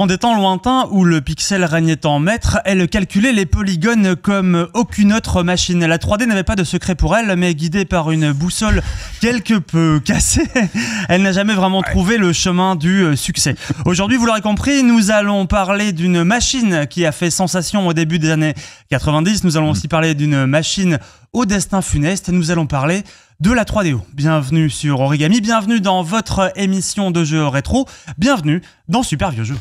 En des temps lointains où le pixel régnait en maître, elle calculait les polygones comme aucune autre machine. La 3D n'avait pas de secret pour elle, mais guidée par une boussole quelque peu cassée, elle n'a jamais vraiment trouvé le chemin du euh, succès. Aujourd'hui, vous l'aurez compris, nous allons parler d'une machine qui a fait sensation au début des années 90. Nous allons mmh. aussi parler d'une machine au destin funeste. Nous allons parler de la 3DO. Bienvenue sur Origami, bienvenue dans votre émission de jeux rétro, bienvenue dans Super Vieux Jeux.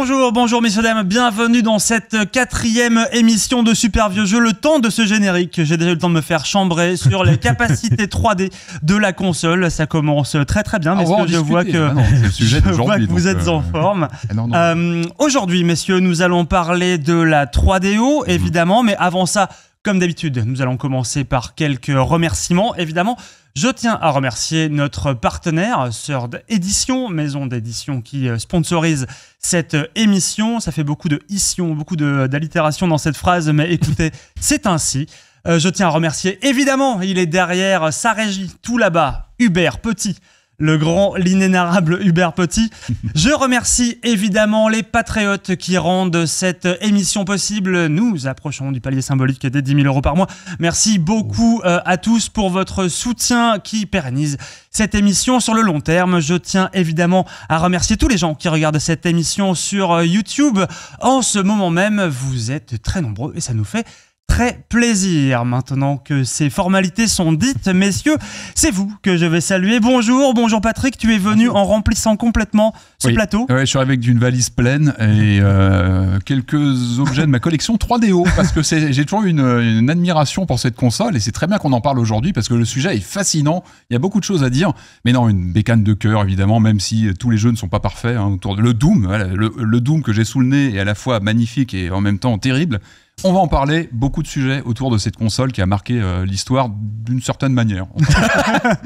Bonjour, bonjour messieurs dames, bienvenue dans cette quatrième émission de Super Vieux Jeu. Le temps de ce générique, j'ai déjà eu le temps de me faire chambrer sur les capacités 3D de la console. Ça commence très très bien, ah, je vois ah que, vous êtes euh, en forme. Ah euh, aujourd'hui, messieurs, nous allons parler de la 3DO, mhm. évidemment, mais avant ça, comme d'habitude, nous allons commencer par quelques remerciements. Évidemment, je tiens à remercier notre partenaire, Sœur Edition, maison d'édition qui euh, sponsorise cette euh, émission. Ça fait beaucoup de ission, beaucoup d'allitération dans cette phrase, mais écoutez, c'est ainsi. Euh, je tiens à remercier, évidemment, il est derrière sa régie, tout là-bas, Hubert Petit le grand, l'inénarrable Hubert Petit. Je remercie évidemment les patriotes qui rendent cette émission possible. Nous approchons du palier symbolique des 10 000 euros par mois. Merci beaucoup euh, à tous pour votre soutien qui pérennise cette émission sur le long terme. Je tiens évidemment à remercier tous les gens qui regardent cette émission sur euh, YouTube. En ce moment même, vous êtes très nombreux et ça nous fait très plaisir. Maintenant que ces formalités sont dites, messieurs, c'est vous que je vais saluer. Bonjour, bonjour Patrick, tu es venu en remplissant complètement ce plateau. Oui, je suis avec d'une valise pleine et euh, quelques objets de ma collection 3DO parce que j'ai toujours une, une admiration pour cette console et c'est très bien qu'on en parle aujourd'hui parce que le sujet est fascinant. Il y a beaucoup de choses à dire, mais non, une bécane de cœur évidemment, même si tous les jeux ne sont pas parfaits. Hein, autour de, le Doom, le, le Doom que j'ai sous le nez est à la fois magnifique et en même temps terrible. On va en parler, beaucoup de sujets autour de cette console qui a marqué euh, l'histoire d'une certaine manière.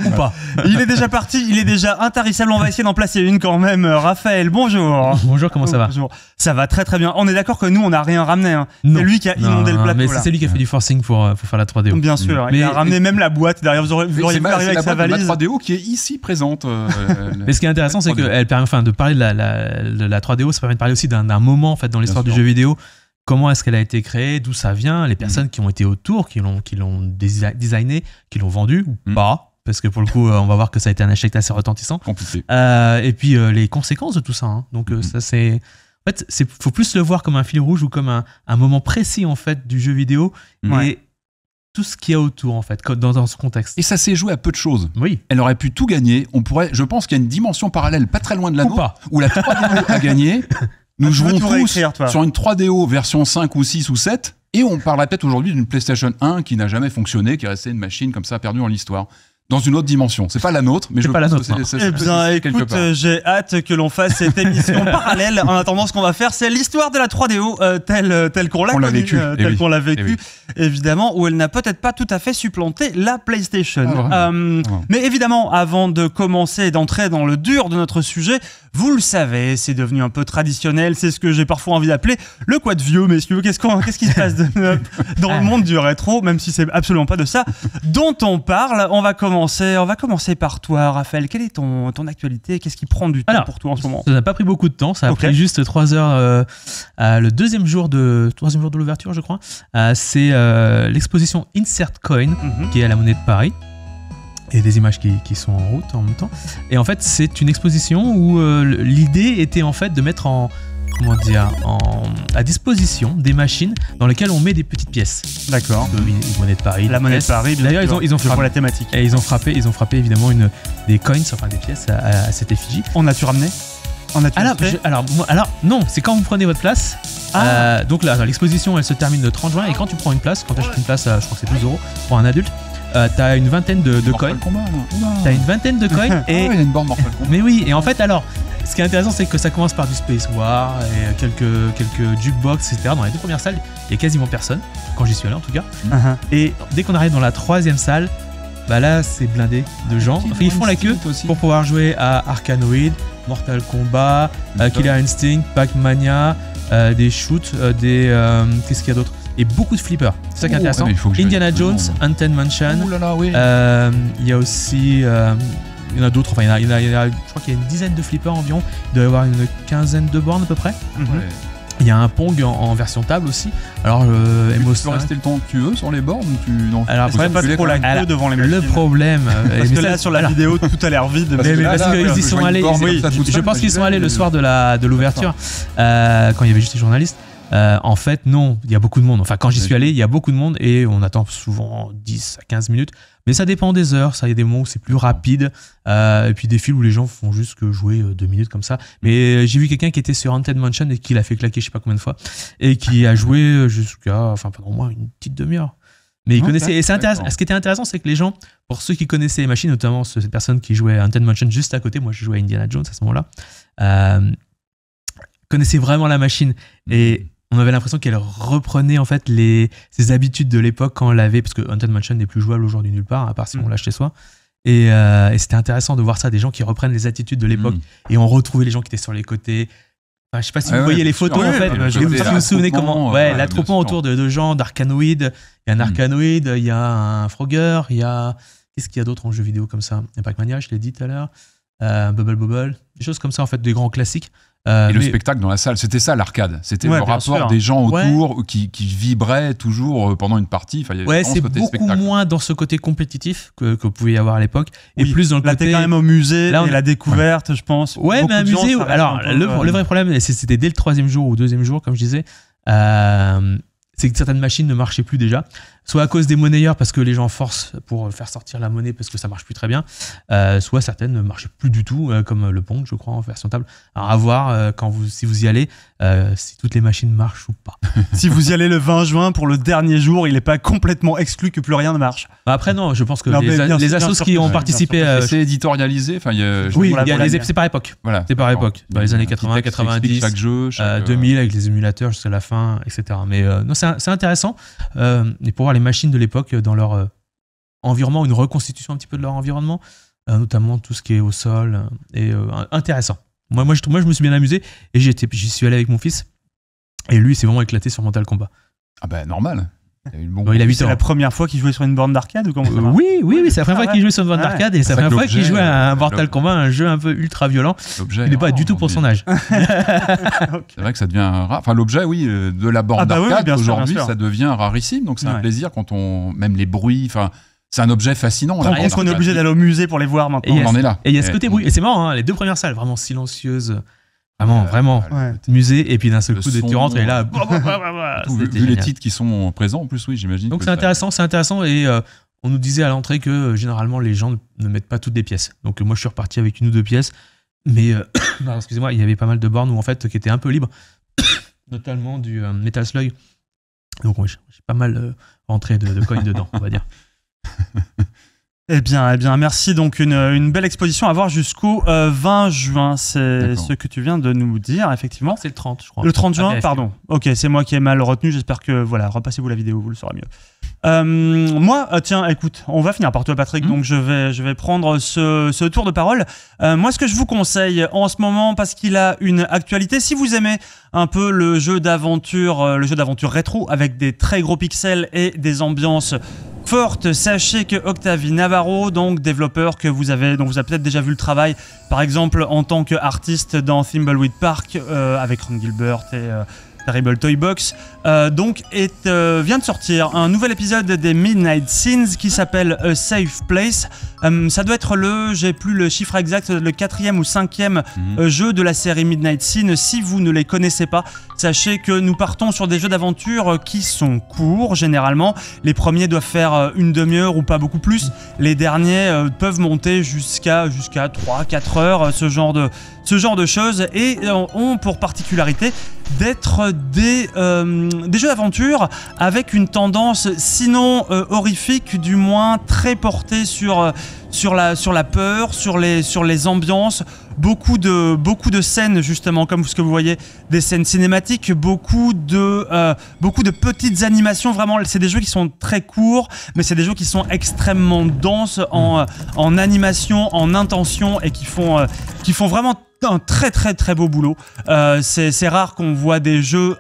Ou pas. Il est déjà parti, il est déjà intarissable, on va essayer d'en placer une quand même. Euh, Raphaël, bonjour. Bonjour, comment ça va Bonjour. Ça va très très bien. On est d'accord que nous, on n'a rien ramené. Hein. C'est lui qui a inondé le plateau. Mais c'est lui qui a fait du forcing pour, euh, faire la 3DO. Bien sûr, mais, il a ramené même la boîte derrière. Vous auriez pu arriver avec sa valise. La 3DO qui est ici présente. mais ce qui est intéressant, c'est qu'elle permet enfin, de parler de la, 3DO, ça permet de parler aussi d'un moment en fait, dans l'histoire du jeu vidéo comment est-ce qu'elle a été créée, d'où ça vient, les mhm. personnes qui ont été autour, qui l'ont, qui l'ont designé, qui l'ont vendu ou mhm. pas. Parce que pour le coup, euh, on va voir que ça a été un échec assez retentissant. Euh, et puis euh, les conséquences de tout ça. Hein. Donc mhm. ça c'est, en fait, c'est faut plus le voir comme un fil rouge ou comme un, moment précis en fait du jeu vidéo. mais tout ce qu'il y a autour, en fait, dans, ce contexte. Et ça s'est joué à peu de choses. Oui. Elle aurait pu tout gagner. On pourrait, je pense qu'il y a une dimension parallèle, pas très loin de là où la 3 a gagné, Nous ah, jouons tous sur une 3DO version 5 ou 6 ou 7, et on parle peut tête aujourd'hui d'une PlayStation 1 qui n'a jamais fonctionné, qui est restée une machine comme ça perdue en l'histoire dans une autre dimension. C'est pas la nôtre, mais je pas la nôtre. Eh bien, écoute, j'ai hâte que l'on fasse cette émission parallèle. En attendant, ce qu'on va faire, c'est l'histoire de la 3DO euh, telle, euh, telle qu'on l'a vécue, euh, eh telle qu'on l'a eh vécue, évidemment, où elle n'a peut-être pas tout à fait supplanté la PlayStation. Ah, ah. mais évidemment, avant de commencer et d'entrer dans le dur de notre sujet, vous le savez, c'est devenu un peu traditionnel. C'est ce que j'ai parfois envie d'appeler le quad vieux, messieurs. Qu'est-ce qu'on, qu'est-ce qui se passe dans le ah. monde du rétro, même si c'est absolument pas de ça dont on parle. On va commencer on va commencer par toi, Raphaël. Quelle est ton, ton actualité Qu'est-ce qui prend du temps pour toi en ce moment Ça n'a pas pris beaucoup de temps. Ça a pris juste trois heures. Euh, le deuxième jour de troisième jour de l'ouverture, je crois. Euh, c'est euh, l'exposition Insert Coin, mhm. qui est à la Monnaie de Paris. Et des images qui, qui, sont en route en même temps. Et en fait, c'est une exposition où l'idée était en fait de mettre en, comment dire, à disposition des machines dans lesquelles on met des petites pièces. D'accord. une, monnaie de Paris. La monnaie de Paris. D'ailleurs, ils ont, ils ont frappé la thématique. Et ils ont frappé, ils ont frappé évidemment une, des coins, enfin des pièces à, cette effigie. On a-tu ramené on a alors, alors, non, c'est quand vous prenez votre place. Ah. Euh, donc là, l'exposition, elle se termine le 30 juin. Et quand tu prends une place, quand tu achètes une place, je crois que c'est 12 euros pour un adulte, euh, t'as une vingtaine de, coins. T'as ah, une vingtaine de coins et. une borne Mais oui, et en fait, alors, ce qui est intéressant, c'est que ça commence par du Space War et quelques, quelques jukebox, etc. Dans les deux premières salles, il y a quasiment personne, quand j'y suis allé en tout cas. Uh-huh. Et dès qu'on arrive dans la troisième salle, bah là, c'est blindé de gens. ils font la queue pour pouvoir jouer à Arcanoid, Mortal Kombat, euh, Killer Instinct, Pac-Mania, euh, des shoots, des. Qu'est-ce qu'il y a d'autre et beaucoup de flippers. C'est ça qui est intéressant. Ah, Indiana Jones, Anten Mansion. Euh, il y a aussi. Euh, il y en a d'autres, enfin, il je crois qu'il y a une dizaine de flippers environ. Il doit y avoir une quinzaine de bornes à peu près. Ah, mhm. Il y a un Pong en, version table aussi. Alors, euh, tu, peux rester le temps que tu veux sur les bornes ou tu. Non, alors, après, pas trop la queue devant les Le problème. Euh, parce que là, sur la vidéo, tout a l'air vide. mais, parce qu'ils y sont allés. je, pense qu'ils sont allés le soir de l'ouverture, de quand il y avait juste les journalistes. Euh, en fait, non, il y a beaucoup de monde. Enfin, quand j'y suis allé, il y a beaucoup de monde et on attend souvent 10 à 15 minutes. Mais ça dépend des heures. Ça, il y a des moments où c'est plus rapide. Euh, et puis des films où les gens font juste que jouer euh, deux minutes comme ça. Mais j'ai vu quelqu'un qui était sur Haunted Mansion et qui l'a fait claquer je sais pas combien de fois. Et qui a joué jusqu'à, enfin, pas au moins une petite demi-heure. Mais ils ah, connaissaient. Et intéressant. Ce qui était intéressant, c'est que les gens, pour ceux qui connaissaient les machines, notamment cette personne qui jouait à Haunted Mansion juste à côté, moi je jouais à Indiana Jones à ce moment-là, connaissaient vraiment la machine. Et hmm on avait l'impression qu'elle reprenait en fait les, ses habitudes de l'époque quand on l'avait, parce que Haunted Mansion n'est plus jouable aujourd'hui nulle part, à part si on mm. l'a chez soi. Euh, et, c'était intéressant de voir ça, des gens qui reprennent les attitudes de l'époque mm. et on retrouvait les gens qui étaient sur les côtés. Enfin, je sais pas si ah vous voyez les photos sûr, en ouais, sais pas si vous, vous souvenez comment. Ouais, euh, autour de, gens, d'arcanoïdes. Il y a un mm. arcanoïde, il y a un Frogger, il y a. Qu'est-ce qu'il y a d'autre en jeu vidéo comme ça Il y a Pac-Mania, je l'ai dit tout à l'heure. Euh, Bubble Bubble, des choses comme ça en fait, des grands classiques. Euh, et le spectacle dans la salle, c'était ça l'arcade. C'était le rapport des gens autour qui, qui, vibraient toujours euh, pendant une partie. Enfin, ouais, c'est beaucoup moins dans ce côté compétitif que, que pouvait y avoir à l'époque, et plus dans le là, côté. Là, quand même au musée Là, et la découverte, je pense. Ouais, mais un musée. alors, le, euh, vrai problème, c'était dès le troisième jour ou deuxième jour, comme je disais. c'est que certaines machines ne marchaient plus déjà soit à cause des monnayeurs parce que les gens forcent pour euh, faire sortir la monnaie parce que ça marche plus très bien, euh, soit certaines ne marchent plus du tout, euh, comme le pont je crois, en version table. à voir quand vous, si vous y allez, si toutes les machines marchent ou pas. si vous y allez le 20 juin pour le dernier jour, il n'est pas complètement exclu que plus rien ne marche. Bah, après non, je pense que les, assos qui ont participé, c'est éditorialisé. oui, c'est par époque. Voilà, c'est par époque. les années 80, 90, chaque jeu, 2000 avec les émulateurs jusqu'à la fin, etc. Mais non, c'est intéressant. et pour les machines de l'époque euh, dans leur euh, environnement, une reconstitution un petit peu de leur environnement, euh, notamment tout ce qui est au sol, et intéressant. Moi, moi, je, moi, je me suis bien amusé et j'y suis allé avec mon fils. Et lui, il s'est vraiment éclaté sur Mental Combat. Ah bah normal bon C'est la première fois qu'il jouait sur une borne d'arcade ou euh, Oui, oui, c'est la première ah fois qu'il jouait sur une borne ah d'arcade et c'est la première fois qu'il jouait à un euh, Mortal Kombat, un jeu un peu ultra violent. Il n'est pas du tout pour son âge. c'est vrai que ça devient rare. Enfin, l'objet, oui, euh, de la borne ah bah d'arcade aujourd'hui, ça devient rarissime. Donc c'est un plaisir quand on. Même les bruits. Enfin, c'est un objet fascinant. On, est obligé d'aller au musée pour les voir maintenant. on en est là. Et il y a ce côté bruit. Et c'est marrant, hein, les deux premières salles, vraiment silencieuses. Vraiment, euh, vraiment. Musée, et puis d'un seul coup, tu rentres et là, euh, vu, les titres qui sont présents en plus, oui, j'imagine. Donc c'est intéressant, c'est intéressant. Et euh, on nous disait à l'entrée que généralement les gens ne, mettent pas toutes des pièces. Donc moi, je suis reparti avec une ou deux pièces, mais excusez-moi, il y avait pas mal de bornes où en fait qui étaient un peu libres, notamment du Metal Slug. Donc oui, j'ai pas mal rentré de, de coins dedans, on va dire. Eh bien, eh bien, merci. Donc, une, belle exposition à voir jusqu'au 20 euh, juin. C'est ce que tu viens de nous dire, effectivement. C'est le 30, je crois. Le 30 ah, juin, pardon. Ok, c'est moi qui ai mal retenu. J'espère que, voilà, repassez-vous la vidéo, vous le saurez mieux. Euh, moi, euh, tiens, écoute, on va finir par toi, Patrick. Mmh. Donc, je vais, je vais prendre ce, tour de parole. Euh, moi, ce que je vous conseille en ce moment, parce qu'il a une actualité, si vous aimez un peu le jeu d'aventure, le jeu d'aventure rétro avec des très gros pixels et des ambiances fortes, Sachez que Octavie Navarro, donc développeur que vous avez, dont vous avez peut-être déjà vu le travail, par exemple en tant qu'artiste dans Thimbleweed Park avec Ron Gilbert et Terrible Toy Box, euh, donc euh, vient de sortir un nouvel épisode des Midnight Scenes qui s'appelle A Safe Place. Euh, ça doit être le, j'ai plus le chiffre exact, le quatrième ou cinquième mhm. jeu de la série Midnight Scene. Si vous ne les connaissez pas, sachez que nous partons sur des jeux d'aventure qui sont courts généralement. Les premiers doivent faire une demi-heure ou pas beaucoup plus. Les derniers peuvent monter jusqu'à jusqu'à 3-4 heures, ce genre de ce genre de choses. Et ont pour particularité d'être euh, des, jeux d'aventure avec une tendance sinon euh, horrifique, du moins très portée euh, sur, la, sur la peur, sur les, sur les ambiances, beaucoup de, beaucoup de scènes, justement, comme ce que vous voyez, des scènes cinématiques, beaucoup de, euh, beaucoup de petites animations. Vraiment, c'est des jeux qui sont très courts, mais c'est des jeux qui sont extrêmement denses en, euh, animation, en intention et qui font, euh, qui font vraiment un très très très beau boulot. c'est rare qu'on voit des jeux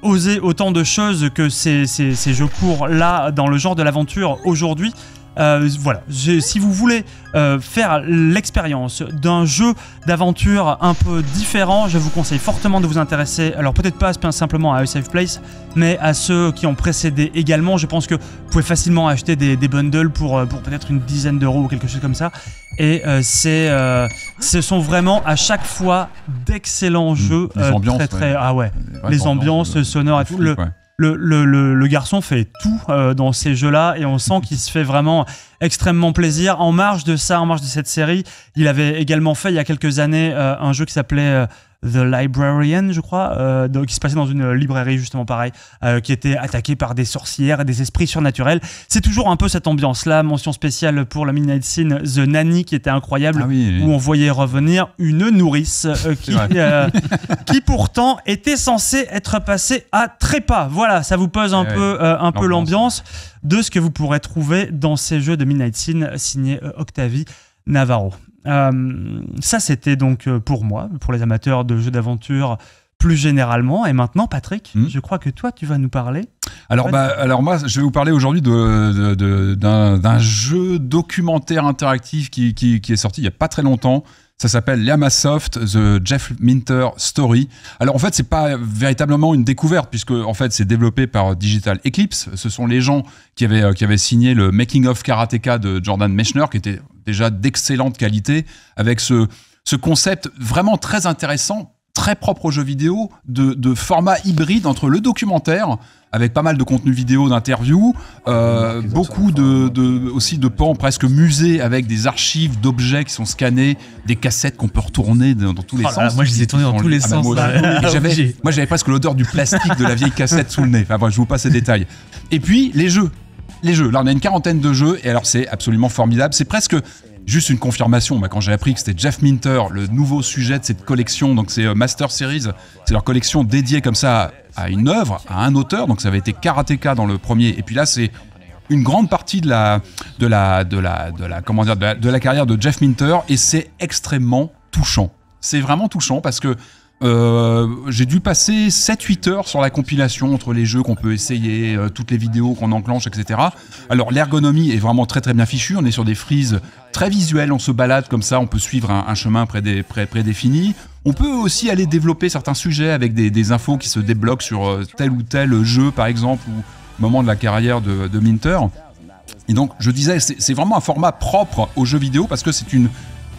oser autant de choses que ces, ces jeux courts là dans le genre de l'aventure aujourd'hui. Euh, voilà, si vous voulez euh, faire l'expérience d'un jeu d'aventure un peu différent, je vous conseille fortement de vous intéresser, alors peut-être pas simplement à A Safe Place, mais à ceux qui ont précédé également. Je pense que vous pouvez facilement acheter des, bundles pour, euh, pour peut-être une dizaine d'euros ou quelque chose comme ça. Et c'est, ce sont vraiment à chaque fois d'excellents mmh. jeux. Les ambiances, très, très, Ah ouais, les, ambiances, sonores et tout. Le, le, garçon fait tout euh, dans ces jeux-là et on sent qu'il se fait vraiment extrêmement plaisir. En marge de ça, en marge de cette série, il avait également fait il y a quelques années euh, un jeu qui s'appelait euh, The Librarian, je crois, euh, donc, qui se passait dans une librairie justement pareil, euh, qui était attaquée par des sorcières et des esprits surnaturels. C'est toujours un peu cette ambiance-là. Mention spéciale pour la Midnight Scene, The Nanny, qui était incroyable, ah où on voyait revenir une nourrice euh, qui, qui pourtant était censée être passée à trépas. Voilà, ça vous pose un eh peu, un peu l'ambiance de ce que vous pourrez trouver dans ces jeux de Midnight Scene signés Octavie Navarro. Euh, ça, c'était donc euh, pour moi, pour les amateurs de jeux d'aventure plus généralement. Et maintenant, Patrick, hmm. je crois que toi, tu vas nous parler. Alors, bah, alors moi, je vais vous parler aujourd'hui d'un jeu documentaire interactif qui, est sorti il n'y a pas très longtemps. Ça s'appelle soft The Jeff Minter Story. Alors en fait, c'est pas véritablement une découverte puisque en fait, c'est développé par Digital Eclipse. Ce sont les gens qui avaient euh, qui avaient signé le Making of Karateka de Jordan Mechner qui était déjà d'excellente qualité, avec ce, ce concept vraiment très intéressant, très propre aux jeux vidéo, de, de, format hybride entre le documentaire, avec pas mal de contenu vidéo, d'interview, beaucoup de, de, aussi de pans presque musées, avec des archives d'objets qui sont scannés, des cassettes qu'on peut retourner dans, tous les oh sens. moi, je les ai tournées dans tous les, sens. Ah, moi, j'avais presque l'odeur du plastique de la vieille cassette sous le nez. Enfin, je vous passe les détails. Et puis, les jeux les jeux. Là, on a une quarantaine de jeux, et alors c'est absolument formidable. C'est presque juste une confirmation. quand j'ai appris que c'était Jeff Minter, le nouveau sujet de cette collection, donc c'est euh, Master Series, c'est leur collection dédiée comme ça à une œuvre, à un auteur. Donc ça avait été Karateka dans le premier, et puis là c'est une grande partie de la de la de de la comment de la carrière de Jeff Minter, et c'est extrêmement touchant. C'est vraiment touchant parce que euh, j'ai dû passer 7-8 heures sur la compilation entre les jeux qu'on peut essayer, euh, toutes les vidéos qu'on enclenche, etc. Alors l'ergonomie est vraiment très très bien fichue, on est sur des frises très visuelles, on se balade comme ça, on peut suivre un, chemin prédéfini. On peut aussi aller développer certains sujets avec des, infos qui se débloquent sur euh, tel ou tel jeu par exemple ou moment de la carrière de Minter. Et donc je disais, c'est vraiment un format propre aux jeux vidéo parce que c'est une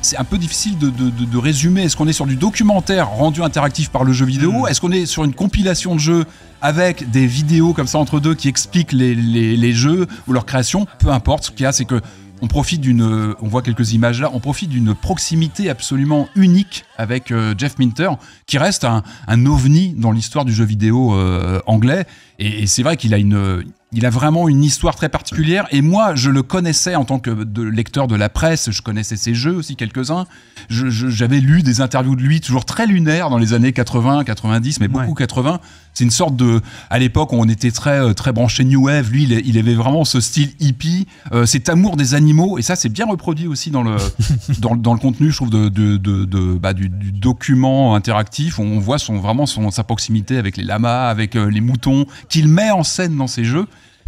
c'est un peu difficile de, de, de, résumer. Est-ce qu'on est sur du documentaire rendu interactif par le jeu vidéo hmm. Est-ce qu'on est sur une compilation de jeux avec des vidéos comme ça entre deux qui expliquent les, les, les jeux ou leur création Peu importe. Ce qu'il y a, c'est que on profite d'une, euh, on voit quelques images là, on profite d'une proximité absolument unique avec euh, Jeff Minter, qui reste un, un ovni dans l'histoire du jeu vidéo euh, anglais. et c'est vrai qu'il a une, il a vraiment une histoire très particulière. Et moi, je le connaissais en tant que lecteur de la presse. Je connaissais ses jeux aussi, quelques-uns. J'avais lu des interviews de lui, toujours très lunaires dans les années 80, 90, mais beaucoup 80. C'est une sorte de. À l'époque, on était très, euh, très branché New Wave. Lui, il, avait vraiment ce style hippie, euh, cet amour des animaux. Et ça, c'est bien reproduit aussi dans le, dans, dans, le contenu, je trouve, de, de, de, bah, du, document interactif. On voit son, vraiment son, sa proximité avec les lamas, avec euh, les moutons, qu'il met en scène dans ses jeux.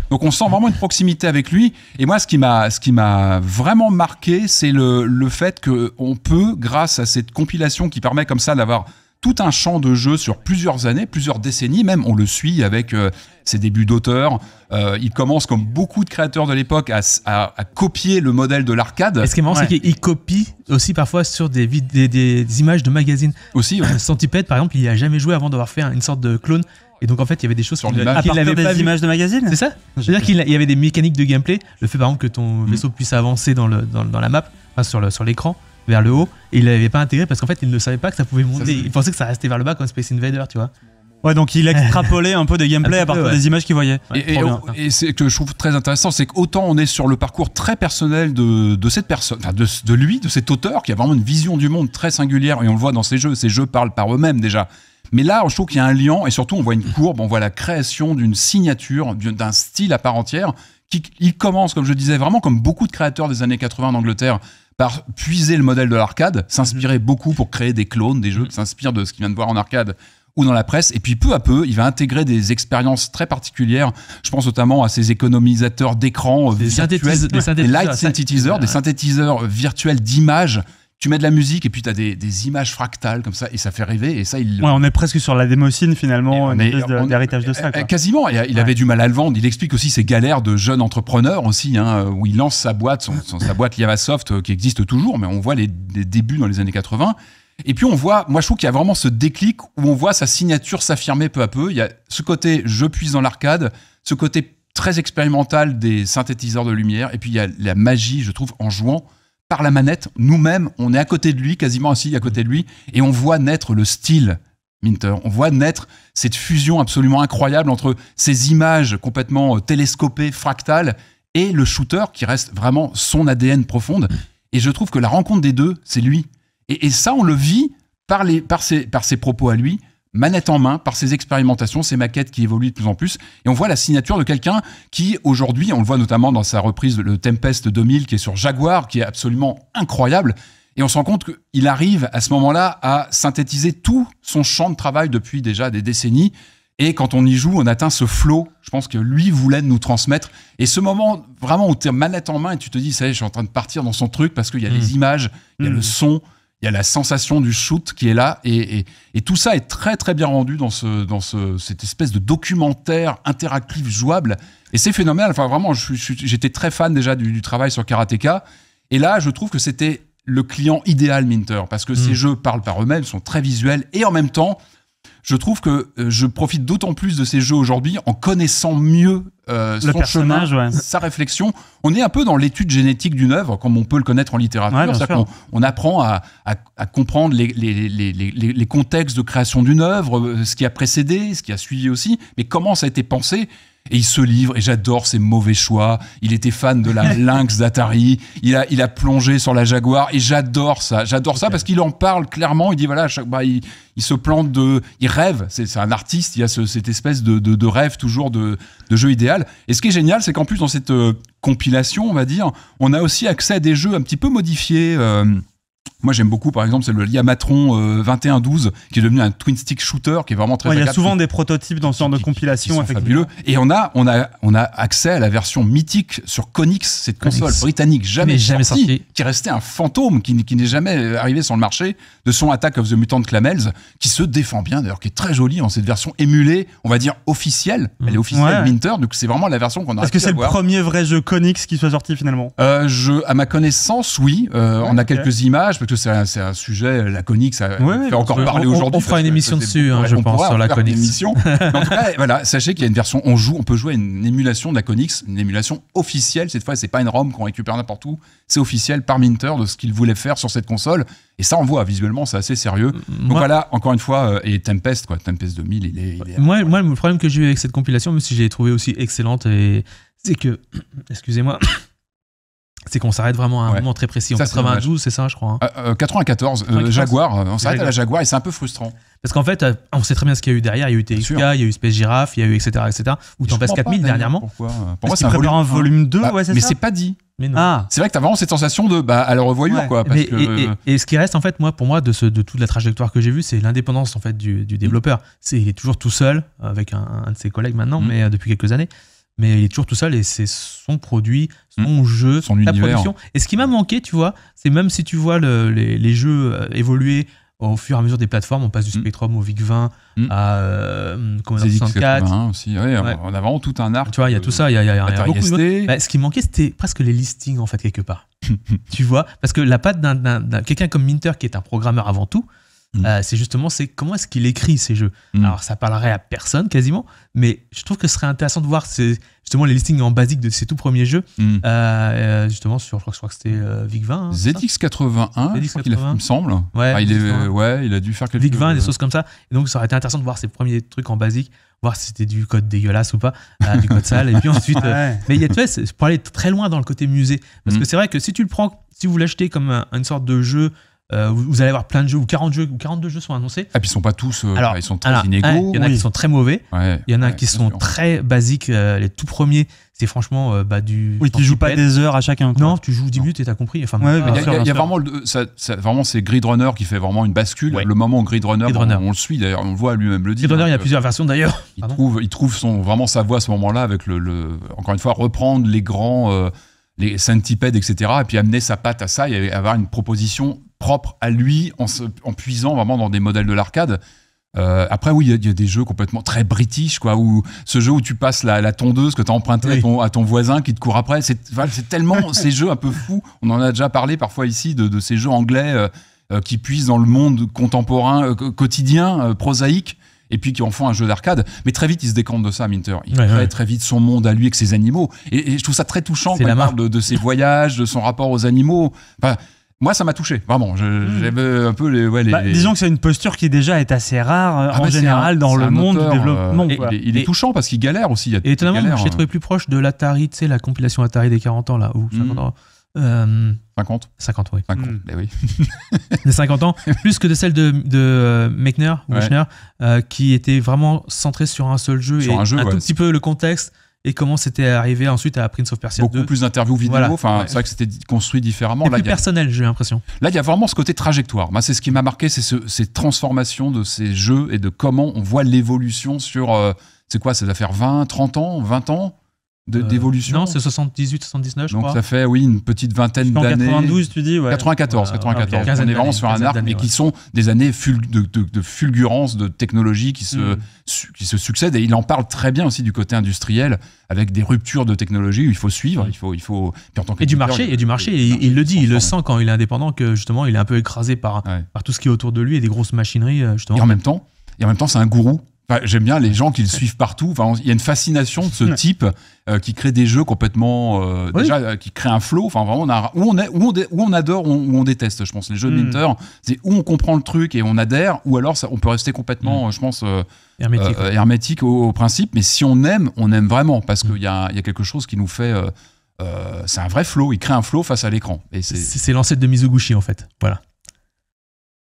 Donc on sent vraiment une proximité avec lui. Et moi, ce qui m'a, ce qui m'a vraiment marqué, c'est le, le fait qu'on peut, grâce à cette compilation qui permet comme ça d'avoir tout un champ de jeu sur plusieurs années, plusieurs décennies même. On le suit avec euh, ses débuts d'auteur. Euh, il commence, comme beaucoup de créateurs de l'époque, à, à, copier le modèle de l'arcade. Et ce qui est marrant, c'est qu'il copie aussi parfois sur des, des, images de magazines. Aussi. Centipede, par exemple, il n'y a jamais joué avant d'avoir fait une sorte de clone et donc en fait, il y avait des choses sur qu'il pas des images de magazine C'est ça ah, C'est-à-dire qu'il y avait des mécaniques de gameplay, le fait par exemple que ton hmm. vaisseau puisse avancer dans, le, la map, enfin, sur, le, sur l'écran, vers le haut, et il l'avait pas intégré parce qu'en fait, il ne savait pas que ça pouvait monter. il pensait que ça restait vers le bas comme Space Invader, tu vois. Ouais, donc il extrapolait un peu des gameplay à partir des images qu'il voyait. Et, ce que je trouve très intéressant, c'est qu'autant on est sur le parcours très personnel de, cette personne, de, lui, de cet auteur, qui a vraiment une vision du monde très singulière, et on le voit dans ces jeux, ces jeux parlent par eux-mêmes déjà. Mais là, je trouve qu'il y a un lien et surtout, on voit une courbe, on voit la création d'une signature, d'un style à part entière. Qui, il commence, comme je disais, vraiment comme beaucoup de créateurs des années 80 en Angleterre, par puiser le modèle de l'arcade, s'inspirer mhm. beaucoup pour créer des clones, des jeux qui s'inspirent de ce qu'il vient de voir en arcade ou dans la presse. Et puis peu à peu, il va intégrer des expériences très particulières. Je pense notamment à ces économisateurs d'écran des, light synthétiseurs, des synthétiseurs virtuels d'images tu mets de la musique et puis tu as des, images fractales comme ça et ça fait rêver et ça il on est presque sur la démocine finalement des de, ça euh, quasiment euh, il, avait du mal à le vendre il explique aussi ses galères de jeune entrepreneur aussi hein, où il lance sa boîte sa boîte Liamasoft, euh, qui existe toujours mais on voit les, débuts dans les années 80 et puis on voit moi je trouve qu'il y a vraiment ce déclic où on voit sa signature s'affirmer peu à peu il y a ce côté je puise dans l'arcade ce côté très expérimental des synthétiseurs de lumière et puis il y a la magie je trouve en jouant par la manette, nous-mêmes, on est à côté de lui, quasiment assis à côté de lui, et on voit naître le style Minter. On voit naître cette fusion absolument incroyable entre ces images complètement euh, télescopées, fractales, et le shooter qui reste vraiment son ADN profonde. Et je trouve que la rencontre des deux, c'est lui. Et, ça, on le vit par, par, par ses propos à lui, manette en main par ses expérimentations, ses maquettes qui évoluent de plus en plus. Et on voit la signature de quelqu'un qui, aujourd'hui, on le voit notamment dans sa reprise de le Tempest 2000 qui est sur Jaguar, qui est absolument incroyable. Et on se rend compte qu'il arrive à ce moment-là à synthétiser tout son champ de travail depuis déjà des décennies. Et quand on y joue, on atteint ce flot, je pense que lui voulait nous transmettre. Et ce moment, vraiment, où tu es manette en main et tu te dis, ça y est, je suis en train de partir dans son truc parce qu'il y a hmm. les images, il y a le hmm. son, il y a la sensation du shoot qui est là et, tout ça est très très bien rendu dans ce dans cette espèce de documentaire interactif jouable et c'est phénoménal enfin vraiment j'étais très fan déjà du, travail sur Karateka et là je trouve que c'était le client idéal Minter parce que mm. ces jeux parlent par eux-mêmes sont très visuels et en même temps je trouve que euh, je profite d'autant plus de ces jeux aujourd'hui en connaissant mieux euh, son personnage, sa réflexion. On est un peu dans l'étude génétique d'une œuvre, comme on peut le connaître en littérature. on, apprend à, comprendre les, les, contextes de création d'une œuvre, euh, ce qui a précédé, ce qui a suivi aussi, mais comment ça a été pensé et il se livre et j'adore ses mauvais choix. Il était fan de la Lynx d'Atari. Il a, il a plongé sur la Jaguar et j'adore ça. J'adore ça parce qu'il en parle clairement. Il dit voilà, chaque, bah, il, se plante de, il rêve. C'est un artiste. Il y a cette espèce de, rêve toujours de, de jeu idéal. Et ce qui est génial, c'est qu'en plus dans cette euh, compilation, on va dire, on a aussi accès à des jeux un petit peu modifiés. Euh, moi, j'aime beaucoup, par exemple, c'est le Yamatron 2112 euh, qui est devenu un twin stick shooter qui est vraiment très. Il y a souvent des prototypes dans ce genre de compilation, fabuleux. Et on a, on a, on a accès à la version mythique sur Konix, cette console britannique jamais, jamais sortie, qui restait un fantôme, qui, qui n'est jamais euh, arrivé sur le marché, de son Attack of the Mutant Clamels, qui se défend bien d'ailleurs, qui est très jolie en cette version émulée, on va dire officielle. Mm. Elle est officielle Minter, donc c'est vraiment la version qu'on a. Est-ce que c'est le premier vrai jeu Konix qui soit sorti finalement euh, je, à ma connaissance, oui. Euh, on a quelques images parce que c'est un, sujet, sujet laconique, ça fait encore parler aujourd'hui. On fera une émission dessus, hein, je pense, sur la en tout cas, voilà, sachez qu'il y a une version, on joue, on peut jouer à une émulation de la Conix, une émulation officielle. Cette fois, c'est pas une ROM qu'on récupère n'importe où, c'est officiel par Minter de ce qu'il voulait faire sur cette console. Et ça, on voit visuellement, c'est assez sérieux. Mm, Donc voilà, encore une fois, euh, et Tempest, quoi, Tempest 2000, il est. moi, moi, le problème que j'ai eu avec cette compilation, même si je l'ai trouvé aussi excellente, et c'est que, excusez-moi c'est qu'on s'arrête vraiment à un moment très précis. En 92, c'est ça, je crois. 94, hein. euh, euh, euh, Jaguar. On s'arrête à la Jaguar et c'est un peu frustrant. Parce qu'en fait, on sait très bien ce qu'il y a eu derrière. Il y a eu TXK, il y a eu Space Giraffe, il y a eu etc. etc. Ou t'en passes 4000 dernièrement. Pourquoi Pour moi, c'est un volume, 2, bah, Mais c'est pas dit. Ah. C'est vrai que tu as vraiment cette sensation de bah, à la revoyure. quoi, et, ce qui reste, en fait, moi, pour moi, de, ce, de toute la trajectoire que j'ai vue, c'est l'indépendance en fait, du, développeur. c'est il est toujours tout seul, avec un, de ses collègues maintenant, mm. mais depuis quelques années mais il est toujours tout seul et c'est son produit, son hmm. jeu, son production. Et ce qui m'a manqué, tu vois, c'est même si tu vois les, jeux euh, évoluer au fur et à mesure des plateformes, on passe du hmm. Spectrum au VIC-20 hmm. à euh, 64 On a vraiment tout un arc. Tu vois, il y a tout euh, ça, il y a, un de... Bah, ce qui manquait, c'était presque les listings en fait quelque part. tu vois, parce que la patte d'un quelqu'un comme Minter qui est un programmeur avant tout, Mmh. Euh, c'est justement c'est comment est-ce qu'il écrit ces jeux. Mmh. Alors ça parlerait à personne quasiment, mais je trouve que ce serait intéressant de voir justement les listings en basique de ses tout premiers jeux. Mmh. Euh, euh, justement sur, je crois, que c'était Vic 20. Hein, ZX81, il, me semble. Ah, ouais, il a dû faire quelque Vic 20, des choses comme ça. donc ça aurait été intéressant de voir ses premiers trucs en basique voir si c'était du code dégueulasse ou pas, du code sale. Et puis ensuite, mais il y a, tu pour aller très loin dans le côté musée, parce que c'est vrai que si tu le prends, si vous l'achetez comme une sorte de jeu euh, vous, allez avoir plein de jeux, ou 40 jeux, ou 42 jeux sont annoncés. et ah, puis ils sont pas tous, euh, ils sont très inégaux. Hein, il y en a qui sont très mauvais. il y en a qui sont très basiques. Euh, les tout premiers, c'est franchement bah, du. Oui, tu joues pas des heures à chacun. Non, tu joues 10 minutes et t'as compris. Enfin, il y, a vraiment, ça, vraiment c'est Grid Runner qui fait vraiment une bascule. Le moment où Grid Runner, On, le suit d'ailleurs, on le voit lui-même le dire. Gridrunner il y a hein, plusieurs versions d'ailleurs. Il trouve, il trouve son, vraiment sa voix à ce moment-là avec le, encore une fois, reprendre les grands les centipèdes, etc., et puis amener sa patte à ça et avoir une proposition propre à lui en, se, en puisant vraiment dans des modèles de l'arcade. Euh, après, oui, il y, a des jeux complètement très british, quoi, où ce jeu où tu passes la, tondeuse que tu as empruntée à, ton, voisin qui te court après, c'est tellement ces jeux un peu fous. On en a déjà parlé parfois ici de, ces jeux anglais euh, euh, qui puisent dans le monde contemporain, quotidien, prosaïque. Et puis qui en font un jeu d'arcade, mais très vite il se décompte de ça, Minter. Il crée très vite son monde à lui avec ses animaux, et, je trouve ça très touchant quand il parle de, de, ses voyages, de son rapport aux animaux. Enfin, moi, ça m'a touché, vraiment. Hmm. j'aime euh, un peu bah, les, Disons que c'est une posture qui déjà est assez rare euh, ah, en général dans le monde du développement. Euh, il, est, touchant parce qu'il galère aussi. étonnamment, j'ai trouvé hein. plus proche de l'Atari, tu sais, la compilation Atari des 40 ans, là, ou 50 hmm. ans. 50 50, oui. 50, hmm. ben oui. des 50 ans, plus que de celle de, de Mechner, qui était vraiment centrée sur un seul jeu et un, tout petit peu le contexte et comment c'était arrivé ensuite à Prince of Persia Beaucoup plus d'interviews vidéo, c'est vrai que c'était construit différemment. là, plus personnel, j'ai l'impression. Là, il y a vraiment ce côté trajectoire. Moi, c'est ce qui m'a marqué, c'est ces transformations de ces jeux et de comment on voit l'évolution sur, euh, c'est quoi, ça doit faire 20, 30 ans, 20 ans euh, d'évolution. non, c'est 78, 79, je crois. Donc ça fait, oui, une petite vingtaine d'années. 92, tu dis ouais. 94, 94. Okay, on est vraiment sur un arc, mais qui sont des années de, fulgurance de technologie qui se, hmm. qui se succèdent. Et il en parle très bien aussi du côté industriel, avec des ruptures de technologie où il faut suivre, il faut... Il faut et, du marché, et du marché, et il, le dit, il le sent quand il est indépendant, que justement, il est un peu écrasé par, par tout ce qui est autour de lui et des grosses machineries, euh, justement. en même temps, et en même temps c'est un gourou J'aime bien les gens qui le suivent partout. Enfin, il y a une fascination de ce type euh, qui crée des jeux complètement euh, déjà euh, qui crée un flow. Enfin, vraiment, on où, on est, où, on adore, où on, déteste. Je pense les jeux de hmm. Minter, c'est où on comprend le truc et on adhère, ou alors ça, on peut rester complètement, hmm. je pense, hermétique, au, principe. Mais si on aime, on aime vraiment parce hmm. qu'il y a, quelque chose qui nous fait. c'est un vrai flow. Il crée un flow face à l'écran. C'est l'ancêtre de Mizuguchi, en fait. Voilà.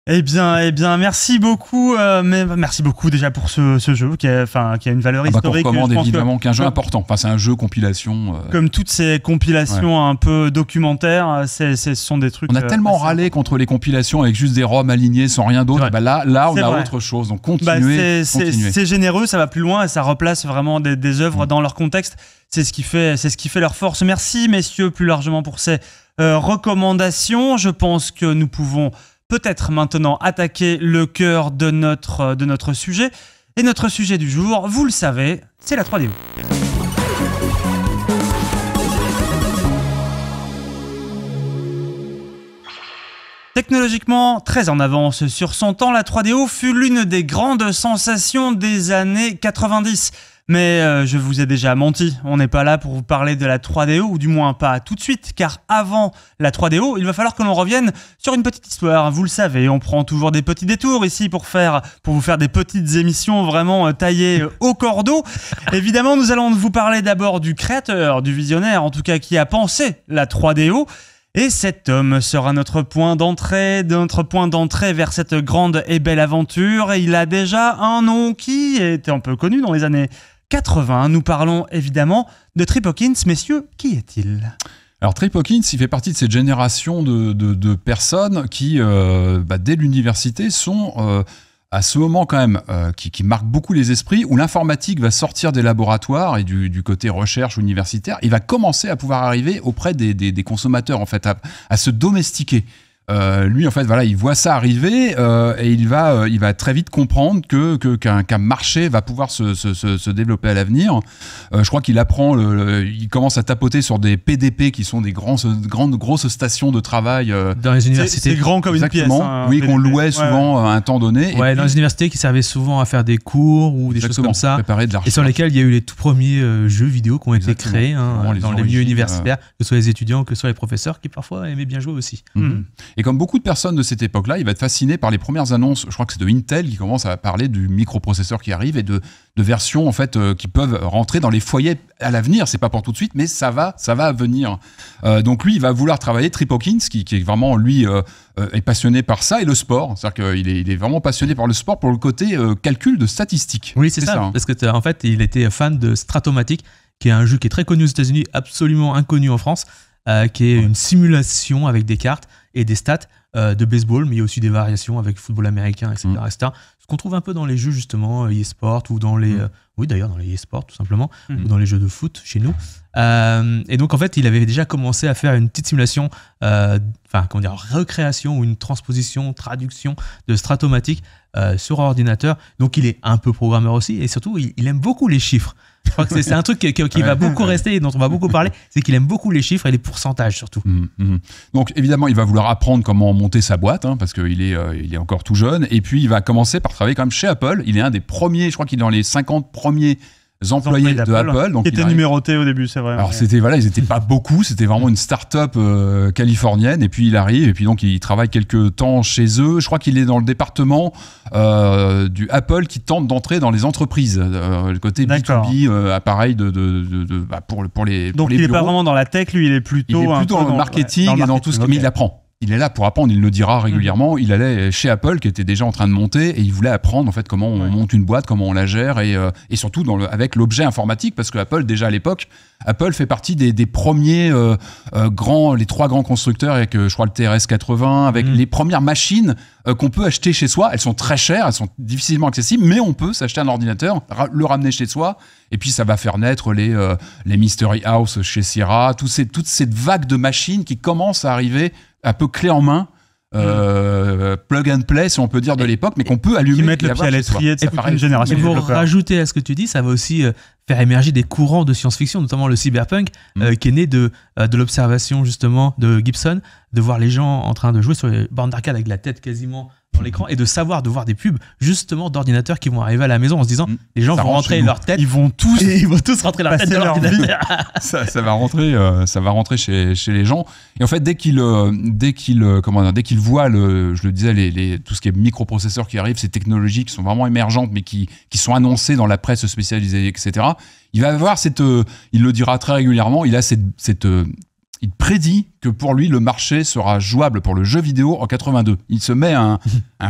Eh bien, eh bien, merci beaucoup. Euh, mais merci beaucoup déjà pour ce, jeu qui a, une valeur ah bah, historique. On recommande évidemment qu'un jeu important. Enfin, c'est un jeu compilation. Euh. Comme toutes ces compilations un peu documentaires, ce sont des trucs. On a euh, tellement râlé contre les compilations avec juste des roms alignés sans rien d'autre. Bah là, là, on a autre chose. Donc bah, continuez. c'est, généreux, ça va plus loin et ça replace vraiment des, œuvres mm. dans leur contexte. c'est ce qui fait leur force. Merci messieurs plus largement pour ces recommandations. Je pense que nous pouvons peut-être maintenant attaquer le cœur de notre, euh, de notre sujet. Et notre sujet du jour, vous le savez, c'est la 3DO. Technologiquement très en avance sur son temps, la 3DO fut l'une des grandes sensations des années 90. Mais euh, je vous ai déjà menti, on n'est pas là pour vous parler de la 3DO, ou du moins pas tout de suite, car avant la 3DO, il va falloir que l'on revienne sur une petite histoire. Vous le savez, on prend toujours des petits détours ici pour, faire, pour vous faire des petites émissions vraiment euh, taillées euh, au cordeau. Évidemment, nous allons vous parler d'abord du créateur, du visionnaire en tout cas, qui a pensé la 3DO. Et cet homme sera notre point d'entrée, notre point d'entrée vers cette grande et belle aventure. Et il a déjà un nom qui était un peu connu dans les années 80. Nous parlons évidemment de Trip Messieurs, qui est-il alors Trip il fait partie de cette génération de, personnes qui, euh, bah, dès l'université, sont euh, à ce moment quand même euh, qui, marque beaucoup les esprits, où l'informatique va sortir des laboratoires et du, côté recherche universitaire, il va commencer à pouvoir arriver auprès des, consommateurs, en fait, à se domestiquer. Euh, lui, en fait, voilà, il voit ça arriver euh, et il va, euh, il va très vite comprendre que qu'un marché va pouvoir se, développer à l'avenir. je crois qu'il apprend, il commence à tapoter sur des PDP qui sont des grands, grandes grosses stations de travail dans les universités. C'est grand comme une pièce. Hein, oui, qu'on louait souvent à un temps donné. dans les universités qui servaient souvent à faire des cours ou des choses comme ça. et sur lesquels il y a eu les tout premiers jeux vidéo qui ont été créés hein, dans les, lieux milieux universitaires, que ce soit les étudiants, que ce soit les professeurs, qui parfois aimaient bien jouer aussi. Mhm. Mm. Et comme beaucoup de personnes de cette époque-là, il va être fasciné par les premières annonces, je crois que c'est de Intel qui commence à parler du microprocesseur qui arrive et de, de versions en fait euh, qui peuvent rentrer dans les foyers à l'avenir. C'est pas pour tout de suite, mais ça va, ça va venir. Euh, donc lui, il va vouloir travailler Trip Hawkins, qui, qui est vraiment lui euh, est passionné par ça et le sport. C'est-à-dire qu'il est, il est, vraiment passionné par le sport pour le côté calcul de statistiques. Oui, c'est ça, hein. parce que en fait, il était fan de Stratomatic, qui est un jeu qui est très connu aux États-Unis, absolument inconnu en France, qui est une simulation avec des cartes et des stats euh, de baseball, mais il y a aussi des variations avec football américain, etc. Mm. ce qu'on trouve un peu dans les jeux justement euh, e-sport ou dans les... Mm. Euh, oui d'ailleurs dans les e-sports tout simplement, mm. ou dans les jeux de foot chez nous. et donc en fait il avait déjà commencé à faire une petite simulation, enfin comment dire, recréation ou une transposition, traduction de Stratomatic sur ordinateur. Donc il est un peu programmeur aussi et surtout il aime beaucoup les chiffres. Je crois que c'est un truc qui, va beaucoup rester et dont on va beaucoup parler, c'est qu'il aime beaucoup les chiffres et les pourcentages surtout. Mm, mm. Donc évidemment, il va vouloir apprendre comment monter sa boîte hein, parce qu'il est, euh, est encore tout jeune. Et puis, il va commencer par travailler quand même chez Apple. Il est un des premiers, je crois qu'il est dans les 50 premiers employés, d'Apple. de Apple. Donc qui étaient numérotés au début, c'est vrai. Alors, c'était, voilà, ils n'étaient pas beaucoup, c'était vraiment une start-up euh, californienne. Et puis, il arrive, et puis donc, il travaille quelques temps chez eux. Je crois qu'il est dans le département euh, du Apple qui tente d'entrer dans les entreprises. Euh, le côté B2B, euh, appareil de, de, de, bah, pour, pour les. Donc, il n'est pas vraiment dans la tech, lui, il est plutôt. Il est plutôt dans, le marketing et dans tout ce qu'il apprend il est là pour apprendre, il le dira mhm. régulièrement. Il allait chez Apple, qui était déjà en train de monter, et il voulait apprendre en fait comment on monte une boîte, comment on la gère, et, euh, surtout avec l'objet informatique, parce que Apple déjà à l'époque, Apple fait partie des, premiers euh, euh, grands, les trois grands constructeurs avec, je crois, le TRS 80, avec mhm. les premières machines qu'on peut acheter chez soi. Elles sont très chères, elles sont difficilement accessibles, mais on peut s'acheter un ordinateur, le ramener chez soi, et puis ça va faire naître les, les Mystery House chez Sierra, toute cette vague de machines qui commencent à arriver un peu clé en main. Mm. Euh, plug and play, si on peut dire, de l'époque, mais qu'on peut allumer. Qui le pied à l'étrier de une génération. Et pour rajouter à ce que tu dis, ça va aussi euh, faire émerger des courants de science-fiction, notamment le cyberpunk, mm. euh, qui est né de, de l'observation justement de Gibson, de voir les gens en train de jouer sur les bandes d'arcade avec la tête quasiment l'écran et de savoir de voir des pubs justement d'ordinateurs qui vont arriver à la maison en se disant mm. les gens vont rentrer leur tête ils vont tous ils vont tous rentrer leur tête ça, ça, va rentrer euh, ça va rentrer chez, chez, les gens et en fait dès qu'il euh, dès qu'il euh, comment dès qu'il voient le je le disais les, les, tout ce qui est microprocesseurs qui arrivent ces technologies qui sont vraiment émergentes mais qui qui sont annoncées dans la presse spécialisée etc il va avoir cette il le dira très régulièrement il a cette, il prédit que pour lui, le marché sera jouable pour le jeu vidéo en 82. Il se met un,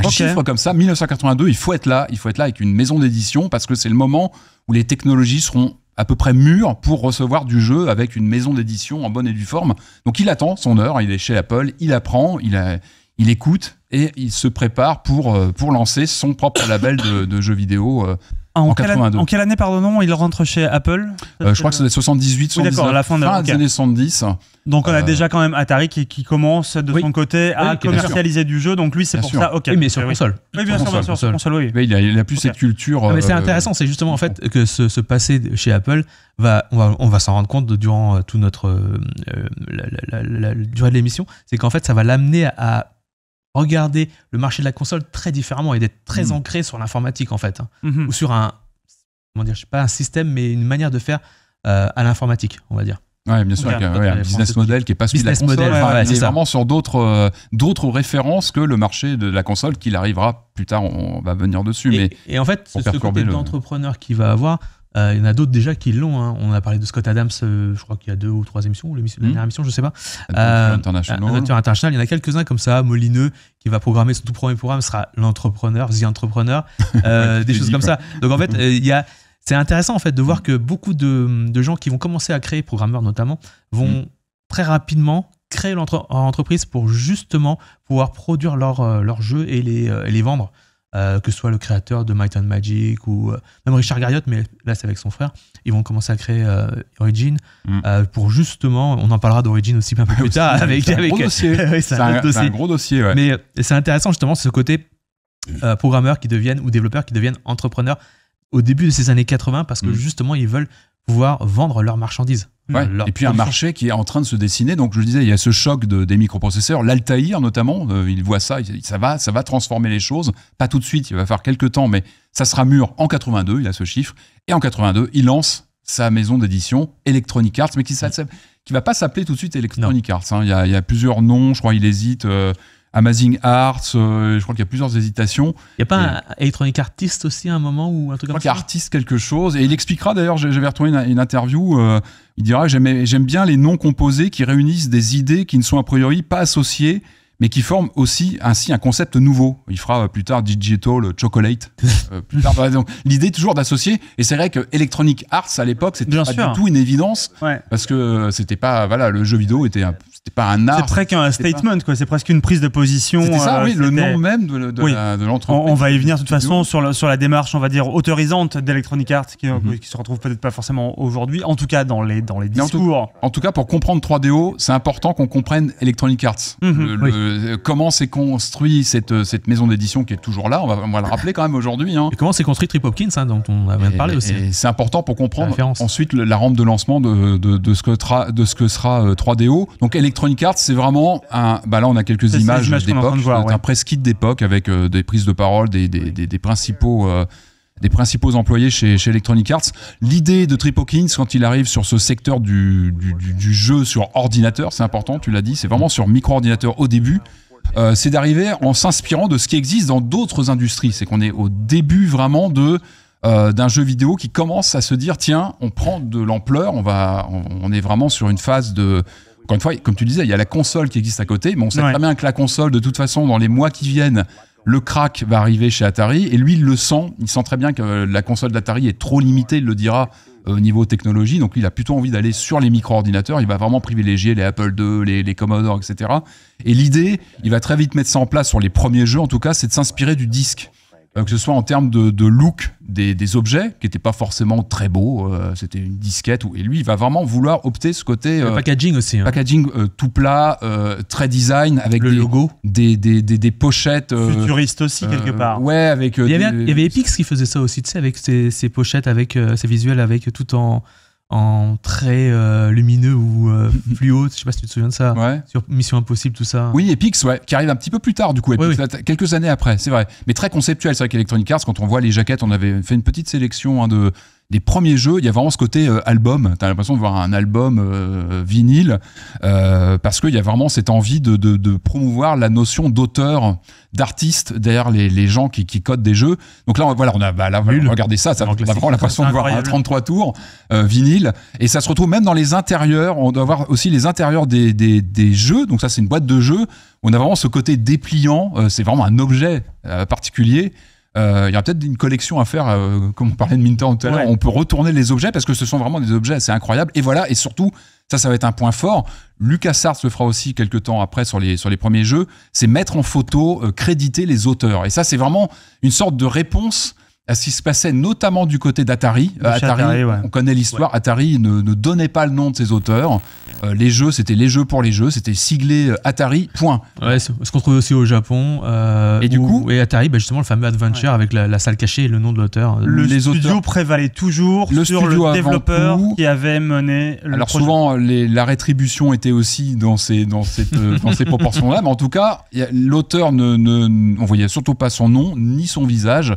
chiffre comme ça, 1982, il faut être là, il faut être là avec une maison d'édition parce que c'est le moment où les technologies seront à peu près mûres pour recevoir du jeu avec une maison d'édition en bonne et due forme. Donc il attend son heure, il est chez Apple, il apprend, il, il écoute, et il se prépare pour, euh, pour lancer son propre label de, jeux vidéo. Euh, en, 82. Quelle, en quelle année, pardon, il rentre chez Apple euh, Je crois que c'est 78, 79, oui, à la fin, de, fin des années 70. Donc on a déjà quand même Atari qui, commence de son côté à commercialiser du jeu. Donc lui, c'est pour ça. ok. Oui, mais sur eh console. Oui, bien sûr, sur console, oui. il, a, plus cette culture. mais c'est intéressant, c'est justement en fait que ce, ce passé chez Apple va, on va, s'en rendre compte durant tout notre la, durée de l'émission, c'est qu'en fait ça va l'amener à regarder le marché de la console très différemment et d'être très hmm. ancré sur l'informatique en fait, hein. hmm. ou sur un, comment dire, je sais pas un système, mais une manière de faire euh, à l'informatique, on va dire. Oui, bien sûr, un business model qui est pas celui de la console. Model, vraiment sur euh, d'autres références que le marché de la console qu'il arrivera plus tard, on va venir dessus. Et, mais et en fait, ce, côté d'entrepreneur qu'il va avoir, euh, il y en a d'autres déjà qui l'ont. Hein. On a parlé de Scott Adams, euh, je crois qu'il y a deux ou trois émissions, ou la hmm. dernière émission, je ne sais pas. Euh, international. Il y en a quelques-uns comme ça. Molineux, qui va programmer son tout premier programme, sera l'entrepreneur, The Entrepreneur, des choses comme ça. Donc en fait, il a. C'est intéressant en fait de voir que beaucoup de, gens qui vont commencer à créer, programmeurs notamment, vont hmm. très rapidement créer leur entreprise pour justement pouvoir produire leurs leur et les, les vendre. Euh, que ce soit le créateur de Might and Magic ou euh, même Richard Garriott, mais là c'est avec son frère, ils vont commencer à créer euh, Origin mm. pour justement, on en parlera d'Origin aussi un peu plus tard avec. avec c'est un, gros dossier. Mais c'est intéressant justement ce côté programmeur qui deviennent ou développeurs qui deviennent entrepreneurs au début de ces années 80 parce que mm. justement ils veulent pouvoir vendre leurs marchandises. Et puis un marché qui est en train de se dessiner. Donc je disais, il y a ce choc des microprocesseurs. L'Altaïr notamment, euh, il voit ça, ça va, ça va transformer les choses. Pas tout de suite, il va faire quelques temps, mais ça sera mûr en 82. Il a ce chiffre. Et en 82, il lance sa maison d'édition Electronic Arts, mais qui, ne va pas s'appeler tout de suite Electronic Arts. Hein. Il, y a, plusieurs noms. Je crois il hésite. Euh, Amazing Arts, euh, je crois qu'il y a plusieurs hésitations. Il n'y a pas un Electronic Artist aussi à un moment où un truc quelque chose. Et il expliquera d'ailleurs, j'avais retrouvé une, interview, euh, il dira j'aime bien les noms composés qui réunissent des idées qui ne sont a priori pas associées mais qui forme aussi ainsi un concept nouveau. Il fera euh, plus tard Digital Chocolate. l'idée euh, est l'idée toujours d'associer. Et c'est vrai que Electronic Arts à l'époque, c'était pas du tout une évidence parce que euh, c'était pas voilà le jeu vidéo était c'était pas un art. C'est presque un statement quoi. C'est presque une prise de position. C'était ça, oui, le nom même de, l'entreprise. On, va y venir de toute façon sur la, sur la démarche, on va dire autorisante d'Electronic Arts mhm. qui, se retrouve peut-être pas forcément aujourd'hui. En tout cas dans les dans les discours. En tout, cas pour comprendre 3DO, c'est important qu'on comprenne Electronic Arts. Mhm. le, euh, comment s'est construit cette, euh, cette maison d'édition qui est toujours là, on va, le rappeler quand même aujourd'hui. Hein. comment s'est construit Trip Hopkins, hein, dont on a de parlé aussi. C'est important pour comprendre ensuite la rampe de lancement de, ce, que de ce que sera 3DO. Euh, Donc Electronic Arts, c'est vraiment un. Bah là, on a quelques images, d'époque, un press kit d'époque avec des prises de parole des, des principaux des principaux employés chez, Electronic Arts. L'idée de Trip Hawkins, quand il arrive sur ce secteur du, jeu sur ordinateur, c'est important, tu l'as dit, c'est vraiment sur micro-ordinateur au début. Euh, c'est d'arriver en s'inspirant de ce qui existe dans d'autres industries. C'est qu'on est au début vraiment de euh, d'un jeu vidéo qui commence à se dire tiens, on prend de l'ampleur, on va, on, est vraiment sur une phase de encore une fois, comme tu disais, il y a la console qui existe à côté, mais on sait très bien que la console, de toute façon, dans les mois qui viennent, le crack va arriver chez Atari et lui il le sent, il sent très bien que la console d'Atari est trop limitée, il le dira euh, au niveau technologie, donc il a plutôt envie d'aller sur les micro-ordinateurs, il va vraiment privilégier les Apple II, les Commodore, etc. Et l'idée, il va très vite mettre ça en place sur les premiers jeux en tout cas, c'est de s'inspirer du disque. Euh, que ce soit en termes de, look des, objets, qui n'étaient pas forcément très beaux, euh, c'était une disquette, et lui, il va vraiment vouloir opter ce côté... le euh, packaging aussi. Hein. Packaging tout plat, très design, avec le des, logo. Des, des, des pochettes... Futuriste aussi, quelque part. Ouais, avec... Il y, avait, il y avait Epix qui faisait ça aussi, tu sais, avec ses, pochettes, avec ses visuels, avec tout en en très euh, lumineux ou euh, plus fluo, je sais pas si tu te souviens de ça, sur Mission Impossible, tout ça. Oui, Epix, ouais, qui arrive un petit peu plus tard du coup, quelques années après, c'est vrai, mais très conceptuel, c'est vrai qu'Electronic Arts, quand on voit les jaquettes, on avait fait une petite sélection hein, de, des premiers jeux, il y a vraiment ce côté euh, album album. as l'impression de voir un album euh, vinyle euh, parce qu'il y a vraiment cette envie de, promouvoir la notion d'auteur, d'artiste derrière les, gens qui, codent des jeux. Donc là, on, voilà, on a bah, regardez ça, ça on a l'impression de voir un 33 tours vinyle et ça se retrouve même dans les intérieurs. On doit voir aussi les intérieurs des, des jeux. Donc ça, c'est une boîte de jeux. On a vraiment ce côté dépliant. c'est vraiment un objet particulier. Euh, il y a peut-être une collection à faire, euh, comme on parlait de Minton tout à l'heure. On peut retourner les objets parce que ce sont vraiment des objets assez incroyables. Et voilà, et surtout, ça, ça va être un point fort. LucasArts se fera aussi quelques temps après sur les, sur les premiers jeux, c'est mettre en photo, euh, créditer les auteurs. Et ça, c'est vraiment une sorte de réponse à ce qui se passait notamment du côté d'Atari. Euh, Atari, on connaît l'histoire, Atari ne, donnait pas le nom de ses auteurs. Euh, les jeux, c'était les jeux pour les jeux, c'était siglé euh, Atari, point. ce qu'on trouvait aussi au Japon. et du coup Et Atari, bah, justement, le fameux Adventure avec la, salle cachée et le nom de l'auteur. Le les studio prévalait toujours le sur le développeur qui avait mené le Alors souvent, la rétribution était aussi dans ces, dans cette, dans ces proportions-là, mais en tout cas, l'auteur ne, ne, on voyait surtout pas son nom ni son visage.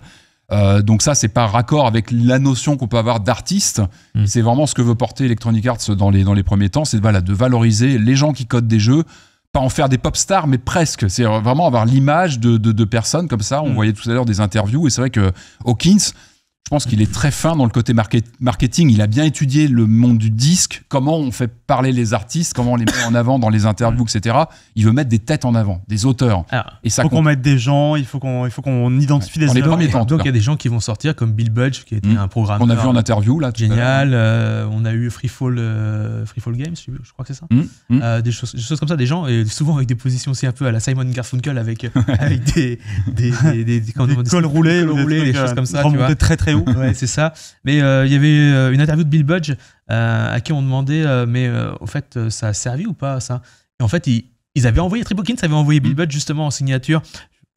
Euh, donc ça, c'est pas raccord avec la notion qu'on peut avoir d'artiste. Hmm. C'est vraiment ce que veut porter Electronic Arts dans les, dans les premiers temps, c'est voilà, de valoriser les gens qui codent des jeux, pas en faire des pop stars, mais presque. C'est vraiment avoir l'image de, de, personnes comme ça. On hmm. voyait tout à l'heure des interviews, et c'est vrai que Hawkins, je pense qu'il est très fin dans le côté marketing. Il a bien étudié le monde du disque, comment on fait parler les artistes, comment on les met en avant dans les interviews, etc. Il veut mettre des têtes en avant, des auteurs. Ah. et ça il faut qu'on mette des gens, il faut qu'on, il faut qu'on identifie des les Donc il y a des gens qui vont sortir, comme Bill Budge, qui était hmm. un programme. On a vu en interview, là. Génial. Euh, on a eu Freefall, euh, Fall Games, je crois que c'est ça. Hmm. Hmm. Euh, des, choses, choses, comme ça, des gens, et souvent avec des positions aussi un peu à la Simon Garfunkel, avec, avec des, des, des, des, des, des cols roulés, des, choses comme ça. Tu Très, très c'est ça. Mais euh, il y avait euh, une interview de Bill Budge euh, à qui on demandait, mais au fait, ça a servi ou pas ça Et en fait, ils, avaient envoyé, Tripokin, ça avait envoyé Bill mm. Budge justement en signature,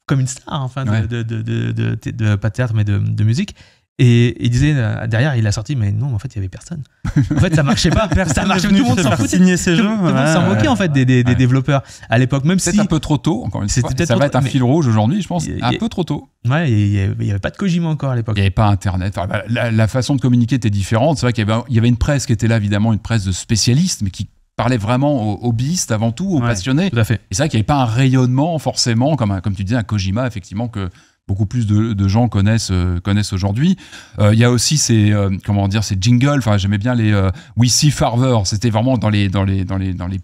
comme une star, hein, enfin, de, de, de, pas théâtre, mais de, musique. Et il disait euh, derrière, il a sorti, mais non, en fait, il y avait personne. En fait, ça marchait pas. ça marchait, tout le monde s'en jeux, moquait en fait des, développeurs à l'époque, même si un peu trop tôt. Encore une fois, ça va être un fil rouge aujourd'hui, je pense. un peu trop tôt. Ouais, il y, avait, pas de Kojima encore à l'époque. Il n'y avait pas Internet. la, façon de communiquer était différente. C'est vrai qu'il y, avait, une presse qui était là, évidemment, une presse de spécialistes, mais qui parlait vraiment aux hobbyistes avant tout, aux passionnés. Tout à fait. Et c'est vrai qu'il n'y avait pas un rayonnement forcément comme comme tu disais un Kojima effectivement que beaucoup plus de, gens connaissent, euh, connaissent aujourd'hui. Euh, il y a aussi ces, euh, comment dire, ces jingles, enfin j'aimais bien les We See Farver. c'était vraiment dans les dans les dans les dans les,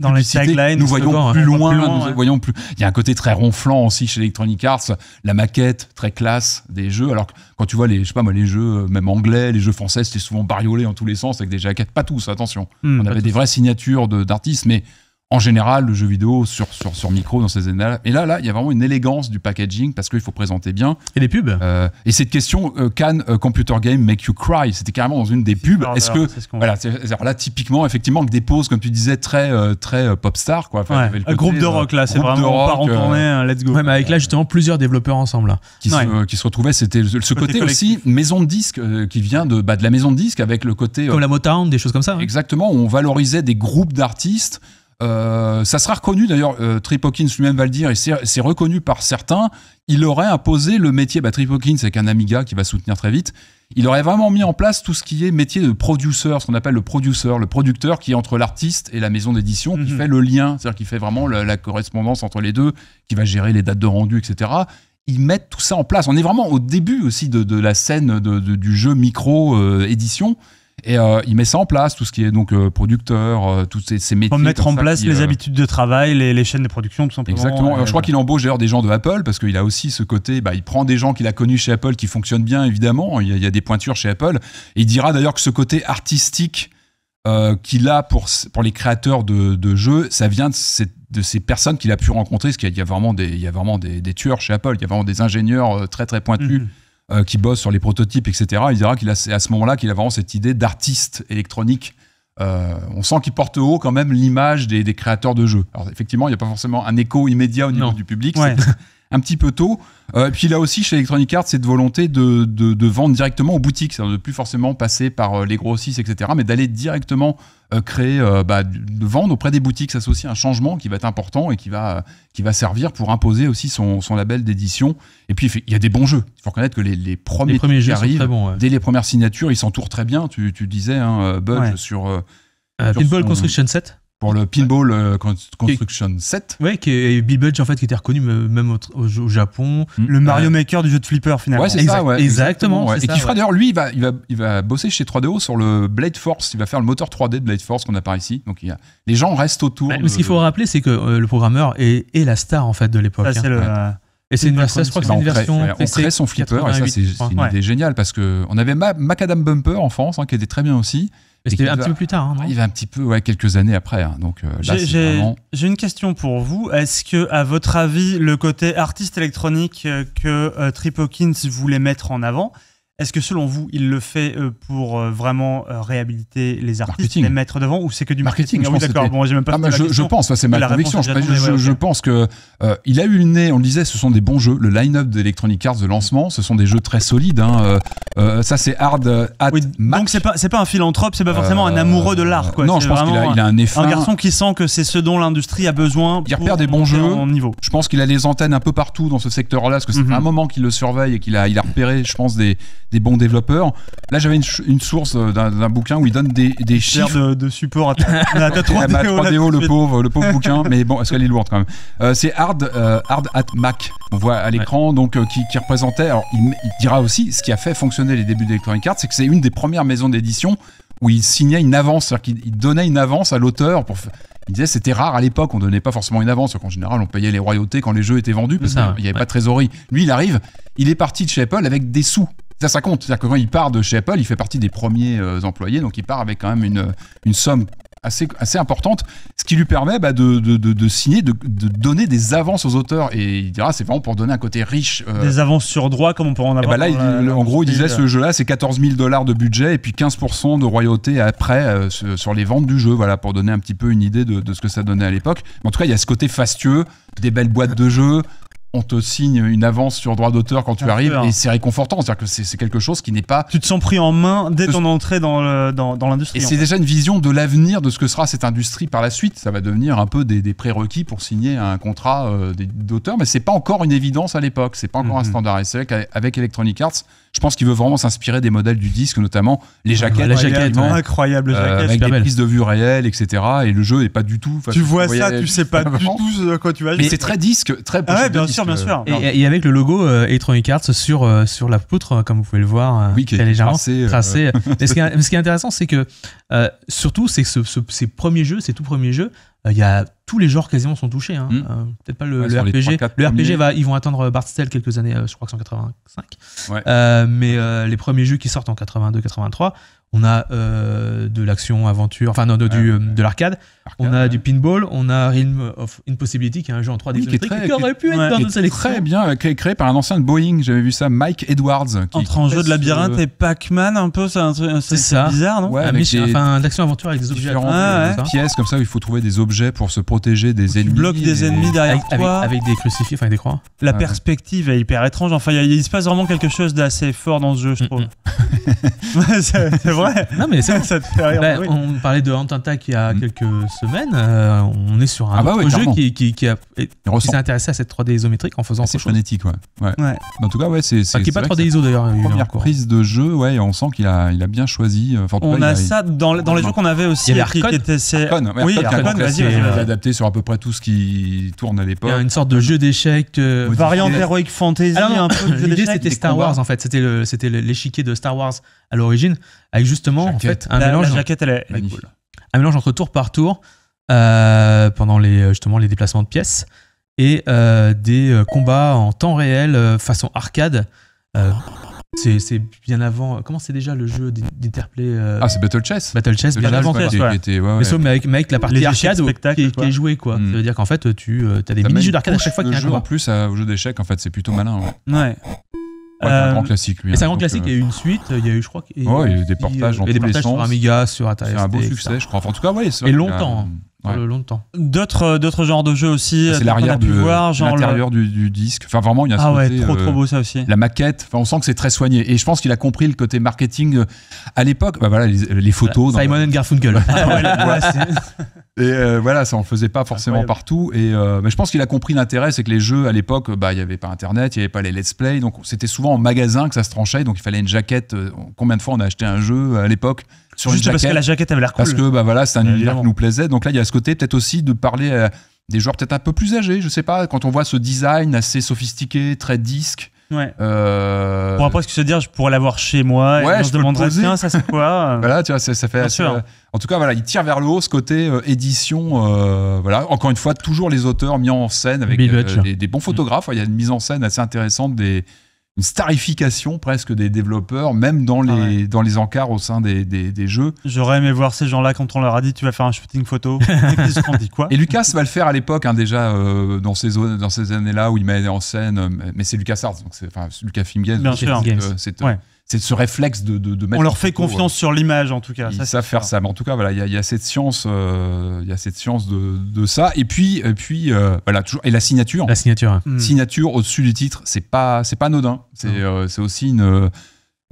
nous voyons hein. plus, loin, nous voyons plus. Il y a un côté très ronflant aussi chez Electronic Arts, la maquette très classe des jeux. Alors que quand tu vois les je sais pas moi les jeux même anglais, les jeux français, c'était souvent bariolé en tous les sens avec des jaquettes, pas tous, attention. Hmm, On avait des vraies signatures d'artistes, mais en général le jeu vidéo sur, sur, sur micro dans ces années-là. Et là, là, il y a vraiment une élégance du packaging parce qu'il faut présenter bien. Et les pubs. Euh, et cette question, euh, can computer game make you cry C'était carrément dans une des pubs. Est-ce que, voilà, là, typiquement, effectivement, que des pauses, comme tu disais, très, euh, très pop star, quoi. Enfin, groupe de rock, là, c'est vraiment rock, part en tournée, hein, let's go. avec là, justement, plusieurs développeurs ensemble. Qui, se, retrouvaient, c'était ce, côté, aussi maison de disque qui vient de, bah, de la maison de disque avec le côté. Comme la Motown, des choses comme ça. Hein. Exactement, où on valorisait des groupes d'artistes. Euh, ça sera reconnu, d'ailleurs, euh, Trip Hawkins lui-même va le dire, et c'est reconnu par certains, il aurait imposé le métier, bah, Trip Hawkins avec un Amiga qui va soutenir très vite, il aurait vraiment mis en place tout ce qui est métier de producer, ce qu'on appelle le producer, le producteur qui est entre l'artiste et la maison d'édition, qui mhm. fait le lien, c'est-à-dire qui fait vraiment la, correspondance entre les deux, qui va gérer les dates de rendu, etc ils mettent tout ça en place. On est vraiment au début aussi de, la scène du jeu micro-édition. Euh, et euh, il met ça en place, tout ce qui est donc euh, producteur, euh, tous ces, métiers. Pour mettre en place les habitudes de travail, les, chaînes de production, tout simplement. Exactement. je crois qu'il embauche d'ailleurs des gens de Apple, parce qu'il a aussi ce côté, bah, il prend des gens qu'il a connus chez Apple qui fonctionnent bien, évidemment. Il y a, des pointures chez Apple. Et il dira d'ailleurs que ce côté artistique qu'il a pour, pour les créateurs de, jeux, ça vient de ces, personnes qu'il a pu rencontrer, parce qu'il y a vraiment, des, il y a vraiment des, tueurs chez Apple, il y a vraiment des ingénieurs très très pointus. Mhm. Euh, qui bosse sur les prototypes, etc. Il dira qu'il c'est à ce moment-là qu'il a vraiment cette idée d'artiste électronique. Euh, on sent qu'il porte haut quand même l'image des, créateurs de jeux. Alors effectivement, il n'y a pas forcément un écho immédiat au niveau du public. un petit peu tôt. Euh, et puis là aussi, chez Electronic Arts, cette volonté de, de, de vendre directement aux boutiques, cest à de plus forcément passer par euh, les grossistes, etc., mais d'aller directement euh, créer, bah, de vendre auprès des boutiques. Ça, c'est aussi un changement qui va être important et qui va, qui va servir pour imposer aussi son, label d'édition. Et puis, il y a des bons jeux. Il faut reconnaître que les, premiers, jeux arrivent, dès les premières signatures, ils s'entourent très bien. Tu, tu disais, hein, Budge, sur... Construction 7 pour le Pinball euh, Construction 7. Oui, qui est Bill Budge en fait qui était reconnu même au, Japon. Mm. Le euh, Mario Maker du jeu de flipper finalement. Ouais, c'est ça, exactement. et qui fera d'ailleurs lui, il va, il va, il va bosser chez 3DO sur le Blade Force. Il va faire le moteur 3D de Blade Force qu'on a par ici. Donc il y a, les gens restent autour. mais ce qu'il faut rappeler, c'est que euh, le programmeur est, la star en fait de l'époque. Hein. c'est le. Et c'est une, version, version on crée son flipper et ça c'est une idée géniale parce que on avait Macadam Bumper en France hein, qui était très bien aussi c'était un petit peu plus tard, hein, Il va un petit peu, ouais, quelques années après. Hein. donc euh, j'ai une question pour vous. Est-ce que, à votre avis, le côté artiste électronique euh, que euh, Trip Hawkins voulait mettre en avant, est-ce que selon vous, il le fait pour vraiment réhabiliter les artistes, les mettre devant, ou c'est que du marketing, je ah d'accord. Bon, j'ai même pas. Ah, je, pense, c'est ma conviction. Je, pense que il a eu le nez. On le disait, ce sont des bons jeux. Le line-up d'Electronic Arts de lancement, ce sont des jeux très solides. Hein, euh, ça, c'est Hard euh, at oui, Donc, c'est pas, un philanthrope, c'est pas forcément un euh, amoureux de l'art. Non, je pense qu'il a, il a, un effet. Un garçon qui sent que c'est ce dont l'industrie a besoin. Il repère des bons jeux. Je pense qu'il a les antennes un peu partout dans ce secteur-là, parce que c'est mhm. un moment qu'il le surveille et qu'il a, il a repéré, je pense, des, des bons développeurs. Là, j'avais une, source d'un bouquin où il donne des, des chiffres. De, de, support à ta, 3 le, pauvre, le pauvre bouquin, mais bon, est-ce qu'elle est lourde quand même. c'est Hard, Hard at Mac, on voit à l'écran, donc qui, représentait, alors il, il dira aussi ce qui a fait fonctionner les débuts d'Electronic Arts, c'est que c'est une des premières maisons d'édition où il signait une avance, c'est-à-dire qu'il donnait une avance à l'auteur pour. Il disait c'était rare à l'époque, on donnait pas forcément une avance, En général on payait les royautés quand les jeux étaient vendus parce qu'il n'y avait pas de trésorerie. Lui il arrive, il est parti de chez Apple avec des sous. Ça, ça compte. C'est-à-dire que quand il part de chez Apple, il fait partie des premiers euh, employés, donc il part avec quand même une somme assez, importante, ce qui lui permet bah, de, signer, de, donner des avances aux auteurs. Et il dira, c'est vraiment pour donner un côté riche. Euh, des avances sur droit, comme on peut en eh ben avoir. là, en gros, il disait, ce jeu-là, c'est 14 000 dollars de budget et puis 15% de royauté après euh, sur les ventes du jeu, voilà, pour donner un petit peu une idée de, ce que ça donnait à l'époque. En tout cas, il y a ce côté fastueux, des belles boîtes de jeux, on te signe une avance sur droit d'auteur quand tu arrives et c'est réconfortant. C'est-à-dire que c'est quelque chose qui n'est pas. Tu te sens pris en main dès ton entrée dans l'industrie. et c'est déjà une vision de l'avenir de ce que sera cette industrie par la suite. Ça va devenir un peu des, prérequis pour signer un contrat euh, d'auteur, mais c'est pas encore une évidence à l'époque. C'est pas encore un mhm. standard. Et c'est vrai qu'avec Electronic Arts, je pense qu'il veut vraiment s'inspirer des modèles du disque, notamment les ah, jaquettes. La jaquette, incroyable euh, jaquette. avec des prises de vue réelles, etc. Et le jeu n'est pas du tout. Tu vois ça, tu sais pas du tout euh, quoi tu vas. Mais c'est très disque, très. Ah ouais, bien sûr, bien euh, sûr. Et, avec le logo euh, Electronic Arts sur sur la poutre, comme vous pouvez le voir, oui, qui est légèrement tracé. mais ce, qui est, intéressant, c'est que surtout, c'est ce, ces premiers jeux, ces tout premiers jeux, il euh, y a tous les genres quasiment sont touchés. Hein. Hmm. Euh, peut-être pas le, RPG. le RPG va, ils vont attendre Bartstel quelques années, euh, je crois que c'est 85. mais les premiers jeux qui sortent en 82-83, on a euh, de l'action aventure, enfin non, de, du, euh, de l'arcade, on a du pinball, on a Realm of Impossibility qui est un jeu en 3D qui, très, bien, euh, créé, par un ancien de Boeing, j'avais vu ça, Mike Edwards. Entre en jeu de labyrinthe et Pac-Man un peu, c'est c'est bizarre, non un aventure avec des objets. Ah, pièces comme ça où il faut trouver des objets pour se protéger des ennemis. des ennemis derrière avec, Avec, des crucifix, enfin des croix. La perspective est hyper étrange, enfin il, il se passe vraiment quelque chose d'assez fort dans ce jeu, je trouve. Non, mais ben, On parlait de Hunt il y a mm. quelques semaines. Euh, on est sur un ah bah jeu qui, a, s'est intéressé à cette 3D isométrique en faisant. C'est phonétique, ouais. En tout cas, ouais, c'est. Enfin, qui n'est pas 3D iso d'ailleurs. Première prise de jeu, ouais, on sent qu'il a, il a bien choisi. Euh, enfin, on a, ça dans, les jeux qu'on avait aussi. Il y avait Arcon. Oui, Arcon, euh, vas-y. adapté sur à peu près tout ce qui tourne à l'époque. Il y a une sorte de jeu d'échecs. Variante Heroic Fantasy, ah un peu. L'idée, c'était Star Wars en fait. C'était l'échiquier de Star Wars à l'origine avec justement en fait un mélange. Un mélange entre tour par tour euh, pendant les euh, justement les déplacements de pièces et euh, des combats en temps réel façon arcade. c'est bien avant. Comment c'est déjà le jeu d'Interplay Ah, c'est Battle Chess. Battle Chess, bien avant. Chess, voilà. ouais, Mais, avec, la partie arcade qui, est jouée, quoi. Hmm. Ça veut dire qu'en fait, tu as des mini-jeux d'arcade à chaque fois qu'il y a un jeu. En plus, au jeu d'échecs, en fait, c'est plutôt malin. ouais. Ouais, un euh, grand classique. Lui, Et c'est un hein, grand classique. Il y a eu une suite. Il y a eu, je crois, il y a eu euh, des portages dans tous les sens. Sur Amiga, sur Atari. C'est un beau succès, je crois. en tout cas, oui. Et longtemps. D'autres, euh, d'autres genres de jeux aussi. Ah, c'est euh, l'arrière du, voir, euh, genre l'intérieur du, disque. Enfin, vraiment, il y a ah ça aussi. La maquette. Enfin, on sent que c'est très soigné. Et je pense qu'il a compris le côté marketing à l'époque. Bah, voilà, les, photos. Simon Garfunkel. et voilà, ça en faisait pas forcément partout. Et mais je pense qu'il a compris l'intérêt, c'est que les jeux à l'époque, bah, il y avait pas Internet, il y avait pas les let's play, donc c'était souvent en magasin que ça se tranchait. Donc il fallait une jaquette. Combien de fois on a acheté un jeu à l'époque Juste parce que la jaquette avait l'air cool. Parce que bah voilà, c'est un univers qui nous plaisait. Donc là, il y a ce côté peut-être aussi de parler des joueurs peut-être un peu plus âgés, je sais pas, quand on voit ce design assez sophistiqué, très disque. Ouais. Euh... Pour après se dire, je pourrais l'avoir chez moi. Ouais, je demanderais tiens, ça c'est quoi Voilà, tu vois, ça, ça fait. Euh, en tout cas, voilà, il tire vers le haut ce côté euh, édition. Euh, voilà, encore une fois, toujours les auteurs mis en scène avec des, bons photographes. Il y a une mise en scène assez intéressante des, une starification presque des développeurs, même dans les, ah dans les encarts au sein des, jeux. J'aurais aimé voir ces gens-là quand on leur a dit tu vas faire un shooting photo. Et Lucas va le faire à l'époque hein, déjà euh, dans ces dans ces années-là où il met en scène, euh, mais c'est Lucas donc c'est enfin Film Games, c'est euh, c'est ce réflexe de, mettre On leur fait confiance hein. sur l'image, en tout cas. Ils ça, savent faire ça. Mais en tout cas, voilà, il y, a cette science, euh, il y a cette science de, ça. Et puis, et puis, euh, voilà, toujours. Et la signature. La signature. Hmm. Signature au-dessus du titre, c'est pas, c'est pas anodin. C'est euh, aussi une.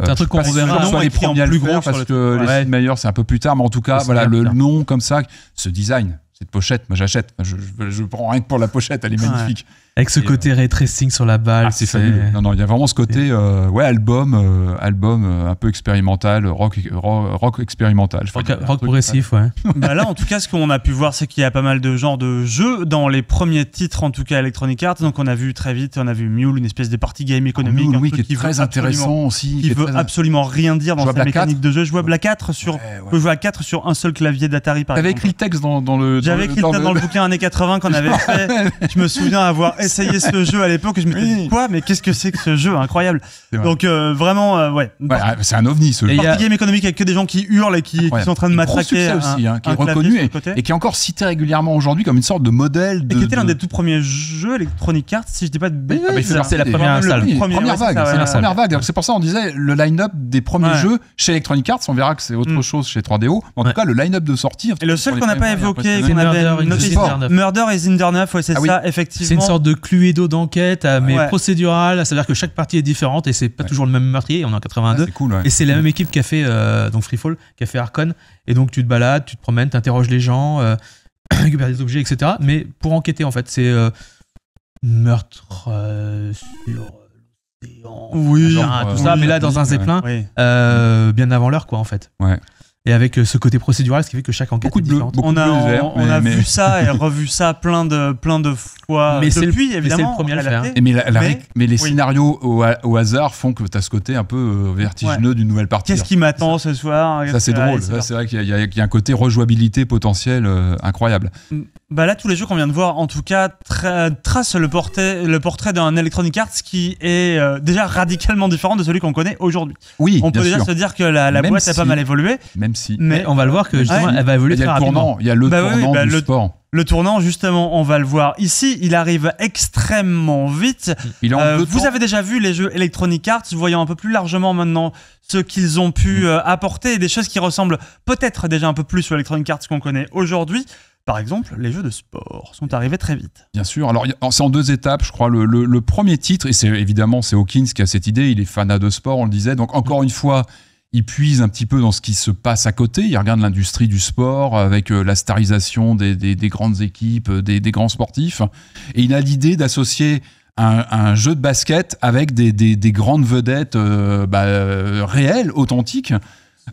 C'est un truc qu'on verra Il les premiers plus gros parce que les meilleurs c'est un peu plus tard mais en tout cas voilà le nom comme ça ce design cette pochette moi j'achète je, prends rien que pour la pochette elle est magnifique avec ce côté euh, retracing sur la balle. Ah, c'est Non, non, il y a vraiment ce côté euh, ouais, album, euh, album un peu expérimental, rock, rock, expérimental. rock, progressif, ouais. Bah là, en tout cas, ce qu'on a pu voir, c'est qu'il y a pas mal de genres de jeux dans les premiers titres, en tout cas Electronic Arts. Donc, on a vu très vite, on a vu Mule, une espèce de party game ah, économique. Mule, oui, qui est très intéressant aussi. Qui, veut absolument rien dire dans sa mécanique de jeu. Je vois Black 4 sur, 4 sur un seul clavier d'Atari, par écrit le texte dans, le. J'avais écrit le texte dans le bouquin années 80 qu'on avait fait. Je me souviens avoir essayé ce jeu à l'époque et je me disais, quoi, mais qu'est-ce que c'est que ce jeu incroyable Donc euh, vraiment, euh, ouais. Ah, c'est un ovni ce jeu. Party a... game économique avec que des gens qui hurlent et qui, sont en train de m'attaquer Un, aussi, hein, qui est reconnu et, qui est encore cité régulièrement aujourd'hui comme une sorte de modèle. et qui était l'un des tout premiers jeux Electronic Arts, si je dis pas de ah, bêtises. c'est la première, vague. C'est la première vague. C'est pour ça on disait le line-up des premiers jeux chez Electronic Arts. On verra que c'est autre hmm. chose chez 3DO. En tout cas, le line-up de sortie. Et le seul qu'on n'a pas évoqué, qu'on avait Murder is in c'est ça, effectivement. C'est une sorte de Cluedo d'enquête mais procédurale C'est-à-dire que chaque partie est différente et c'est pas toujours le même meurtrier. On est en 82. Ah, cool, Et c'est la même équipe qui a fait euh, donc Freefall, qui a fait Arcon. Et donc tu te balades, tu te promènes, tu interroges les gens, euh, récupères des objets, etc. Mais pour enquêter, en fait, c'est euh, meurtre euh, sur l'océan. Oui, tout ça. Mais là, dans un zeppelin, bien avant l'heure, quoi, en fait. Ouais et avec euh, ce côté procédural, ce qui fait que chaque enquête beaucoup est de on a, on, a vu ça et revu ça plein de, plein de fois mais depuis, le, évidemment. Mais, le premier mais, mais, les scénarios au, hasard font que tu as ce côté un peu euh, vertigineux d'une nouvelle partie. Qu'est-ce qui m'attend ce soir Ça, c'est drôle. C'est vrai qu'il y, a un côté rejouabilité potentielle euh, incroyable. Mm. Bah là, tous les jeux qu'on vient de voir, en tout cas, trace tracent le portrait, le portrait d'un Electronic Arts qui est déjà radicalement différent de celui qu'on connaît aujourd'hui. Oui, On peut déjà se dire que la, boîte a pas mal évolué. Mais, eh, on va le voir que justement, elle va évoluer très rapidement. Il y a le bah tournant, bah du sport. Le tournant, justement, on va le voir ici. Il arrive extrêmement vite. Euh, vous avez déjà vu les jeux Electronic Arts, voyant un peu plus largement maintenant ce qu'ils ont pu mm. euh, apporter, des choses qui ressemblent peut-être déjà un peu plus aux Electronic Arts qu'on connaît aujourd'hui. Par exemple, les jeux de sport sont arrivés très vite. Bien sûr. Alors, c'est en deux étapes, je crois. Le, premier titre, et c'est évidemment, c'est Hawkins qui a cette idée. Il est fanat de sport, on le disait. Donc, encore une fois, il puise un petit peu dans ce qui se passe à côté. Il regarde l'industrie du sport avec euh, la starisation des, grandes équipes, euh, des, grands sportifs. Et il a l'idée d'associer un, jeu de basket avec des, grandes vedettes euh, bah, réelles, authentiques.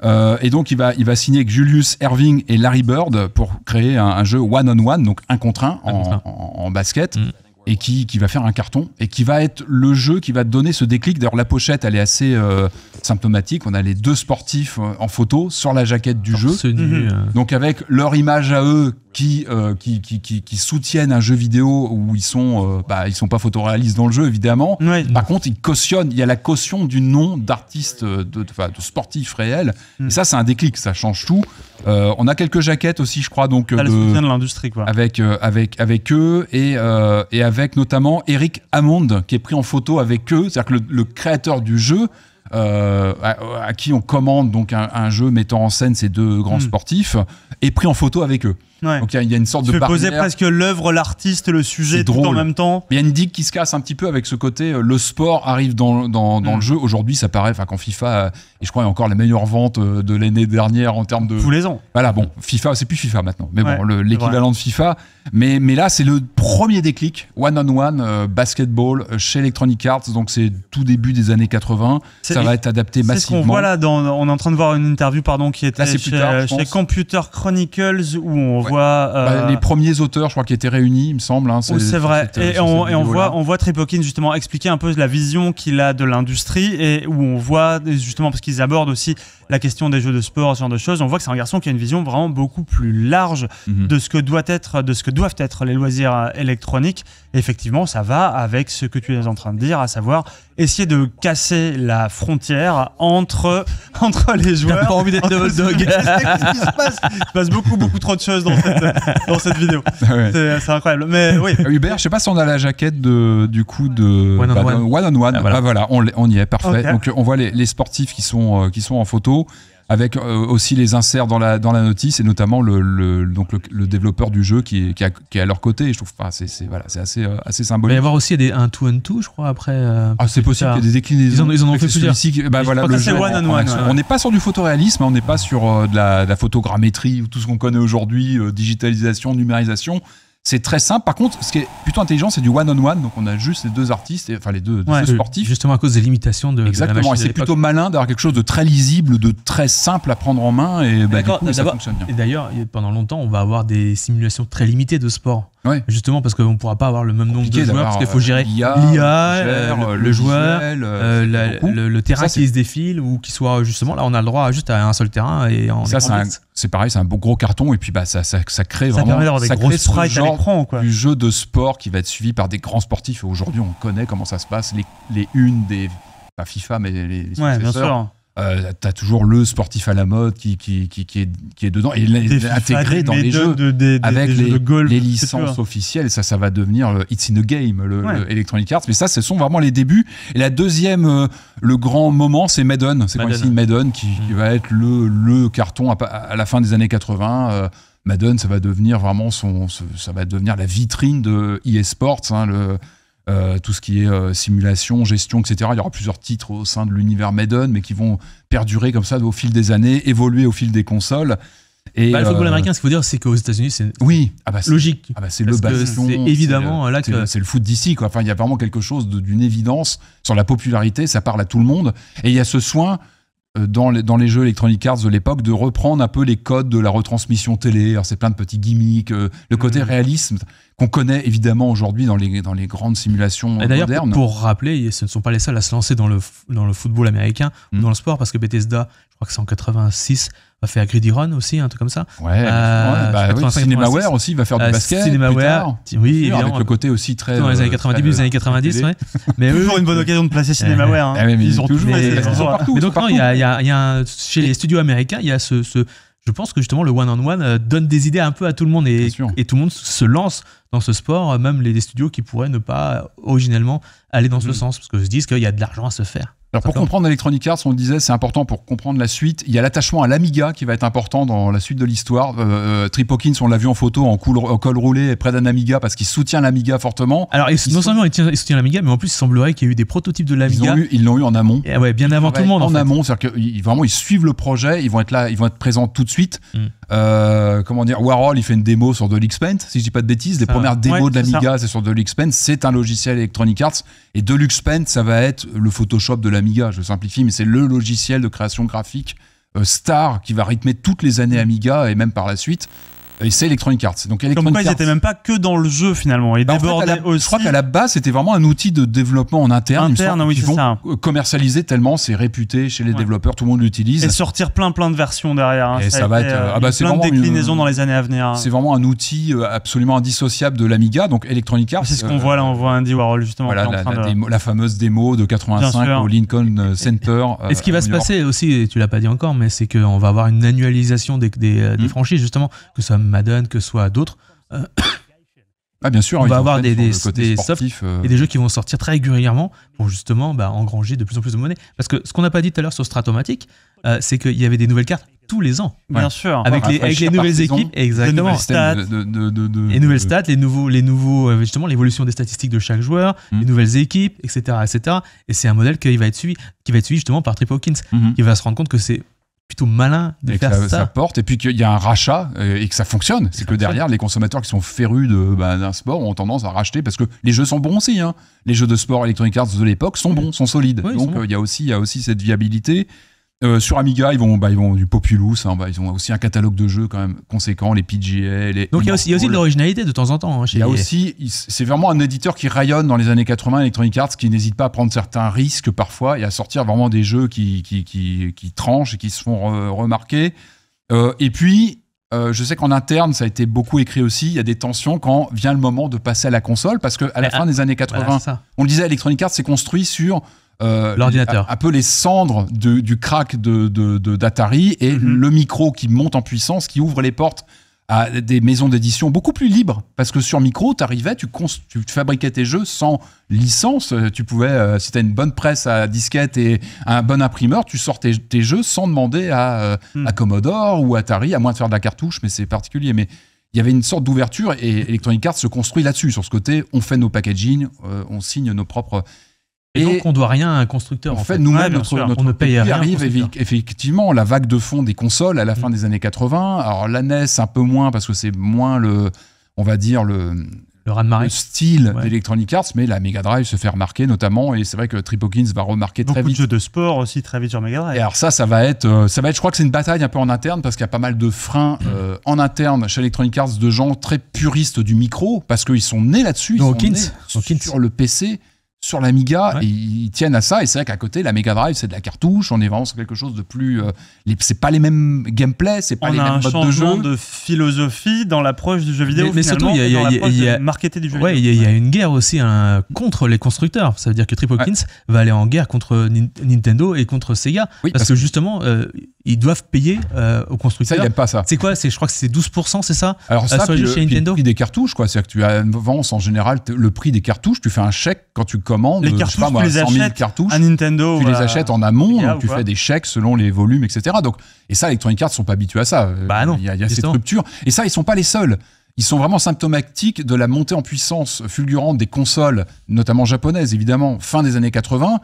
et donc, il va, signer avec Julius Erving et Larry Bird pour créer un, jeu one-on-one, donc un contre un, en, basket. Mm et qui, qui, va faire un carton et qui va être le jeu qui va donner ce déclic. D'ailleurs, la pochette, elle est assez euh, symptomatique. On a les deux sportifs euh, en photo sur la jaquette du jeu. Mhm. Euh. Donc avec leur image à eux euh, qui, qui, qui, soutiennent un jeu vidéo où ils sont, euh, bah, ils sont pas photoréalistes dans le jeu évidemment. Par contre, ils cautionnent. Il y a la caution du nom d'artiste, euh, de, sportifs de sportif réel. Hmm. Et ça, c'est un déclic. Ça change tout. on a quelques jaquettes aussi, je crois, donc de, l'industrie, quoi. Avec, avec, avec eux et, et avec notamment Eric Hammond qui est pris en photo avec eux. C'est-à-dire que le, créateur du jeu. à, qui on commande donc un, jeu mettant en scène ces deux grands hmm. sportifs est pris en photo avec eux. Donc il y, a une sorte de de barrière. poser presque l'œuvre, l'artiste, le sujet tout en même temps. Il y a une digue qui se casse un petit peu avec ce côté. Euh, le sport arrive dans, dans, mm. le jeu. Aujourd'hui, ça paraît. Enfin, quand FIFA euh, et je crois encore la meilleure vente euh, de l'année dernière en termes de tous les ans. Voilà, bon, FIFA, c'est plus FIFA maintenant, mais bon, l'équivalent de FIFA. Mais mais là, c'est le premier déclic. One on one, basketball chez Electronic Arts. Donc c'est tout début des années 80. Ça va être adapté massivement. C'est ce qu'on voit là. on est en train de voir une interview, pardon, qui était là, chez, chez Computer Chronicles où on bah, euh, les premiers auteurs, je crois, qui étaient réunis, il me semble. Hein, oh, c'est vrai. Euh, et, on, et on, voit, on voit Tripokin justement expliquer un peu la vision qu'il a de l'industrie et où on voit justement, parce qu'ils abordent aussi la question des jeux de sport, ce genre de choses, on voit que c'est un garçon qui a une vision vraiment beaucoup plus large mhm. de ce que doit être, de ce que doivent être les loisirs euh, électroniques. effectivement, ça va avec ce que tu es en train de dire, à savoir essayer de casser la frontière entre entre les joueurs. T'as pas envie d'être hot Dog. ce qui se passe Il se passe beaucoup beaucoup trop de choses dans cette, dans cette vidéo. Ah euh, c'est incroyable. Mais oui. Euh, Hubert, je sais pas si on a la jaquette de du coup de One on bah, One. on ah, voilà. Ah, voilà. on, on y est parfait. Donc on voit les, sportifs qui sont qui sont en photo avec euh, aussi les inserts dans la, dans la notice et notamment le, donc le, développeur du jeu qui est, qui, est à leur côté. je trouve c'est, voilà, c'est assez, euh, assez symbolique. Il va y avoir aussi des, un two and two je crois, après. Euh, ah, c'est possible y des Ils en, ont fait plusieurs. Qui, on, n'est pas sur du photoréalisme, hein, on n'est pas sur de la, de, la, photogrammétrie ou tout ce qu'on connaît aujourd'hui, digitalisation, numérisation. C'est très simple. Par contre, ce qui est plutôt intelligent, c'est du one-on-one. donc, on a juste les deux artistes, enfin, les deux, sportifs. Justement, à cause des limitations de. Exactement. et c'est plutôt malin d'avoir quelque chose de très lisible, de très simple à prendre en main. Et, bah, ça fonctionne Et d'ailleurs, pendant longtemps, on va avoir des simulations très limitées de sport. Justement parce qu'on ne pourra pas avoir le même nombre de joueurs parce qu'il faut gérer euh, l'IA, euh, le, joueur, euh, le, terrain qui se défile ou qui soit justement là on a le droit juste à un seul terrain et ça c'est pareil c'est un beau gros carton et puis bah ça, ça, crée vraiment des ça crée ce genre du jeu de sport qui va être suivi par des grands sportifs aujourd'hui on connaît comment ça se passe les, les unes des pas FIFA mais les, les bien sûr. Euh, t'as as toujours le sportif à la mode qui, qui, qui, est, qui est dedans et intégré dans les jeux avec les, licences officielles. Ça, ça va devenir le euh, It's in the Game, le, Arts. Mais ça, ce sont vraiment les débuts. Et la deuxième, euh, le grand moment, c'est Madden. C'est quand il Madden qui, mm. va être le, le carton à, la fin des années 80. Euh, Madden, ça va devenir vraiment son, ça va devenir la vitrine de eSports. Hein, euh, tout ce qui est euh, simulation, gestion, etc. Il y aura plusieurs titres au sein de l'univers Madden, mais qui vont perdurer comme ça au fil des années, évoluer au fil des consoles. Et bah, le football euh, américain, ce qu'il faut dire, c'est qu'aux États-Unis, c'est oui, ah bah, logique. Ah bah, c'est le bastion. C'est évidemment là que c'est le foot d'ici. Quoi. Enfin, il y a vraiment quelque chose d'une évidence sur la popularité. Ça parle à tout le monde. Et il y a ce soin euh, dans les, jeux Electronic Arts de l'époque de reprendre un peu les codes de la retransmission télé. Alors, c'est plein de petits gimmicks, euh, le côté mm. réalisme qu'on connaît évidemment aujourd'hui dans les, grandes simulations Et d'ailleurs, Pour rappeler, ce ne sont pas les seuls à se lancer dans le, football américain ou mm. dans le sport, parce que Bethesda, je crois que c'est en 86, a fait Gridiron aussi, un truc comme ça. Ouais, euh, bah, Cinemaware aussi, il va faire du euh, basket. Cinemaware, oui, avec le côté aussi très. Dans les euh, années 90, début années 90, euh, ouais. Mais toujours une bonne occasion de placer Cinemaware. Hein. Eh, ils ont toujours. Mais, partout, mais donc, non, il y a, y a, y a chez les studios américains, il y a ce, ce je pense que justement le one-on-one donne des idées un peu à tout le monde et, et, tout le monde se lance dans ce sport, même les, studios qui pourraient ne pas originellement aller dans ce mm. sens, parce que se disent qu'il y a de l'argent à se faire. Alors pour comprendre Electronic Arts, on le disait, c'est important pour comprendre la suite. Il y a l'attachement à l'Amiga qui va être important dans la suite de l'histoire. Euh, euh Trip Hawkins, on l'a vu en photo, en, col roulé près d'un Amiga parce qu'il soutient l'Amiga fortement. Alors non seulement il, soutient l'Amiga, mais en plus il semblerait qu'il y ait eu des prototypes de l'Amiga. Ils l'ont eu, en amont. Eh ouais, bien avant tout le monde. En, amont, c'est-à-dire qu'ils vraiment ils suivent le projet, ils vont être là, ils vont être présents tout de suite. Mm. Euh, comment dire, Warhol, il fait une démo sur Deluxe Paint, si je dis pas de bêtises. Les ah. premières démos de l'Amiga, c'est sur Deluxe Paint. C'est un logiciel Electronic Arts. Et Deluxe Paint, ça va être le Photoshop de l'Amiga. Je simplifie, mais c'est le logiciel de création graphique euh, star qui va rythmer toutes les années Amiga et même par la suite. Et c'est Electronic Arts. Donc Electronic Arts, ils n'étaient même pas que dans le jeu finalement. Ils bah, débordaient Je crois qu'à la base, c'était vraiment un outil de développement en interne. Interne, commercialiser tellement, c'est réputé chez les développeurs, tout le monde l'utilise. Et sortir plein plein de versions derrière. Hein. Et ça, va être. Euh, euh, ah bah, plein de déclinaisons dans les années à venir. C'est vraiment un outil euh, absolument indissociable de l'Amiga, donc Electronic Arts. C'est ce qu'on voit là, on voit Andy Warhol justement. Voilà, la, fameuse démo de 85 au Lincoln Center. Et ce qui va se passer aussi, tu l'as pas dit encore, mais c'est qu'on va avoir une annualisation des hmm. franchises justement, que ça Madden, que ce soit d'autres. Euh, ah, bien sûr, on va avoir des, des, softs euh. et des jeux qui vont sortir très régulièrement pour justement bah, engranger de plus en plus de monnaie. Parce que ce qu'on n'a pas dit tout à l'heure sur Stratomatic, euh, c'est qu'il y avait des nouvelles cartes tous les ans. Bien sûr. Avec, les, nouvelles équipes, exactement. Les De, les nouvelles stats, les nouveaux, les nouveaux justement, l'évolution des statistiques de chaque joueur, mhm. les nouvelles équipes, etc. etc. Et c'est un modèle qui va être suivi, qui va être justement par Trip Hawkins, mhm. qui va se rendre compte que c'est plutôt malin de faire ça, porte et puis qu'il y a un rachat euh, et que ça fonctionne. C'est que derrière, les consommateurs qui sont férus de, bah, d'un sport ont tendance à racheter parce que les jeux sont bons aussi. Hein. Les jeux de sport Electronic Arts de l'époque sont bons, sont solides. Donc euh, il y, aussi, y a aussi cette viabilité. Euh, sur Amiga, ils vont, bah, ils vont du Populous, hein, bah, ils ont aussi un catalogue de jeux quand même conséquent, les PGA, les. Donc il y a aussi, de l'originalité de temps en temps. Hein, aussi, c'est vraiment un éditeur qui rayonne dans les années 80 Electronic Arts, qui n'hésite pas à prendre certains risques parfois et à sortir vraiment des jeux qui, tranchent et qui se font remarquer. Euh, et puis, euh, je sais qu'en interne, ça a été beaucoup écrit aussi. Il y a des tensions quand vient le moment de passer à la console, parce qu'à la fin des années 80, on le disait, Electronic Arts s'est construit sur euh, l'ordinateur, un peu les cendres du crack de, d'Atari et mhm. le micro qui monte en puissance, qui ouvre les portes à des maisons d'édition beaucoup plus libres. Parce que sur micro, tu tu, tu fabriquais tes jeux sans licence. Euh, tu pouvais, euh, si t'as une bonne presse à disquette et un bon imprimeur, tu sortais tes, jeux sans demander hmm. à, Commodore ou Atari, à moins de faire de la cartouche, mais c'est particulier. Mais il y avait une sorte d'ouverture et Electronic Arts se construit là-dessus, sur ce côté, on fait nos packaging, on signe nos propres et, donc, on doit rien à un constructeur. En, fait, nous-mêmes, notre, notre, on ne paye rien. arrive effectivement la vague de fond des consoles à la fin mm. des années 80. Alors, la NES, un peu moins, parce que c'est moins le, on va dire, le, le, style d'Electronic Arts, mais la Mega Drive se fait remarquer notamment, et c'est vrai que Trip Hawkins va remarquer très vite. Beaucoup de jeux de sport aussi très vite sur Mega Drive. Et alors ça, ça va être, euh, ça va être, je crois que c'est une bataille un peu en interne parce qu'il y a pas mal de freins euh, en interne chez Electronic Arts de gens très puristes du micro parce qu'ils sont nés là-dessus, sont sur le PC sur l'Amiga ils tiennent à ça. Et c'est vrai qu'à côté, la Mega Drive, c'est de la cartouche. On est vraiment sur quelque chose de plus. Ce euh, c'est pas les mêmes gameplay, c'est pas les mêmes modes de jeu. a un de philosophie dans l'approche du jeu vidéo. Mais, mais surtout, il y a, du jeu Il y, a une guerre aussi contre les constructeurs. Ça veut dire que Trip Hawkins va aller en guerre contre Nintendo et contre Sega. parce, que, justement, euh, ils doivent payer euh, au aux constructeurs. Ça, ils pas ça. C'est quoi Je crois que c'est 12%, c'est ça Alors, ça, puis, chez Nintendo. le prix des cartouches, quoi. C'est-à-dire que tu avances en général le prix des cartouches, tu fais un chèque quand tu commandes. Les cartouches, tu les achètes À Nintendo. Tu les achètes en amont, tu fais des chèques selon les volumes, etc. Donc, et ça, Electronic Arts ne sont pas habitués à ça. Bah non. Il y a, ces y cette rupture. Et ça, ils ne sont pas les seuls ils sont vraiment symptomatiques de la montée en puissance fulgurante des consoles, notamment japonaises évidemment, fin des années 80.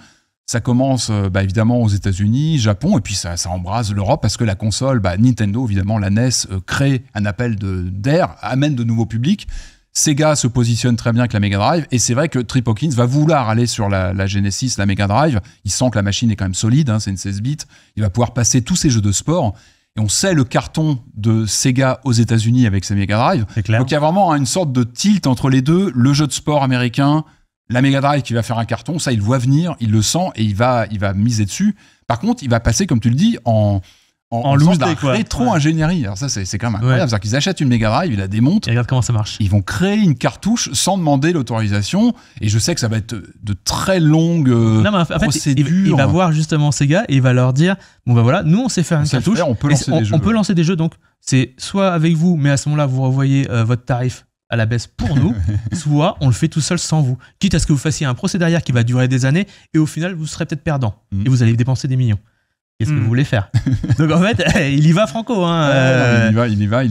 Ça commence euh, bah, évidemment aux États-Unis, Japon, et puis ça, embrase l'Europe parce que la console, bah, Nintendo, évidemment, la NES euh, crée un appel d'air, amène de nouveaux publics. Sega se positionne très bien avec la Mega Drive, et c'est vrai que Trip Hawkins va vouloir aller sur la, Genesis, la Mega Drive. Il sent que la machine est quand même solide, hein, c'est une 16 bits. Il va pouvoir passer tous ses jeux de sport. Et on sait le carton de Sega aux États-Unis avec ses Mega Drive. Donc il y a vraiment hein, une sorte de tilt entre les deux, le jeu de sport américain, la Mega Drive qui va faire un carton, ça, il voit venir, il le sent et il va, il va miser dessus. Par contre, il va passer, comme tu le dis, en en, en, rétro-ingénierie. Alors ça, c'est quand même incroyable. C'est-à-dire qu'ils achètent une Mega Drive, ils la démontent. regarde comment ça marche. Ils vont créer une cartouche sans demander l'autorisation. Et je sais que ça va être de très longues euh, non, mais procédures. Il, va voir justement ces gars et il va leur dire, bon ben voilà, nous on sait faire une cartouche. on, peut lancer, des jeux. on peut lancer des jeux. donc c'est soit avec vous, mais à ce moment-là, vous revoyez euh, votre tarif à la baisse pour nous, soit on le fait tout seul sans vous. Quitte à ce que vous fassiez un procès derrière qui va durer des années et au final, vous serez peut-être perdant mm. et vous allez dépenser des millions. Qu'est-ce que hmm. vous voulez faire Donc en fait, il y va franco. Hein, euh. il y va, il y va. et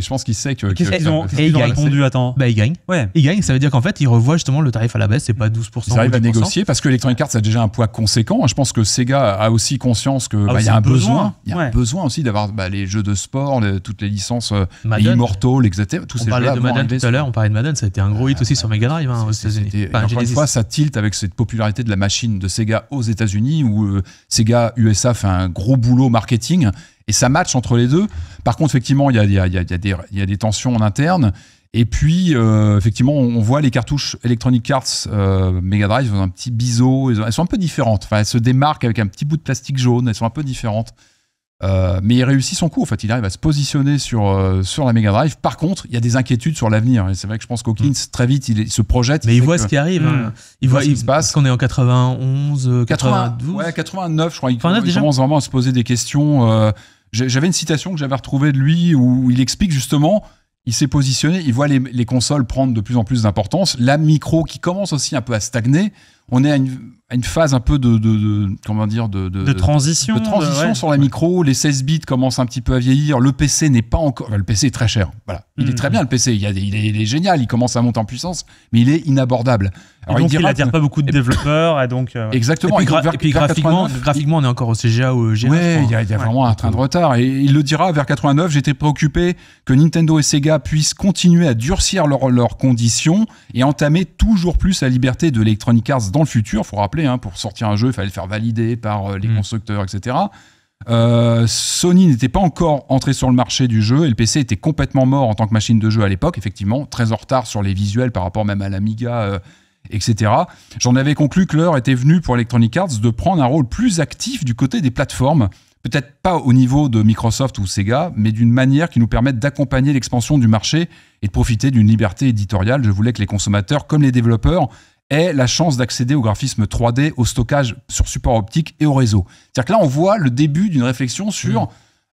je pense qu'il sait que. ont, et il a répondu, attends. Bah, il gagne. Ouais. Il gagne, ça veut dire qu'en fait, il revoit justement le tarif à la baisse, c'est pas 12%. Ils arrive à négocier parce que Electronic Arts a déjà un poids conséquent. Je pense que Sega a aussi conscience qu'il ah bah, y a un besoin. Il y a un besoin aussi d'avoir bah, les jeux de sport, toutes les licences, euh, Madden. etc. on parlait de Madden tout à l'heure, on parlait de Madden, ça a été un gros hit ah, aussi sur Mega Drive hein, aux États-Unis. Encore une fois, ça tilte avec cette popularité de la machine de Sega aux États-Unis où euh, Sega USA fait un gros boulot marketing. Et ça match entre les deux. Par contre, effectivement, il y a, y, a, y, a y a, des tensions en interne. Et puis, euh, effectivement, on voit les cartouches Electronic Arts euh, Mega Drive, ont un petit biseau. Elles, sont un peu différentes. Enfin, elles se démarquent avec un petit bout de plastique jaune. Elles sont un peu différentes. Euh, mais il réussit son coup. En fait, il arrive à se positionner sur, euh, sur la Mega Drive. Par contre, il y a des inquiétudes sur l'avenir. Et c'est vrai que je pense qu'Hawkins, mm. très vite, il, se projette. Mais il voit ce qui arrive. Il, voit, ce qui se passe. qu'on est en 91, 92. Oui, 89, je crois. Il, commence vraiment à se poser des questions. Euh, j'avais une citation que j'avais retrouvée de lui où il explique justement. Il s'est positionné, il voit les, les consoles prendre de plus en plus d'importance, la micro qui commence aussi un peu à stagner on est à une, phase un peu de, comment dire de, transition, de transition euh, sur la micro. Les 16 bits commencent un petit peu à vieillir. Le PC n'est pas encore. le PC est très cher. Voilà, il est mm. très bien le PC. Il, y a est, génial. Il commence à monter en puissance, mais il est inabordable. donc il, dira, pas beaucoup de développeurs. Et donc euh, exactement. Et puis, graphiquement, graphiquement, on est encore au CGA ou au GMA, e Ouais, il y a, vraiment un train de retard. Et il le dira vers 89. J'étais préoccupé que Nintendo et Sega puissent continuer à durcir leurs conditions et entamer toujours plus la liberté de Electronic Arts dans le futur, faut rappeler, hein, pour sortir un jeu, il fallait le faire valider par euh, les mm. constructeurs, etc. Euh, Sony n'était pas encore entré sur le marché du jeu et le PC était complètement mort en tant que machine de jeu à l'époque, effectivement, très en retard sur les visuels par rapport même à l'Amiga, euh, etc. J'en avais conclu que l'heure était venue pour Electronic Arts de prendre un rôle plus actif du côté des plateformes, peut-être pas au niveau de Microsoft ou Sega, mais d'une manière qui nous permette d'accompagner l'expansion du marché et de profiter d'une liberté éditoriale. Je voulais que les consommateurs comme les développeurs est la chance d'accéder au graphisme 3D, au stockage sur support optique et au réseau. C'est-à-dire que là, on voit le début d'une réflexion sur. Mm.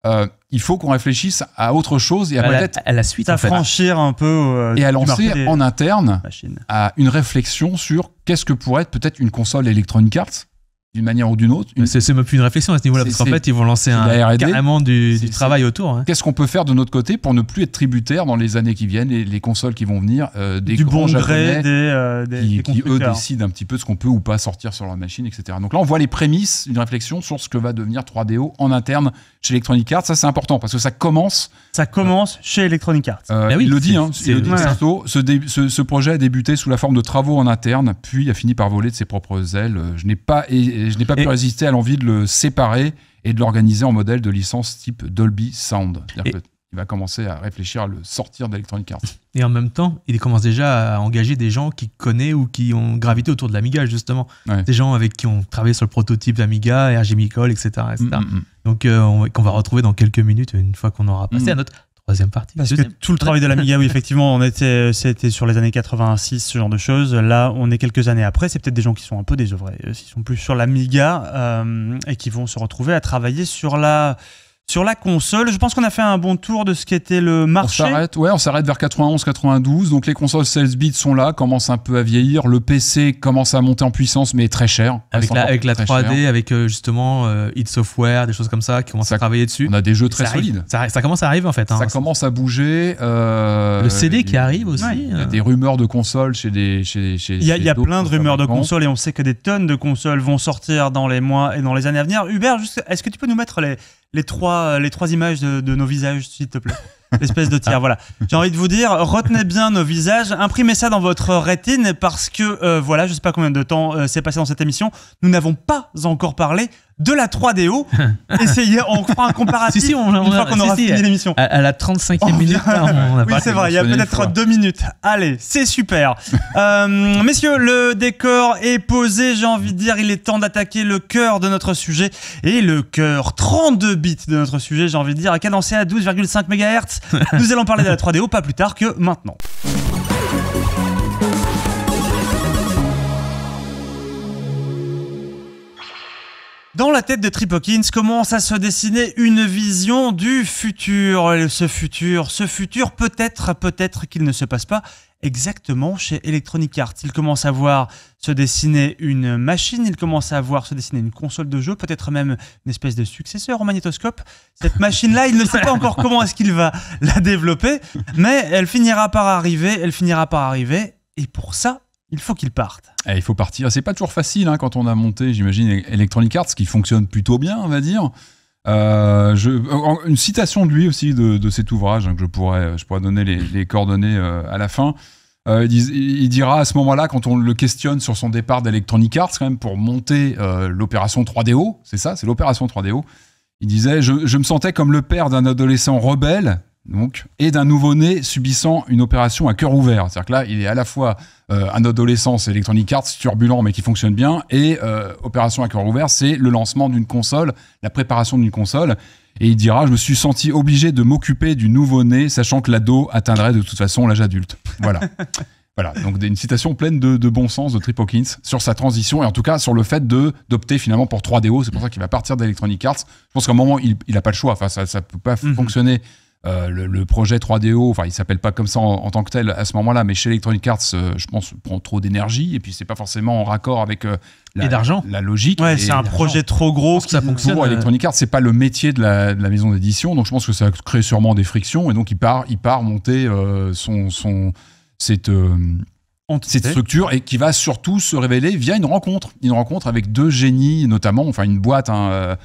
Euh, il faut qu'on réfléchisse à autre chose et à, peut-être à la un peu euh, et à lancer en interne à une réflexion sur qu'est-ce que pourrait être peut-être une console Electronic Arts d'une manière ou d'une autre. C'est même plus une réflexion à ce niveau-là, parce qu'en fait, ils vont lancer un, carrément du, du travail autour. Hein. Qu'est-ce qu'on peut faire de notre côté pour ne plus être tributaire dans les années qui viennent, les, les consoles qui vont venir, des des, qui, eux, décident un petit peu ce qu'on peut ou pas sortir sur leur machine, etc. Donc là, on voit les prémices une réflexion sur ce que va devenir 3DO en interne chez Electronic Arts. Ça, c'est important, parce que ça commence... Ça commence chez Electronic Arts. Euh, eh oui, il le dit, hein, il le dit ce, ce, projet a débuté sous la forme de travaux en interne, puis a fini par voler de ses propres ailes. Euh, je n'ai pas je n'ai pas pu résister à l'envie de le séparer et de l'organiser en modèle de licence type Dolby Sound. Il va commencer à réfléchir à le sortir d'Electronic Card. Et en même temps, il commence déjà à engager des gens qui connaissent ou qui ont gravité autour de l'Amiga, justement. Des gens avec qui ont travaillé sur le prototype d'Amiga, RG Micol, etc. Donc, euh, qu'on va retrouver dans quelques minutes, une fois qu'on aura passé mm. à notre parce que tout le travail de l'Amiga, oui, effectivement, on était, euh, c'était sur les années 86, ce genre de choses. Là, on est quelques années après. C'est peut-être des gens qui sont un peu désœuvrés, qui euh, sont plus sur l'Amiga euh, et qui vont se retrouver à travailler sur la sur la console, je pense qu'on a fait un bon tour de ce qu'était le marché. On s'arrête, ouais, on s'arrête vers 91-92. Donc les consoles 16 bits sont là, commencent un peu à vieillir. Le PC commence à monter en puissance, mais très cher. Avec la, 3D, avec euh, justement euh, Software, des choses comme ça qui commencent à travailler dessus. On a des jeux très solides. Ça, commence à arriver en fait. Hein. Ça commence à bouger. Euh, le CD qui arrive aussi. Il y a euh. des rumeurs de consoles chez des. il y a plein de rumeurs de consoles et on sait que des tonnes de consoles vont sortir dans les mois et dans les années à venir. Hubert, est-ce que tu peux nous mettre les les trois, euh, les trois images de, nos visages, s'il te plaît. espèce de tir, voilà. J'ai envie de vous dire, retenez bien nos visages, imprimez ça dans votre rétine parce que, euh, voilà, je sais pas combien de temps euh, s'est passé dans cette émission, nous n'avons pas encore parlé de la 3DO. Essayez, on fera un comparatif une fois qu'on aura fini l'émission. À, la 35e minute, Oui, c'est vrai, il y a peut-être deux minutes. Allez, c'est super. Euh, messieurs, le décor est posé, j'ai envie de dire, il est temps d'attaquer le cœur de notre sujet. Et le cœur 32 bits de notre sujet, j'ai envie de dire, à cadencé à 12,5 MHz. Nous allons parler de la 3DO pas plus tard que maintenant. Dans la tête de Trip Hawkins commence à se dessiner une vision du futur. Ce futur, ce futur, peut-être, peut-être qu'il ne se passe pas exactement chez Electronic Arts. Il commence à voir se dessiner une machine, il commence à voir se dessiner une console de jeu, peut-être même une espèce de successeur au magnétoscope. Cette machine-là, il ne sait pas encore comment est-ce qu'il va la développer, mais elle finira par arriver, elle finira par arriver. Et pour ça, il faut qu'il parte. Eh, il faut partir. C'est pas toujours facile hein, quand on a monté, j'imagine, Electronic Arts, qui fonctionne plutôt bien, on va dire. Euh, une citation de lui aussi de, cet ouvrage hein, que je pourrais, je pourrais donner les, coordonnées euh, à la fin. Euh, il, dira à ce moment-là, quand on le questionne sur son départ d'Electronic Arts, quand même pour monter l'opération 3DO, c'est ça, c'est l'opération 3DO. Il disait je me sentais comme le père d'un adolescent rebelle donc, et d'un nouveau-né subissant une opération à cœur ouvert. C'est-à-dire que là, il est à la fois euh, un adolescent, c'est Electronic Arts, turbulent mais qui fonctionne bien, et euh, opération à cœur ouvert, c'est le lancement d'une console, la préparation d'une console. Et il dira, je me suis senti obligé de m'occuper du nouveau-né, sachant que l'ado atteindrait de toute façon l'âge adulte. Voilà. Voilà, donc une citation pleine de, bon sens de Trip Hawkins sur sa transition et en tout cas sur le fait de d'opter finalement pour 3DO. C'est pour ça qu'il va partir d'Electronic Arts. Je pense qu'à un moment, il n'a pas le choix. Enfin, ça ne peut pas mhm. fonctionner euh, le, projet 3DO, enfin, il s'appelle pas comme ça en, tant que tel à ce moment-là, mais chez Electronic Arts, euh, je pense, prend trop d'énergie et puis c'est pas forcément en raccord avec euh, la, logique. c'est un projet trop gros que ça fonctionne. Pour Electronic Arts, c'est pas le métier de la, maison d'édition, donc je pense que ça crée sûrement des frictions et donc il part, il part monter son, son, cette cette structure et qui va surtout se révéler via une rencontre. Une rencontre avec deux génies, notamment, enfin une boîte. Hein,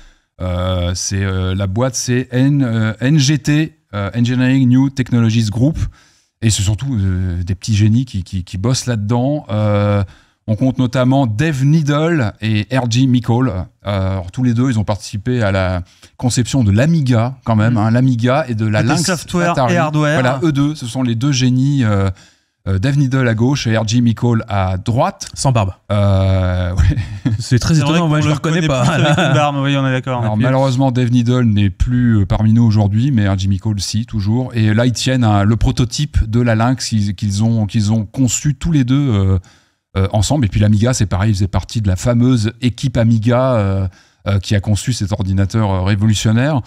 c'est la boîte, c'est NGT euh, Engineering New Technologies Group. Et c'est surtout euh, des petits génies qui, qui, bossent là-dedans. Euh, on compte notamment Dave Needle et R.G. Mikol. tous les deux, ils ont participé à la conception de l'Amiga, quand même. Mhm. Hein. L'Amiga et de la Lynx. Software Atari. et hardware. Voilà, eux deux, ce sont les deux génies euh, Dave Needle à gauche et R.J. Micole à droite. Sans barbe. Euh, c'est très étonnant, moi je le reconnais pas. oui, on est d'accord. malheureusement, Dave Needle n'est plus euh, parmi nous aujourd'hui, mais R.J. Micole si, toujours. Et là, ils tiennent hein, le prototype de la Lynx qu'ils ont, qu'ils ont conçu tous les deux ensemble. Et puis l'Amiga, c'est pareil, ils faisait partie de la fameuse équipe Amiga euh, qui a conçu cet ordinateur euh, révolutionnaire.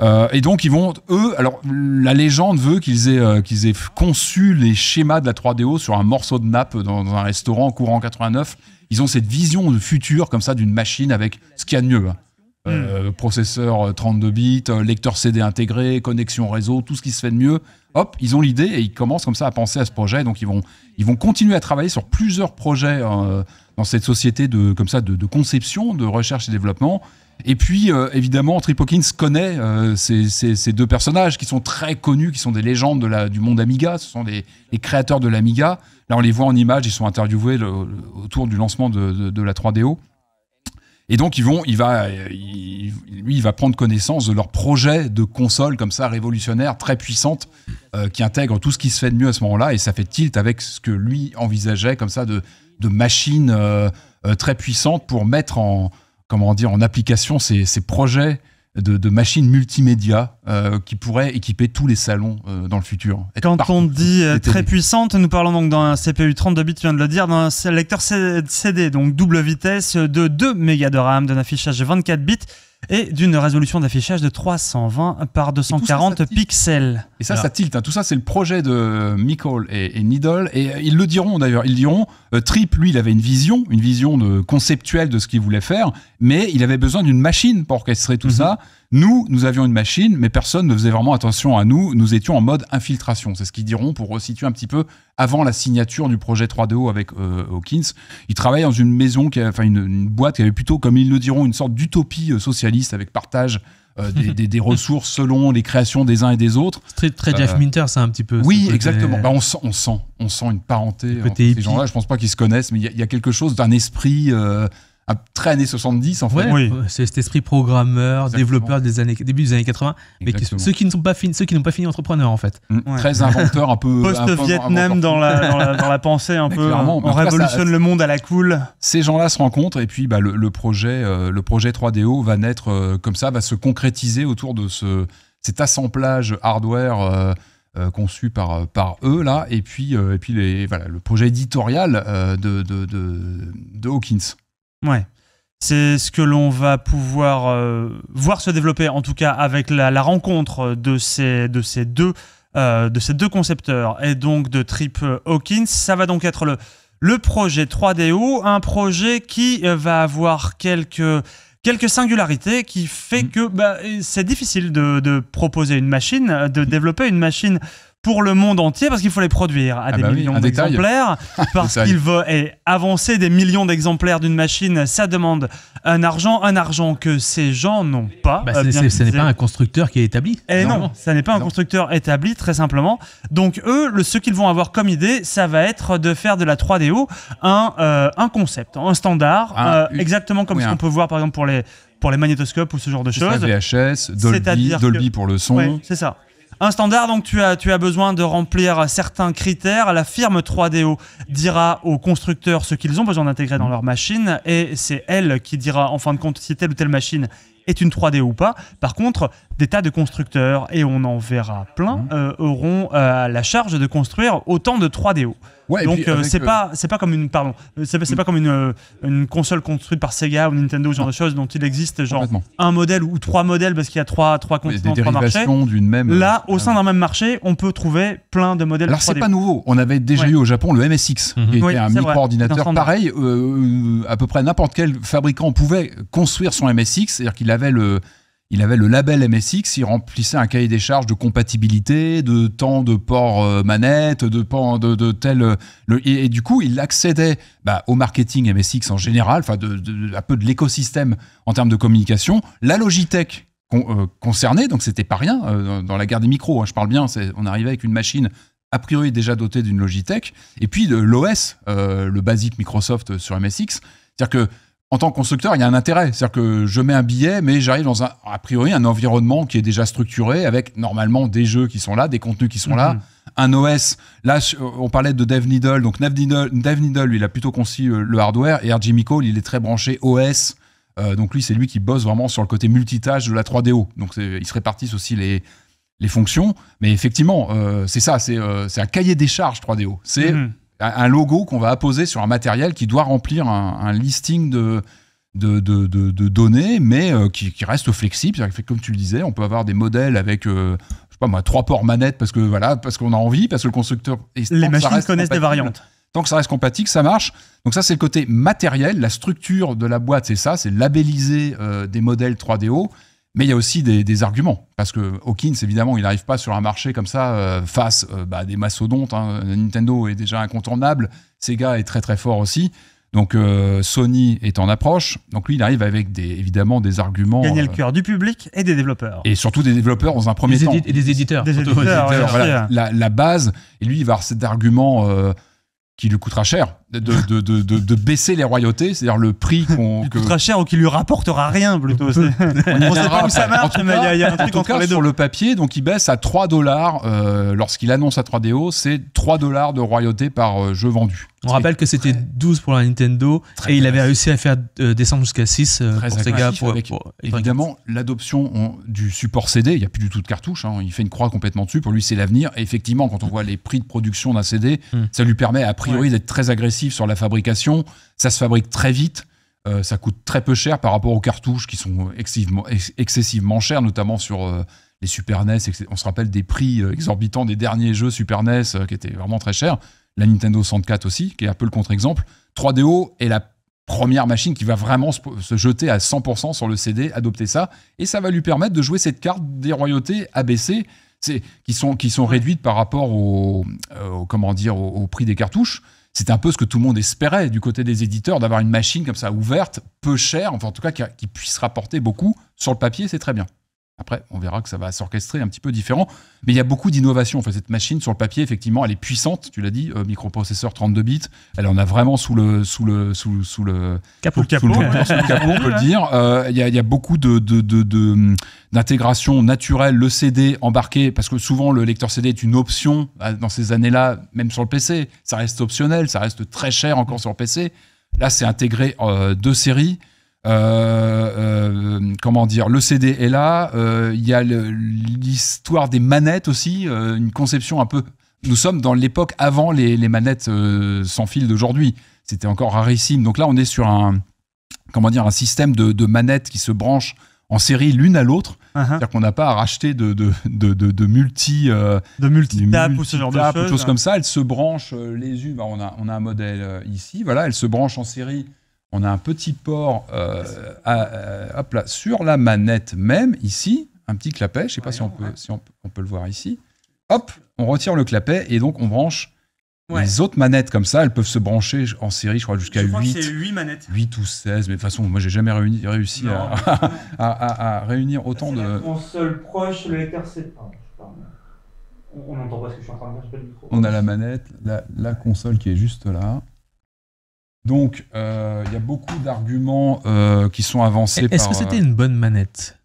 Euh, et donc, ils vont, eux, alors la légende veut qu'ils aient, qu'ils aient conçu les schémas de la 3DO sur un morceau de nappe dans, un restaurant courant 89. Ils ont cette vision de futur, comme ça, d'une machine avec ce qu'il y a de mieux. Hein. Euh, hmm. processeur 32 euh, bits, euh, lecteur CD intégré, connexion réseau, tout ce qui se fait de mieux. Hop, ils ont l'idée et ils commencent comme ça à penser à ce projet. Donc ils vont, ils vont continuer à travailler sur plusieurs projets dans cette société de, comme ça, de, conception, de recherche et développement. Et puis évidemment, Trip Hawkins connaît ces, deux personnages qui sont très connus, qui sont des légendes de la, du monde Amiga. Ce sont les créateurs de l'Amiga. Là, on les voit en image, ils sont interviewés autour du lancement de, de la 3DO. Et donc, ils vont, il va, lui, il va prendre connaissance de leur projet de console comme ça révolutionnaire, très puissante, euh, qui intègre tout ce qui se fait de mieux à ce moment-là. Et ça fait tilt avec ce que lui envisageait comme ça de, machines machine euh, euh, très puissante pour mettre en, comment dire, en application ces projets de, machines multimédia euh, qui pourraient équiper tous les salons euh, dans le futur. Quand on dit euh, très puissante, nous parlons donc d'un CPU 32 bits, tu viens de le dire, d'un lecteur CD, donc double vitesse de 2 mégas de RAM, d'un affichage de 24 bits et d'une résolution d'affichage de 320 par 240 pixels. Et ça, ça tilt. Hein. Tout ça, c'est le projet de euh, Michael et, et Needle. Et euh, ils le diront d'ailleurs. Ils diront euh, Trip, lui, il avait une vision, une vision de, conceptuelle de ce qu'il voulait faire, mais il avait besoin d'une machine pour orchestrer tout mhm. ça. Nous, nous avions une machine, mais personne ne faisait vraiment attention à nous. Nous étions en mode infiltration. C'est ce qu'ils diront pour resituer un petit peu avant la signature du projet 3DO avec euh, Hawkins. Ils travaillaient dans une maison, qui enfin une, boîte qui avait plutôt, comme ils le diront, une sorte d'utopie euh, socialiste avec partage euh, des, ressources selon les créations des uns et des autres. Très, très Jeff c'est un petit peu. Oui, exactement. Bah, on, sent, on, sent, on sent une parenté ces gens-là. Je pense pas qu'ils se connaissent, mais il y, a quelque chose d'un esprit très années 70 en fait. C'est cet esprit programmeur, développeur des années début des années 80, mais ceux qui ne sont pas finis, ceux qui n'ont pas fini entrepreneur en fait. Mm. Très inventeur, un peu post-Vietnam dans, dans, la, dans la pensée un peu. on, révolutionne le monde à la cool. Ces gens-là se rencontrent et puis bah, le, projet le projet 3DO euh, va naître euh, comme ça, va se concrétiser autour de ce cet assemblage hardware. Euh, conçu par, par eux là et puis, et puis les, voilà, le projet éditorial de, de, de, de Hawkins. Ouais. C'est ce que l'on va pouvoir euh, voir se développer, en tout cas avec la, rencontre euh, de ces, deux concepteurs et donc de Trip Hawkins. Ça va donc être le, le projet 3DO, un projet qui euh, va avoir quelques, quelques singularités qui fait mm. que bah, c'est difficile de, de, proposer une machine, de développer une machine pour le monde entier parce qu'il faut les produire à ah des bah millions d'exemplaires, parce qu'il veut eh, avancer des millions d'exemplaires d'une machine, ça demande un argent, un argent que ces gens n'ont pas. Bah, euh, ce n'est pas un constructeur qui est établi. Et eh non, ce ça n'est pas un constructeur établi, très simplement. Donc eux, le, ce qu'ils vont avoir comme idée, ça va être de faire de la 3DO un, euh, un concept, un standard, euh, exactement comme ce qu'on peut voir par exemple pour les pour les magnétoscopes ou ce genre de choses. VHS, Dolby, Dolby pour le son. c'est ça. Un standard, donc tu as, tu as besoin de remplir certains critères. La firme 3DO dira aux constructeurs ce qu'ils ont besoin d'intégrer dans leur machine et c'est elle qui dira en fin de compte si telle ou telle machine est une 3D ou pas. Par contre, des tas de constructeurs, et on en verra plein, mmh. euh, auront euh, la charge de construire autant de 3DO. Donc euh, ce c'est euh, pas c'est pas comme une pardon euh, c'est pas, pas comme une, une console construite par Sega ou Nintendo ce genre de choses dont il existe genre un modèle ou trois modèles parce qu'il y a trois trois continents trois marchés. d'une même. Là au sein d'un même marché on peut trouver plein de modèles. Alors c'est pas nouveau on avait déjà eu au Japon le MSX qui mhm. était un micro-ordinateur pareil à peu près n'importe quel fabricant pouvait construire son MSX c'est-à-dire qu'il avait le il avait le label MSX, il remplissait un cahier des charges de compatibilité, de temps de port euh, manette, de, de, tel. Euh, et, du coup, il accédait bah, au marketing MSX en général, enfin, de, un peu de l'écosystème en termes de communication. La Logitech concernait, euh, concernée, donc c'était pas rien dans la guerre des micros, hein, je parle bien, on arrivait avec une machine a priori déjà dotée d'une Logitech, et puis de l'OS, le basique Microsoft sur MSX. C'est-à-dire que en tant que constructeur, il y a un intérêt. C'est-à-dire que je mets un billet, mais j'arrive dans un, a priori, un environnement qui est déjà structuré avec normalement des jeux qui sont là, des contenus qui sont là, mhm. un OS. Là, on parlait de Dev Needle. Donc, Dev Needle, lui, il a plutôt conçu euh, le hardware et RJ Cole, il est très branché OS. Euh, donc, lui, c'est lui qui bosse vraiment sur le côté multitâche de la 3DO. Donc, il se répartissent aussi les, les fonctions. Mais effectivement, euh, c'est ça, c'est un cahier des charges 3DO. C'est. Mhm un logo qu'on va apposer sur un matériel qui doit remplir un, listing de, données, mais euh, qui, reste flexible. comme tu le disais, on peut avoir des modèles avec, euh, je pas moi, trois ports manettes parce que voilà, parce qu'on a envie, parce que le constructeur. Les machines connaissent des variantes. Tant que ça reste compatible, ça marche. Donc ça, c'est le côté matériel, la structure de la boîte, c'est ça, c'est labelliser euh, des modèles 3DO. Mais il y a aussi des, arguments, parce que Hawkins, évidemment, il n'arrive pas sur un marché comme ça euh, face à euh, bah, des mastodontes. Hein. Nintendo est déjà incontournable, Sega est très très fort aussi. Donc euh, Sony est en approche. Donc lui, il arrive avec des, évidemment des arguments. Gagner le cœur du public et des développeurs. Et surtout des développeurs dans un premier temps. Et des éditeurs. la, la, base. Et lui, il va avoir cet argument qui lui coûtera cher de, de, de, de, baisser les royautés, c'est-à-dire le prix qu'on. Il que... coûtera cher ou qui lui rapportera rien plutôt. on ne sait pas où ça marche, mais il y, a un truc en tout cas, Sur le papier, donc il baisse à 3 dollars euh, lorsqu'il annonce à 3DO, c'est 3 dollars de royauté par euh, jeu vendu. On rappelle que c'était 12 pour la Nintendo et il avait réussi à faire euh, descendre jusqu'à 6 pour évidemment, l'adoption du support CD, il n'y a plus du tout de cartouche, hein, il fait une croix complètement dessus, pour lui c'est l'avenir. Et effectivement, quand on voit les prix de production d'un CD, hmm. ça lui permet a priori d'être très agressif sur la fabrication. Ça se fabrique très vite. Euh, ça coûte très peu cher par rapport aux cartouches qui sont excessivement, excessivement chères, notamment sur euh, les Super NES. E on se rappelle des prix euh, exorbitants des derniers jeux Super NES qui étaient vraiment très chers. La Nintendo 64 aussi, qui est un peu le contre-exemple. 3DO est la première machine qui va vraiment se, jeter à 100% sur le CD, adopter ça, et ça va lui permettre de jouer cette carte des royautés abaissées qui sont, qui sont réduites par rapport au, comment dire, au, prix des cartouches. C'est un peu ce que tout le monde espérait du côté des éditeurs, d'avoir une machine comme ça ouverte, peu chère, enfin en tout cas qui, qui puisse rapporter beaucoup. Sur le papier, c'est très bien. Après, on verra que ça va s'orchestrer un petit peu différent. Mais il y a beaucoup d'innovations. cette machine, sur le papier, effectivement, elle est puissante, tu l'as dit, euh, microprocesseur 32 bits. Elle en a vraiment sous le, sous le, sous, le capot, capot, capot on peut le dire. Euh, il y, a, beaucoup de, d'intégration naturelle, le CD embarqué, parce que souvent le lecteur CD est une option bah, dans ces années-là, même sur le PC. Ça reste optionnel, ça reste très cher encore sur le PC. Là, c'est intégré euh, deux séries. Euh, euh, comment dire, le CD est là. Euh, il y a l'histoire des manettes aussi, une conception un peu. Nous sommes dans l'époque avant les, manettes sans fil d'aujourd'hui. C'était encore rarissime. Donc là, on est sur un comment dire un système de, manettes qui se branchent en série l'une à l'autre. Uh-huh. C'est-à-dire qu'on n'a pas à racheter de, de, de, multi. de multi ou ce genre de choses. Hein. comme ça. Elles se branchent les unes. Bah, on, a, on a un modèle ici. Voilà, elles se branchent en série on a un petit port euh, euh, là, sur la manette même, ici, un petit clapet, je ne sais pas si, on peut, le voir ici. Hop, on retire le clapet et donc on branche les autres manettes comme ça. Elles peuvent se brancher en série, je crois, jusqu'à 8. Crois que 8 manettes. 8 ou 16, mais de toute façon, moi, j'ai jamais réussi à, réunir bah, autant de... La console proche, le lecteur On n'entend pas ce que je suis en train de On a la manette, la, la console qui est juste là. Donc, euh, il y a beaucoup d'arguments euh, qui sont avancés. Est-ce que c'était euh, une bonne manette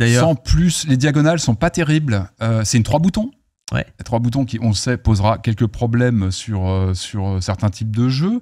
D'ailleurs, sans plus, les diagonales sont pas terribles. c'est une trois boutons. Ouais. Trois boutons qui, on sait, posera quelques problèmes sur certains types de jeux.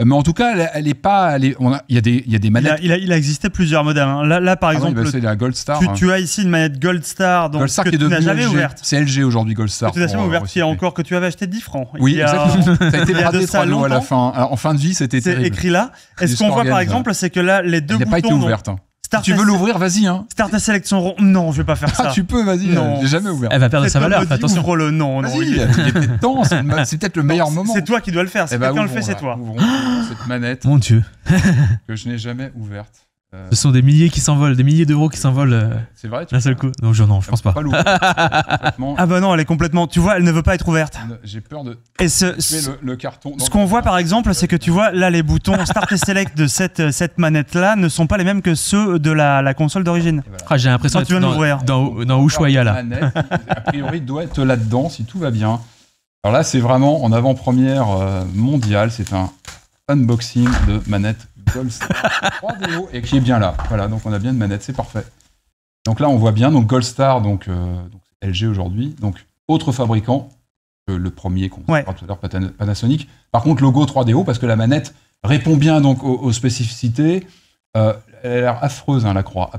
Euh, mais en tout cas, elle, est pas. Il y, a des manettes. Il a, a, il existé plusieurs modèles. Hein. Là, par ah exemple. Hein. Tu, as ici une manette Gold Star donc, que tu n'as jamais euh, ouverte. C'est LG aujourd'hui, Gold Star. tu as jamais ouverte, y a encore que tu avais acheté 10 francs. Oui, ça a été bradé 3 à la fin. en fin de vie, c'était. C'est écrit là. Et ce qu'on voit, par exemple, c'est que là, les deux boutons. Elle n'a pas été ouverte. Hein tu veux l'ouvrir, vas-y. Hein. Start ta sélection Non, je vais pas faire ah, ça. Ah, tu peux, vas-y. Non, j'ai jamais ouvert. Elle va perdre sa valeur. attention. Ouvre le non. non il était temps. C'est peut-être le meilleur moment. C'est toi qui dois le faire. Si eh ben, quelqu'un le fait, c'est toi. cette manette. Mon Dieu. que je n'ai jamais ouverte. Euh, ce sont des milliers qui s'envolent, des milliers d'euros qui s'envolent. Euh, c'est vrai, D'un seul coup. Non, je, non, je pense pas. ah bah non, elle est complètement. Tu vois, elle ne veut pas être ouverte. J'ai peur de. Et ce, le, carton. Ce qu'on voit par exemple, c'est que tu vois, là, les boutons Start et Select de cette, cette manette-là ne sont pas les mêmes que ceux de la, console d'origine. Ah, j'ai l'impression tu viens dans, dans, dans Ushuaïa, là. a priori, doit être là-dedans si tout va bien. Alors là, c'est vraiment en avant-première euh, mondiale. C'est un unboxing de manette 3 do et qui est bien là. Voilà, donc on a bien de manette, c'est parfait. Donc là, on voit bien, donc Gold Star, donc, euh, LG aujourd'hui, donc autre fabricant que euh, le premier qu'on tout à l'heure, Panasonic. Par contre, logo 3DO, parce que la manette répond bien donc aux spécificités. Euh, elle a l'air affreuse, hein, la croix.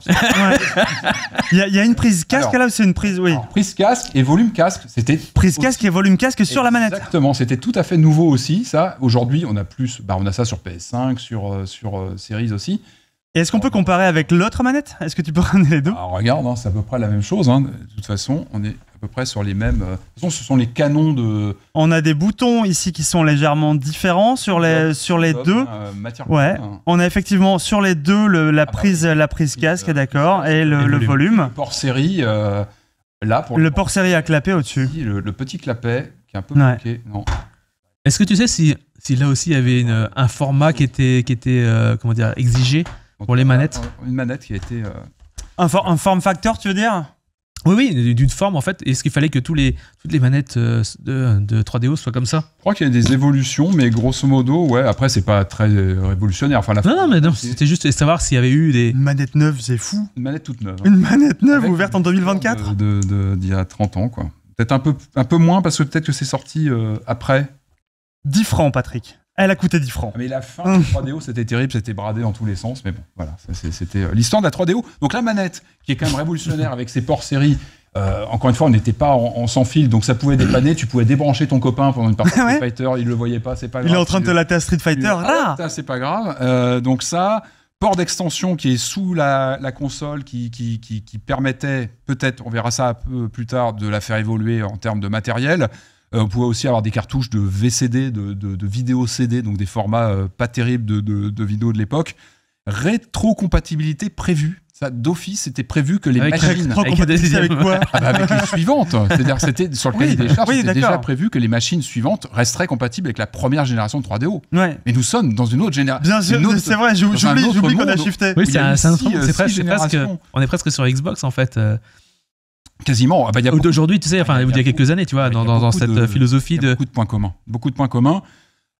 il, y a, une prise casque là, c'est une prise, oui. prise casque et volume casque, c'était. Prise casque et volume casque sur la manette. Exactement, c'était tout à fait nouveau aussi, ça. Aujourd'hui, on a plus, bah, on a ça sur PS5, sur, euh, sur euh, Series aussi. Et est-ce qu'on peut comparer avec l'autre manette Est-ce que tu peux ramener les deux Alors, ah, Regarde, hein, c'est à peu près la même chose. Hein. De toute façon, on est à peu près sur les mêmes. Euh, de toute façon, ce sont les canons de. On a des boutons ici qui sont légèrement différents sur les, sur les deux. Euh, ouais. Hein. On a effectivement sur les deux ah, bah, la, prise, la prise casque, euh, d'accord, et le, volume. Le port série, là. le, port série à clapet au-dessus. Le, petit clapet qui est un peu bloqué. Est-ce que tu sais si, si là aussi il y avait un format qui était, qui était comment dire, exigé pour les manettes Une manette qui a été. Euh, un, form factor, tu veux dire oui, oui, d'une forme en fait. Est-ce qu'il fallait que tous les, toutes les manettes euh, de, 3DO soient comme ça Je crois qu'il y a des évolutions, mais grosso modo, ouais. Après, c'est pas très euh, révolutionnaire. Enfin, non, non, mais non, c'était juste savoir s'il y avait eu des. Une manette neuve, c'est fou. Une manette toute neuve. Hein. Une manette neuve ouverte en 2024 D'il de, y a 30 ans, quoi. Peut-être un peu, un peu moins, parce que peut-être que c'est sorti après. 10 francs, Patrick. Elle a coûté 10 francs. Ah, mais la fin de la 3DO, hum. c'était terrible, c'était bradé dans tous les sens. Mais bon, voilà, c'était euh, l'histoire de la 3DO. Donc la manette, qui est quand même révolutionnaire avec ses ports série. Euh, encore une fois, on n'était pas en, sans fil, donc ça pouvait dépanner. Tu pouvais débrancher ton copain pendant une partie de Street Fighter, il le voyait pas, c'est pas grave. Il est en train de te latter à Street Fighter, ah, C'est pas grave. Euh, donc ça, port d'extension qui est sous la, console, qui, qui permettait, peut-être, on verra ça un peu plus tard, de la faire évoluer en termes de matériel. Euh, on pouvait aussi avoir des cartouches de VCD, de, de, vidéo CD, donc des formats euh, pas terribles de, de, de vidéos de l'époque. Rétrocompatibilité prévue ça, d'office, c'était prévu que les machines. Avec, avec, avec quoi ah bah, Avec les suivantes. C'est-à-dire, c'était sur le oui, cahier des charges, c'était déjà prévu que les machines suivantes resteraient compatibles avec la première génération de 3DO. Ouais. Mais nous sommes dans une autre génération. Bien sûr, c'est vrai, j'oublie qu'on a shifté. Oui, c'est presque. On est presque sur Xbox en fait. Euh. Quasiment. D'aujourd'hui, tu sais, enfin, il y a quelques années, tu vois, dans, dans, cette euh, philosophie de. Beaucoup de points communs. Beaucoup de points communs.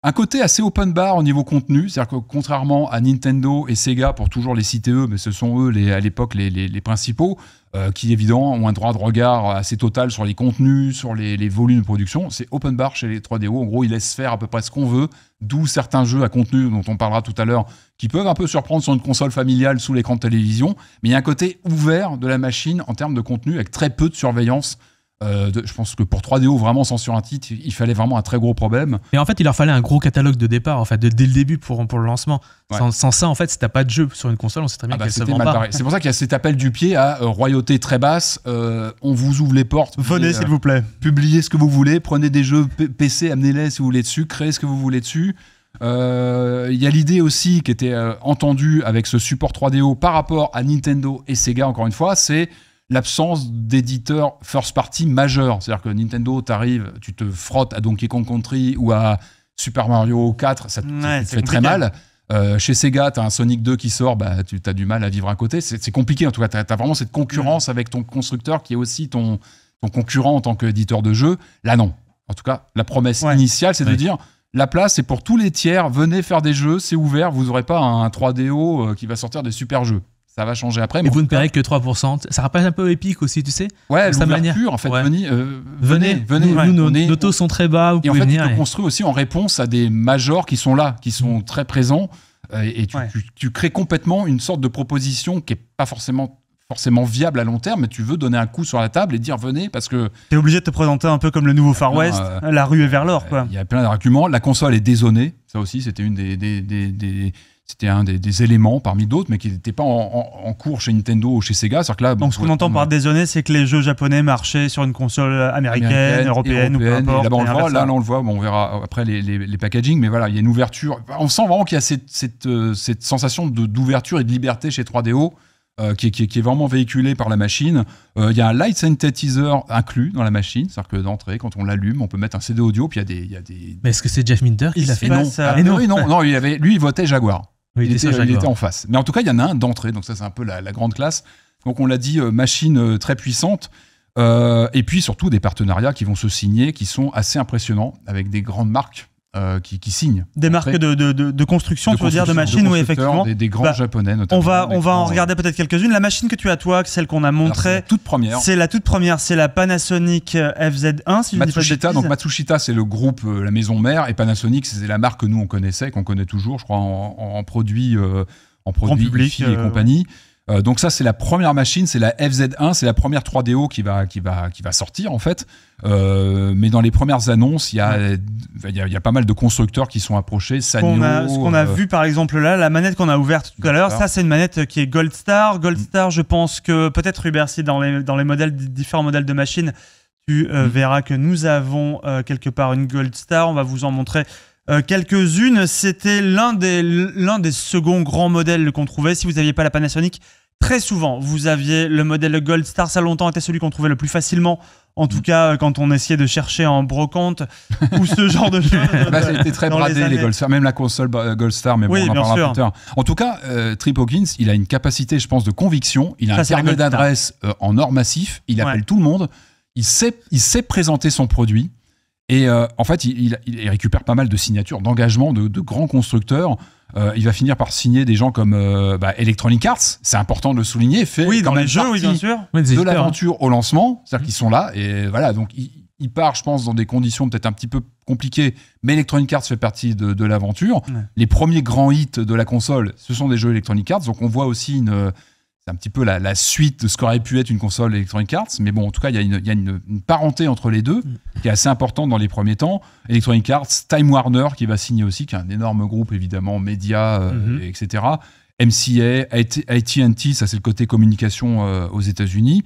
Un côté assez open bar au niveau contenu, c'est-à-dire que contrairement à Nintendo et Sega, pour toujours les citer eux, mais ce sont eux les, à l'époque les, principaux, euh, qui évidemment ont un droit de regard assez total sur les contenus, sur les, les volumes de production, c'est open bar chez les 3DO. En gros, ils laissent faire à peu près ce qu'on veut, d'où certains jeux à contenu dont on parlera tout à l'heure, qui peuvent un peu surprendre sur une console familiale sous l'écran de télévision, mais il y a un côté ouvert de la machine en termes de contenu, avec très peu de surveillance euh, je pense que pour 3DO, vraiment sans sur un titre, il fallait vraiment un très gros problème. Et en fait, il leur fallait un gros catalogue de départ, en fait, de, dès le début pour, pour le lancement. Sans, ça, en fait, si t'as pas de jeu sur une console, on sait très bien ah bah, qu'elle se vend C'est pour ça qu'il y a cet appel du pied à euh, royauté très basse, euh, on vous ouvre les portes. Venez, s'il vous plaît. Publiez ce que vous voulez, prenez des jeux PC, amenez-les si vous voulez dessus, créez ce que vous voulez dessus. Il y a l'idée aussi qui était entendue avec ce support 3DO par rapport à Nintendo et Sega, encore une fois, c'est l'absence d'éditeurs first party majeurs. C'est-à-dire que Nintendo, t'arrives, tu te frottes à Donkey Kong Country ou à Super Mario 4, ça, te fait très mal. Euh, chez Sega, tu un Sonic 2 qui sort, bah, tu as du mal à vivre à côté. C'est compliqué en tout cas. Tu as, vraiment cette concurrence avec ton constructeur qui est aussi ton, concurrent en tant qu'éditeur de jeu. Là, non. En tout cas, la promesse initiale, c'est de dire la place est pour tous les tiers, venez faire des jeux, c'est ouvert, vous n'aurez pas un 3DO euh, qui va sortir des super jeux ça va changer après. Et vous ne paierez que 3%. Ça rappelle un peu épique aussi, tu sais Ouais, sa manière. en fait. Euh, venez, venez, venez. nous, nos, nos, taux sont très bas. et en fait, tu te construis aussi en réponse à des majors qui sont là, qui sont mmh. très présents. Euh, et tu, crées complètement une sorte de proposition qui n'est pas forcément forcément viable à long terme, mais tu veux donner un coup sur la table et dire venez parce que. T'es obligé de te présenter un peu comme le nouveau Far West, euh, la rue est vers l'or, quoi. Il y a plein d'arguments. La console est dézonée, ça aussi, c'était une des c'était un des, éléments parmi d'autres, mais qui n'était pas en, cours chez Nintendo ou chez Sega. Que là, Donc, ce qu'on entend par euh, désonné c'est que les jeux japonais marchaient sur une console américaine, européenne, ou peu Là, on le voit, on on verra après les, les, packagings, mais voilà, il y a une ouverture. On sent vraiment qu'il y a cette, cette, euh, sensation d'ouverture et de liberté chez 3DO. Euh, qui, qui, est vraiment véhiculée par la machine. Il y a un light synthesizer inclus dans la machine, c'est-à-dire que d'entrée, quand on l'allume, on peut mettre un CD audio, puis il y, y, a des. Mais est-ce que c'est Jeff Minter qui l'a fait non. Ça. Ah, non. non, lui, il votait Jaguar il, était, en face. Mais en tout cas, il y en a un d'entrée, donc ça c'est un peu la, la, grande classe. Donc on l'a dit, euh, machine euh, très puissante. Euh, et puis surtout des partenariats qui vont se signer, qui sont assez impressionnants, avec des grandes marques euh, qui, qui, signent. Des marques de, construction, on dire, de machines, ou effectivement. Des, grands bah, japonais, notamment. On va, on va en euh, regarder peut-être quelques-unes. La machine que tu as, toi, celle qu'on a montrée. C'est toute première. C'est la toute première, c'est la Panasonic FZ1, si Matsushita, je dis pas donc Matsushita, c'est le groupe, euh, la maison mère, et Panasonic, c'est la marque que nous, on connaissait, qu'on connaît toujours, je crois, en, en, en produits. en produits public, et compagnie. Euh, donc ça, c'est la première machine, c'est la FZ1, c'est la première 3DO qui va, qui va, qui va sortir en fait. Euh, mais dans les premières annonces, il y a, il y, a, pas mal de constructeurs qui sont approchés. Sanyo, ce qu'on a, euh, vu par exemple là, la manette qu'on a ouverte tout à l'heure, ça c'est une manette qui est Gold Star. Gold Star, je pense que peut-être Hubert, si dans les, dans les différents modèles de machines, tu mm. verras que nous avons quelque part une Gold Star. On va vous en montrer euh, quelques-unes. C'était l'un des, l'un des seconds grands modèles qu'on trouvait. Si vous n'aviez pas la Panasonic, très souvent, vous aviez le modèle Gold Star. Ça a longtemps été celui qu'on trouvait le plus facilement. En tout cas, euh, quand on essayait de chercher en brocante ou ce genre de choses. Eh ben, a c'était très bradé, les, même la console euh, Gold Star, mais bon, on en En tout cas, Trip Hawkins, il a une capacité, je pense, de conviction. Il a un carnet d'adresse en or massif. Il appelle tout le monde. Il sait, il sait présenter son produit. Et euh, en fait, il, récupère pas mal de signatures, d'engagements de, de, grands constructeurs. Euh, il va finir par signer des gens comme euh, bah, Electronic Arts, c'est important de le souligner, fait oui, dans les bien sûr. de hein. l'aventure au lancement, c'est-à-dire qu'ils mmh. sont là, et voilà, donc il, part, je pense, dans des conditions peut-être un petit peu compliquées, mais Electronic Arts fait partie de, l'aventure. Les premiers grands hits de la console, ce sont des jeux Electronic Arts, donc on voit aussi une c'est un petit peu la, suite de ce qu'aurait pu être une console Electronic Arts. Mais bon, en tout cas, il y a, une, parenté entre les deux mm. qui est assez importante dans les premiers temps. Electronic Arts, Time Warner qui va signer aussi, qui est un énorme groupe, évidemment, médias, etc. MCA, AT&T, ça c'est le côté communication euh, aux États-Unis.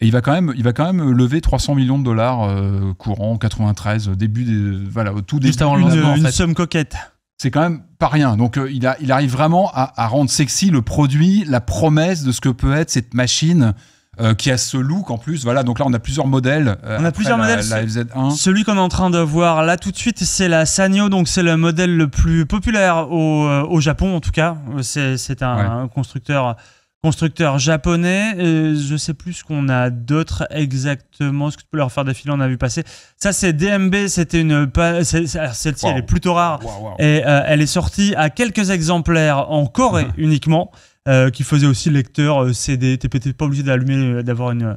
Et il va quand même, il va quand même lever 300 millions de dollars euh, courant 93, début des, voilà, au tout début. Juste avant le en fait. une somme coquette c'est quand même pas rien. Donc euh, il, a, il arrive vraiment à, rendre sexy le produit, la promesse de ce que peut être cette machine euh, qui a ce look en plus. Voilà, donc là on a plusieurs modèles. Euh, on a plusieurs modèles. Celui qu'on est en train de voir là tout de suite, c'est la Sanyo, donc c'est le modèle le plus populaire au, Japon en tout cas. C'est un, constructeur constructeur japonais. Euh, je sais plus ce qu'on a d'autres exactement. Ce que tu peux leur faire défiler, on a vu passer. Ça, c'est DMB. C'était une. Celle-ci, elle est plutôt rare. Et euh, elle est sortie à quelques exemplaires en Corée uniquement, euh, qui faisait aussi lecteur CD. T'es pas obligé d'allumer, d'avoir Un,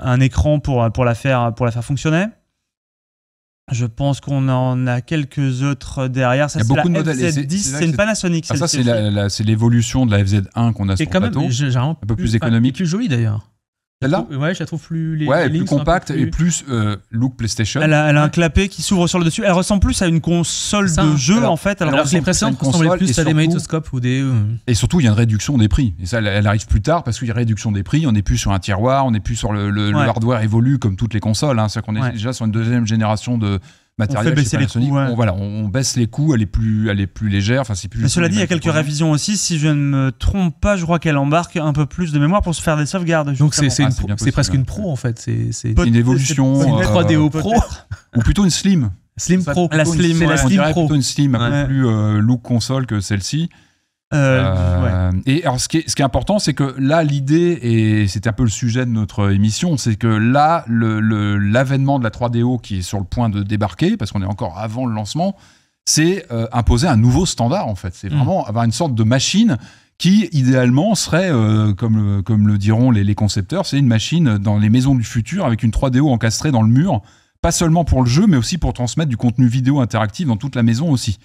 un, écran pour, pour, la faire, pour la faire fonctionner. Je pense qu'on en a quelques autres derrière. Ça, c'est la FZ10, c'est une Panasonic. Ah, ça, c'est l'évolution de la FZ1 qu'on a sur le j'ai un peu plus économique. plus jolie d'ailleurs. Celle-là Ouais, je la trouve plus. compacte et plus euh, look PlayStation. Elle a, un clapet qui s'ouvre sur le dessus. Elle ressemble plus à une console de jeu en fait. Alors, plus à des magnétoscopes ou des. Euh, et surtout, il y a une réduction des prix. Et ça, elle, arrive plus tard parce qu'il y a réduction des prix. On n'est plus sur un tiroir, on n'est plus sur le, hardware évolue comme toutes les consoles. Hein. C'est-à-dire qu'on est déjà sur une deuxième génération de, matériel. On On, voilà, on, baisse les coûts, elle est plus, elle est plus légère. Enfin, c'est plus. cela dit, il y a quelques révisions aussi. Si je ne me trompe pas, je crois qu'elle embarque un peu plus de mémoire pour se faire des sauvegardes. Donc c'est ah, presque une pro en fait. C'est une évolution. Une 3DO euh, pro ou plutôt une slim. Slim Pro. La Slim, Pro. une Slim, un peu plus euh, look console que celle-ci. Euh, euh, et alors, ce qui est, important, c'est que là, l'idée, et c'était un peu le sujet de notre émission, c'est que là, l'avènement le, de la 3DO qui est sur le point de débarquer, parce qu'on est encore avant le lancement, c'est euh, imposer un nouveau standard, en fait. C'est mm. vraiment avoir une sorte de machine qui, idéalement, serait, comme, le, comme le diront les, les concepteurs, c'est une machine dans les maisons du futur avec une 3DO encastrée dans le mur, pas seulement pour le jeu, mais aussi pour transmettre du contenu vidéo interactif dans toute la maison aussi.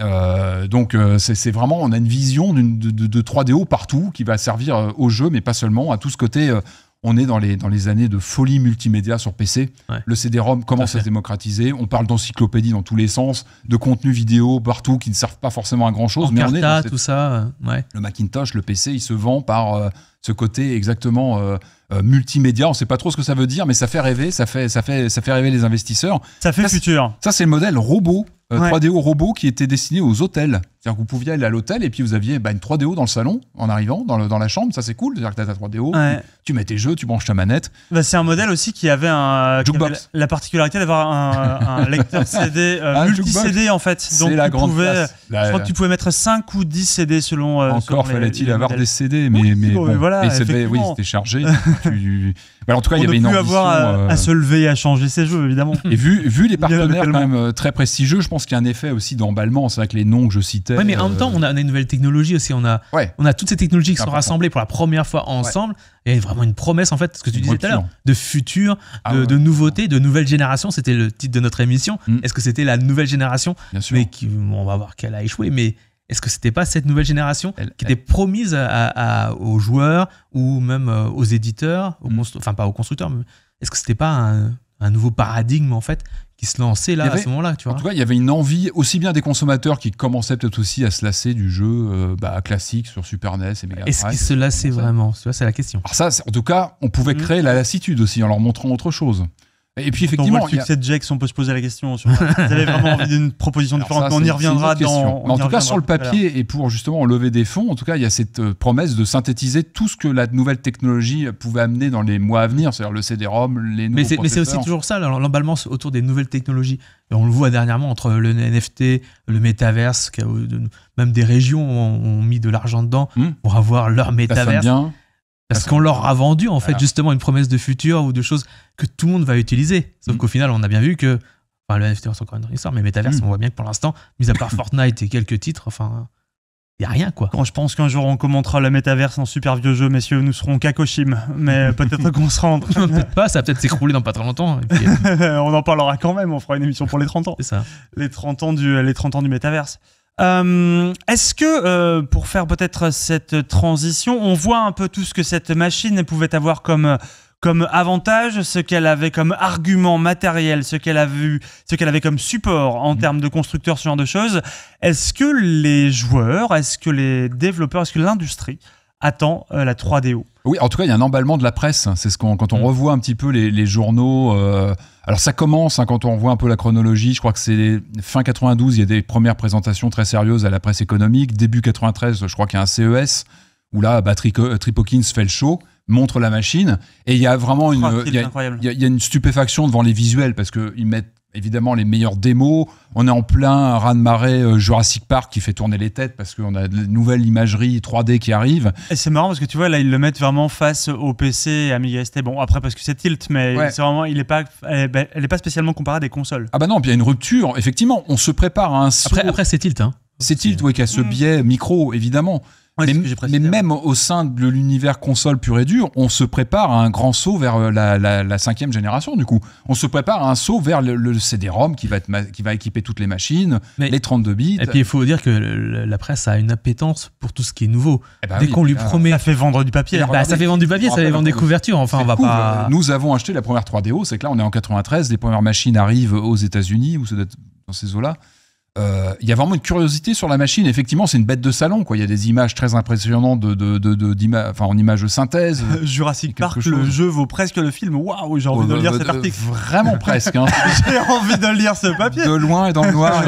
Euh, donc euh, c'est vraiment, on a une vision de, de, de, 3DO partout qui va servir euh, au jeu, mais pas seulement, à tout ce côté. on est dans les, dans les années de folie multimédia sur PC. Le CD-ROM commence à, se démocratiser. On parle d'encyclopédie dans tous les sens, de contenu vidéo partout qui ne servent pas forcément à grand chose. mais tout ça. Le Macintosh, le PC, il se vend par ce côté exactement euh, euh, multimédia. On ne sait pas trop ce que ça veut dire, mais ça fait rêver, ça fait, ça fait, ça fait rêver les investisseurs. Ça fait futur. Ça, c'est le modèle robot. 3D euh, 3DO robot qui était destiné aux hôtels. C'est-à-dire que vous pouviez aller à l'hôtel et puis vous aviez bah, une 3DO dans le salon en arrivant, dans, le, dans la chambre. Ça, c'est cool. C'est-à-dire que tu as ta 3DO, tu mets tes jeux, tu branches ta manette. Bah, c'est un modèle aussi qui avait, un, la particularité d'avoir un, lecteur CD, ah, multi-CD en fait. Donc, la grande pouvais, Je crois que tu pouvais mettre 5 ou 10 CD selon. Encore fallait-il avoir des CD, mais, oui, c'était chargé. tu... Bah, en tout cas, il y avait une avoir euh, à, se lever et à changer ses jeux, évidemment. Et vu, vu les partenaires quand même euh, très prestigieux, je pense qu'il y a un effet aussi d'emballement. C'est vrai que les noms que je citais. Oui, mais en même euh, temps, on a une nouvelle technologie aussi. On a, on a toutes ces technologies qui sont rassemblées pour la première fois ensemble. Il y a vraiment une promesse, en fait, ce que tu disais tout à l'heure, de futur, ah de, de nouveautés, de nouvelle génération. C'était le titre de notre émission. Mm. Est-ce que c'était la nouvelle génération Bien sûr. Mais on va voir qu'elle a échoué, mais est-ce que c'était pas cette nouvelle génération qui était promise aux joueurs ou même euh, aux éditeurs, mm. enfin pas aux constructeurs, mais est-ce que c'était pas un, nouveau paradigme en fait qui se lançait là à ce moment-là. Tu vois. En tout cas, il y avait une envie aussi bien des consommateurs qui commençaient peut-être aussi à se lasser du jeu euh, bah, classique sur Super NES et Mega Est-ce qu'ils se lassaient vraiment c'est la question. Alors ça, en tout cas, on pouvait mm. créer la lassitude aussi en leur montrant autre chose. Et puis effectivement, on le succès de on peut se poser la question. Sur... Vous avez vraiment envie d'une proposition de différente On y reviendra dans. en tout cas, sur le papier et pour justement lever des fonds, en tout cas, il y a cette euh, promesse de synthétiser tout ce que la nouvelle technologie pouvait amener dans les mois à venir, c'est-à-dire le CD-ROM, les nouveaux Mais c'est aussi toujours ça, l'emballement autour des nouvelles technologies. Et on le voit dernièrement entre le NFT, le métaverse, même des régions ont, mis de l'argent dedans pour hmm. avoir leur métaverse. Parce qu'on leur a vendu, en fait, justement, une promesse de futur ou de choses que tout le monde va utiliser. Sauf mm. qu'au final, on a bien vu que. Enfin, le NFT, c'est encore une histoire, mais Metaverse, mm. on voit bien que pour l'instant, mis à part Fortnite et quelques titres, enfin. Il a rien quoi. Quand je pense qu'un jour on commentera la métaverse en super vieux jeu, messieurs, nous serons Kakoshim. Mais peut-être qu'on se rendra. peut-être pas, ça va peut-être s'écrouler dans pas très longtemps. Euh. on en parlera quand même, on fera une émission pour les 30 ans. C'est ça. Les 30 ans du, les 30 ans du métaverse. Euh, est-ce que, euh, pour faire peut-être cette transition, on voit un peu tout ce que cette machine pouvait avoir comme, comme avantage, ce qu'elle avait comme argument matériel, ce qu'elle a vu, ce qu'elle avait comme support en mhm. termes de constructeur, ce genre de choses. Est-ce que les joueurs, est-ce que les développeurs, est-ce que l'industrie attend euh, la 3DO Oui, en tout cas, il y a un emballement de la presse. Hein. C'est ce qu'on, quand on mm. revoit un petit peu les, journaux. Alors ça commence hein, quand on voit un peu la chronologie. Je crois que c'est fin 92, il y a des premières présentations très sérieuses à la presse économique. Début 93, je crois qu'il y a un CES où là, bah, Trip euh, Hawkins fait le show montre la machine et il y a vraiment oh, une, une stupéfaction devant les visuels parce qu'ils mettent évidemment les meilleures démos. On est en plein raz-de-marée euh, Jurassic Park qui fait tourner les têtes parce qu'on a de nouvelles imageries 3D qui arrivent. Et c'est marrant parce que tu vois, là, ils le mettent vraiment face au PC et Amiga ST. Bon, après, parce que c'est tilt, mais c'est vraiment, il est pas, elle n'est pas spécialement comparée à des consoles. Ah bah non, il y a une rupture. Effectivement, on se prépare à un Après, hein. c'est tilt, C'est tilt, oui, qui a ce mm. biais micro, évidemment mais, même au sein de l'univers console pur et dur, on se prépare à un grand saut vers euh, la, cinquième génération. Du coup, on se prépare à un saut vers le, CD-ROM qui va être qui va équiper toutes les machines, les 32 bits. Et puis il faut dire que la presse a une appétence pour tout ce qui est nouveau. Eh ben Dès qu'on lui promet, ça fait vendre du papier. Bah, ça fait vendre du papier, ça fait vendre des couvertures. Enfin, on va euh, Nous avons acheté la première 3DO. C'est que là, on est en 93, les premières machines arrivent aux États-Unis ou dans ces eaux-là. Euh, il y a vraiment une curiosité sur la machine. Effectivement, c'est une bête de salon. Quoi. Il y a des images très impressionnantes de, en images de synthèse. Jurassic Park, le jeu vaut presque le film. Waouh, j'ai envie de lire cet article. Vraiment presque. Hein. j'ai envie de lire ce papier. De loin et dans le noir.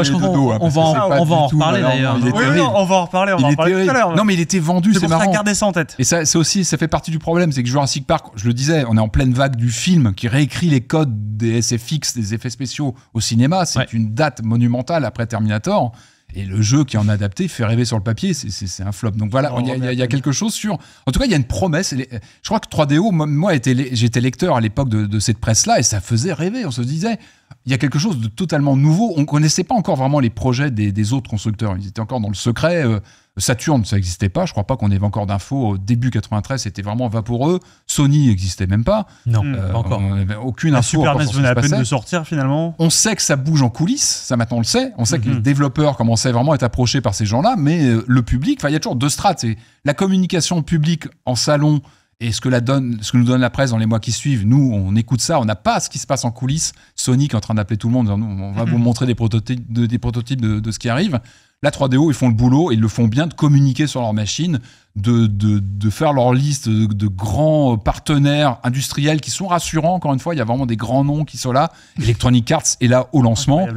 on, va en, reparler d'ailleurs. Oui, on va en On en tout à l'heure. Non, mais il était vendu, c'est marrant. ça en tête. Et ça, c'est aussi, ça fait partie du problème. C'est que Jurassic Park, je le disais, on est en pleine vague du film qui réécrit les codes des SFX, des effets spéciaux au cinéma. C'est une date monumentale après Terminator. Et le jeu qui en a adapté fait rêver sur le papier, c'est un flop. Donc voilà, il y, a quelque chose sur. En tout cas, il y a une promesse. Je crois que 3DO, moi, j'étais lecteur à l'époque de, cette presse-là et ça faisait rêver. On se disait, il y a quelque chose de totalement nouveau. On ne connaissait pas encore vraiment les projets des, autres constructeurs. Ils étaient encore dans le secret. Euh, « Saturne », ça n'existait pas. Je crois pas qu'on ait encore d'infos. Au début 93, c'était vraiment vaporeux. Sony n'existait même pas. Non, euh, encore. On aucune info. Super NES venait à peine de sortir finalement. On sait que ça bouge en coulisses. Ça maintenant on le sait. On sait que mm-hmm. les développeurs commençaient vraiment à être approchés par ces gens-là. Mais euh, le public, il y a toujours deux strates. La communication publique en salon et ce que, la donne, nous donne la presse dans les mois qui suivent, nous, on écoute ça, on n'a pas ce qui se passe en coulisses. Sony qui est en train d'appeler tout le monde, on va vous mm-hmm. montrer des prototypes, de, ce qui arrive. La 3DO, ils font le boulot, ils le font bien de communiquer sur leur machine, de, de, de faire leur liste de, grands partenaires industriels qui sont rassurants. Encore une fois, il y a vraiment des grands noms qui sont là. Electronic Arts est là au lancement.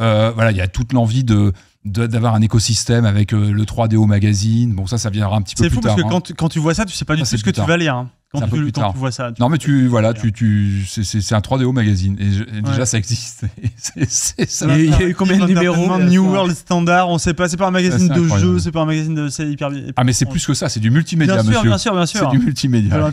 Euh, voilà, il y a toute l'envie de, d'avoir un écosystème avec euh, le 3DO magazine. Bon, ça, ça viendra un petit peu plus tard. C'est fou parce que quand, hein. tu, quand, tu vois ça, tu sais pas du tout ce que tu vas lire. Hein un peu plus tard. non, mais tu, voilà, tu, tu, c'est un 3DO magazine. Et, déjà, ça existe. Il y a eu combien de numéros New World Standard, on sait pas. C'est pas un magazine de jeux, c'est pas un magazine de. C'est hyper. Ah, mais c'est plus que ça, c'est du multimédia, monsieur. Bien sûr, bien sûr, C'est du multimédia.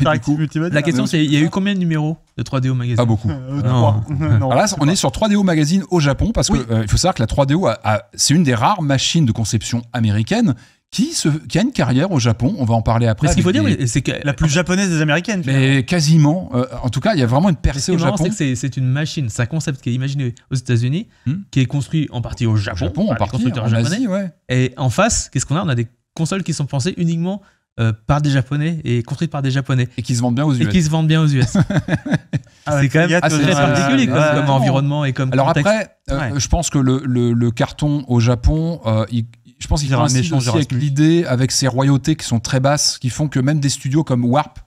La question, c'est il y a eu combien de numéros de 3DO magazine Pas beaucoup. Euh, là, on est sur 3DO magazine au Japon parce qu'il euh, faut savoir que la 3DO, c'est une des rares machines de conception américaine qui, se, a une carrière au Japon. On va en parler après. ce qu'il faut dire, c'est c'est la plus japonaise des américaines. Mais quasiment. Euh, en tout cas, il y a vraiment une percée au Japon. C'est une machine. C'est un concept qui est imaginé aux États-Unis, hmm. qui est construit en partie au Japon. Au Japon par en partie, en Asie, ouais. Et en face, qu'est-ce qu'on a On a des consoles qui sont pensées uniquement euh, par des Japonais et construites par des Japonais. Et qui se vendent bien aux US. Et qui se vendent bien aux US. c'est ah quand même assez particulier comme, environnement et comme Alors après, euh, je pense que le, le carton au Japon, il, je pense qu'il y aura un échange aussi avec l'idée, avec ces royautés qui sont très basses, qui font que même des studios comme Warp,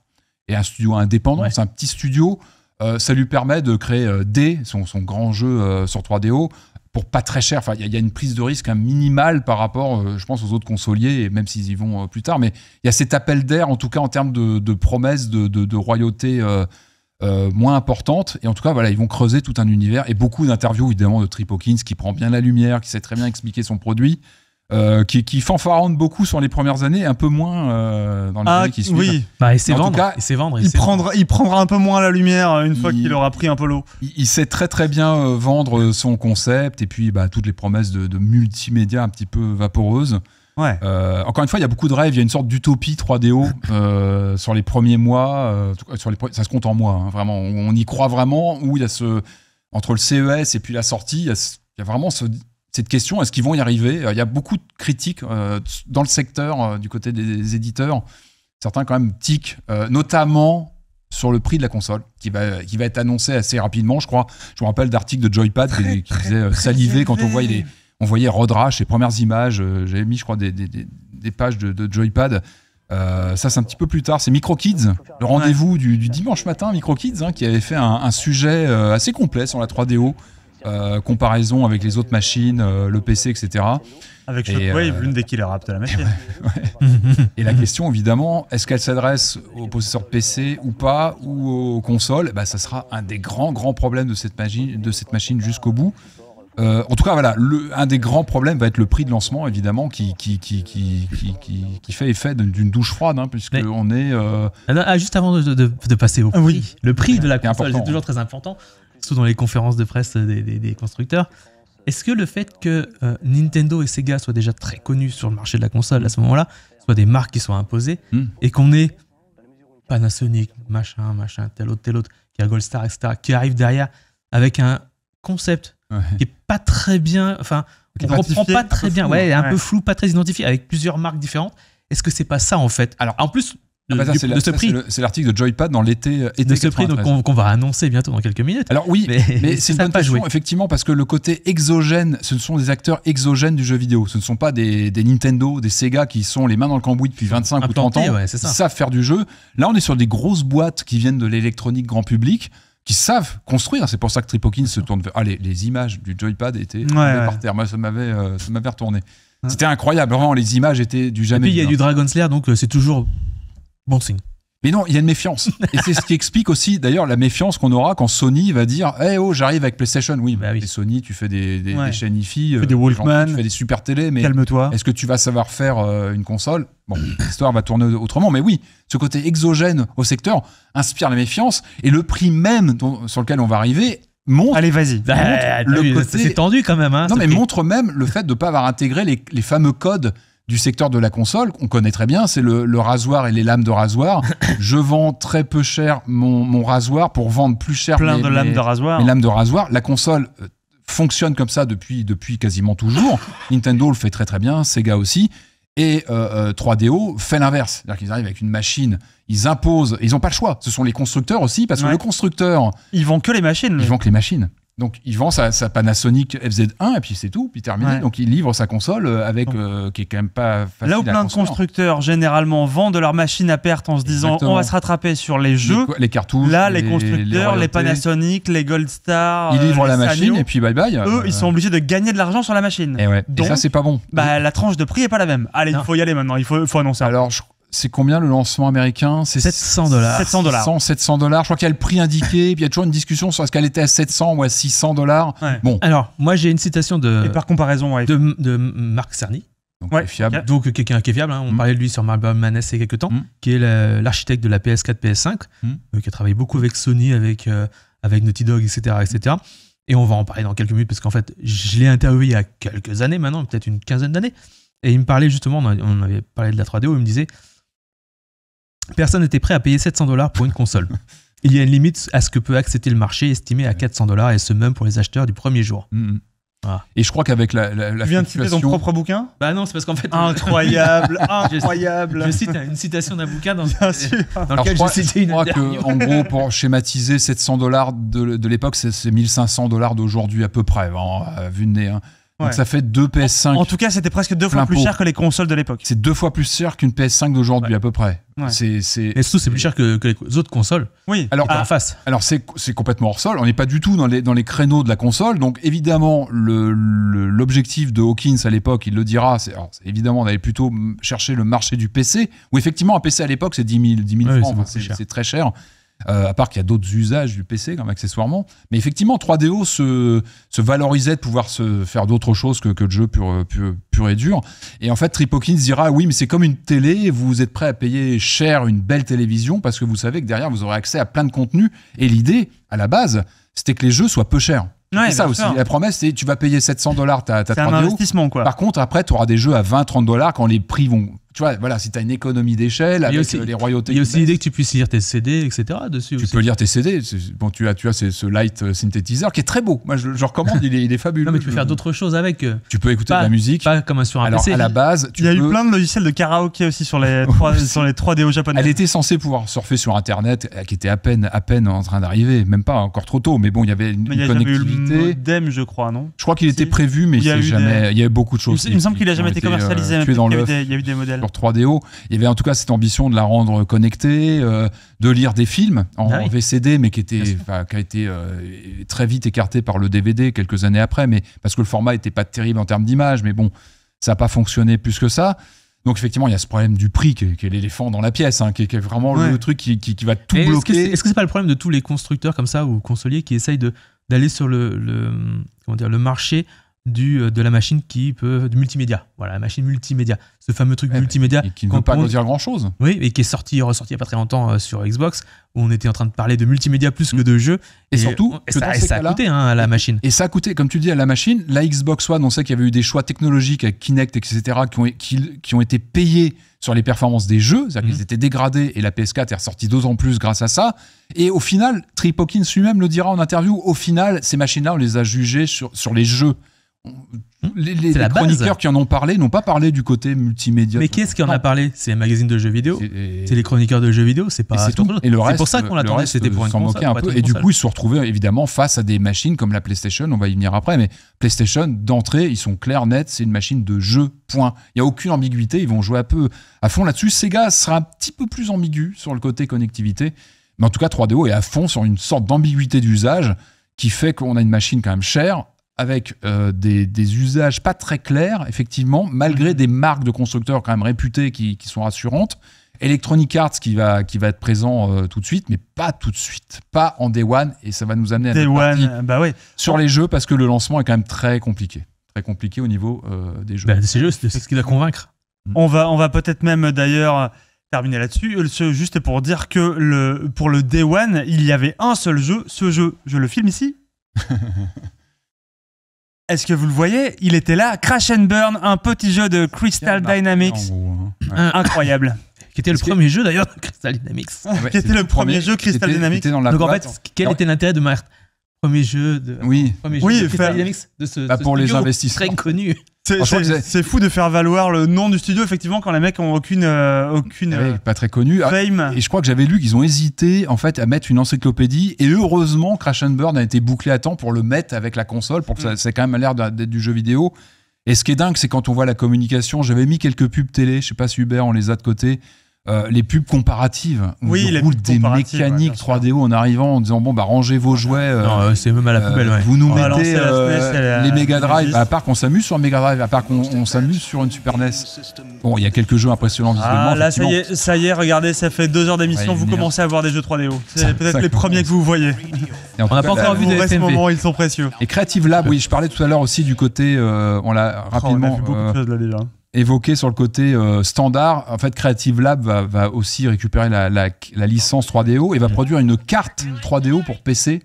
et un studio indépendant, c'est un petit studio, euh, ça lui permet de créer euh, D, son, grand jeu euh, sur 3DO, pour pas très cher. Enfin, il y, a une prise de risque hein, minimale par rapport, je pense, aux autres consoliers, même s'ils y vont plus tard. Mais il y a cet appel d'air, en tout cas en termes de, promesses de, de, moins importantes. Et en tout cas, voilà, ils vont creuser tout un univers et beaucoup d'interviews, évidemment, de Trip Hawkins qui prend bien la lumière, qui sait très bien expliquer son produit. Euh, qui, qui fanfaronne beaucoup sur les premières années, un peu moins euh, dans les ah, années qui suivent. Bah, oui, c'est vendre. il, sait vendre. il prendra un peu moins la lumière euh, une fois qu'il aura pris un peu l'eau. Il, sait très très bien vendre son concept et puis bah, toutes les promesses de, multimédia un petit peu vaporeuses. Ouais. encore une fois, il y a beaucoup de rêves. Il y a une sorte d'utopie 3DO sur les premiers mois. sur les, ça se compte en mois, hein, vraiment. On, y croit vraiment. Où il y a ce entre le CES et puis la sortie, il y a vraiment ce, cette question, est-ce qu'ils vont y arriver euh, Il y a beaucoup de critiques euh, dans le secteur euh, du côté des éditeurs. Certains quand même tiquent, notamment sur le prix de la console, qui va, qui va être annoncé assez rapidement, je crois. Je me rappelle d'articles de Joypad qui, saliver quand on voyait les, on voyait Rodrache, les premières images. J'avais mis, je crois, des, pages de, Joypad. ça, c'est un petit peu plus tard. C'est MicroKids, le rendez-vous du, dimanche matin, MicroKids, hein, qui avait fait un, un sujet assez complet sur la 3DO euh, comparaison avec les autres machines, euh, le PC, etc. Avec Shockwave, euh, l'une des killer apps de la machine. et la question, évidemment, est-ce qu'elle s'adresse aux possesseurs de PC ou pas, ou aux consoles bah, Ça sera un des grands, grands problèmes de cette, de cette machine jusqu'au bout. en tout cas, voilà, un des grands problèmes va être le prix de lancement, évidemment, qui, fait effet d'une douche froide, hein, puisque on est. Ah ah, juste avant de, passer au ah prix, oui. le prix de la console est toujours hein. très important surtout dans les conférences de presse des, constructeurs. Est-ce que le fait que euh, Nintendo et Sega soient déjà très connus sur le marché de la console à ce moment-là, soit des marques qui sont imposées, hmm. et qu'on ait Panasonic, machin, machin, tel autre, tel autre, qui etc., qui arrive derrière avec un concept qui est pas très bien, enfin, qui ne comprend pas très bien, ouais, un peu flou, pas très identifié, avec plusieurs marques différentes. Est-ce que c'est pas ça en fait Alors en plus, de, ce prix. C'est l'article de Joypad dans l'été. Euh, de ce prix qu'on va annoncer bientôt dans quelques minutes. Alors oui, mais, c'est une bonne question, effectivement, parce que le côté exogène, ce sont des acteurs exogènes du jeu vidéo. Ce ne sont pas des, des Nintendo, des Sega qui sont les mains dans le cambouis depuis 25 ou 30 ans, qui savent faire du jeu. Là, on est sur des grosses boîtes qui viennent de l'électronique grand public qui savent construire. C'est pour ça que tripokin se tourne vers. Ah, les, images du Joypad étaient par terre. Moi, ça m'avait euh, retourné. Hein. C'était incroyable. Vraiment, les images étaient du jamais. Et puis, il y a du hein. Dragon Slayer, donc euh, c'est toujours Bon signe. Mais non, il y a une méfiance. Et c'est ce qui explique aussi, d'ailleurs, la méfiance qu'on aura quand Sony va dire Eh oh, j'arrive avec PlayStation. Oui, bah Sony, tu fais des, chaînes IFI, tu fais euh, des Walkman, des super télé, mais calme-toi. Est-ce que tu vas savoir faire euh, une console Bon, l'histoire va tourner autrement, mais oui, ce côté exogène au secteur inspire la méfiance et le prix même sur lequel on va arriver montre. Allez, vas-y. Bah, le côté... C'est tendu quand même. Hein, non, mais montre même le fait de ne pas avoir intégré les fameux codes du secteur de la console, qu'on connaît très bien, c'est le, rasoir et les lames de rasoir. je vends très peu cher mon, rasoir pour vendre plus cher Plein mes, de lames de rasoir. Mes lames de rasoir. La console euh, fonctionne comme ça depuis, quasiment toujours. Nintendo le fait très très bien, Sega aussi. Et 3DO euh, euh, fait l'inverse. C'est-à-dire qu'ils arrivent avec une machine, ils imposent, ils n'ont pas le choix. Ce sont les constructeurs aussi, parce que le constructeur. Ils vendent que les machines. Ils vendent que les machines. Donc il vend sa, Panasonic FZ1 et puis c'est tout, puis terminé. Donc il livre sa console euh, avec euh, qui est quand même pas facile Là où plein de constructeurs généralement vendent leur machine à perte en se disant on va se rattraper sur les jeux, les, cartouches, là les, constructeurs, les, Panasonic, les Gold Star, ils livrent euh, la machine et puis bye bye. Eux ils sont obligés de gagner de l'argent sur la machine. Et, ouais. Donc, ça c'est pas bon. Bah la tranche de prix est pas la même. Allez il faut y aller maintenant, il faut, faut annoncer. Alors je, c'est combien le lancement américain C'est 700 dollars. 700 dollars. 700 dollars. Je crois qu'il y a le prix indiqué, puis il y a toujours une discussion sur est-ce qu'elle était à 700 ou à 600 dollars. Bon. Alors, moi, j'ai une citation de. par comparaison, de, de Marc Cerny. Donc, fiable. donc euh, quelqu'un qui est fiable. Hein. On hmm. parlait de lui sur Marlboro Maness il y a quelques temps, hmm. qui est l'architecte de la PS4, PS5, hmm. euh, qui a travaillé beaucoup avec Sony, avec, euh, avec Naughty Dog, etc., etc. Et on va en parler dans quelques minutes, parce qu'en fait, je l'ai interviewé il y a quelques années maintenant, peut-être une quinzaine d'années. Et il me parlait justement, on avait parlé de la 3DO, il me disait Personne n'était prêt à payer 700 dollars pour une console. Il y a une limite à ce que peut accepter le marché, estimé à 400 dollars, et ce même pour les acheteurs du premier jour. Mm, mm. Et je crois qu'avec la, la, Tu viens de citer ton propre bouquin Bah non, c'est parce qu'en fait. Incroyable Incroyable je, cite une citation d'un bouquin dans, lequel j'ai cité une. Je crois qu'en en gros, pour schématiser, 700 dollars de, l'époque, c'est 1500 dollars d'aujourd'hui à peu près, hein, vu de nez. Hein. Donc ça fait 2 PS5. En, tout cas, c'était presque deux fois plus cher que les consoles de l'époque. C'est deux fois plus cher qu'une PS5 d'aujourd'hui à peu près. C'est, Et surtout, c'est plus cher que, les autres consoles. Oui, alors, en ah, face. Alors c'est, complètement hors sol. On n'est pas du tout dans les, dans les créneaux de la console. Donc évidemment, l'objectif de Hawkins à l'époque, il le dira, c'est, alors, évidemment d'aller plutôt chercher le marché du PC, où effectivement un PC à l'époque, c'est 10 000, 10 francs. Hein, c'est, très cher. Euh, à part qu'il y a d'autres usages du PC, comme accessoirement. Mais effectivement, 3DO se, valorisait de pouvoir se faire d'autres choses que, que, le jeu pur, et dur. Et en fait, Tripokins dira Oui, mais c'est comme une télé, vous êtes prêt à payer cher une belle télévision parce que vous savez que derrière, vous aurez accès à plein de contenus. Et l'idée, à la base, c'était que les jeux soient peu chers. c'est ça aussi. La promesse, c'est tu vas payer 700 dollars ta, ta 3DO. Un investissement, quoi. Par contre, après, tu auras des jeux à 20-30 dollars quand les prix vont tu vois, voilà, si tu as une économie d'échelle avec euh, les royautés. Il y a aussi l'idée que tu puisses lire tes CD, etc. dessus. Tu peux lire tes CD. Bon, tu as, tu as ce, ce light euh, synthétiseur qui est très beau. Moi, je, je recommande, il, est, fabuleux. Non, mais tu peux faire d'autres choses avec. Euh. Tu peux écouter de la musique. Pas comme sur un Alors, à la base, tu Il y a eu plein de logiciels de karaoké aussi sur les, 3, sur les 3DO japonais. Elle était censée pouvoir surfer sur Internet, qui était à peine, à peine en train d'arriver. Même pas encore trop tôt, mais bon, il y avait une, y connectivité. le modem, je crois, non Je crois qu'il était prévu, mais il y, jamais... il y avait beaucoup de choses. Il, me semble qu'il a jamais été commercialisé. Il y a eu des modèles. 3DO. Il y avait en tout cas cette ambition de la rendre connectée, euh, de lire des films en, ah VCD, mais qui, était, qui a été euh, très vite écarté par le DVD quelques années après, mais parce que le format n'était pas terrible en termes d'image, mais bon, ça n'a pas fonctionné plus que ça. Donc effectivement, il y a ce problème du prix qui est, l'éléphant dans la pièce, hein, qui, est, vraiment le truc qui, va tout bloquer. Est-ce que c'est pas le problème de tous les constructeurs comme ça ou consoliers qui essayent d'aller sur dire, le marché du, euh, de la machine qui peut. de multimédia. Voilà, la machine multimédia. Ce fameux truc eh, multimédia. qui ne veut pas nous dire grand chose. Oui, et qui est sorti, ressorti il n'y a pas très longtemps euh, sur Xbox, où on était en train de parler de multimédia plus que mm. de jeux Et, surtout, ça, a coûté hein, à la machine. Et ça a coûté, comme tu dis, à la machine. La Xbox One, on sait qu'il y avait eu des choix technologiques avec Kinect, etc., qui ont, qui, qui ont été payés sur les performances des jeux, c'est-à-dire qu'ils mm. étaient dégradés et la PS4 est ressortie d'autant plus grâce à ça. Et au final, Trip Hawkins lui-même le dira en interview, au final, ces machines-là, on les a jugées sur, sur les jeux les, chroniqueurs qui en ont parlé n'ont pas parlé du côté multimédia. Mais quest ce qui en a ah. parlé C'est les magazines de jeux vidéo. C'est les chroniqueurs de jeux vidéo. C'est pas. Et le reste. pour ça qu'on l'attendait. C'était pour s'en un peu. Et du coup, ils se sont retrouvés évidemment face à des machines comme la PlayStation. On va y venir après. Mais PlayStation d'entrée, ils sont clairs, nets. C'est une machine de jeu. Point. Il y a aucune ambiguïté. Ils vont jouer un peu à fond là-dessus. Sega sera un petit peu plus ambigu sur le côté connectivité. Mais en tout cas, 3DO est à fond sur une sorte d'ambiguïté d'usage qui fait qu'on a une machine quand même chère avec euh, des, usages pas très clairs, effectivement, malgré mm-hmm. des marques de constructeurs quand même réputées qui, sont rassurantes. Electronic Arts qui va, qui va être présent euh, tout de suite, mais pas tout de suite, pas en Day One, et ça va nous amener à Day One, euh, bah ouais. sur les jeux parce que le lancement est quand même très compliqué, très compliqué au niveau des bah, jeux. c'est ce qui doit convaincre. Mm. On va, on va peut-être même d'ailleurs terminer là-dessus. Juste pour dire que le, pour le Day One, il y avait un seul jeu, ce jeu, je le filme ici. Est-ce que vous le voyez Il était là. Crash and Burn, un petit jeu de Crystal Dynamics. Hein. Incroyable. qui était le premier jeu d'ailleurs de Crystal Dynamics. qui était le, premier jeu Crystal Dynamics. Donc en fait, quel était l'intérêt de ma premier jeu de, oui. premier de Crystal Dynamics de ce, bah, pour les investisseurs très connu c'est fou de faire valoir le nom du studio, effectivement, quand les mecs n'ont aucune. Euh, aucune ah euh, pas très connu. Ah, et je crois que j'avais lu qu'ils ont hésité, en fait, à mettre une encyclopédie. Et heureusement, Crash and Burn a été bouclé à temps pour le mettre avec la console, pour que ça, mm. quand même l'air d'être du jeu vidéo. Et ce qui est dingue, c'est quand on voit la communication, j'avais mis quelques pubs télé, je sais pas si Hubert, on les a de côté. Euh, les pubs comparatives. Où oui, les des mécaniques 3DO en arrivant en disant bon bah rangez vos jouets. Euh, euh, c'est même à la poubelle. ouais. Vous nous mettez les Mega Drive. à part qu'on s'amuse sur Mega Drive, à part qu'on s'amuse sur une Super NES. Bon, il y a quelques jeux impressionnants Ah là, ça y est, regardez, ça fait deux heures d'émission, vous commencez à voir des jeux 3DO. C'est peut-être les premiers que vous voyez. on n'a pas encore vu des e moments, ils sont précieux. Et Creative Lab, oui, je parlais tout à l'heure aussi du côté, on l'a rapidement. Oh, on a vu beaucoup de choses là déjà évoqué sur le côté euh, standard. En fait, Creative Lab va, aussi récupérer la, la, la, licence 3DO et va produire une carte 3DO pour PC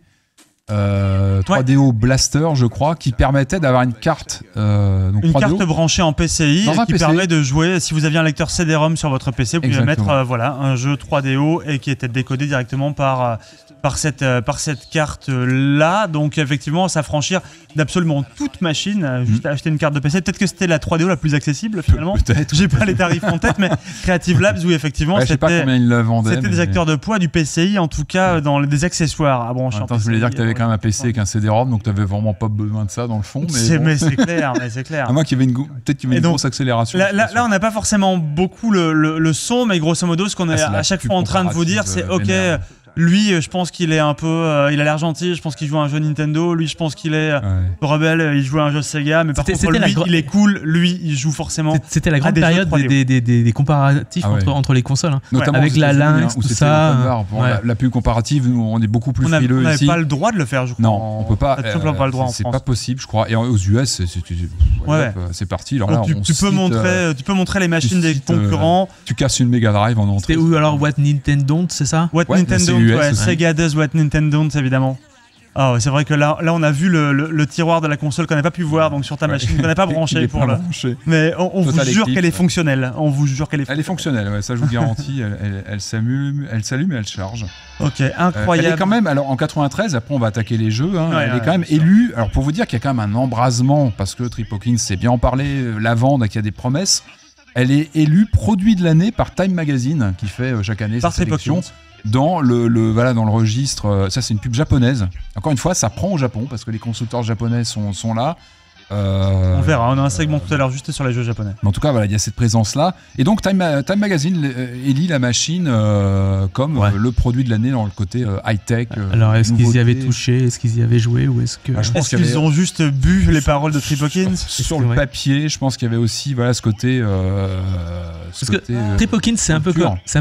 3DO euh, Blaster, je crois, qui permettait d'avoir une carte. Euh, une carte branchée en PCI qui permet de jouer. Si vous aviez un lecteur CD-ROM sur votre PC, vous pouviez mettre euh, voilà un jeu 3DO et qui était décodé directement par par cette par cette carte là. Donc effectivement, s'affranchir d'absolument toute machine. Juste mm. acheter une carte de PC. Peut-être que c'était la 3DO la plus accessible finalement. J'ai pas les tarifs en tête, mais Creative Labs, oui effectivement, c'était des acteurs de poids du PCI en tout cas dans les, des accessoires à ah brancher. je voulais dire que quand même un PC un CD-ROM, donc tu vraiment pas besoin de ça dans le fond. Mais c'est clair, mais c'est clair. À moins qu'il y avait une, peut-être une grosse accélération. Là, on n'a pas forcément beaucoup le, son, mais grosso modo, ce qu'on ah, est, à chaque fois en train de vous dire, c'est euh, OK. Lui, euh, je pense qu'il est un peu. Euh, il a l'air gentil, je pense qu'il joue à un jeu Nintendo. Lui, je pense qu'il est euh, rebelle, il joue à un jeu Sega. Mais par contre, lui, il est cool, lui, il joue forcément. C'était la grande période des, des, comparatifs ah entre, les consoles. Hein. Avec la Lynx, hein, tout ça. la, plus pub comparative, on est beaucoup plus on ici. On n'a pas le droit de le faire, je crois. Non, on peut pas. le C'est pas possible, je crois. Et aux US, c'est parti. Alors oh, tu, peux montrer, tu peux montrer les machines des concurrents. Tu casses une Mega Drive en entrée. Ou alors What Nintendo, c'est ça What Nintendo. Sega Nintendo évidemment. Ah c'est vrai que là, là, on a vu le, le, tiroir de la console qu'on n'a pas pu voir donc sur ta machine qu'on n'a pas branché pour le. Mais on, vous jure qu'elle est fonctionnelle. On vous jure qu'elle est. Elle est fonctionnelle, ça je vous garantis. elle, s'allume, et elle charge. Ok, incroyable. Euh, elle est quand même. Alors en 93, après on va attaquer les jeux. Hein, elle est quand même élue. Alors pour vous dire qu'il y a quand même un embrasement parce que Trip Hawkins sait bien en parler. Euh, vente, qu'il y a des promesses. Elle est élue produit de l'année par Time Magazine qui fait euh, chaque année sa sélection dans le, le, voilà, dans le registre. Euh, ça, c'est une pub japonaise. Encore une fois, ça prend au Japon parce que les constructeurs japonais sont là. Euh, on verra, on a un segment tout à l'heure juste sur les jeux japonais. en tout cas, voilà, il y a cette présence-là. Et donc, Time, Magazine euh, élit la machine euh, comme le produit de l'année dans le côté high-tech. Alors, est-ce qu'ils y avaient touché Est-ce qu'ils y avaient joué Ou est-ce ah, je pense qu'ils ont juste bu les paroles de Trip Hawkins Sur le papier, je pense qu'il y avait aussi voilà, ce côté. Parce que Trip Hawkins, c'est un,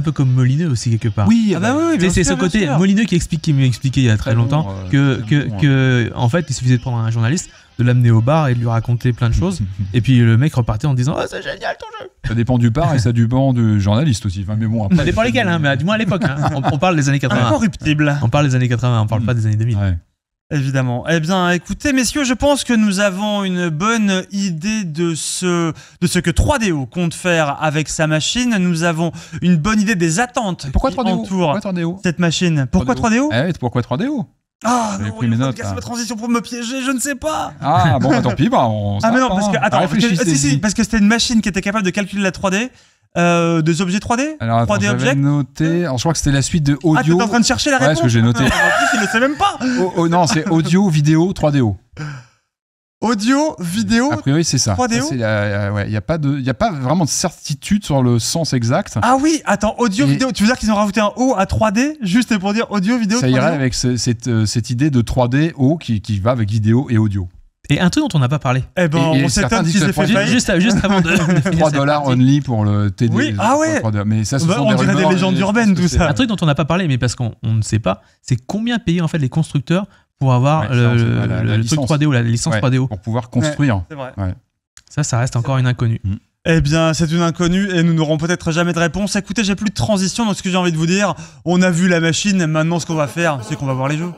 peu comme, Molineux aussi, quelque part. Oui, ah bah bah, c'est, ce côté Molineux qui, explique, qui m'a expliqué il y a très, longtemps que, hein. que, en fait, il suffisait de prendre un journaliste de l'amener au bar et de lui raconter plein de choses. et puis le mec repartait en disant Ah, c'est génial ton jeu Ça dépend du bar et ça dépend du journaliste aussi. Enfin, mais bon, ça dépend lesquels, hein, mais du moins à l'époque. Hein. On, parle des années 80. Ah, incorruptible. On parle des années 80, on parle pas des années 2000. Évidemment. Eh bien, écoutez, messieurs, je pense que nous avons une bonne idée de ce, de ce que 3DO compte faire avec sa machine. Nous avons une bonne idée des attentes Pourquoi qui 3 entourent cette machine. Pourquoi 3DO, eh Pourquoi 3DO ah non, pris mes notes. Casse ma transition pour me piéger, je ne sais pas. Ah bon, bah, tant pis, bah on. Ah mais non, parce que attends, ah, euh, si, si, parce que c'était une machine qui était capable de calculer la 3D. Euh, des objets 3D Alors, 3D attends, noté. Euh. je crois que c'était la suite de audio. Ah, t'es en train de chercher la réponse. Ouais, ce que j'ai noté. Ah, en plus, il ne sait même pas. Oh, oh non, c'est audio, vidéo, 3DO. Audio, vidéo. A priori, c'est ça. 3 d euh, euh, Il n'y a, pas de, y a pas vraiment de certitude sur le sens exact. Ah oui, attends, audio, vidéo. Tu veux dire qu'ils ont rajouté un O à 3D juste pour dire audio, vidéo Ça irait avec euh, cette, idée de 3D, O qui, qui va avec vidéo et audio. Et un truc dont on n'a pas parlé. Eh ben, et, on s'étonne si fait juste, juste avant de. 3 dollars only pour le TD. Oui, ah ouais. mais ça, se bah, on dirait des légendes urbaines, tout ça. Un truc dont on n'a pas parlé, mais parce qu'on ne sait pas, c'est combien payaient en fait les constructeurs pour avoir le, la, la licence 3 d Pour pouvoir construire. Ouais, vrai. Ça, ça reste encore une inconnue. Mm. Eh bien, c'est une inconnue et nous n'aurons peut-être jamais de réponse. Écoutez, j'ai plus de transition, donc ce que j'ai envie de vous dire, on a vu la machine, maintenant ce qu'on va faire, c'est qu'on va voir les jeux.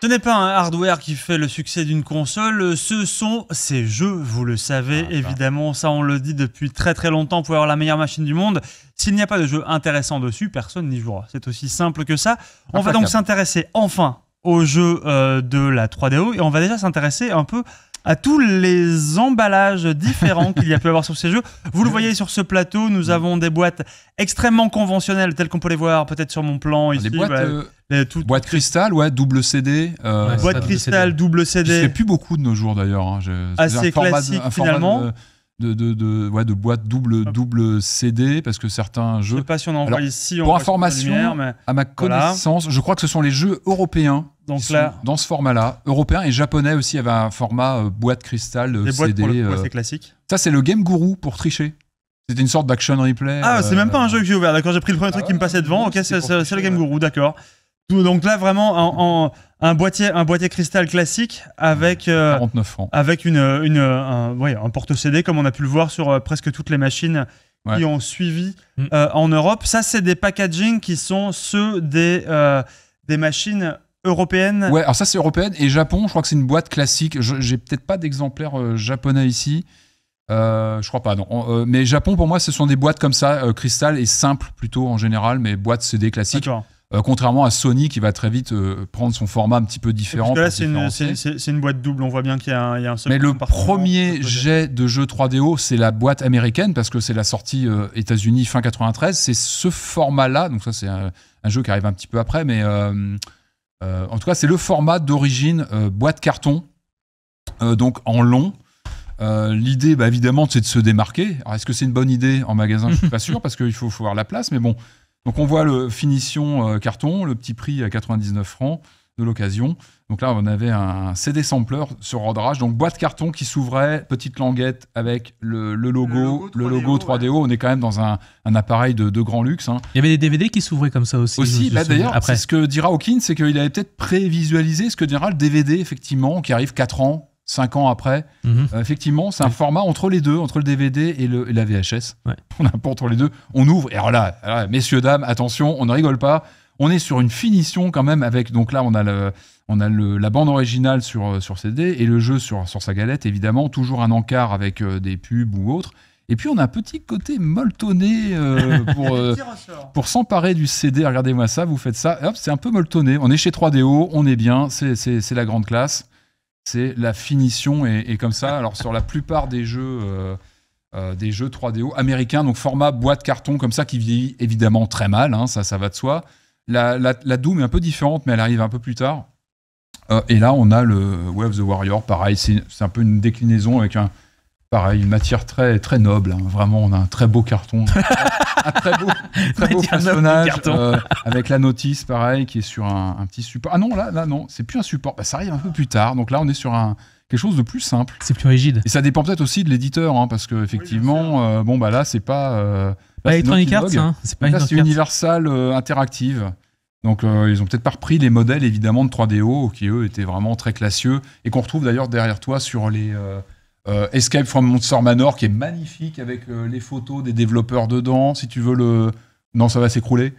Ce n'est pas un hardware qui fait le succès d'une console, ce sont ces jeux, vous le savez, ah, évidemment, ça on le dit depuis très très longtemps, pour avoir la meilleure machine du monde, s'il n'y a pas de jeu intéressant dessus, personne n'y jouera. C'est aussi simple que ça. On va donc s'intéresser enfin aux jeux euh, de la 3DO et on va déjà s'intéresser un peu à tous les emballages différents qu'il y a pu avoir sur ces jeux. Vous le voyez sur ce plateau, nous avons des boîtes extrêmement conventionnelles, telles qu'on peut les voir peut-être sur mon plan ah, ici. Des boîtes, bah, euh, cristal, ouais, double CD. Euh, cristal, double CD. Je fais plus beaucoup de nos jours d'ailleurs. Hein, Assez classique finalement de, de, de, de double, double CD parce que certains jeux. Je sais pas si on en voit ici. pour information, à ma connaissance, je crois que ce sont les jeux européens. Donc là, dans ce format-là, européen et japonais aussi, il y avait un format euh, boîte cristal euh, CD. Euh. classique. Ça, c'est le Game Guru pour tricher. C'était une sorte d'action replay. Ah, c'est même pas un jeu que j'ai ouvert, d'accord. J'ai pris le premier truc ah qui me passait devant. Ok, c'est le Game Guru, d'accord. Donc là, vraiment, en, un, boîtier, un boîtier cristal classique avec, euh, avec une, une, un, porte-CD, comme on a pu le voir sur euh, presque toutes les machines qui ont suivi mm. euh, en Europe. Ça, c'est des packaging qui sont ceux des, des machines européennes. Ouais, alors ça, c'est européenne. Et Japon, je crois que c'est une boîte classique. J'ai peut-être pas d'exemplaire japonais ici. Euh, je crois pas, non. mais Japon, pour moi, ce sont des boîtes comme ça, cristal et simple plutôt en général, mais boîtes CD classiques. Euh, contrairement à Sony qui va très vite euh, prendre son format un petit peu différent. Parce que là, c'est une, boîte double. On voit bien qu'il y, a un seul. Mais le premier jet de jeu 3DO, c'est la boîte américaine parce que c'est la sortie euh, États-Unis fin 93. C'est ce format-là. Donc ça, c'est un, jeu qui arrive un petit peu après, mais en tout cas, c'est le format d'origine boîte carton, donc en long. l'idée, bah, évidemment, c'est de se démarquer. Alors, est-ce que c'est une bonne idée en magasin Je suis pas sûr parce qu'il faut, faut, avoir la place. Mais bon, donc on voit le finition euh, carton, le petit prix à 99 francs de l'occasion. Donc là, on avait un CD sampler sur rodrage, donc boîte carton qui s'ouvrait, petite languette avec le, logo, le logo 3DO. On est quand même dans un, appareil de, grand luxe. Hein. Il y avait des DVD qui s'ouvraient comme ça aussi. Aussi, bah, d'ailleurs, ce que dira Hawkins, c'est qu'il avait peut-être prévisualisé ce que dira le DVD, effectivement, qui arrive 4 ans cinq ans après. Mhm. Euh, effectivement, c'est un format entre les deux, entre le DVD et, la VHS. On a entre les deux. On ouvre. Et alors là, messieurs, dames, attention, on ne rigole pas. On est sur une finition quand même avec. Donc là, on a, le, on a la bande originale sur, euh, sur CD et le jeu sur, sur sa galette, évidemment. Toujours un encart avec euh, des pubs ou autre. Et puis on a un petit côté molletonné pour, pour s'emparer du CD. Regardez-moi ça, vous faites ça. Hop, c'est un peu molletonné. On est chez 3DO, on est bien, c'est la grande classe c'est la finition et, comme ça. Alors sur la plupart des jeux, euh, euh, des jeux 3DO américains, donc format boîte carton comme ça qui vieillit évidemment très mal, hein, ça, ça va de soi. La, la, Doom est un peu différente, mais elle arrive un peu plus tard. Euh, et là, on a le wave of the Warrior, pareil, c'est un peu une déclinaison avec un, pareil, une matière très, très noble. Hein. Vraiment, on a un très beau carton. un très beau, personnage. Euh, avec la notice, pareil, qui est sur un, petit support. Ah non, là, là non, c'est plus un support. Bah, ça arrive un peu plus tard. Donc là, on est sur un, quelque chose de plus simple. C'est plus rigide. Et ça dépend peut-être aussi de l'éditeur, hein, parce qu'effectivement, effectivement euh, bon, bah là, c'est pas. Euh, là, bah, Electronic Arts, hein. c'est pas Là, c'est Universal euh, Interactive. Donc ils ont peut-être pas repris les modèles évidemment de 3DO qui eux étaient vraiment très classieux et qu'on retrouve d'ailleurs derrière toi sur les, euh, Escape from Monster Manor, qui est magnifique avec euh, les photos des développeurs dedans. Si tu veux le. Non, ça va s'écrouler.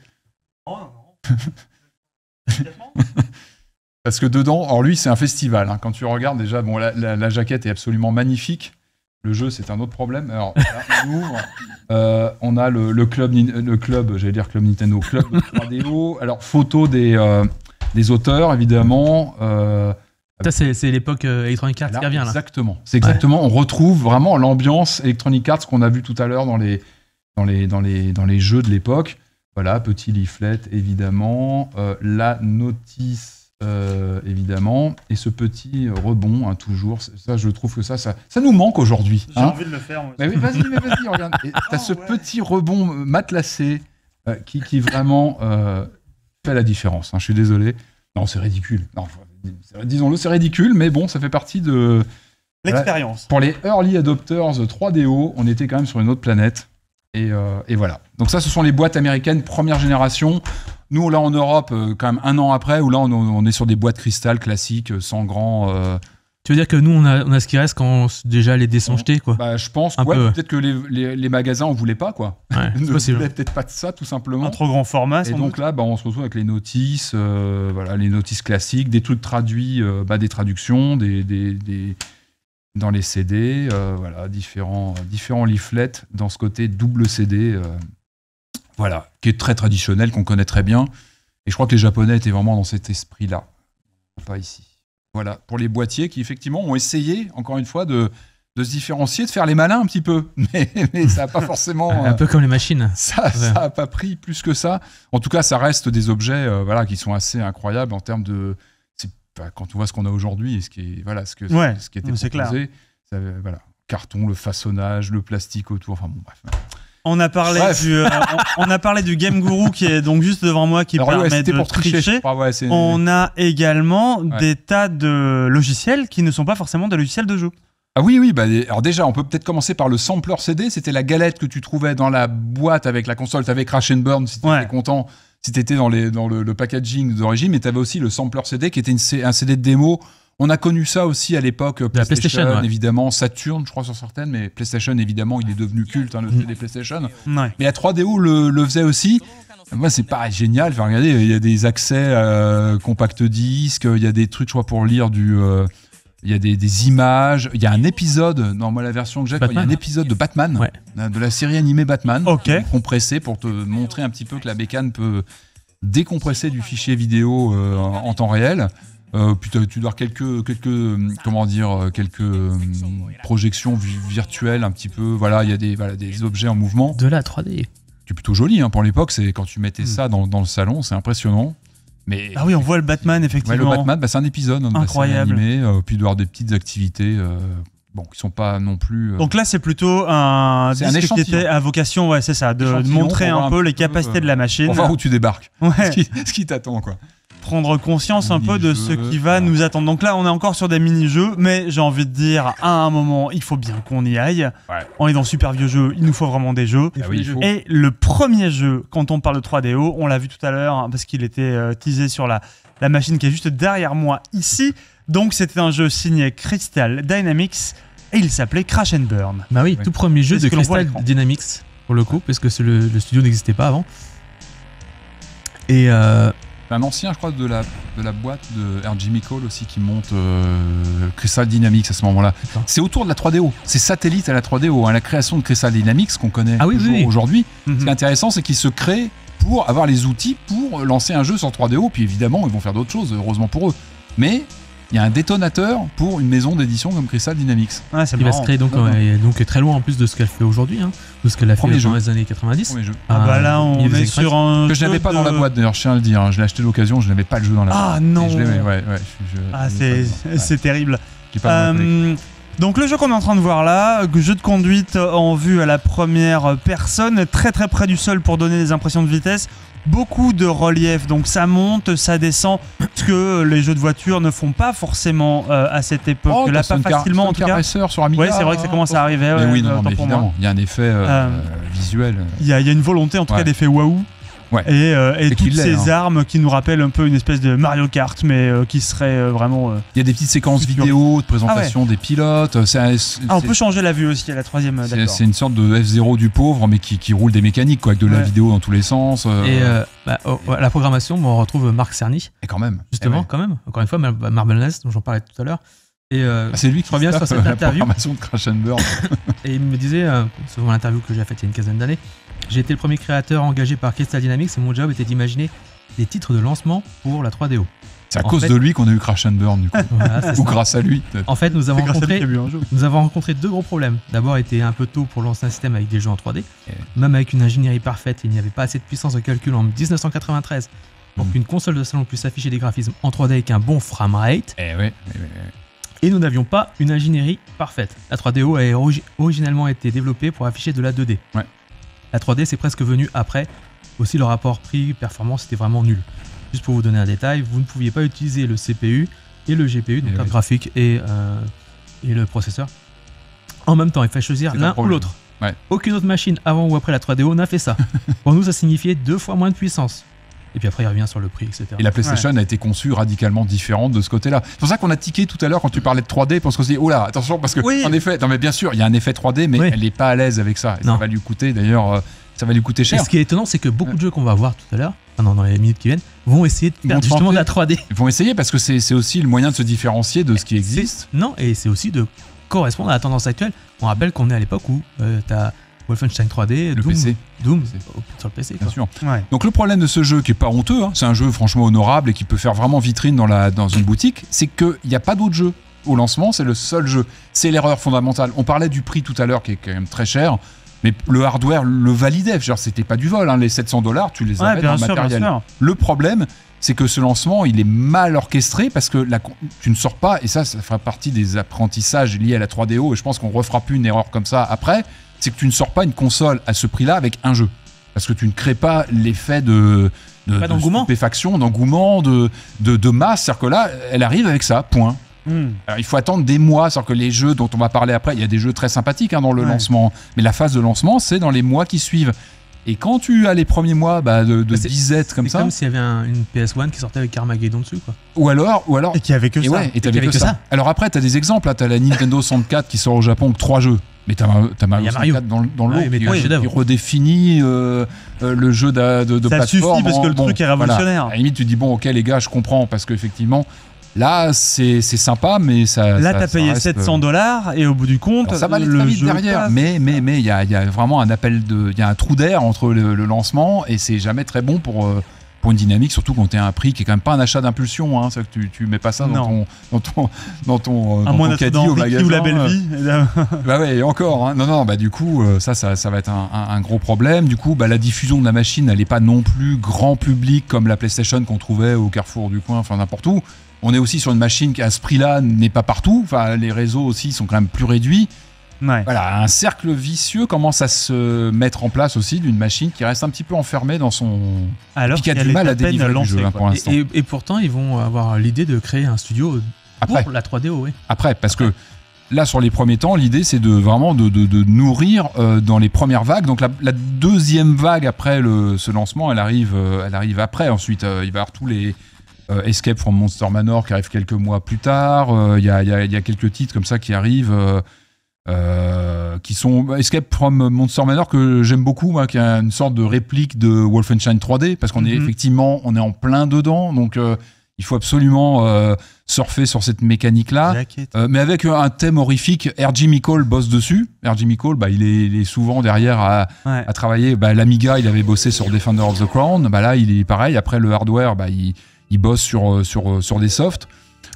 Oh, non, non. Parce que dedans, alors lui, c'est un festival. Hein. Quand tu regardes, déjà, bon, la, jaquette est absolument magnifique. Le jeu, c'est un autre problème. Alors, on ouvre. Euh, on a le, club, le club, j'allais dire club Nintendo, club Alors, photos des, des auteurs, évidemment. Ça, c'est l'époque euh, Electronic Arts qui revient là. Exactement. C'est exactement. On retrouve vraiment l'ambiance Electronic Arts qu'on a vu tout à l'heure dans les, dans, les, dans, les, dans les jeux de l'époque. Voilà, petit leaflet, évidemment. Euh, la notice, euh, évidemment. Et ce petit rebond, hein, toujours. Ça, je trouve que ça, ça, nous manque aujourd'hui. J'ai hein. envie de le faire. Mais vas-y, vas-y, regarde. T'as ah, ce petit rebond matelassé qui, qui, vraiment fait la différence. Hein. Je suis désolé. Non, c'est ridicule. Non, disons-le, c'est ridicule, mais bon, ça fait partie de. L'expérience. Pour les early adopters 3DO, on était quand même sur une autre planète. Euh, et, voilà. Donc ça, ce sont les boîtes américaines première génération. Nous, là en Europe, euh, quand même un an après, où là on, est sur des boîtes cristal classiques, euh, sans grand, tu veux dire que nous, on a, on a ce qui reste quand déjà les dés sont jetés, quoi bah, Je pense, ouais, peut-être que les, les, les, magasins on voulait pas, quoi. ne voulait peut-être pas de ça, tout simplement. Un trop grand format, Et donc là, bah, on se retrouve avec les notices, euh, voilà, les notices classiques, des trucs traduits, euh, bah, des traductions, des, des, dans les CD, euh, voilà, différents, différents leaflets dans ce côté double CD, voilà, qui est très traditionnel, qu'on connaît très bien. Et je crois que les Japonais étaient vraiment dans cet esprit-là, pas ici. Voilà, pour les boîtiers qui effectivement ont essayé, encore une fois, de, se différencier, de faire les malins un petit peu. Mais, ça n'a pas forcément. un peu comme les machines. Euh, ça n'a pas pris plus que ça. En tout cas, ça reste des objets euh, voilà, qui sont assez incroyables en termes de. quand on voit ce qu'on a aujourd'hui et ce qui, voilà, ce, que, ce qui était proposé, clair. Euh, voilà, carton, le façonnage, le plastique autour. Enfin bon, bref. Euh, on a parlé du, Game Guru qui est donc juste devant moi qui permet de pour tricher. on a également des tas de logiciels qui ne sont pas forcément des logiciels de jeu. Ah oui, oui, bah, alors déjà, on peut peut-être commencer par le sampler CD. C'était la galette que tu trouvais dans la boîte avec la console. Tu avais Crash and Burn, si tu étais content, si tu étais dans, le, packaging d'origine. Mais tu avais aussi le sampler CD qui était un CD de démo on a connu ça aussi à l'époque. PlayStation, évidemment, Saturn, je crois sur certaines, mais PlayStation, évidemment, il est devenu culte, hein, le jeu mm. des PlayStation. Mais la 3DO le, le faisait aussi. Moi, c'est pas génial. regardez, il y a des accès euh, compact disque, il y a des trucs, je pour lire du. Euh, il y a des, images, il y a un épisode, non, la version que j'ai, il y a un épisode de Batman, euh, de la série animée Batman, compressé pour te montrer un petit peu que la bécane peut décompresser du fichier vidéo en temps réel. Euh, puis tu dois quelques, quelques, euh, comment dire, euh, quelques projections virtuelles un petit peu. Voilà, il y a des, voilà, des objets en mouvement. De la 3D. C'est plutôt joli hein, pour l'époque. C'est quand tu mettais hmm. ça dans, le salon, c'est impressionnant. Mais, ah oui, on voit le Batman, effectivement. le Batman, bah, c'est un épisode. Hein, Incroyable. Animé, puis tu dois avoir des petites activités Bon, ils sont pas non plus. Euh, Donc là, c'est plutôt un disque qui était à vocation, ouais, c'est ça, de, montrer un, peu, les capacités euh, de la machine. Enfin, voir où tu débarques. Ce qui, t'attend, quoi. Prendre conscience un peu de ce qui va nous attendre. Donc là, on est encore sur des mini-jeux, mais j'ai envie de dire, à un moment, il faut bien qu'on y aille. On est dans super vieux jeu, il nous faut vraiment des jeux. Ah Et le premier jeu, quand on parle de 3DO, on l'a vu tout à l'heure, hein, parce qu'il était euh, teasé sur la, la machine qui est juste derrière moi ici. Donc c'était un jeu signé Crystal Dynamics et il s'appelait Crash and Burn. Bah oui, tout premier jeu de Crystal Dynamics pour le coup, parce que le, studio n'existait pas avant. Et euh, un ancien, je crois, de la, de la boîte de RG Cole aussi qui monte euh, Crystal Dynamics à ce moment-là. C'est autour de la 3DO, c'est satellite à la 3DO, à hein. la création de Crystal Dynamics qu'on connaît ah aujourd'hui. Mhm. Ce qui est intéressant, c'est qu'il se créent pour avoir les outils pour lancer un jeu sur 3DO. Puis évidemment, ils vont faire d'autres choses, heureusement pour eux. Mais il y a un détonateur pour une maison d'édition comme Crystal Dynamics. Ah, il va se créer donc, euh, très loin en plus de ce qu'elle fait aujourd'hui, hein, de ce qu'elle a fait dans les années 90. Ah, bah euh, là, on est sur un. Que je n'avais pas dans la boîte d'ailleurs, je tiens à le dire. Hein. je l'ai acheté l'occasion, je n'avais pas le jeu dans la ah, boîte. Ah non je Ah, c'est terrible. Euh, donc le jeu qu'on est en train de voir là, jeu de conduite en vue à la première personne, très très près du sol pour donner des impressions de vitesse beaucoup de relief, donc ça monte, ça descend, ce que les jeux de voiture ne font pas forcément euh, à cette époque-là, oh, pas facilement en tout cas. sur Amiga. c'est vrai que ça hein. commence à arriver. oui, non, euh, mais il y a un effet euh, visuel. Il y, a une volonté en tout cas d'effet waouh euh, et, toutes ces hein. armes qui nous rappellent un peu une espèce de Mario Kart, mais euh, qui serait euh, vraiment. Il y a des petites séquences vidéo de présentation ah des pilotes. Ah, on peut changer la vue aussi à la troisième. C'est, c'est une sorte de F0 du pauvre, mais qui, qui roule des mécaniques, quoi, avec de la vidéo dans tous les sens. Et bah, oh, la programmation, on retrouve Marc Cerny. Et quand même. Justement, eh quand même. Encore une fois, bah, Marvel Nest, dont j'en parlais tout à l'heure. Et ah, c'est lui qui revient sur cette interview. La programmation de Crash et il me disait, selon l'interview que j'ai faite il y a une quinzaine d'années, j'ai été le premier créateur engagé par Crystal Dynamics et mon job était d'imaginer des titres de lancement pour la 3DO. C'est à cause de lui qu'on a eu Crash Burn, du coup. Ou grâce à lui. En fait, nous avons, rencontré, deux gros problèmes. D'abord, il était un peu tôt pour lancer un système avec des jeux en 3D. Même avec une ingénierie parfaite, il n'y avait pas assez de puissance de calcul en 1993 pour mm. qu'une console de salon puisse afficher des graphismes en 3D avec un bon framerate. Eh eh eh et nous n'avions pas une ingénierie parfaite. La 3DO a originellement été développée pour afficher de la 2D. Ouais. La 3D, c'est presque venu après. Aussi, le rapport prix-performance était vraiment nul. Juste pour vous donner un détail, vous ne pouviez pas utiliser le CPU et le GPU, donc le eh graphique euh, et, le processeur, en même temps. Il fallait choisir l'un ou l'autre. Aucune autre machine avant ou après la 3DO n'a fait ça. pour nous, ça signifiait deux fois moins de puissance et puis après il revient sur le prix, etc. Et la PlayStation a été conçue radicalement différente de ce côté-là. C'est pour ça qu'on a tiqué tout à l'heure quand tu parlais de 3D, parce qu'on s'est dit, oh là, attention, parce que, en effet, non mais bien sûr, il y a un effet 3D, mais elle n'est pas à l'aise avec ça. Et ça va lui coûter d'ailleurs, euh, ça va lui coûter cher. ce qui est étonnant, c'est que beaucoup de jeux qu'on va voir tout à l'heure, ah non, dans les minutes qui viennent, vont essayer de faire justement de la 3D. Ils vont essayer parce que c'est aussi le moyen de se différencier de ce qui existe. Non, et c'est aussi de correspondre à la tendance actuelle. On rappelle qu'on est à l'époque où euh, tu as Wolfenstein 3D, le PC. Doom oh, sur le PC. Bien sûr. Donc le problème de ce jeu qui est pas honteux, hein, c'est un jeu franchement honorable et qui peut faire vraiment vitrine dans, la, dans une boutique, c'est qu'il n'y a pas d'autres jeux au lancement, c'est le seul jeu. C'est l'erreur fondamentale. On parlait du prix tout à l'heure qui est quand même très cher. Mais le hardware le validait, c'était pas du vol, hein. les 700 dollars, tu les avais dans le matériel. Le problème, c'est que ce lancement, il est mal orchestré parce que la, tu ne sors pas, et ça, ça fera partie des apprentissages liés à la 3DO, et je pense qu'on refera plus une erreur comme ça après c'est que tu ne sors pas une console à ce prix-là avec un jeu. Parce que tu ne crées pas l'effet de, de, de stupéfaction, d'engouement, de, de, masse. C'est-à-dire que là, elle arrive avec ça, point. Hmm. Alors, il faut attendre des mois, cest que les jeux dont on va parler après, il y a des jeux très sympathiques hein, dans le lancement, mais la phase de lancement, c'est dans les mois qui suivent. Et quand tu as les premiers mois bah, de, bah, disette comme ça. C'est comme s'il y avait une PS1 qui sortait avec Armageddon dessus. Ou alors. Ou alors et qui avait que ça. et, Alors après, tu as des exemples. Hein. Tu as la Nintendo 64 qui sort au Japon avec trois jeux. Mais t'as, as Mario, Mario. 64 dans, dans l'eau qui, redéfinit euh, euh, le jeu de, de, Ça suffit parce que le truc est révolutionnaire. À la limite, tu dis bon, ok, les gars, je comprends parce qu'effectivement. Là, c'est sympa, mais ça. Là, t'as payé 700 euh, dollars et au bout du compte, ça va aller le jeu derrière. Mais mais mais il y a, y a, vraiment un appel de, il y a un trou d'air entre le, lancement et c'est jamais très bon pour. Point une dynamique, surtout quand tu es à un prix qui est quand même pas un achat d'impulsion. Hein, que tu, tu mets pas ça dans ton, dans ton, dans ton, euh, dans ton caddie Ou la belle euh. vie. bah ouais, encore. Hein. Non, non, bah du coup, euh, ça, ça, ça va être un, gros problème. Du coup, bah, la diffusion de la machine, elle n'est pas non plus grand public comme la PlayStation qu'on trouvait au carrefour du coin, enfin n'importe où. On est aussi sur une machine qui, à ce prix-là, n'est pas partout. Enfin, les réseaux aussi sont quand même plus réduits. Voilà, un cercle vicieux commence à se mettre en place aussi d'une machine qui reste un petit peu enfermée dans son. Alors qui a du mal à délivrer jeu, pour l'instant. Et, pourtant, ils vont avoir l'idée de créer un studio pour la 3 d oui. Après, parce que là sur les premiers temps, l'idée c'est de vraiment de, nourrir euh, dans les premières vagues. Donc la, deuxième vague après ce lancement, elle arrive, euh, elle arrive après. Ensuite, euh, il va y avoir tous les Escape from Monster Manor qui arrivent quelques mois plus tard. Il y a, y, a quelques titres comme ça qui arrivent. Euh, qui sont Escape from Monster Manor que j'aime beaucoup, qui est une sorte de réplique de Wolfenstein 3D, parce qu'on est mhm. effectivement, on est en plein dedans, donc euh, il faut absolument euh, surfer sur cette mécanique-là, mais avec un thème horrifique. R.J. Michael bosse dessus. R.J. Michael, bah, il, est, souvent derrière à, travailler. Bah, L'Amiga, il avait bossé sur Defender of the Crown. Bah, là, il est pareil. Après le hardware, bah, il, il bosse sur, sur, sur des softs.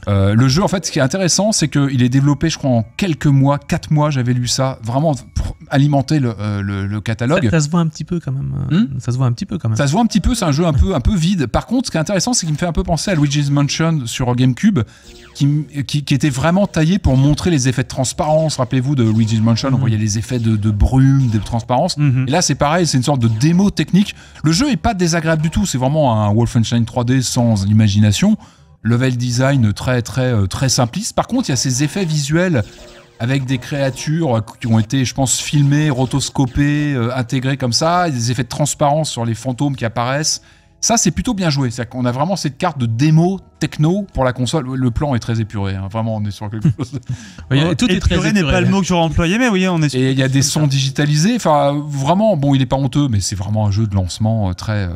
Euh, le jeu, en fait, ce qui est intéressant, c'est qu'il est développé, je crois, en quelques mois, 4 mois, j'avais lu ça, vraiment pour alimenter le, euh, catalogue. Ça, se voit un petit peu quand même. Euh, hmm ça se voit un petit peu quand même. Ça se voit un petit peu, c'est un jeu un peu, un peu vide. Par contre, ce qui est intéressant, c'est qu'il me fait un peu penser à Luigi's Mansion sur GameCube, qui, qui, était vraiment taillé pour montrer les effets de transparence. Rappelez-vous de Luigi's Mansion, on mhm. voyait les effets de, brume, de transparence. Mhm. Et là, c'est pareil, c'est une sorte de démo technique. Le jeu est pas désagréable du tout, c'est vraiment un Wolfenstein 3D sans imagination level design très très euh, très simpliste. Par contre, il y a ces effets visuels avec des créatures qui ont été, je pense, filmées, rotoscopées, euh, intégrées comme ça, des effets de transparence sur les fantômes qui apparaissent. Ça, c'est plutôt bien joué. cest qu'on a vraiment cette carte de démo techno pour la console. Le plan est très épuré. Hein. Vraiment, on est sur quelque chose. Tout est tout épuré n'est pas le mot que j'aurais employé, mais oui, on est. Et il y a des sons digitalisés. Enfin, vraiment, bon, il n'est pas honteux, mais c'est vraiment un jeu de lancement euh, très.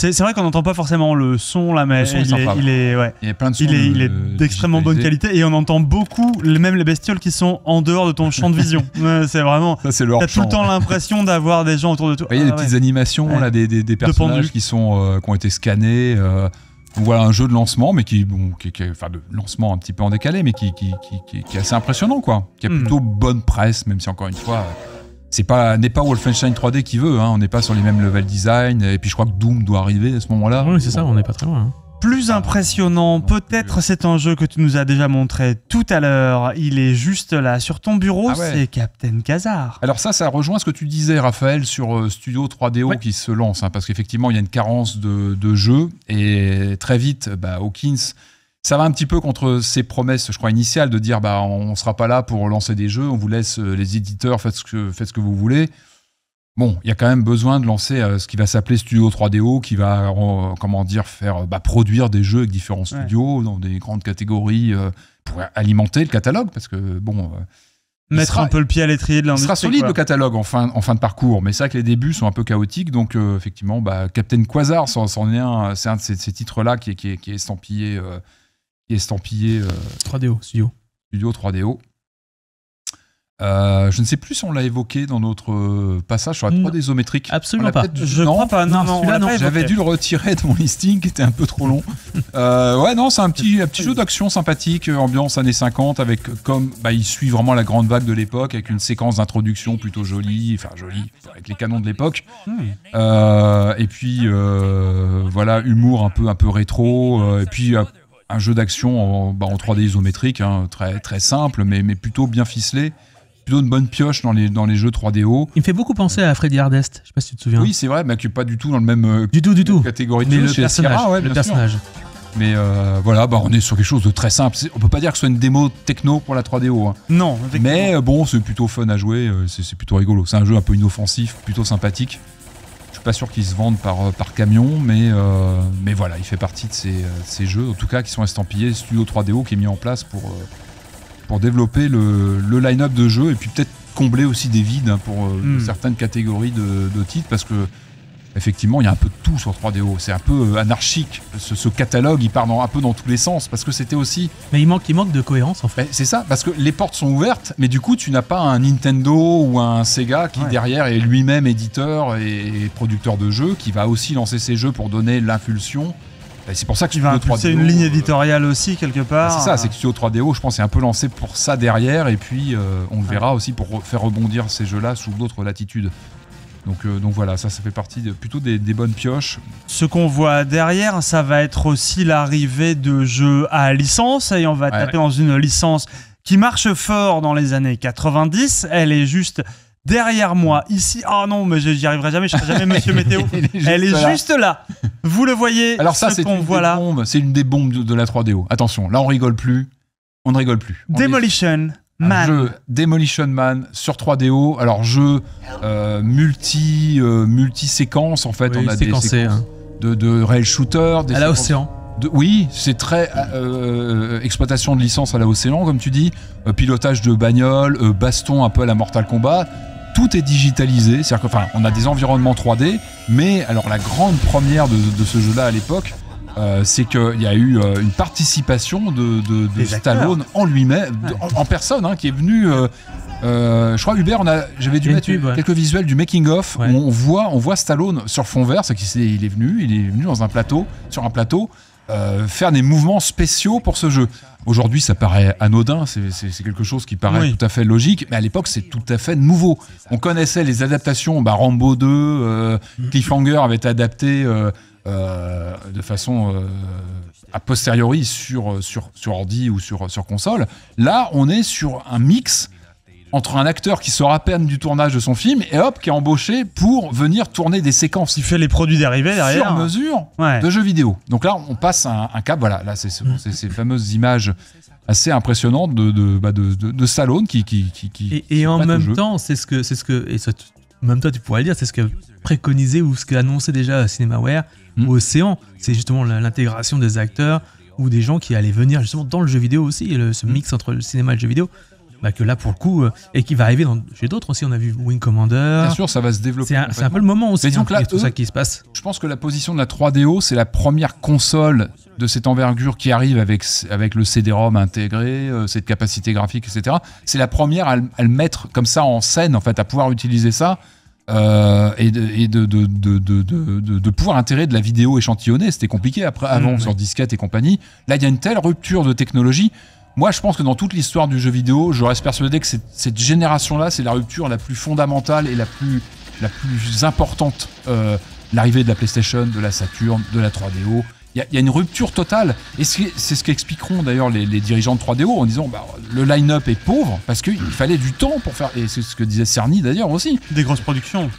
C'est vrai qu'on n'entend pas forcément le son là, mais il, est, est, d'extrêmement bonne qualité et on entend beaucoup, même les bestioles qui sont en dehors de ton champ de vision. c'est vraiment. Ça, T'as tout le temps l'impression d'avoir des gens autour de toi. Il y a des petites animations, là, des, des, personnages qui, sont, euh, qui ont été scannés. Euh, voilà un jeu de lancement, mais qui, bon, de lancement un petit peu en décalé, mais qui, qui, est assez impressionnant, quoi. Qui a hmm. plutôt bonne presse, même si encore une fois, c'est pas n'est pas Wolfenstein 3D qui veut. Hein. on n'est pas sur les mêmes level design. Et puis je crois que Doom doit arriver à ce moment-là. Oui, c'est ça. On n'est pas très loin. Hein. Plus impressionnant, ah, peut-être c'est un jeu que tu nous as déjà montré tout à l'heure. Il est juste là sur ton bureau, ah c'est Captain Kazar. Alors ça, ça rejoint ce que tu disais, Raphaël, sur euh, Studio 3DO qui se lance, hein, parce qu'effectivement, il y a une carence de, de jeux et très vite, bah, Hawkins ça va un petit peu contre ses promesses, je crois, initiales de dire bah on sera pas là pour lancer des jeux, on vous laisse euh, les éditeurs, faites ce que, faites ce que vous voulez. Bon, il y a quand même besoin de lancer euh, ce qui va s'appeler Studio 3DO, qui va euh, comment dire faire bah, produire des jeux avec différents studios dans des grandes catégories pour alimenter le catalogue, parce que bon. Mettre un peu le pied à l'étrier de l'industrie. sera solide le catalogue en fin, en fin de parcours, mais c'est vrai que les débuts sont un peu chaotiques, donc effectivement, bah, Captain Quasar, est c'est un de ces, titres-là qui, qui, qui, est estampillé estampillé 3DO euh, Studio. Studio 3DO. Euh, je ne sais plus si on l'a évoqué dans notre euh, passage sur la 3D isométrique. Absolument pas. Je crois pas. J'avais dû le retirer de mon listing qui était un peu trop long. Euh, ouais, non, c'est un petit, petit jeu d'action sympathique, ambiance années 50, avec comme bah, il suit vraiment la grande vague de l'époque, avec une séquence d'introduction plutôt jolie, enfin jolie, avec les canons de l'époque. Hmm. et puis voilà, humour un peu, un peu rétro, et puis un jeu d'action en, bah, en, 3D isométrique, hein, très, très simple, mais, plutôt bien ficelé plutôt une bonne pioche dans les, dans les jeux 3DO. Il me fait beaucoup penser à Freddy Hardest, je ne sais pas si tu te souviens. Oui, c'est vrai, mais qui n'est pas du tout dans le même euh, du tout, du tout. catégorie de mais le personnage. Mais euh, voilà, bah, on est sur quelque chose de très simple. On ne peut pas dire que ce soit une démo techno pour la 3DO. Hein. Non. Mais euh, bon, c'est plutôt fun à jouer, c'est plutôt rigolo. C'est un jeu un peu inoffensif, plutôt sympathique pas sûr qu'il se vendent par, euh, par camion, mais, euh, mais voilà, il fait partie euh, de ces, jeux, en tout cas qui sont estampillés Studio 3DO qui est mis en place pour, pour développer le, le line-up de jeux et puis peut-être combler aussi des vides hein, pour hmm. certaines catégories de, de, titres parce que effectivement, il y a un peu de tout sur 3DO. C'est un peu euh, anarchique. Ce, catalogue, il part un peu dans tous les sens parce que c'était aussi. Mais il manque, manque de cohérence en fait. c'est ça, parce que les portes sont ouvertes, mais du coup, tu n'as pas un Nintendo ou un Sega qui derrière est lui-même éditeur et producteur de jeux, qui va aussi lancer ses jeux pour donner l'infulsion. C'est pour ça que Studio 3DO. C'est une ligne éditoriale aussi, quelque bah, part. C'est ça, c'est que Studio 3DO, je pense, est un peu lancé pour ça derrière. Et puis, euh, on le verra aussi pour faire rebondir ces jeux-là sous d'autres latitudes. Euh, donc, voilà, ça, ça fait partie de, plutôt des, bonnes pioches. Ce qu'on voit derrière, ça va être aussi l'arrivée de jeux à licence et on va taper dans une licence qui marche fort dans les années 90. Elle est juste derrière moi, ici. Ah non, mais j'y arriverai jamais, je serai jamais Monsieur Météo. Elle est juste là. Vous le voyez. Alors ça, c'est une, c'est une des bombes de, la 3DO. Attention, là, on rigole plus. On ne rigole plus. Démolition. Demolition jeu Demolition Man sur 3DO. Alors jeu euh, multi euh, séquence en fait. on a des séquences hein. de, de rail shooter. à la océan. oui, c'est très euh, exploitation de licence à la océan comme tu dis. pilotage de bagnole, baston un peu à la Mortal Kombat. Tout est digitalisé, c'est-à-dire on a des environnements 3D, mais alors la grande première de, de ce jeu-là à l'époque, euh, c'est qu'il y a eu euh, une participation de, Stallone en lui-même, en, personne, hein, qui est venu. Euh, je crois Hubert, j'avais dû mettre quelques visuels du making of. on voit, on voit Stallone sur fond vert, c'est il est venu, il est venu dans un plateau, sur un plateau. Euh, faire des mouvements spéciaux pour ce jeu. Aujourd'hui, ça paraît anodin, c'est quelque chose qui paraît tout à fait logique, mais à l'époque, c'est tout à fait nouveau. On connaissait les adaptations, bah, Rambo 2, euh, mhm. Cliffhanger avait adapté euh, euh, de façon a posteriori sur, sur, sur ordi ou sur, sur console. Là, on est sur un mix entre un acteur qui sort à peine du tournage de son film et hop, qui est embauché pour venir tourner des séquences. Il fait les produits dérivés derrière. Sur mesure de jeux vidéo. Donc là, on passe un, un cap. Voilà, là, c'est mm. ces fameuses images assez impressionnantes de, de, bah, de, qui. qui, qui, qui et, en même temps, c'est ce que. c'est ce que même toi, tu pourrais dire, c'est ce que préconisait ou ce qu'annonçait déjà CinemaWare ou mm. Océan. C'est justement l'intégration des acteurs ou des gens qui allaient venir justement dans le jeu vidéo aussi, ce mm. mix entre le cinéma et le jeu vidéo bah, que là pour le coup euh, et qui va arriver dans, chez d'autres aussi. On a vu Wing Commander. Bien sûr, ça va se développer. C'est un, peu le moment aussi. Hein. tout ça qui se passe. Je pense que la position de la 3DO, c'est la première console de cette envergure qui arrive avec, avec le CD-ROM intégré, euh, cette capacité graphique, etc. C'est la première à, le mettre comme ça en scène, en fait, à pouvoir utiliser ça. Euh, et, de, de, pouvoir intégrer de la vidéo échantillonnée, c'était compliqué après, avant mmh, sur disquette et compagnie. Là, il y a une telle rupture de technologie moi, je pense que dans toute l'histoire du jeu vidéo, je reste persuadé que cette, génération-là, c'est la rupture la plus fondamentale et la plus, la plus importante. Euh, l'arrivée de la PlayStation, de la Saturn, de la 3DO, il y, a une rupture totale. Et c'est ce qu'expliqueront d'ailleurs les, dirigeants de 3DO en disant bah, le line-up est pauvre parce qu'il fallait du temps pour faire. Et c'est ce que disait Cerny d'ailleurs aussi. Des grosses productions.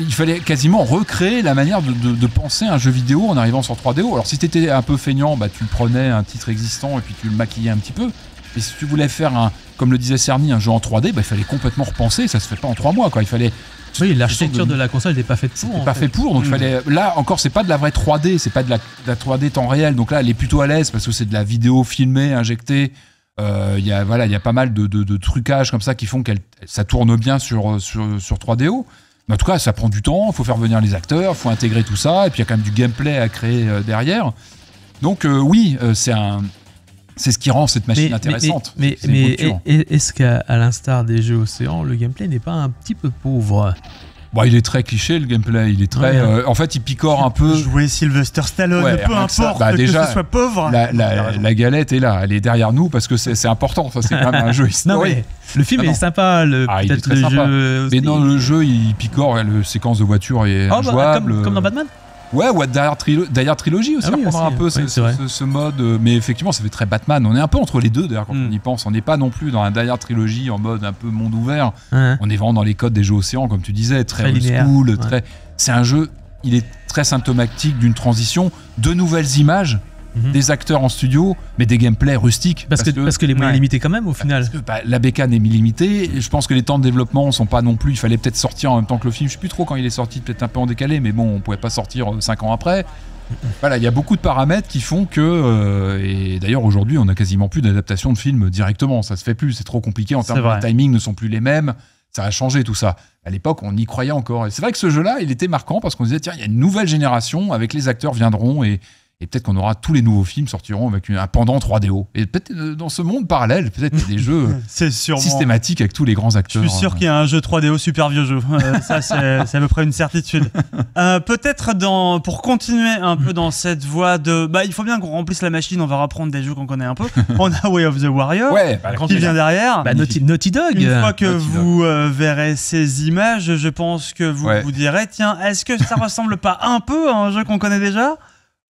Il fallait quasiment recréer la manière de, penser un jeu vidéo en arrivant sur 3DO. Alors si tu étais un peu feignant, bah, tu prenais un titre existant et puis tu le maquillais un petit peu. Et si tu voulais faire un, comme le disait Cerny, un jeu en 3D, bah, il fallait complètement repenser. Ça se fait pas en trois mois. Quoi. Il fallait oui, l'architecture de... la console n'est pas faite pour. n'est pas fait. pour, donc mm. fallait. Là encore, c'est pas de la vraie 3D, c'est pas de la, 3D temps réel. Donc là, elle est plutôt à l'aise parce que c'est de la vidéo filmée, injectée. Euh, il y a voilà, il y a pas mal de, trucages comme ça qui font qu'elle ça tourne bien sur sur, sur 3DO. Mais en tout cas, ça prend du temps. Il faut faire venir les acteurs, il faut intégrer tout ça, et puis il y a quand même du gameplay à créer euh, derrière. Donc euh, oui, c'est un c'est ce qui rend cette machine intéressante. Mais, mais, est-ce qu'à l'instar des jeux océans, le gameplay n'est pas un petit peu pauvre Bon, bah, il est très cliché le gameplay, il est très. Euh, en fait, il picore un peu. Jouer Sylvester Stallone, peu importe bah, déjà, soit pauvre. La, galette est là, elle est derrière nous parce que c'est important. Ça, c'est quand même un jeu le film ah, est sympa, le, ah, le sympa. jeu. non, le jeu, il picore. La séquence de voiture est oh, comme, comme dans euh. Batman. Ouais, ou à trilogie Trilogy aussi, ah oui, un peu ce, mode. Euh, mais effectivement, ça fait très Batman. On est un peu entre les deux, d'ailleurs, quand hmm. on y pense. On n'est pas non plus dans un derrière trilogie Trilogy en mode un peu monde ouvert. On est vraiment dans les codes des jeux océans, comme tu disais, très, cool. Très... C'est un jeu, il est très symptomatique d'une transition, de nouvelles images. Mhm. des acteurs en studio, mais des gameplays rustiques. Parce, que, parce que les moyens limités quand même au final. Parce bah, la bécane est limitée. Je pense que les temps de développement ne sont pas non plus. Il fallait peut-être sortir en même temps que le film. Je ne sais plus trop quand il est sorti, peut-être un peu en décalé, mais bon, on ne pouvait pas sortir euh, cinq ans après. Voilà, il y a beaucoup de paramètres qui font que, euh, et d'ailleurs aujourd'hui, on a quasiment plus d'adaptation de films directement. Ça se fait plus, c'est trop compliqué en termes de timing, ne sont plus les mêmes. Ça a changé tout ça. À l'époque, on y croyait encore. Et c'est vrai que ce jeu-là, il était marquant parce qu'on disait tiens, il y a une nouvelle génération avec les acteurs viendront et et peut-être qu'on aura tous les nouveaux films sortiront avec un pendant 3DO. Et peut-être euh, dans ce monde parallèle, peut-être des jeux systématiques avec tous les grands acteurs. Je suis sûr hein. qu'il y a un jeu 3DO super vieux jeu. ça, c'est à peu près une certitude. Euh, peut-être pour continuer un peu dans cette voie de. Bah, il faut bien qu'on remplisse la machine, on va reprendre des jeux qu'on connaît un peu. On a Way of the Warrior bah, qui vient derrière. Bah, Naughty, Dog. Une fois que vous euh, verrez ces images, je pense que vous vous direz tiens, est-ce que ça ressemble pas un peu à un jeu qu'on connaît déjà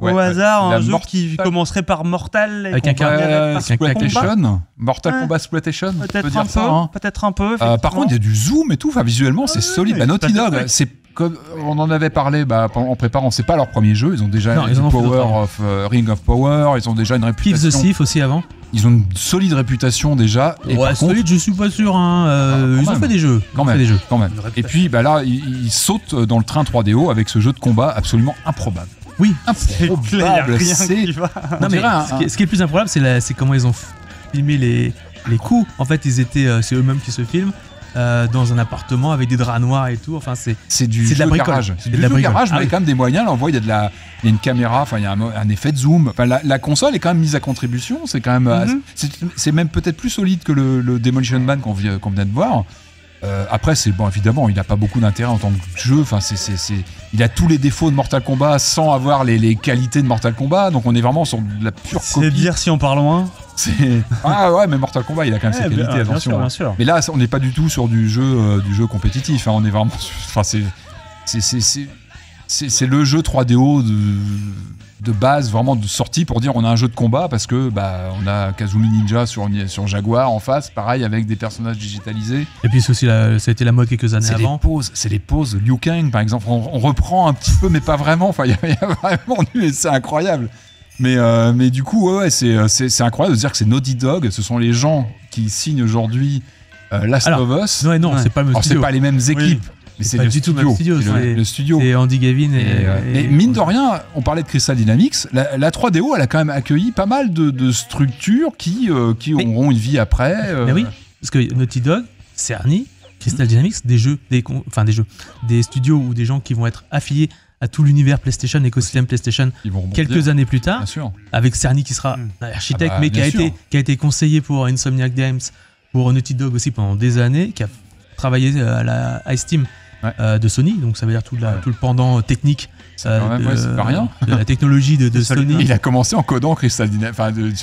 au hasard un jeu qui commencerait par Mortal avec un, Mortal Kombat Combat hein. peut-être un, peu, euh, par contre il y a du zoom et tout visuellement c'est ah solide bah, Naughty Dog comme on en avait parlé bah, en préparant c'est pas leur premier jeu ils ont déjà hein. euh, Ring of Power ils ont déjà une réputation aussi avant ils ont une solide réputation déjà solide je suis pas sûr hein. euh, ah, ils ont fait des jeux quand même, et puis bah là ils, ils sautent dans le train 3DO avec ce jeu de combat absolument improbable oui, ah, Non, mais ce, qui hein. est, ce, qui est, le plus improbable, c'est, c'est comment ils ont filmé les, les coups. En fait, ils étaient, euh, c'est eux-mêmes qui se filment. Euh, dans un appartement avec des draps noirs et tout. Enfin, c'est c'est du c'est de la bricole. C'est du de la mais ah il y a quand même des moyens. Là, on voit il y a de la il y a une caméra, enfin il y a un, effet de zoom. Enfin, la, console est quand même mise à contribution. C'est quand même euh, mm-hmm. c'est, même peut-être plus solide que le, Demolition Man qu'on, qu'on venait de voir. Euh, après, c'est bon, évidemment, il n'a pas beaucoup d'intérêt en tant que jeu. Enfin, c'est, il a tous les défauts de Mortal Kombat sans avoir les, qualités de Mortal Kombat. Donc, on est vraiment sur de la pure copie. C'est dire si on parle loin. Ah ouais, mais Mortal Kombat, il a quand même eh ses qualités. attention. Hein. Mais là, on n'est pas du tout sur du jeu, euh, du jeu compétitif. Hein. on est vraiment. Enfin, c'est, c'est c'est le jeu 3DO de, de, base, vraiment de sortie pour dire on a un jeu de combat parce que bah, on a Kazumi Ninja sur, sur Jaguar en face, pareil avec des personnages digitalisés. Et puis aussi ça a été la mode quelques années avant. C'est les pauses, Liu Kang par exemple, on, reprend un petit peu mais pas vraiment, enfin il y, a vraiment du, c'est incroyable. Mais, euh, mais du coup, ouais, euh, c'est incroyable de dire que c'est Naughty Dog, ce sont les gens qui signent aujourd'hui euh, Last of Us. Non, non, c'est pas, pas, les mêmes équipes mais c'est le, studio. le, studio. C'est Andy Gavin. Et, euh, euh, mine de rien, on parlait de Crystal Dynamics, la, 3DO, elle a quand même accueilli pas mal de, structures qui, euh, qui auront une vie après. Mais oui, parce que Naughty Dog, Cerny, Crystal Dynamics, des jeux, des, enfin des jeux, des studios ou des gens qui vont être affiliés à tout l'univers PlayStation, écosystème PlayStation, quelques années plus tard, avec Cerny qui sera hmm. architecte, ah bah, mais qui a, été, qui a été conseiller pour Insomniac Games, pour Naughty Dog aussi pendant des années, qui a travaillé à la Steam euh, de Sony. Donc ça veut dire tout, le pendant euh, technique euh, de, rien. la technologie de, Sony. Il a commencé en codant Crystal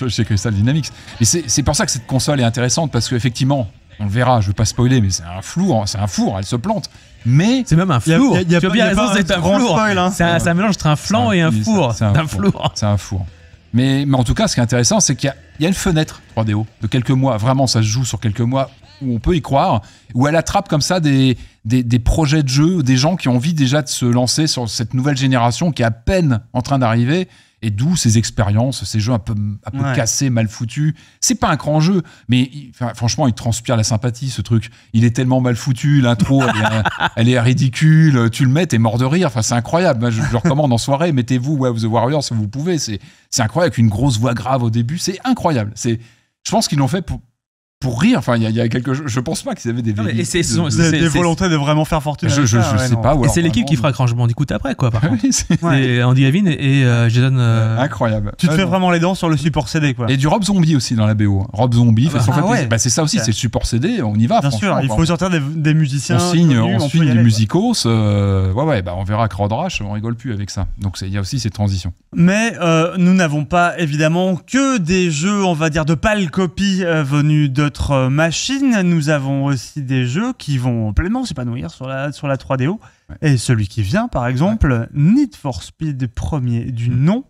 chez Crystal Dynamics. Et c'est pour ça que cette console est intéressante, parce qu'effectivement, on le verra, je ne veux pas spoiler, mais c'est un four, hein, c'est un four, elle se plante. Mais c'est même un four. il y bien raison, c'est un four. Hein. C'est un, mélange entre un flanc et un four. C'est un, four. C'est un four. Mais, en tout cas, ce qui est intéressant, c'est qu'il y, y, a une fenêtre 3DO de quelques mois. Vraiment, ça se joue sur quelques mois on peut y croire, où elle attrape comme ça des, des, projets de jeu, des gens qui ont envie déjà de se lancer sur cette nouvelle génération qui est à peine en train d'arriver et d'où ces expériences, ces jeux un peu, cassés, mal foutus. C'est pas un grand jeu, mais franchement, il transpire la sympathie, ce truc. Il est tellement mal foutu, l'intro, elle, est euh, ridicule. Tu le mets, t'es mort de rire. Enfin, c'est incroyable. Je, le recommande en soirée. Mettez-vous ouais, The Warriors si vous pouvez. C'est incroyable, avec une grosse voix grave au début. C'est incroyable. C'est, je pense qu'ils l'ont fait pour, pour rire. Enfin, il y, a quelque Je pense pas qu'ils avaient des, des, volontés de vraiment faire fortune. Je, je sais pas. Ouais, et c'est l'équipe qui fera crangement d'écoute après, quoi. Par contre. c'est... Andy Gavin et, euh, Jason. Euh, incroyable. Tu te fais vraiment les dents sur le support CD, quoi. Et du Rob Zombie aussi dans la BO. Hein. Rob Zombie, ah bah, ah bah, c'est ça aussi, c'est le support CD. On y va. Bien sûr, il faut sortir des, musiciens. On signe, on des musicos. Euh, ouais, ouais, bah on verra Rod Rush, on rigole plus avec ça. Donc il y a aussi ces transitions. Mais nous n'avons pas évidemment que des jeux, on va dire, de pâle copie venus de autre euh, machine. Nous avons aussi des jeux qui vont pleinement s'épanouir sur la, sur la 3DO. Et celui qui vient, par exemple, Need for Speed premier du mm. nom,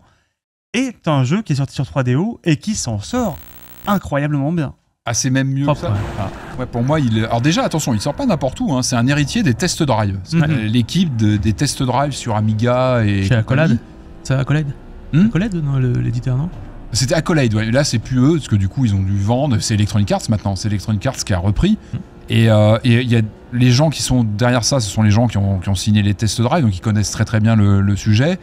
est un jeu qui est sorti sur 3DO et qui s'en sort incroyablement bien. Ah, c'est même mieux que ça. Ah. Ouais. pour moi, il. Alors déjà, attention, il sort pas n'importe où. Hein. C'est un héritier des test drive. Mm-hmm. L'équipe des test drive sur Amiga et. Chez Accolade. C'est Accolade. Hmm Accolade, non, l'éditeur, non c'était Accolade, ouais. Là, c'est plus eux, parce que du coup, ils ont dû vendre. C'est Electronic Arts maintenant. C'est Electronic Arts qui a repris. Hmm. Euh, et il y a les gens qui sont derrière ça, ce sont les gens qui ont, signé les tests drive, donc ils connaissent très très bien le, sujet.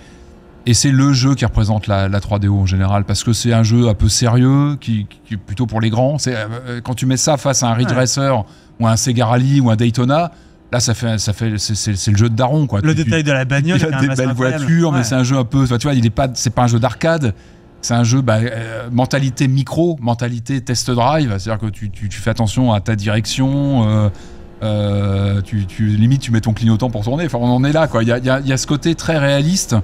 Et c'est le jeu qui représente la, 3DO en général, parce que c'est un jeu un peu sérieux, qui, plutôt pour les grands. Euh, euh, quand tu mets ça face à un Redresser, ou un Sega Rally ou un Daytona, là ça fait ça fait c'est, le jeu de daron quoi le détail de la bagnole il y a des belles voitures mais c'est un jeu un peu tu vois il est pas c'est pas un jeu d'arcade c'est un jeu bah, euh, mentalité micro, mentalité test drive, c'est-à-dire que tu, fais attention à ta direction, euh, euh, tu, limite tu mets ton clignotant pour tourner. Enfin, on en est là, quoi. Il y a, ce côté très réaliste.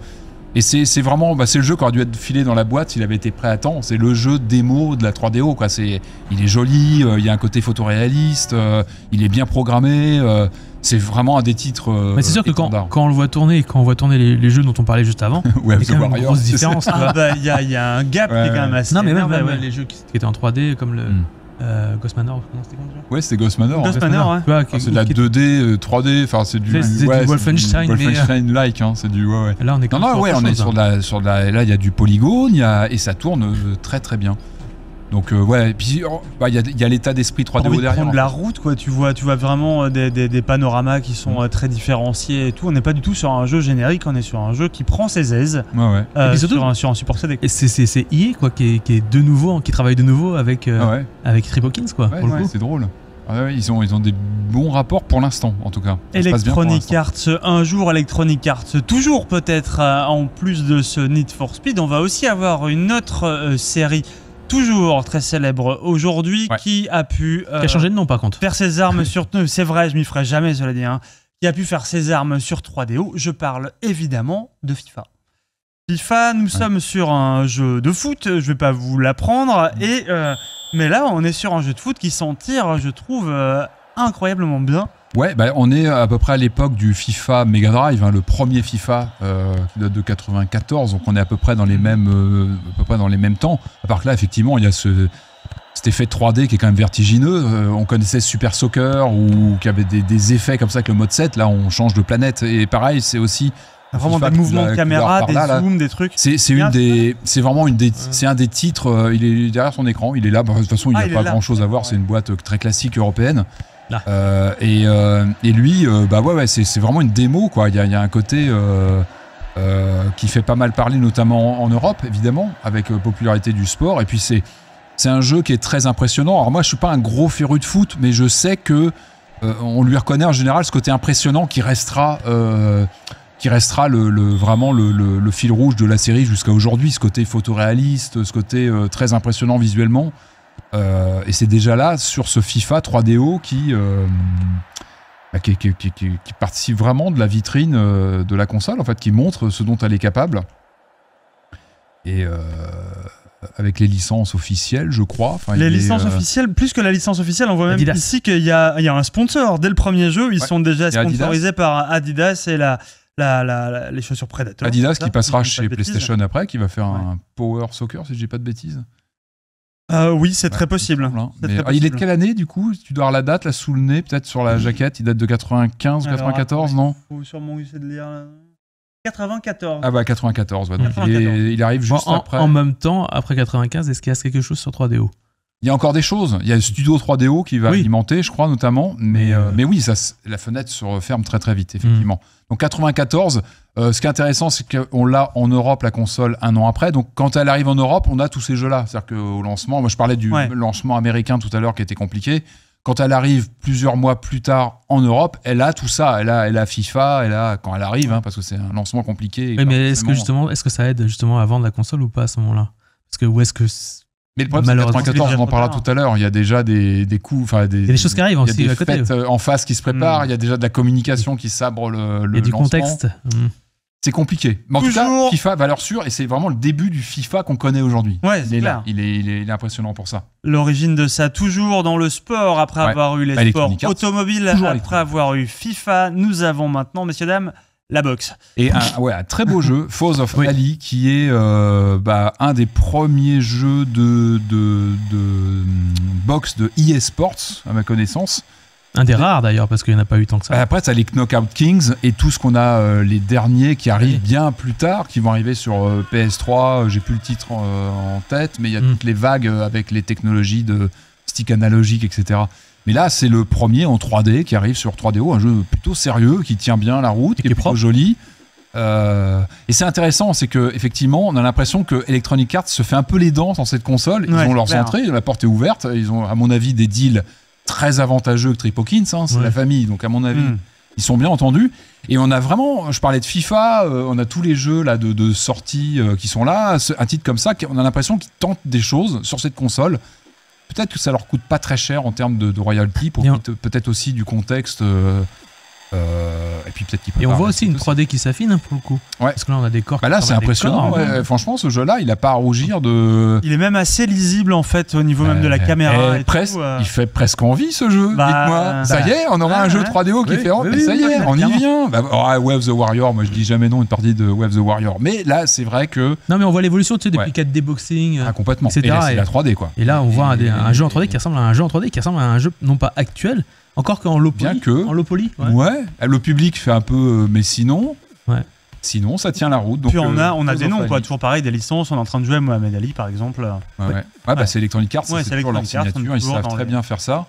Et c'est vraiment, bah, c'est le jeu qui aurait dû être filé dans la boîte s'il avait été prêt à temps. C'est le jeu démo de la 3DO, quoi. il est joli, il y a un côté photoréaliste, il est bien programmé c'est vraiment un des titres. Euh, mais c'est sûr que quand, quand, on le voit tourner, quand on voit tourner les, jeux dont on parlait juste avant, il y a quand même une grosse différence. Ah bah, il y, a, un gap qui est quand même assez. Non, mais les jeux qui, étaient en 3D, comme le. Hmm. Euh, Ghost Manor, c'était Ouais, c'était Ghost Manor. Ghost, Manor, ah, c'est de la 2D, 3D, euh, enfin c'est du, c'est, du Wolfenstein, Wolfenstein-like, hein, c'est du ouais, ouais. Là, on est non, non, ouais, on sur sur là il y a du polygone, et ça tourne très très bien. Donc euh, ouais, et puis oh, bah, il y a, l'état d'esprit 3D au derrière. De la route quoi, tu vois, tu vois vraiment euh, des, des, panoramas qui sont mm. euh, très différenciés et tout. On n'est pas du tout sur un jeu générique, on est sur un jeu qui prend ses aises. Ouais, ouais. et surtout, sur, un, sur, un, support C'est IE quoi qui est, qui est, de nouveau, qui travaille de nouveau avec euh, ah avec quoi. c'est drôle. Ah ouais, ils, ont, ils ont des bons rapports pour l'instant, en tout cas. Electronic Arts, un jour Electronic Arts, toujours peut-être, en plus de ce Need for Speed, on va aussi avoir une autre série toujours très célèbre aujourd'hui, qui a pu. Euh, de nom par contre. Faire ses armes sur. E C'est vrai, je m'y ferai jamais, cela dit. Hein. Qui a pu faire ses armes sur 3DO. Je parle évidemment de FIFA. FIFA, nous sommes sur un jeu de foot, je vais pas vous l'apprendre. Mm. Et, euh, mais là, on est sur un jeu de foot qui s'en tire, je trouve, euh, incroyablement bien. Ouais, bah, on est à peu près à l'époque du FIFA Mega Drive, hein, le premier FIFA euh, de 94, donc on est à peu près dans les mêmes, euh, dans les mêmes temps. À part que là, effectivement, il y a ce, cet effet 3D qui est quand même vertigineux. Euh, on connaissait Super Soccer ou qui avait des, effets comme ça avec le mode 7. Là, on change de planète et pareil, c'est aussi ah, vraiment des mouvements de caméra, des zooms, des trucs. C'est une des, c'est vraiment une des, c'est un des titres. il est derrière son écran, il est là. Bah, de toute façon, il n'y ah, a pas grand chose à voir. C'est une boîte très classique européenne. Euh, euh, et, lui, euh, bah ouais, c'est vraiment une démo, quoi. Il y a, un côté qui fait pas mal parler, notamment en, Europe, évidemment, avec popularité du sport. Et puis c'est c'est un jeu qui est très impressionnant. Alors moi, je suis pas un gros féru de foot, mais je sais que on lui reconnaît en général ce côté impressionnant qui restera. qui restera le, vraiment le, fil rouge de la série jusqu'à aujourd'hui, ce côté photoréaliste, ce côté très impressionnant visuellement. Euh, et c'est déjà là sur ce FIFA 3DO euh, bah, qui, qui, qui, participe vraiment de la vitrine euh, de la console, en fait, qui montre ce dont elle est capable. Et avec les licences officielles, je crois. les licences officielles, plus que la licence officielle, on voit même ici qu'il y, y, a un sponsor. Dès le premier jeu, ils sont déjà sponsorisés par Adidas et la, les chaussures Predator. Adidas qui passera chez PlayStation après, qui va faire un Power Soccer, si je dis pas de bêtises. Euh, oui, c'est très possible. Ah, il est de quelle année du coup Tu dois avoir la date la sous le nez, peut-être sur la hmm. jaquette. Il date de 95, 94, non Faut sûrement essayer de lire. 94. Ah bah 94, hmm. donc Il, arrive juste après. En même temps, après 95, est-ce qu'il y a quelque chose sur 3DO il y a encore des choses. Il y a le studio 3DO qui va alimenter, je crois, notamment. Mais, mais euh, euh, oui, ça, la fenêtre se referme très très vite, effectivement. Hmm. Donc 94, euh, ce qui est intéressant, c'est qu'on l'a en Europe, la console, un an après. Donc quand elle arrive en Europe, on a tous ces jeux-là. C'est-à-dire qu'au lancement, moi je parlais du lancement américain tout à l'heure qui était compliqué. Quand elle arrive plusieurs mois plus tard en Europe, elle a tout ça. Elle a, elle a FIFA, elle a, quand elle arrive, hein, parce que c'est un lancement compliqué. mais est-ce que, justement, est -ce que ça aide justement à vendre la console ou pas à ce moment-là Parce que où est-ce que mais le problème, c'est 94, on en parlera tout à l'heure. Il y a déjà des, des coups, enfin des, il y a des choses qui arrivent. Il y a des fêtes euh, en face qui se hmm. préparent. Il y a déjà de la communication qui sabre le. le du contexte. Hmm. C'est compliqué. Mais en tout cas, FIFA, valeur sûre, et c'est vraiment le début du FIFA qu'on connaît aujourd'hui. Ouais, il est là. Il est, il, est, impressionnant pour ça. L'origine de ça, toujours dans le sport, après avoir eu les bah, sports automobiles, après avoir eu FIFA, nous avons maintenant, messieurs, dames, la boxe. Et un, ouais, très beau jeu, Falls of Rally, qui est euh, bah, un des premiers jeux de, de, mm, boxe de eSports, à ma connaissance. Un des rares d'ailleurs, parce qu'il n'y en a pas eu tant que ça. Bah, après, ça as les Knockout Kings et tout ce qu'on a, euh, les derniers qui arrivent bien plus tard, qui vont arriver sur euh, PS3. J'ai plus le titre en, tête, mais il y a mm. toutes les vagues avec les technologies de stick analogique, etc. Mais là, c'est le premier en 3D qui arrive sur 3DO, un jeu plutôt sérieux, qui tient bien la route, qui est, propre, joli. Euh, et c'est intéressant, c'est que effectivement, on a l'impression que Electronic Arts se fait un peu les dents dans cette console. Ils ont leurs entrées, la porte est ouverte. Ils ont, à mon avis, des deals très avantageux que Trip Hawkins. Hein, c'est la famille, donc à mon avis, hmm. ils sont bien entendus. Et on a vraiment, je parlais de FIFA, euh, on a tous les jeux là de, sortie euh, qui sont là. Un titre comme ça, on a l'impression qu'ils tentent des choses sur cette console. Peut-être que ça leur coûte pas très cher en termes de, de royalty, pour peut-être aussi du contexte euh, euh, et puis peut-être Et on voit aussi une 3D qui s'affine hein, pour le coup. Parce que là on a des corps. Bah là c'est impressionnant. Hein. Franchement ce jeu-là il a pas à rougir de. Il est même assez lisible en fait au niveau même de la caméra. Eh, presque. Euh. Il fait presque envie ce jeu. Bah, dites-moi. Bah, ça y est on aura un jeu 3DO qui est fait. ça y est on y vient. Bah, oh, Wave the Warrior moi je dis jamais non une partie de Wave the Warrior. Mais là c'est vrai que. Non mais on voit l'évolution tu sais depuis 4D boxing. Ah, complètement. Et c'est la 3D quoi. Et là on voit un jeu en 3D qui ressemble à un jeu en 3D qui ressemble à un jeu non pas actuel encore qu'en low Bien que. En Lopoli. ouais. Eh, le public fait un peu, euh, mais sinon. Ouais. Sinon, ça tient la route. Donc Puis on a, euh, on a des noms, quoi. Toujours pareil, des licences. On est en train de jouer à Mohamed Ali, par exemple. Ouais, ouais. Bah, c'est Electronic Arts, c'est toujours leur signature. Ils savent très bien faire ça.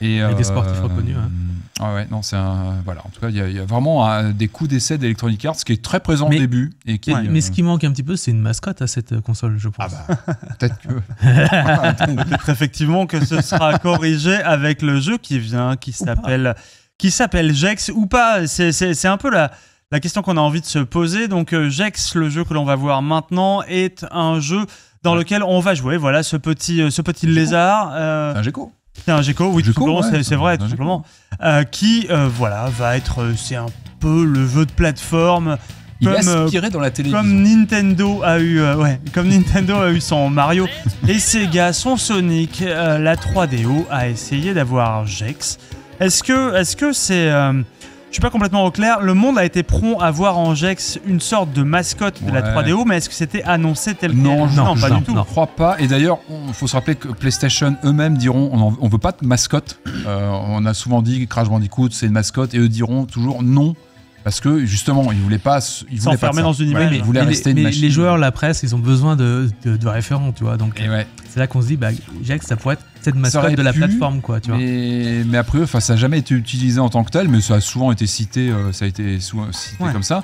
Et, des euh, sportifs reconnus. Hein. Ah ouais, non, c'est un. Voilà, en tout cas, il y, a vraiment des coups d'essai d'Electronic Arts, ce qui est très présent au début. Et Mais ce euh, qui manque un petit peu, c'est une mascotte à cette console, je pense. Ah bah, peut-être que. peut-être effectivement que ce sera corrigé avec le jeu qui vient, qui s'appelle qui s'appelle Jex ou pas. C'est un peu la, la question qu'on a envie de se poser. Donc, euh, Jex, le jeu que l'on va voir maintenant, est un jeu dans lequel on va jouer. Voilà, ce petit, euh, ce petit lézard. un gecko. C'est un oui, tout simplement, c'est vrai, tout simplement. Euh, qui, euh, voilà, va être. Euh, c'est un peu le vœu de plateforme. Il comme, dans la télévision. Comme Nintendo a eu, ouais, comme Nintendo a eu son Mario et Sega son Sonic, la 3DO a essayé d'avoir Jex. Est-ce que, est-ce que c'est je suis pas complètement au clair. Le monde a été prompt à voir en Jex une sorte de mascotte de la 3DO, mais est-ce que c'était annoncé tel quel non, non, pas du tout. Je ne crois pas. Et d'ailleurs, il faut se rappeler que PlayStation eux-mêmes diront on, ne veut pas de mascotte. Euh, on a souvent dit Crash Bandicoot, c'est une mascotte, et eux diront toujours non. Parce que justement, ils voulaient pas, ils voulaient pas dans une image. mais, ils voulaient rester une mais les joueurs, la presse, ils ont besoin de, référents, tu vois. Donc c'est là qu'on se dit, bah, Jex ça pourrait être de de la plateforme, quoi. Tu vois. mais après, enfin, ça n'a jamais été utilisé en tant que tel, mais ça a souvent été cité, euh, ça a été souvent cité comme ça.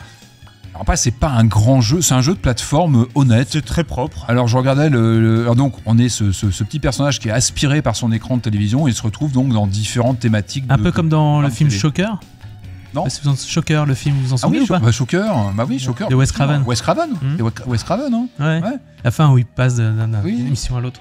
Alors pas, c'est pas un grand jeu, c'est un jeu de plateforme honnête. C'est très propre. Alors je regardais le, donc on est ce, ce, petit personnage qui est aspiré par son écran de télévision il se retrouve donc dans différentes thématiques. Un peu comme dans le film Shocker. Non. Shocker, le film, vous en ah souvenez ou pas bah, Shocker, bah oui, Shocker. De Wes Craven. Hmm. West Craven, Craven, hein. Ouais. ouais. La fin où il passe d'une mission à l'autre.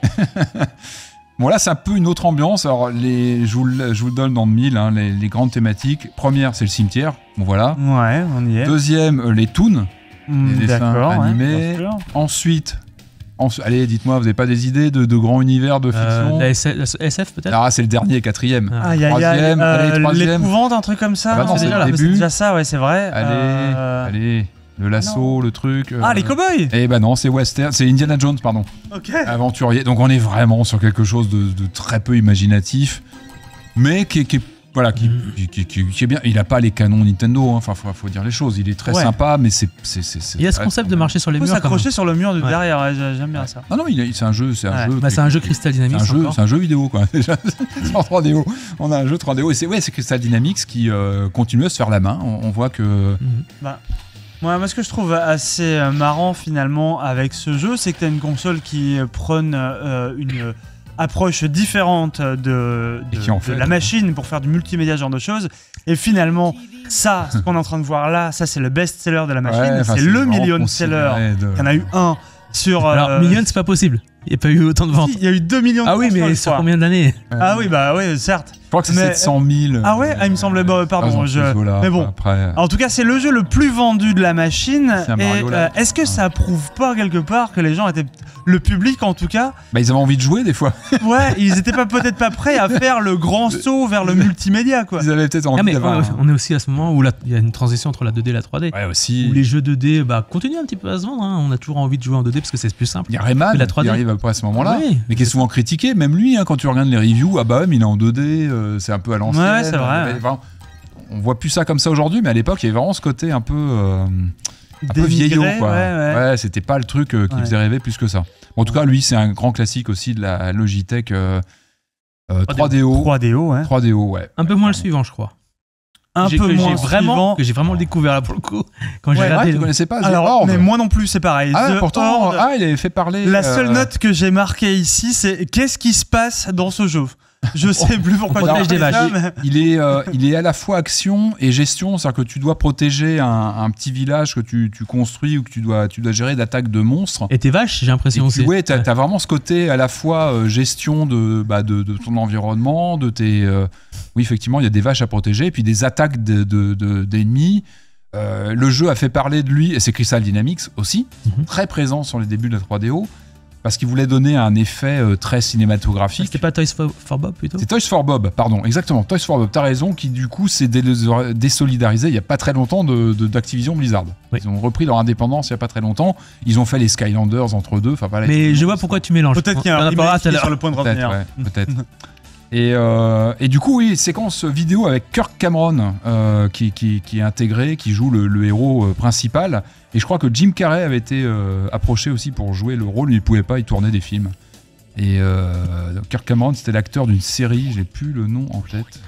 Bon, là, c'est un peu une autre ambiance. Alors, je, vous, le, donne dans le mille, hein, les, grandes thématiques. Première, c'est le cimetière. voilà. Ouais, Deuxième, euh, les toons. Mm, les dessins animés. Ensuite, Allez, dites-moi, vous n'avez pas des idées de, grands univers de euh, fiction la SF, peut-être Ah, c'est le dernier, quatrième. Ah, y a, troisième, y euh, a, allez, troisième. un truc comme ça. Ah bah non, c'est déjà, ça, ouais, c'est vrai. Allez, allez. Le lasso, le truc. Euh, ah, les cowboys Eh ben non, c'est western, c'est Indiana Jones, pardon. Ok. Aventurier. Donc on est vraiment sur quelque chose de, très peu imaginatif, mais qui, voilà, mm. qui, qui, est bien. Il n'a pas les canons Nintendo, hein. enfin, faut, dire les choses. Il est très sympa, mais c'est. Il y a ce concept de marcher sur les murs. Il faut sur le mur de derrière, j'aime bien ça. Non, non, c'est un jeu. C'est un, jeu, bah, un Crystal Dynamics. C'est un, jeu vidéo, quoi. C'est en 3DO. On a un jeu 3DO. Et c'est ouais, Crystal Dynamics qui euh, continue à se faire la main. On, voit que. Mhm. Bah, moi, ce que je trouve assez euh, marrant finalement avec ce jeu, c'est que tu as une console qui prône euh, une approche différente de, la machine pour faire du multimédia, genre de choses. Et finalement, ça, ce qu'on est en train de voir là, ça c'est le best-seller de la machine. c'est le million seller. Il y en a eu un sur. Alors, euh, million, c'est pas possible. Il n'y a pas eu autant de ventes. Il y a eu 2 millions de Ah oui, mais sur combien d'années Ah oui, bah oui, certes crois que c'est 700 000. Ah ouais, ah, il me semblait... Bon, bah, pardon, ah, je... mais bon. En tout cas, c'est le jeu le plus vendu de la machine. Euh, est-ce est que ça prouve pas quelque part que les gens étaient le public en tout cas. Bah, ils avaient envie de jouer des fois. ouais, ils étaient pas peut-être pas prêts à faire le grand saut vers le multimédia quoi. Ils avaient peut-être envie ah, On est aussi à ce moment où il y a une transition entre la 2D et la 3D. Ouais, aussi. Où les jeux 2D bah, continuent un petit peu à se vendre. Hein. On a toujours envie de jouer en 2D parce que c'est plus simple. Il y a Rayman la 3 qui arrive à ce moment-là, mais qui est souvent critiqué. Même lui, hein, quand tu regardes les reviews, ah bah il est en 2D. Euh, c'est un peu à l'ancienne. Ouais, c'est on voit plus ça comme ça aujourd'hui, mais à l'époque, il y avait vraiment ce côté un peu, euh, vieillot. Ouais, c'était pas le truc euh, qui faisait rêver plus que ça. en tout cas, lui, c'est un grand classique aussi de la Logitech 3DO. 3DO, ouais. 3DO, ouais. Un peu moins le suivant, je crois. Un peu moins vraiment que j'ai vraiment découvert là pour le coup quand j'ai ah, regardé. connaissais pas Alors, mais moi non plus, c'est pareil. Ah, pourtant, ah, il avait fait parler. La seule note que j'ai marquée ici, c'est qu'est-ce qui se passe dans ce jeu je sais plus pourquoi des Il, est, euh, il est à la fois action et gestion, c'est-à-dire que tu dois protéger un, petit village que tu, construis ou que tu dois, gérer d'attaques de monstres. Et tes vaches, j'ai l'impression aussi. Oui, tu as, vraiment ce côté à la fois euh, gestion bah, de, ton environnement, de tes. Euh, oui, effectivement, il y a des vaches à protéger puis des attaques d'ennemis. le jeu a fait parler de lui, et c'est Crystal Dynamics aussi, mhm. très présent sur les débuts de la 3DO parce qu'il voulait donner un effet euh, très cinématographique. C'était pas Toys for, Bob plutôt C'est Toys for Bob, pardon, exactement. Toys for Bob, t'as raison, qui du coup s'est désolidarisé il y a pas très longtemps d'Activision de, Blizzard. Ils ont repris leur indépendance il y a pas très longtemps. Ils ont fait les Skylanders entre deux. Mais je vois pourquoi tu mélanges. Peut-être qu'il y a un, sur le point de revenir. Peut-être. Euh, et, du coup, oui, séquence vidéo avec Kirk Cameron euh, qui, est intégré, qui joue le, héros euh, principal. Et je crois que Jim Carrey avait été approché aussi pour jouer le rôle, mais il pouvait pas, y tourner des films. Et Kirk Cameron, c'était l'acteur d'une série, j'ai plus le nom en tête.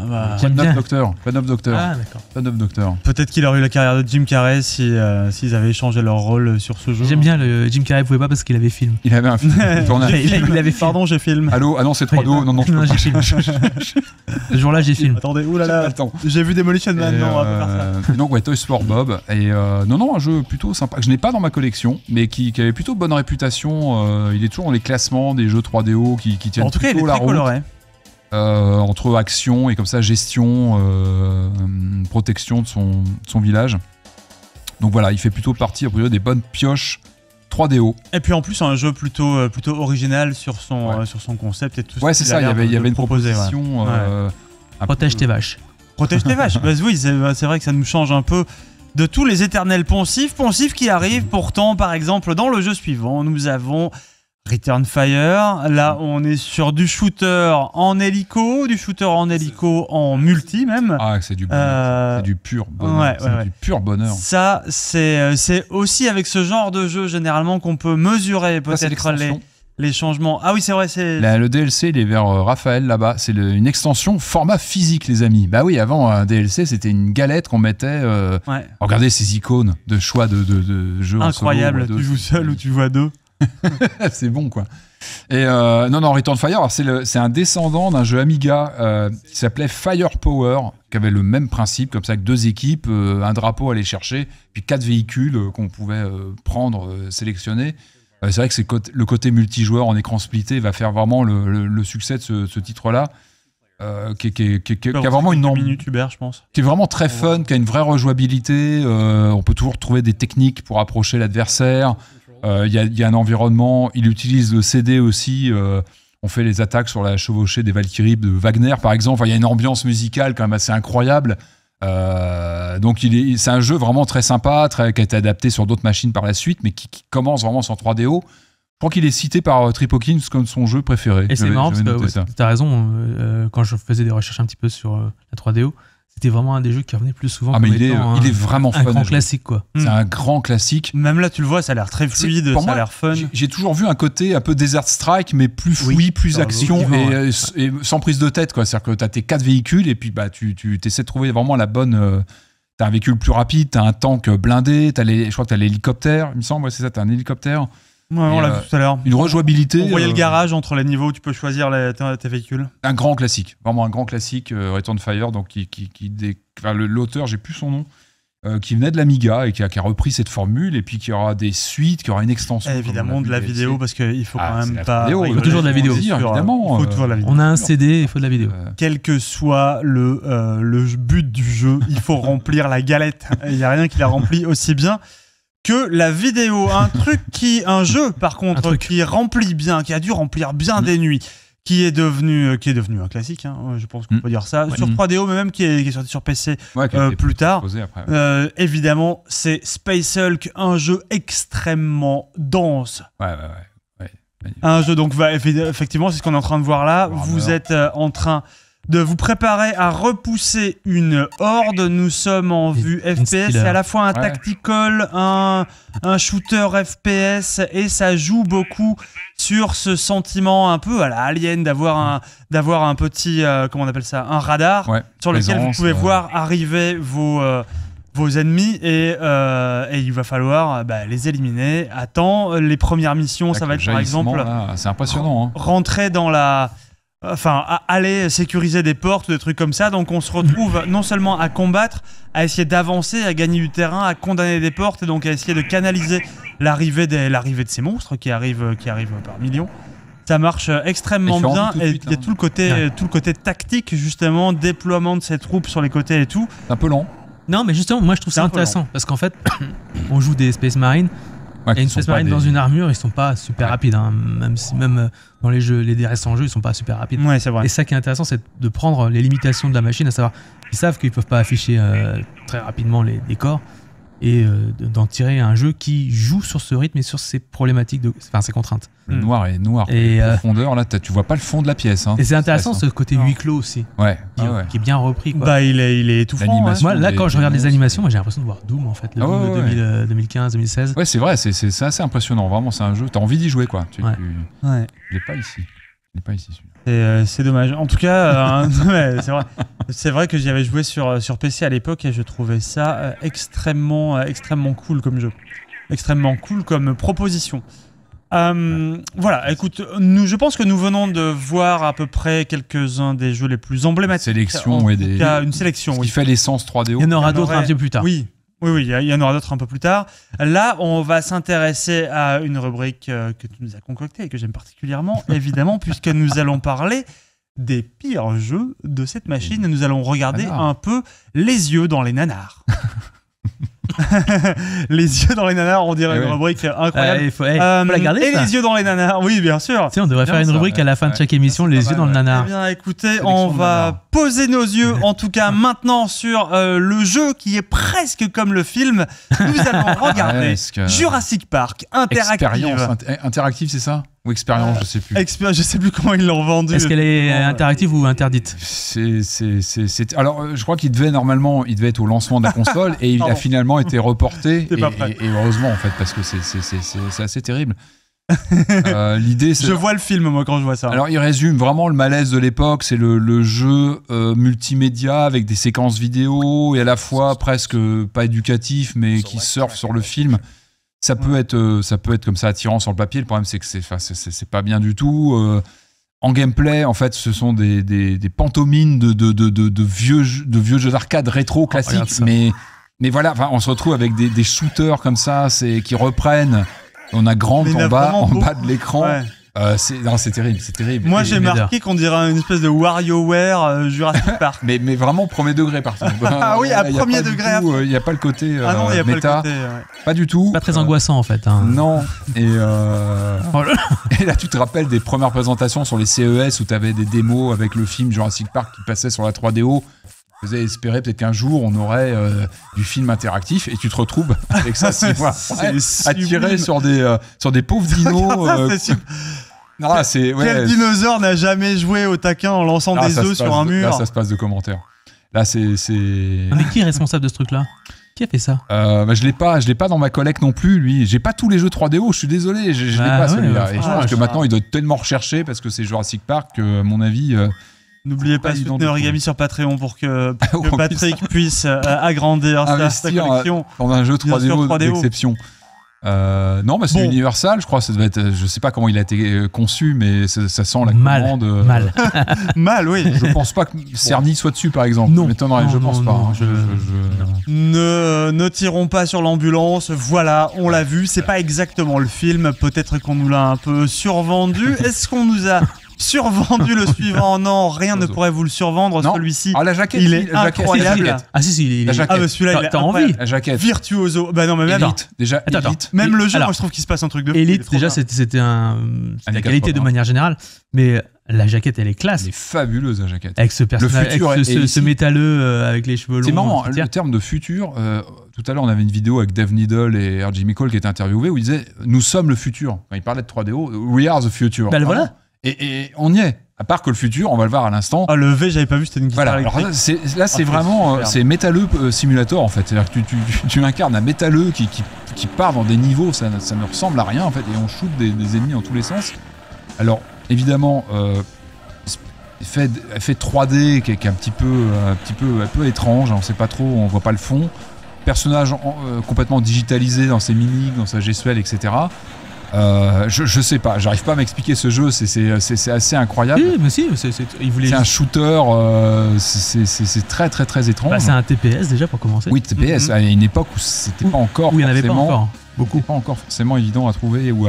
Ah bah, J'aime Docteur. Docteur. Ah, d'accord. Docteur. Peut-être qu'il aurait eu la carrière de Jim Carrey si, euh, s'ils avaient échangé leur rôle sur ce jeu. J'aime bien le Jim Carrey pouvait pas parce qu'il avait film. Il avait un film. il, avait Pardon, j'ai film. Allô, ah non, c'est 3 d Non, non, je peux pas. j'ai film. Ce jour-là, j'ai film. Attendez, oulala. J'ai vu Demolition Man. non, on ça. Euh, donc, ouais, Sport Bob. Et euh, non, non, un jeu plutôt sympa que je n'ai pas dans ma collection, mais qui, qui avait plutôt bonne réputation. il est toujours dans les classements des jeux 3DO qui, qui tiennent en tout cas, il est très Coloré. Euh, entre action et comme ça gestion, euh, protection de son, son, village. Donc voilà, il fait plutôt partie des bonnes pioches 3DO. Et puis en plus un jeu plutôt euh, plutôt original sur son sur son concept et tout. Ouais c'est ça, il y avait y avait une proposition. Protège tes vaches. Protège tes vaches. Bah oui, c'est vrai que ça nous change un peu de tous les éternels poncifs, poncifs qui arrivent pourtant par exemple dans le jeu suivant, nous avons Return Fire. Là, mm. on est sur du shooter en hélico, du shooter en hélico en multi même. Ah, euh, c'est du, pur bonheur. pur bonheur. Ça, euh, c'est aussi avec ce genre de jeu généralement qu'on peut mesurer ah, peut-être les, changements. Ah oui, c'est vrai. c'est le DLC, il est vers euh, Raphaël là-bas. C'est une extension format physique, les amis. Bah oui, avant, un DLC, c'était une galette qu'on mettait. Regardez ces icônes de choix de, de, jeu. Incroyable. tu joues seul ou tu vois deux. c'est bon, quoi. Et euh, non, non, Return Fire, c'est un descendant d'un jeu Amiga euh, qui s'appelait Firepower, qui avait le même principe, comme ça, avec deux équipes, euh, un drapeau à aller chercher, puis quatre véhicules qu'on pouvait prendre, sélectionner. c'est vrai que c'est le côté multijoueur en écran splitté va faire vraiment le, succès de ce, titre-là. qui, a vraiment une norme je pense qui est vraiment très fun qui a une vraie rejouabilité on peut toujours trouver des techniques pour approcher l'adversaire euh, il y a, un environnement. Il utilise le CD aussi. Euh, on fait les attaques sur la chevauchée des Valkyries de Wagner, par exemple. Il y a une ambiance musicale quand même assez incroyable. Euh, donc il c'est un jeu vraiment très sympa, très, qui a été adapté sur d'autres machines par la suite, mais qui, commence vraiment sur 3DO. Je crois qu'il est cité par Tripokins comme son jeu préféré. Et c'est marrant tu as raison. quand je faisais des recherches un petit peu sur la 3DO, c'était vraiment un des jeux qui revenait plus souvent. Ah, mais il est, il est vraiment un Grand classique, quoi. C'est hmm. un grand classique. Même là, tu le vois, ça a l'air très fluide, ça a l'air fun. J'ai toujours vu un côté un peu Desert Strike, mais plus fluide plus action euh, et, sans prise de tête, quoi. C'est-à-dire que tu as tes quatre véhicules et puis bah, tu, tu essaies de trouver vraiment la bonne. Euh, tu as un véhicule plus rapide, as un tank blindé, as les, je crois que as l'hélicoptère, il me semble, ouais, c'est ça, as un hélicoptère on l'a vu euh, tout à l'heure. Une rejouabilité. On le euh, garage entre les niveaux où tu peux choisir les, tes, véhicules. Un grand classique, vraiment un grand classique, euh, Return Fire, donc qui, qui, l'auteur, j'ai plus son nom, qui venait de l'Amiga et qui a, repris cette formule et puis qui aura des suites, qui aura une extension. Eh, évidemment, de la vidéo parce qu'il faut quand même pas. il faut ah, toujours de la vidéo. évidemment, On a un CD, il faut de la vidéo. Quel que soit le, le but du jeu, il faut remplir la galette. Il n'y a rien qui la remplit aussi bien que la vidéo. Un truc qui, un jeu par contre, qui remplit bien, qui a dû remplir bien mm. des nuits, qui est devenu, euh, qui est devenu un classique. Hein, euh, je pense qu'on mm. peut dire ça sur 3DO, mm. mais même qui est, sorti sur PC euh, plus tard. évidemment, c'est Space Hulk, un jeu extrêmement dense. Ouais, ouais, ouais. Un jeu donc va effectivement, c'est ce qu'on est en train de voir là. vous êtes en train de vous préparer à repousser une horde. Nous sommes en vue FPS, c'est à la fois un tactical, un, shooter FPS, et ça joue beaucoup sur ce sentiment un peu à la alien d'avoir un d'avoir un petit euh, comment on appelle ça un radar sur lequel vous pouvez euh. voir arriver vos euh, vos ennemis et, il va falloir bah, les éliminer. Attends, les premières missions, ça va être par exemple c'est impressionnant, hein. rentrer dans la enfin, à aller sécuriser des portes, des trucs comme ça. Donc on se retrouve non seulement à combattre, à essayer d'avancer, à gagner du terrain, à condamner des portes, et donc à essayer de canaliser l'arrivée de ces monstres qui arrivent, euh, qui arrivent par millions. Ça marche euh, extrêmement bien et il y a hein. tout le côté, tout le côté tactique justement, déploiement de ces troupes sur les côtés et tout. un peu lent. Non, mais justement, moi je trouve ça intéressant parce qu'en fait, on joue des Space Marines et une Marine dans une armure, ils sont pas super rapides. Hein. même, si, même euh, dans les jeux, les DRS en jeu, ils sont pas super rapides. Ouais, c'est Et ça qui est intéressant, c'est de prendre les limitations de la machine, à savoir, ils savent qu'ils peuvent pas afficher euh, très rapidement les, décors et euh, d'en tirer un jeu qui joue sur ce rythme et sur ces problématiques, de, enfin ces contraintes. Le hmm. noir est noir. Et euh, profondeur, là, tu vois pas le fond de la pièce. Hein. et c'est intéressant ce côté huis clos aussi. Ouais. Qui, ah est bien repris. Bah, il est, il est étouffant. Moi, là, quand je regarde les animations, j'ai l'impression de voir Doom en fait, le 2015, ah 2016. Euh, ouais, c'est vrai, c'est assez impressionnant. Vraiment, c'est un jeu. T'as envie d'y jouer, quoi. Tu, Il est pas ici. Il n'est pas ici, celui-là. Euh, c'est dommage. En tout cas, euh, hein, c'est vrai. que j'y avais joué sur, euh, sur PC à l'époque et je trouvais ça extrêmement, extrêmement cool comme jeu. Extrêmement cool comme proposition. Hum, voilà, écoute, nous, je pense que nous venons de voir à peu près quelques-uns des jeux les plus emblématiques. Sélection, oui. une sélection, Ce qui fait l'essence 3 d Il y en aura d'autres un peu plus tard. Oui, oui, oui, il y, en aura d'autres un peu plus tard. Là, on va s'intéresser à une rubrique euh, que tu nous as concoctée et que j'aime particulièrement, évidemment, puisque nous allons parler des pires jeux de cette machine. Mmh. Nous allons regarder un peu les yeux dans les nanars. les yeux dans les nanars, on dirait eh une rubrique incroyable. Ah, eh, euh, et les yeux dans les nanars, oui, bien sûr. on devrait faire une rubrique à la fin de chaque émission, les yeux dans le nanar. Eh bien, écoutez, on va poser nos yeux, en tout cas maintenant, sur euh, le jeu qui est presque comme le film. Nous allons regarder Jurassic Park interactif. interactive, c'est ça ou expérience, euh, je sais plus. Expérience, je sais plus comment ils l'ont vendu. Est-ce qu'elle est interactive ou euh, interdite c'est, Alors, euh, je crois qu'il devait normalement, il devait être au lancement de la console et il a finalement été reporté. et, et, et, heureusement, en fait, parce que c'est assez terrible. l'idée, Je vois le film, moi, quand je vois ça. Alors, il résume vraiment le malaise de l'époque. C'est le, jeu multimédia avec des séquences vidéo et à la fois presque pas éducatif, mais qui surfe sur le film. Ça peut, être, euh, ça peut être comme ça attirant sur le papier. Le problème, c'est que c'est, c'est, pas bien du tout. Euh, en gameplay, en fait, ce sont des, des, pantomimes de, vieux, jeux d'arcade rétro oh, classiques. mais, mais voilà, on se retrouve avec des, des shooters comme ça c'est, qui reprennent. On a grand en bas, en bas de l'écran. Euh, non, c'est terrible, c'est terrible. Moi, j'ai marqué qu'on dirait une espèce de WarioWare euh, Jurassic Park. mais, mais vraiment premier degré contre. ah oui, à premier degré. Euh, il n'y a pas le côté ah non, y a méta. Pas, le côté, pas du tout. Pas très angoissant en fait. Hein. Non. Et, oh et, là, tu te rappelles des premières présentations sur les CES où tu avais des démos avec le film Jurassic Park qui passait sur la 3DO avez espérer peut-être qu'un jour on aurait du film interactif et tu te retrouves avec ça, c'est attiré sur des sur des pauvres dinos. Quel dinosaure n'a jamais joué au taquin en lançant des œufs sur un mur Là, ça se passe de commentaires. Là, c'est. Mais qui est responsable de ce truc-là Qui a fait ça euh, bah, Je l'ai pas, je l'ai pas dans ma collecte non plus. Lui, j'ai pas tous les jeux 3DO. Je suis désolé, je, l'ai ah pas celui-là. je pense que maintenant, il doit être tellement recherché parce que c'est Jurassic Park que, à mon avis. Euh, N'oubliez pas, pas de Origami sur Patreon pour que, ah Patrick puisse euh, agrandir sa collection. Dans un jeu 3DO, 3DO. d'exception. Euh, non, mais c'est Universal, je crois. Ça devait être, euh, je sais pas comment il a été euh, conçu, mais ça, sent la mal, Mal. mal, oui. Je pense pas que Cerny soit dessus, par exemple. Non. je pense pas. Hein. Ne, ne tirons pas sur l'ambulance. Voilà, on l'a vu. C'est pas exactement le film. Peut-être qu'on nous l'a un peu survendu. Est-ce qu'on nous a survendu le suivant. Non, rien ne pourrait vous le survendre. Celui-ci, ah, la jaquette, il est incroyable. Ah si, si, il ah, est, la jaquette. Ah, celui-là, t'as envie. La jaquette. Virtuoso. Bah non, mais même Elite. Déjà, attends, Même le jeu, moi, je trouve qu'il se passe un truc de Elite, déjà, c'était un, la qualité de hein. manière générale. Mais la jaquette, elle est classe. Elle est fabuleuse, la jaquette. Avec ce personnage, avec ce, ce, métalleux euh, avec les cheveux longs. C'est marrant, le terme de futur. Euh, tout à l'heure, on avait une vidéo avec Dave Needle et R.J. McCall qui étaient interviewés où ils disaient Nous sommes le futur. Quand ils parlaient de 3DO, We are the future. Ben voilà. Et, on y est. À part que le futur, on va le voir à l'instant. Ah, le V, j'avais pas vu, c'était une guitare là, c'est, ah, vraiment, c'est euh, métalleux simulator en fait. C'est-à-dire que tu, incarnes un métalleux qui, part dans des niveaux, ça, ça, ne ressemble à rien en fait, et on shoot des, ennemis en tous les sens. Alors, évidemment, euh, fait, 3D qui est, un petit peu, euh, un petit peu, un peu étrange. On sait pas trop, on voit pas le fond. Personnage euh, complètement digitalisé dans ses mini, dans sa gestuelle, etc. Euh, je, sais pas, j'arrive pas à m'expliquer ce jeu, c'est assez incroyable. c'est un shooter, euh, c'est très très très étrange. Bah, c'est un TPS déjà pour commencer. Oui, TPS, mm-hmm. à une époque où c'était pas encore. Où il en avait pas encore. Beaucoup. Pas encore forcément évident à trouver, où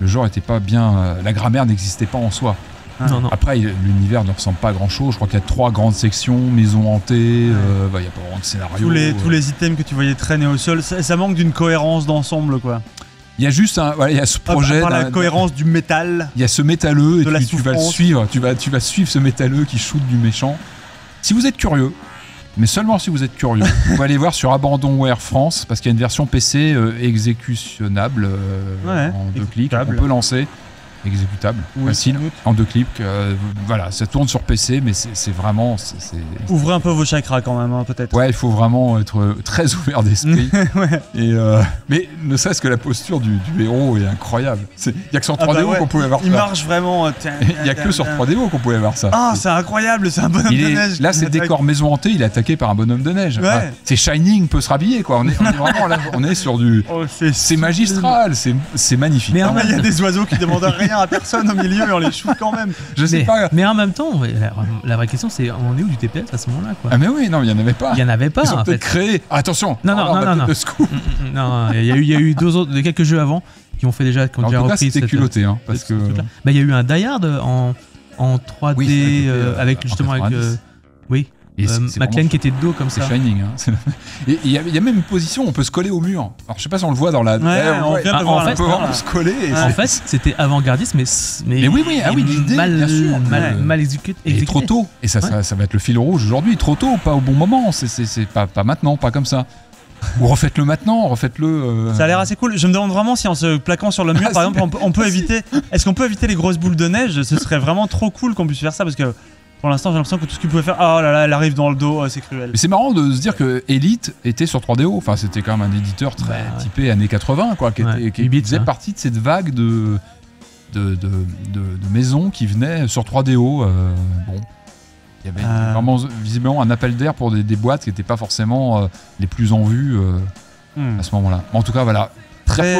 le genre était pas bien. Euh, la grammaire n'existait pas en soi. Ah. non, non. Après, l'univers ne ressemble pas à grand chose. Je crois qu'il y a trois grandes sections maison hantée, bah, il y a pas vraiment de scénario. Tous les, items que tu voyais traîner au sol, ça manque d'une cohérence d'ensemble, quoi. Il y a juste un, il y a ce projet. la cohérence du métal. Il y a ce métalleux et tu, tu, vas le suivre. Tu vas, tu vas suivre ce métalleux qui shoot du méchant. Si vous êtes curieux, mais seulement si vous êtes curieux, vous pouvez aller voir sur Abandonware France parce qu'il y a une version PC euh, exécutionnable euh, en deux clics. On peut lancer exécutable, facile, en deux clips euh, voilà, ça tourne sur PC, mais c'est vraiment. Ouvrez un peu vos chakras quand même, hein, peut-être. Ouais, il faut vraiment être euh, très ouvert d'esprit. Euh, mais ne serait-ce que la posture du, héros est incroyable. Il n'y a que sur 3DO ah bah qu'on pouvait avoir ça. Il marche vraiment. Il n'y a que sur 3DO qu'on pouvait avoir ça. Ah, c'est incroyable, c'est un bonhomme de neige. Là, c'est décor maison hantée, il est attaqué par un bonhomme de neige. Ouais. Ah, c'est Shining peut se rhabiller, quoi. On est, on est vraiment là, on est sur du. Oh, c'est magistral, c'est magnifique. Mais il y a des oiseaux qui demandent à personne au milieu et on les choue quand même. Je sais pas. Mais en même temps, la, vraie question c'est on est où du TPS à ce moment-là quoi. Ah mais oui, non, il y en avait pas. Il y en avait pas. Ils ont créé. attention. Non non oh, mm, mm, mm. non non. Non, il y a eu il y a eu deux autres quelques jeux avant qui ont fait déjà qui ont repris c'était culotté hein, parce que il y a eu un Die en 3D euh, avec justement avec euh, oui euh, McLean qui était de dos comme ça. Hein. C'est Shining. il y, a même une position, on peut se coller au mur. Alors je sais pas si on le voit dans la. Ouais, on, Vient ah, voir, peut se coller. en fait, c'était avant-gardiste, mais, mais, oui, oui, ah oui l'idée, mal, bien sûr, mal, exécuté. Et trop tôt. Et ça, ça, va être le fil rouge aujourd'hui. Trop tôt, pas au bon moment. C'est pas, pas maintenant, pas comme ça. Ou refaites-le maintenant, refaites-le. Euh, ça a l'air assez cool. Je me demande vraiment si en se plaquant sur le mur, ah, par exemple, on peut, on peut éviter. Est-ce qu'on peut éviter les grosses boules de neige Ce serait vraiment trop cool qu'on puisse faire ça parce que pour l'instant, j'ai l'impression que tout ce qu'il pouvait faire, ah, oh là là, elle arrive dans le dos, oh, c'est cruel. Mais c'est marrant de se dire que Elite était sur 3DO. Enfin, c'était quand même un éditeur très bah, typé années 80, quoi, qui, faisait hein. partie de cette vague de, de, maisons qui venaient sur 3DO. Euh, bon. Il y avait euh. vraiment visiblement un appel d'air pour des, boîtes qui n'étaient pas forcément euh, les plus en vue hmm. à ce moment-là. En tout cas, voilà. Très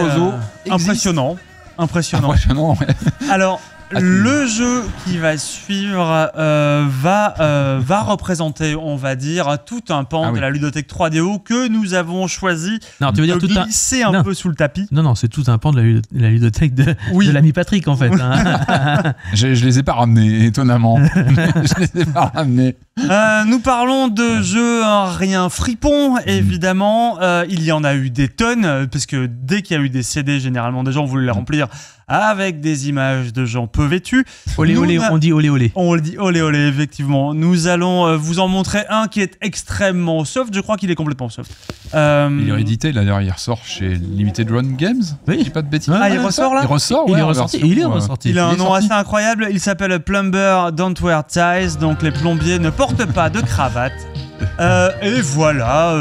impressionnant. Impressionnant. Impressionnant, ouais. Alors, ah, le jeu qui va suivre euh, va, euh, va représenter, on va dire, tout un pan ah de la ludothèque 3DO que nous avons choisi Non, tu veux dire tout un. glisser un peu sous le tapis. Non, non, c'est tout un pan de la, ludothèque de, Oui. de l'ami Patrick, en fait. Hein. Je, je les ai pas ramenés, étonnamment. je les ai pas ramenés. Euh, nous parlons de jeux hein, rien fripon, évidemment. il y en a eu des tonnes, puisque parce que dès qu'il y a eu des CD, généralement, des gens voulaient les remplir avec des images de gens peu vêtus. Olé, olé, on dit olé, olé. On le dit olé, olé, effectivement. Nous allons euh, vous en montrer un qui est extrêmement soft. Je crois qu'il est complètement soft. Euh, il est édité, d'ailleurs, il ressort chez Limited Run Games. Oui. Je pas de bêtises. Ah, il ressort, là Il ressort, il, est ressorti, il est euh, ressorti. Il a un nom assez incroyable. Il s'appelle Plumber Don't Wear Ties. Donc, les plombiers ne portent pas de cravate. et voilà,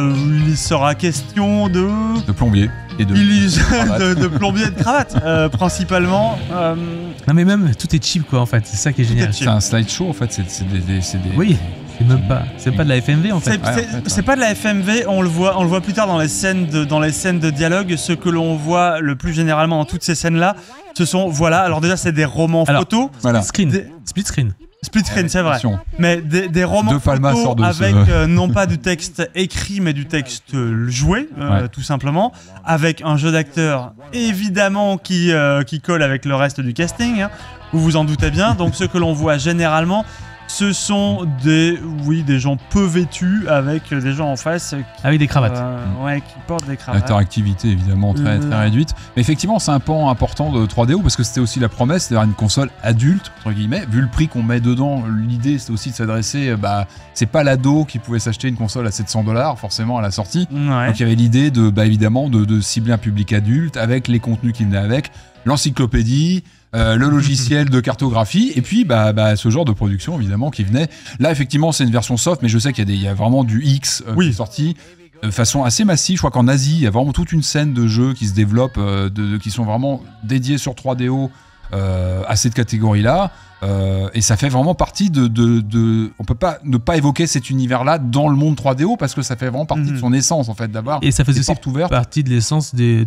il sera question de... De plombier et de. plombier de cravate, euh, principalement. Euh, non, mais même, tout est cheap, quoi, en fait. C'est ça qui est génial. C'est un slideshow, en fait. C'est des, des, Oui. C'est même pas, c'est pas de la FMV en fait. C'est pas de la FMV, on le voit, on le voit plus tard dans les scènes de, dans les scènes de dialogue. Ce que l'on voit le plus généralement dans toutes ces scènes là, ce sont voilà. Alors déjà c'est des romans photos, voilà. screen, split screen. Split screen, c'est vrai. Mais des, romans de avec euh, non pas du texte écrit, mais du texte euh, joué, euh, tout simplement, avec un jeu d'acteur évidemment qui, qui colle avec le reste du casting. Hein. Vous vous en doutez bien. Donc ce que l'on voit généralement, ce sont des, oui, des gens peu vêtus avec des gens en face. avec ah des cravates. Euh, qui portent des cravates. L'interactivité, évidemment euh. très, réduite. Mais effectivement, c'est un pan important de 3DO parce que c'était aussi la promesse d'avoir une console adulte, entre guillemets. Vu le prix qu'on met dedans, l'idée c'était aussi de s'adresser. Euh, bah, c'est pas l'ado qui pouvait s'acheter une console à 700 dollars forcément à la sortie. qui Donc il y avait l'idée de, bah, évidemment, de, de cibler un public adulte avec les contenus qu'il met avec, l'encyclopédie. Euh, le logiciel de cartographie, et puis bah, bah, ce genre de production évidemment qui venait. Là, effectivement, c'est une version soft, mais je sais qu'il y, y, a vraiment du X euh, qui est sorti euh, de façon assez massive. Je crois qu'en Asie, il y a vraiment toute une scène de jeux qui se développent, de, qui sont vraiment dédiés sur 3DO euh, à cette catégorie-là. Euh, et ça fait vraiment partie de, de, de, On peut pas ne pas évoquer cet univers-là dans le monde 3DO parce que ça fait vraiment partie de mhm. son essence, en fait, d'avoir. Et ça faisait aussi ouvert partie de l'essence de,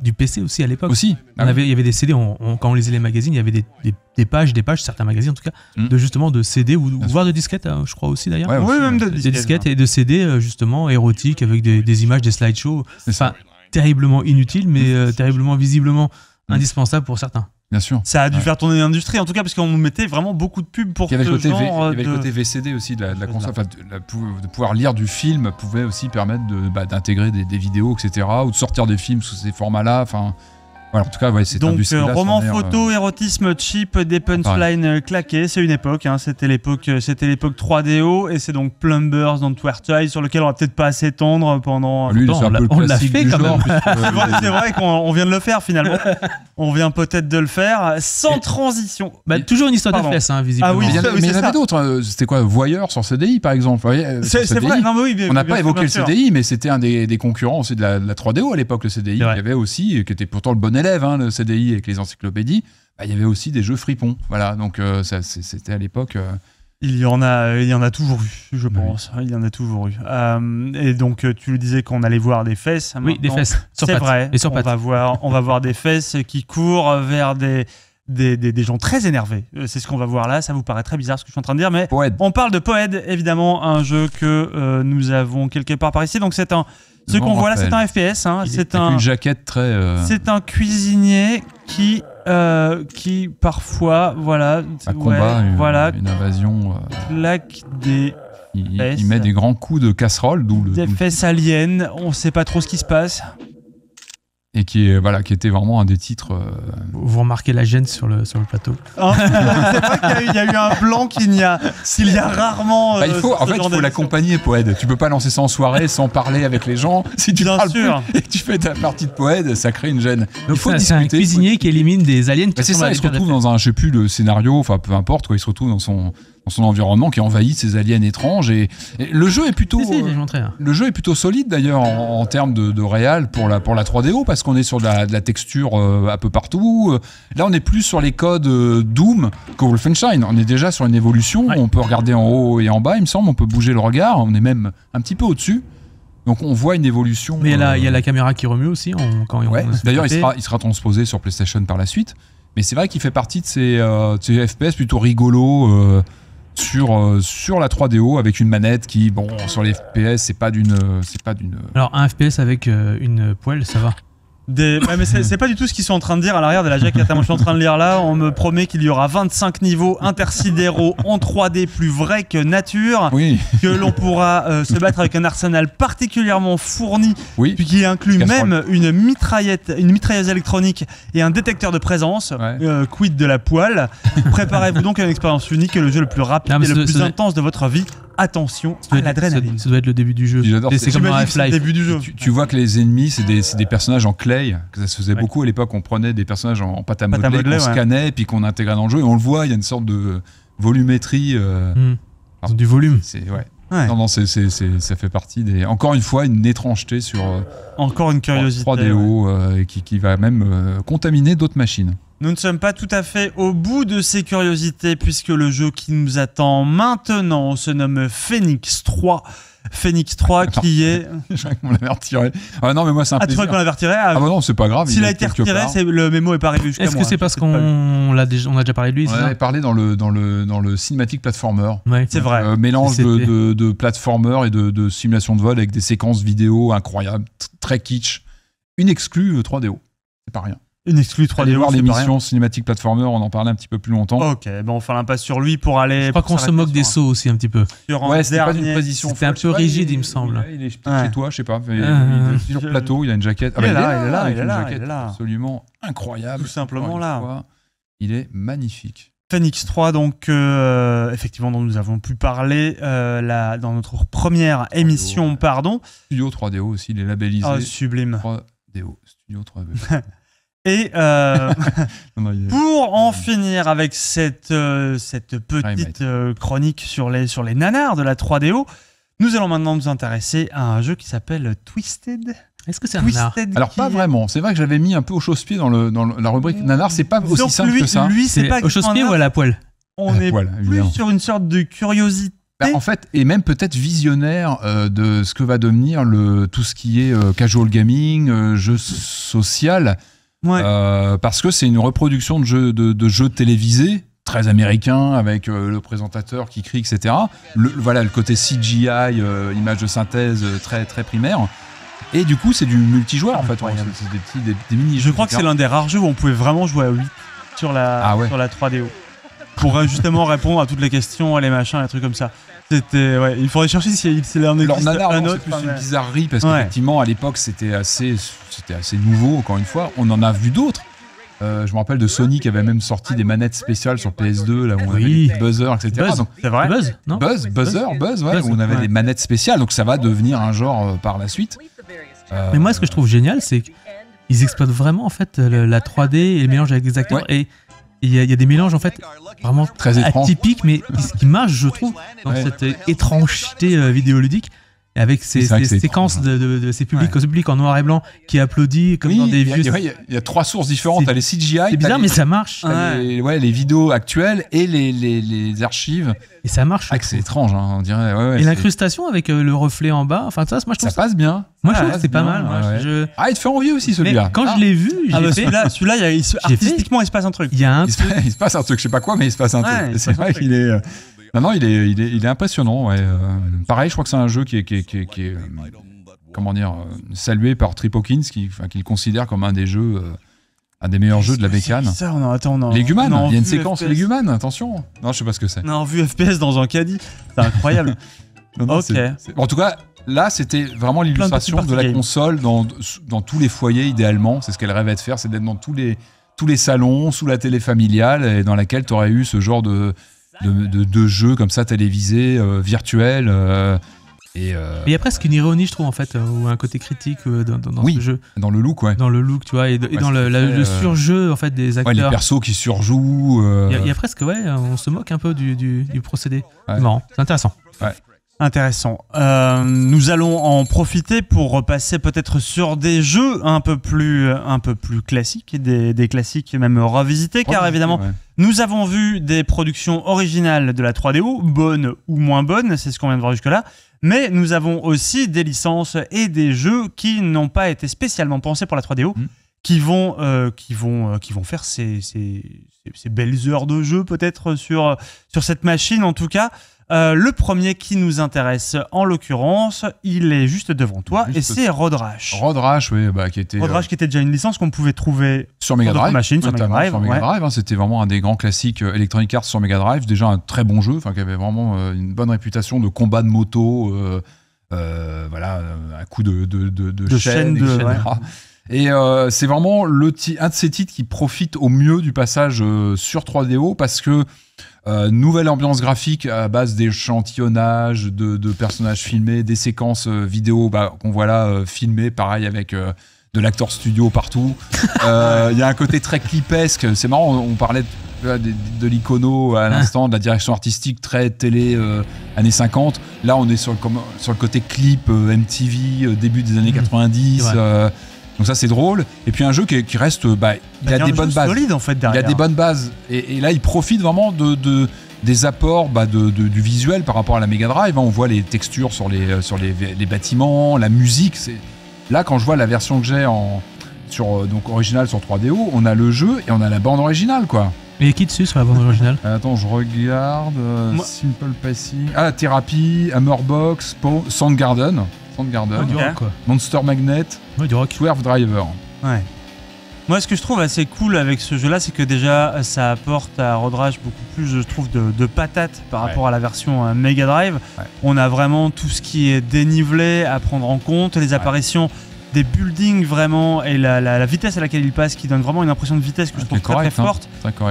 du PC aussi à l'époque. Aussi. On ah il y avait des CD, quand on lisait les magazines, il y avait des, des, pages, des pages, certains magazines en tout cas, mhm. de justement de CD ou voire de disquettes, hein, je crois aussi d'ailleurs. oui, même disquettes. Des disquettes hein. et de CD, euh, justement, érotiques avec des, images, des slideshows. Enfin, terriblement inutile, mais terriblement visiblement Mmh. indispensable pour certains. Bien sûr. Ça a dû faire tourner l'industrie, en tout cas, parce qu'on mettait vraiment beaucoup de pubs pour Il le, côté il y avait le euh, côté VCD aussi de la, de de, pouvoir lire du film pouvait aussi permettre bah, d'intégrer des, des, vidéos, etc. ou de sortir des films sous ces formats-là. Enfin, en tout cas, c'est Donc, euh, roman photo, euh, érotisme cheap, des punchlines euh, claquées. C'est une époque. Hein, c'était l'époque, c'était l'époque 3DO, et c'est donc Plumbers dans Twerty sur lequel on va peut-être pas assez tendre pendant. Lui, temps, on, l'a fait quand même. c'est vrai qu'on vient de le faire finalement. on vient peut-être de le faire sans transition. Bah, toujours une histoire de fesses, hein, visiblement. Ah oui, mais il y, en avait d'autres. Hein, c'était quoi, Voyeur sans CDI par exemple. C'est vrai. on n'a pas évoqué le CDI, mais c'était un des concurrents aussi de la 3DO à l'époque le CDI. Il y avait aussi qui était pourtant le bonnet élève, hein, le CDI avec les encyclopédies, bah, il y avait aussi des jeux fripons. Voilà, donc euh, ça c'était à l'époque. Euh, il y, en a, il y en a toujours eu, je bah pense. Il y en a toujours eu. Euh, et donc, tu le disais qu'on allait voir des fesses. Oui, des fesses. C'est vrai. Et sur on, va voir, on va voir des fesses qui courent vers des, des, des, des, gens très énervés. C'est ce qu'on va voir là. Ça vous paraît très bizarre ce que je suis en train de dire, mais on parle de Poède, évidemment, un jeu que nous avons quelque part par ici. Donc c'est un, ce qu'on voit là, c'est un FS hein. C'est un, une jaquette très. Euh, c'est un cuisinier qui, euh, qui parfois, voilà, voilà, une invasion. Euh, des. Il, met des grands coups de casserole, d'où le. Des fesses aliens. On sait pas trop ce qui se passe et qui, est, voilà, qui était vraiment un des titres. Euh, vous remarquez la gêne sur le, sur le plateau hein C'est Il y, y, a eu un blanc qu'il n'y a, s'il y a rarement. Bah, euh, il faut, en fait, il faut l'accompagner, Poède. Tu peux pas lancer ça en soirée sans parler avec les gens. Si tu Bien sûr. et tu fais ta partie de Poède, ça crée une gêne. il faut c'est un cuisinier qui élimine des aliens. Bah, c'est ça, il se retrouve dans un, je sais plus le scénario, enfin peu importe, quoi, il se retrouve dans son dans son environnement qui envahit ces aliens étranges. Et, le jeu est plutôt, euh, hein. le jeu est plutôt solide d'ailleurs en, termes de, réal pour la pour la 3DO parce qu'on est sur de la, texture euh, un peu partout. Euh, là, on est plus sur les codes Doom que Wolfenstein. On est déjà sur une évolution. On peut regarder en haut et en bas. Il me semble, on peut bouger le regard. On est même un petit peu au-dessus. Donc on voit une évolution. Mais il y a la caméra qui remue aussi quand D'ailleurs, il sera, il sera transposé sur PlayStation par la suite. Mais c'est vrai qu'il fait partie de ces, FPS plutôt rigolos sur, euh, sur la 3DO avec une manette qui, bon, sur les FPS, c'est pas d'une. Euh, c'est pas d'une. Euh, Alors, un FPS avec une poêle, ça va mais c'est pas du tout ce qu'ils sont en train de dire à l'arrière de la jaquette. je suis en train de lire là. On me promet qu'il y aura 25 niveaux intersidéraux en 3D plus vrais que nature. Que l'on pourra euh, se battre avec un arsenal particulièrement fourni. Puis qui inclut même une mitraillette, une mitrailleuse électronique et un détecteur de présence. Euh, quid de la poêle. Préparez-vous donc à une expérience unique, le jeu le plus rapide et le plus intense de votre vie attention à l'adrénaline. Ça, doit être le début du jeu. C'est comme un half Tu, tu, vois que les ennemis, c'est des, des, personnages en clair que ça se faisait beaucoup à l'époque, on prenait des personnages en, en pâte à modeler, pâte scannait, puis qu'on intégrait dans le jeu, et on le voit, il y a une sorte de volumétrie. Euh, hmm. du volume. C'est, ouais. Non, non, ça fait partie des. Encore une fois, une étrangeté sur. Euh, encore une curiosité. 3DO euh, qui, qui, va même contaminer d'autres machines. Nous ne sommes pas tout à fait au bout de ces curiosités, puisque le jeu qui nous attend maintenant se nomme Phoenix 3. Phoenix 3 qui est. Je crois qu'on l'avait retiré. Ah non, mais moi, c'est un Ah, tu plaisir. qu'on l'avait retiré Ah, bah non, c'est pas grave. S'il a été retiré, c'est- le mémo est pas arrivé jusqu'à Est-ce que c'est hein, parce qu'on a déjà parlé de lui On parlé dans le, dans le, dans le cinématique platformer. C'est vrai. Euh, mélange de, de, de platformer et de, simulation de vol avec des séquences vidéo incroyables, très kitsch. Une exclue 3DO. Euh, c'est pas rien. Une exclue 3D voir l'émission Cinématique Platformer, on en parlait un petit peu plus longtemps. Ok, ben on un l'impasse sur lui pour aller. Je crois qu'on se moque des sauts aussi un petit peu. ouais, c'est pas une position. C'était un peu rigide, il, me semble. Il est chez toi, je sais pas. Ah. Il est sur plateau, il a une jaquette. Ah, il, est là, il est là, il est là. Absolument incroyable. Tout simplement là. Il est magnifique. Phoenix 3, donc euh, effectivement dont nous avons pu parler euh, la, dans notre première émission, pardon. Studio 3DO aussi, il est labellisé. Ah, sublime. 3DO, Studio 3DO. Et euh, pour en finir avec cette, euh, cette petite euh, chronique sur les, sur les nanars de la 3DO, nous allons maintenant nous intéresser à un jeu qui s'appelle Twisted. Est-ce que c'est un nanar Alors pas vraiment. C'est vrai que j'avais mis un peu au chausse-pied dans, le, dans la rubrique nanar. C'est pas aussi simple lui, que ça. Lui, c'est pas au chausse-pied ou à la poêle. On est plus sur une sorte de curiosité bah, en fait, et même peut-être visionnaire de ce que va devenir le, tout ce qui est casual gaming, jeu social. Euh, parce que c'est une reproduction de jeux de, jeux télévisés très américain avec euh, le présentateur qui crie, etc. Le, voilà le côté CGI, euh, image de synthèse très très primaire. Et du coup, c'est du multijoueur en fait. Je crois que c'est l'un des rares jeux où on pouvait vraiment jouer à 8 sur la ah sur la 3DO pour justement répondre à toutes les questions, les machins, les trucs comme ça. C'était, ouais, il faudrait chercher s'il si en existe un autre. une bizarrerie parce qu'effectivement, à l'époque, c'était assez, c'était assez nouveau, encore une fois. On en a vu d'autres. Euh, je me rappelle de Sony qui avait même sorti des manettes spéciales sur PS2, là où on avait des etc. c'est vrai Buzz, Buzz, buzzer, buzz, où on avait des manettes spéciales, donc ça va devenir un genre euh, par la suite. Euh, Mais moi, ce que je trouve génial, c'est qu'ils exploitent vraiment en fait la 3D et le mélange avec les acteurs. Et il y, a, des mélanges en fait vraiment très atypiques, mais qui marchent, je trouve, dans cette étrangeté euh, vidéoludique, avec ces, séquences de, ces publics, publics en noir et blanc qui applaudit comme dans des vieux. Il y, a trois sources différentes. T'as les CGI. C'est bizarre, mais ça marche. Ouais. Les, vidéos actuelles et les, les, archives. Et ça marche. Ah, c'est étrange, hein, on dirait. et l'incrustation avec euh, le reflet en bas. Enfin, ça, moi, je ça, passe bien. Moi, je trouve que c'est pas mal. Ah, il te fait envie aussi celui-là. Quand je ah. l'ai vu, ah, bah, j'ai ah, celui-là, celui il, artistiquement, il se passe un truc. Il Il se passe un truc, je sais pas quoi, mais il se passe un truc. C'est vrai qu'il est. Euh, non, non, il est, il est, il est impressionnant. Euh, pareil, je crois que c'est un jeu qui est, qui qui euh, comment dire, euh, salué par Trip Hawkins, qui, qui le considère comme un des jeux, un des meilleurs jeux de la bécane. Ça, on attends, Légumane, il y a une séquence Légumane, attention. Non, je sais pas ce que c'est. On a FPS dans un caddie, c'est incroyable. ok. En tout cas, là, c'était vraiment l'illustration de, la console dans, dans tous les foyers, idéalement. C'est ce qu'elle rêvait de faire, c'est d'être dans tous les tous les salons, sous la télé familiale, et dans laquelle tu aurais eu ce genre de, de, jeux comme ça, télévisés, euh, virtuels. Euh, et euh, Il y a presque une ironie, je trouve, en fait, ou un côté critique dans, dans, ce jeu, dans le look, ouais. dans le look, tu vois, et, dans le, surjeu en fait des acteurs. les persos qui surjouent. Il y, a- presque, ouais, on se moque un peu du, procédé. C'est intéressant. Intéressant. Euh, nous allons en profiter pour repasser peut-être sur des jeux un peu plus, un peu plus classiques, des, des classiques même revisités, car évidemment, nous avons vu des productions originales de la 3DO, bonnes ou moins bonnes, c'est ce qu'on vient de voir jusque-là, mais nous avons aussi des licences et des jeux qui n'ont pas été spécialement pensés pour la 3DO. Hmm. qui vont, euh, qui vont, euh, qui vont faire ces, ces, ces, belles heures de jeu peut-être sur, sur cette machine en tout cas. Euh, le premier qui nous intéresse, en l'occurrence, il est juste devant toi et c'est Rodrash. Rash, oui, bah, qui était. Euh, qui était déjà une licence qu'on pouvait trouver sur Mega Drive, sur Mega Drive. Hein, c'était vraiment un des grands classiques euh, Electronic Arts sur Mega Drive. Déjà un très bon jeu, qui avait vraiment une bonne réputation de combat de moto. voilà, un coup de, de, de, chaîne, et euh, c'est vraiment le un de ces titres qui profite au mieux du passage euh, sur 3DO parce que euh, nouvelle ambiance graphique à base d'échantillonnage, de, personnages filmés, des séquences vidéo bah, qu'on voit là filmées, pareil avec de l'acteur studio partout. Il y a un côté très clipesque, c'est marrant, on, parlait de l'icono à ah. l'instant, de la direction artistique très télé années 50. Là, on est sur le, sur le côté clip MTV, début des années 90. Mhm. Donc ça c'est drôle. Et puis un jeu qui, reste, euh, bah, il a bah, des bonnes bases. Solide, en fait, il a des bonnes bases. Et, là il profite vraiment de, des apports bah, de, du visuel par rapport à la Mega Drive. Hein. On voit les textures sur les, euh, sur les, bâtiments, la musique. C'est... Là, quand je vois la version que j'ai en, sur, euh, donc originale sur 3DO, on a le jeu et on a la bande originale, quoi. Mais qui dessus sur la bande originale Attends, je regarde. Simple Passing. Ah, Thérapie, Hammerbox, Sand Garden. Soundgarden, Monster Magnet, du Driver. Ouais. Moi, ce que je trouve assez cool avec ce jeu-là, c'est que déjà, ça apporte à Road Rage beaucoup plus, je trouve, de, de patates par rapport à la version euh, Mega Drive. On a vraiment tout ce qui est dénivelé à prendre en compte, les apparitions des buildings vraiment, et la, vitesse à laquelle ils passent, qui donne vraiment une impression de vitesse que je trouve très, hein. forte.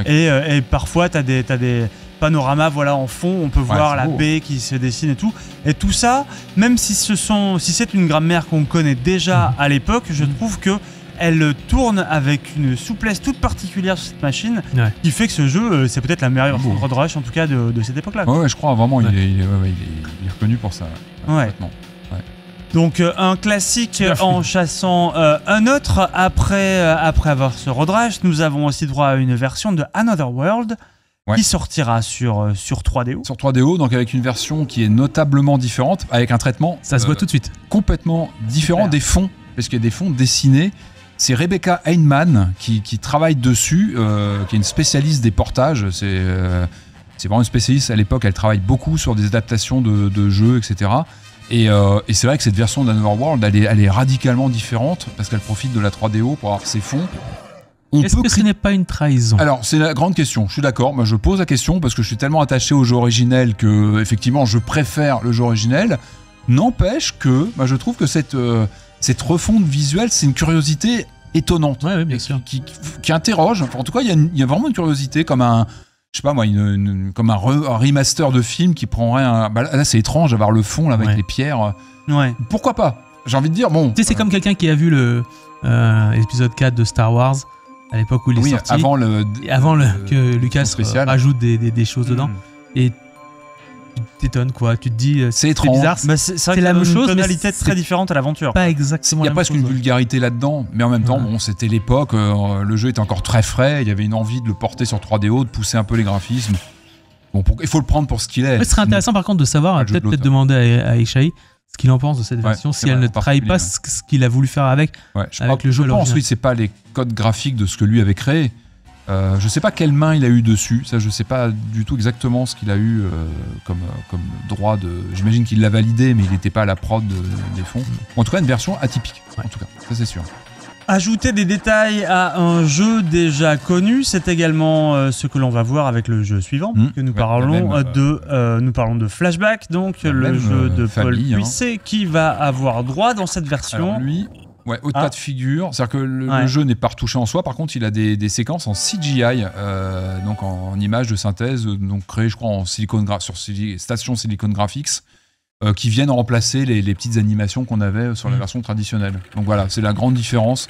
Euh, et, parfois, tu as des, as des panorama voilà en fond, on peut voir la baie hein. qui se dessine et tout. Et tout ça, même si ce sont, si c'est une grammaire qu'on connaît déjà mhm. à l'époque, je mhm. trouve que elle tourne avec une souplesse toute particulière sur cette machine qui fait que ce jeu, euh, c'est peut-être la meilleure version hein. Road en tout cas de, cette époque-là. Ouais, je crois vraiment, il est, reconnu pour ça. Ouais. Donc euh, un classique en chassant euh, un autre. Après, après avoir ce Road nous avons aussi droit à une version de Another World qui sortira sur, euh, sur 3DO. Sur 3DO, donc avec une version qui est notablement différente, avec un traitement. Ça se voit euh, tout de suite. Complètement différent des fonds, parce qu'il y a des fonds dessinés. C'est Rebecca Heinemann qui, travaille dessus, euh, qui est une spécialiste des portages. C'est c'est vraiment une spécialiste à l'époque, elle travaille beaucoup sur des adaptations de, jeux, etc. Et, et c'est vrai que cette version d'Another World, elle elle est, radicalement différente parce qu'elle profite de la 3DO pour avoir ses fonds. Est-ce que ce n'est pas une trahison Alors, c'est la grande question. Je suis d'accord. je pose la question parce que je suis tellement attaché au jeu originel que, effectivement, je préfère le jeu originel. N'empêche que, je trouve que cette, euh, cette refonte visuelle, c'est une curiosité étonnante. Oui, bien sûr. Qui, qui, interroge. en tout cas, il y, a vraiment une curiosité, comme un. Je sais pas moi, comme un, remaster de film qui prendrait un. Bah là, c'est étrange d'avoir le fond là, avec les pierres. Ouais. Pourquoi pas J'ai envie de dire, bon. Tu sais, c'est euh, comme quelqu'un qui a vu le euh, épisode 4 de Star Wars à l'époque où il oui, Avant le, avant le, que Lucas rajoute des, choses dedans. Mm. Et tu t'étonnes quoi, tu te dis euh, c'est bizarre. Bah, c'est la même chose. Une tonalité très différente à l'aventure. Pas exactement. Il n'y a presque une vulgarité là-dedans, mais en même temps, c'était l'époque, euh, le jeu était encore très frais, il y avait une envie de le porter sur 3DO, de pousser un peu les graphismes. Bon, il faut le prendre pour ce qu'il est. ce serait mm. intéressant par contre de savoir, peut-être peut demander à, à Ishaï, ce qu'il en pense de cette version, si elle ne trahit pas ce, qu'il a voulu faire avec, je avec le jeu. Je pense, oui, c'est pas les codes graphiques de ce que lui avait créé. Euh, je sais pas quelle main il a eu dessus, ça je sais pas du tout exactement ce qu'il a eu euh, comme, euh, comme droit de. J'imagine qu'il l'a validé, mais il n'était pas à la prod des fonds. En tout cas, une version atypique, en tout cas, ça c'est sûr. Ajouter des détails à un jeu déjà connu, c'est également euh, ce que l'on va voir avec le jeu suivant, hmm. que nous parlons euh, de, euh, nous parlons de Flashback, donc le jeu de Paul hein. Puisset, qui va avoir droit dans cette version. lui, tas ah. de figure. cest que le, jeu n'est pas retouché en soi. Par contre, il a des, séquences en CGI, donc en, images de synthèse, donc créées, je crois, en sur Station Silicon Graphics. Euh, qui viennent remplacer les, petites animations qu'on avait sur la mm. version traditionnelle. Donc voilà, c'est la grande différence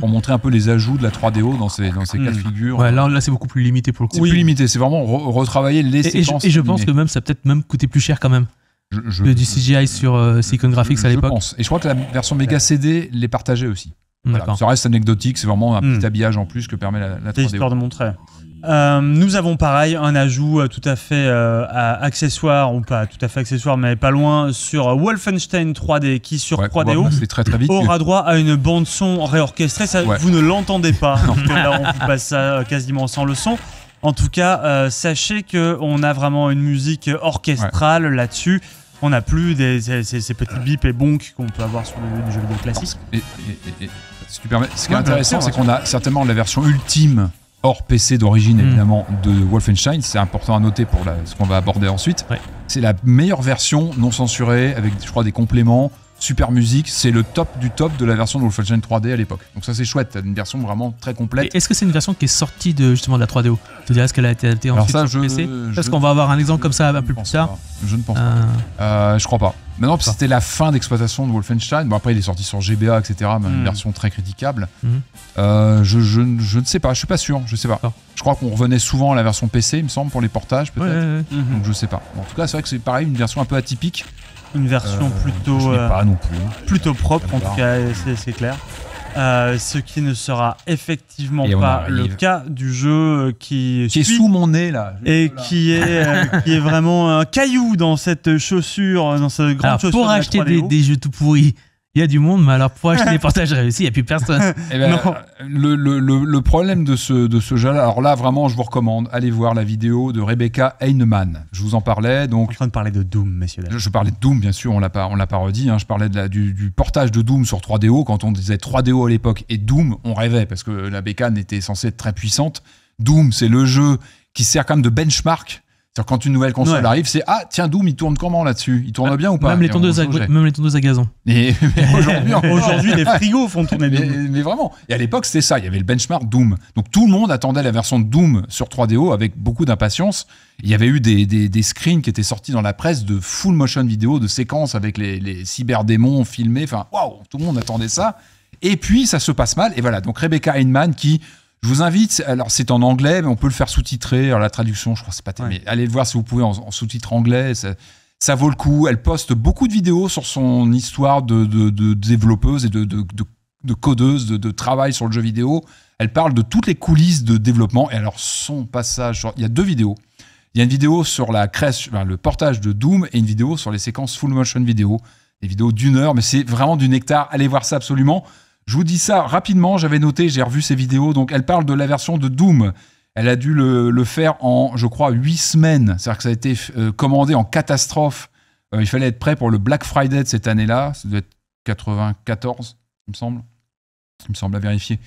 pour montrer un peu les ajouts de la 3DO dans ces, dans ces mm. Ouais, là, c'est beaucoup plus limité pour le coup. C'est plus limité, c'est vraiment retravailler les et, séquences. Et je, pense que même ça peut-être même coûté plus cher quand même. Je, du CGI sur euh, Silicon Graphics à l'époque. Et je crois que la version méga CD les partageait aussi. ça reste anecdotique, c'est vraiment un petit mm. habillage en plus que permet la, la 3DO. histoire de montrer. Euh, nous avons pareil un ajout euh, tout à fait euh, accessoire, ou pas tout à fait accessoire, mais pas loin, sur Wolfenstein 3D, qui sur 3DO aura droit à une bande-son réorchestrée. Vous ne l'entendez pas. là, on vous passe ça quasiment sans le son. En tout cas, sachez qu'on a vraiment une musique orchestrale là-dessus on n'a plus des, ces, petits bips et bonks qu'on peut avoir sur le, jeu vidéo classique. ce qui est intéressant, c'est qu'on a certainement la version ultime hors PC d'origine hmm. évidemment de Wolfenstein, c'est important à noter pour ce qu'on va aborder ensuite. C'est la meilleure version non censurée avec je crois des compléments super musique, c'est le top du top de la version de Wolfenstein 3D à l'époque. Donc ça c'est chouette, une version vraiment très complète. Est-ce que c'est une version qui est sortie de justement de la 3DO Tu dirais est-ce qu'elle a été adaptée en je, Parce qu'on va avoir un exemple comme ça un peu plus tard. Je ne pense pas. Euh, euh je crois pas. Maintenant, c'était la fin d'exploitation de Wolfenstein. Bon, après, il est sorti sur GBA, etc. Mais une hmm. version très critiquable. Hmm. Euh, je, ne sais pas. Je suis pas sûr. Je sais pas. Je crois qu'on revenait souvent à la version PC, il me semble, pour les portages, peut-être. Mhm. je sais pas. en tout cas, c'est vrai que c'est pareil, une version un peu atypique une version euh, plutôt, euh, plutôt propre, en tout cas, c'est clair. Euh, ce qui ne sera effectivement pas le cas du jeu qui, est sous mon nez là et qui est est vraiment un caillou dans cette chaussure dans cette grande chaussure pour acheter des, jeux tout pourris il y a du monde, mais alors pour acheter des portages réussis, il n'y a plus personne. Eh ben, le, problème de ce, de ce jeu-là, alors là, vraiment, je vous recommande, allez voir la vidéo de Rebecca Heinemann. Je vous en parlais. Donc, en train de parler Doom, messieurs. Je, parlais de Doom, bien sûr, on l'a pas Hein, je parlais de la, du, portage de Doom sur 3DO. Quand on disait 3DO à l'époque et Doom, on rêvait, parce que la bécane était censée être très puissante. Doom, c'est le jeu qui sert quand de benchmark quand une nouvelle console arrive, c'est Ah, tiens, Doom, il tourne comment là-dessus Il tourne ah, bien ou pas même les, à, à, gazon. aujourd'hui, les frigos font tourner Mais, vraiment. Et à l'époque, c'était ça. Il y avait le benchmark Doom. Donc tout le monde attendait la version Doom sur 3DO avec beaucoup d'impatience. Il y avait eu des, screens qui étaient sortis dans la presse de full motion vidéo, de séquences avec les, les cyberdémons filmés. Enfin, waouh, tout le monde attendait ça. Et puis, ça se passe mal. Et voilà. Donc Rebecca Heinemann qui je vous invite, alors c'est en anglais, mais on peut le faire sous-titrer. Alors la traduction, je crois, c'est pas terrible. allez le voir si vous pouvez en, sous-titre anglais. Ça, vaut le coup. Elle poste beaucoup de vidéos sur son histoire de, développeuse et de, de codeuse, de, travail sur le jeu vidéo. Elle parle de toutes les coulisses de développement. Et alors, son passage, il y a deux vidéos. Il y a une vidéo sur la crèche, le portage de Doom et une vidéo sur les séquences full motion vidéo. Des vidéos d'une heure, mais c'est vraiment du nectar. Allez voir ça absolument. Je vous dis ça rapidement, j'avais noté, j'ai revu ces vidéos, donc elle parle de la version de Doom. Elle a dû le, faire en, je crois, 8 semaines. C'est-à-dire que ça a été euh, commandé en catastrophe. Euh, il fallait être prêt pour le Black Friday de cette année-là. Ça doit être 94, il me semble. Il me semble à vérifier.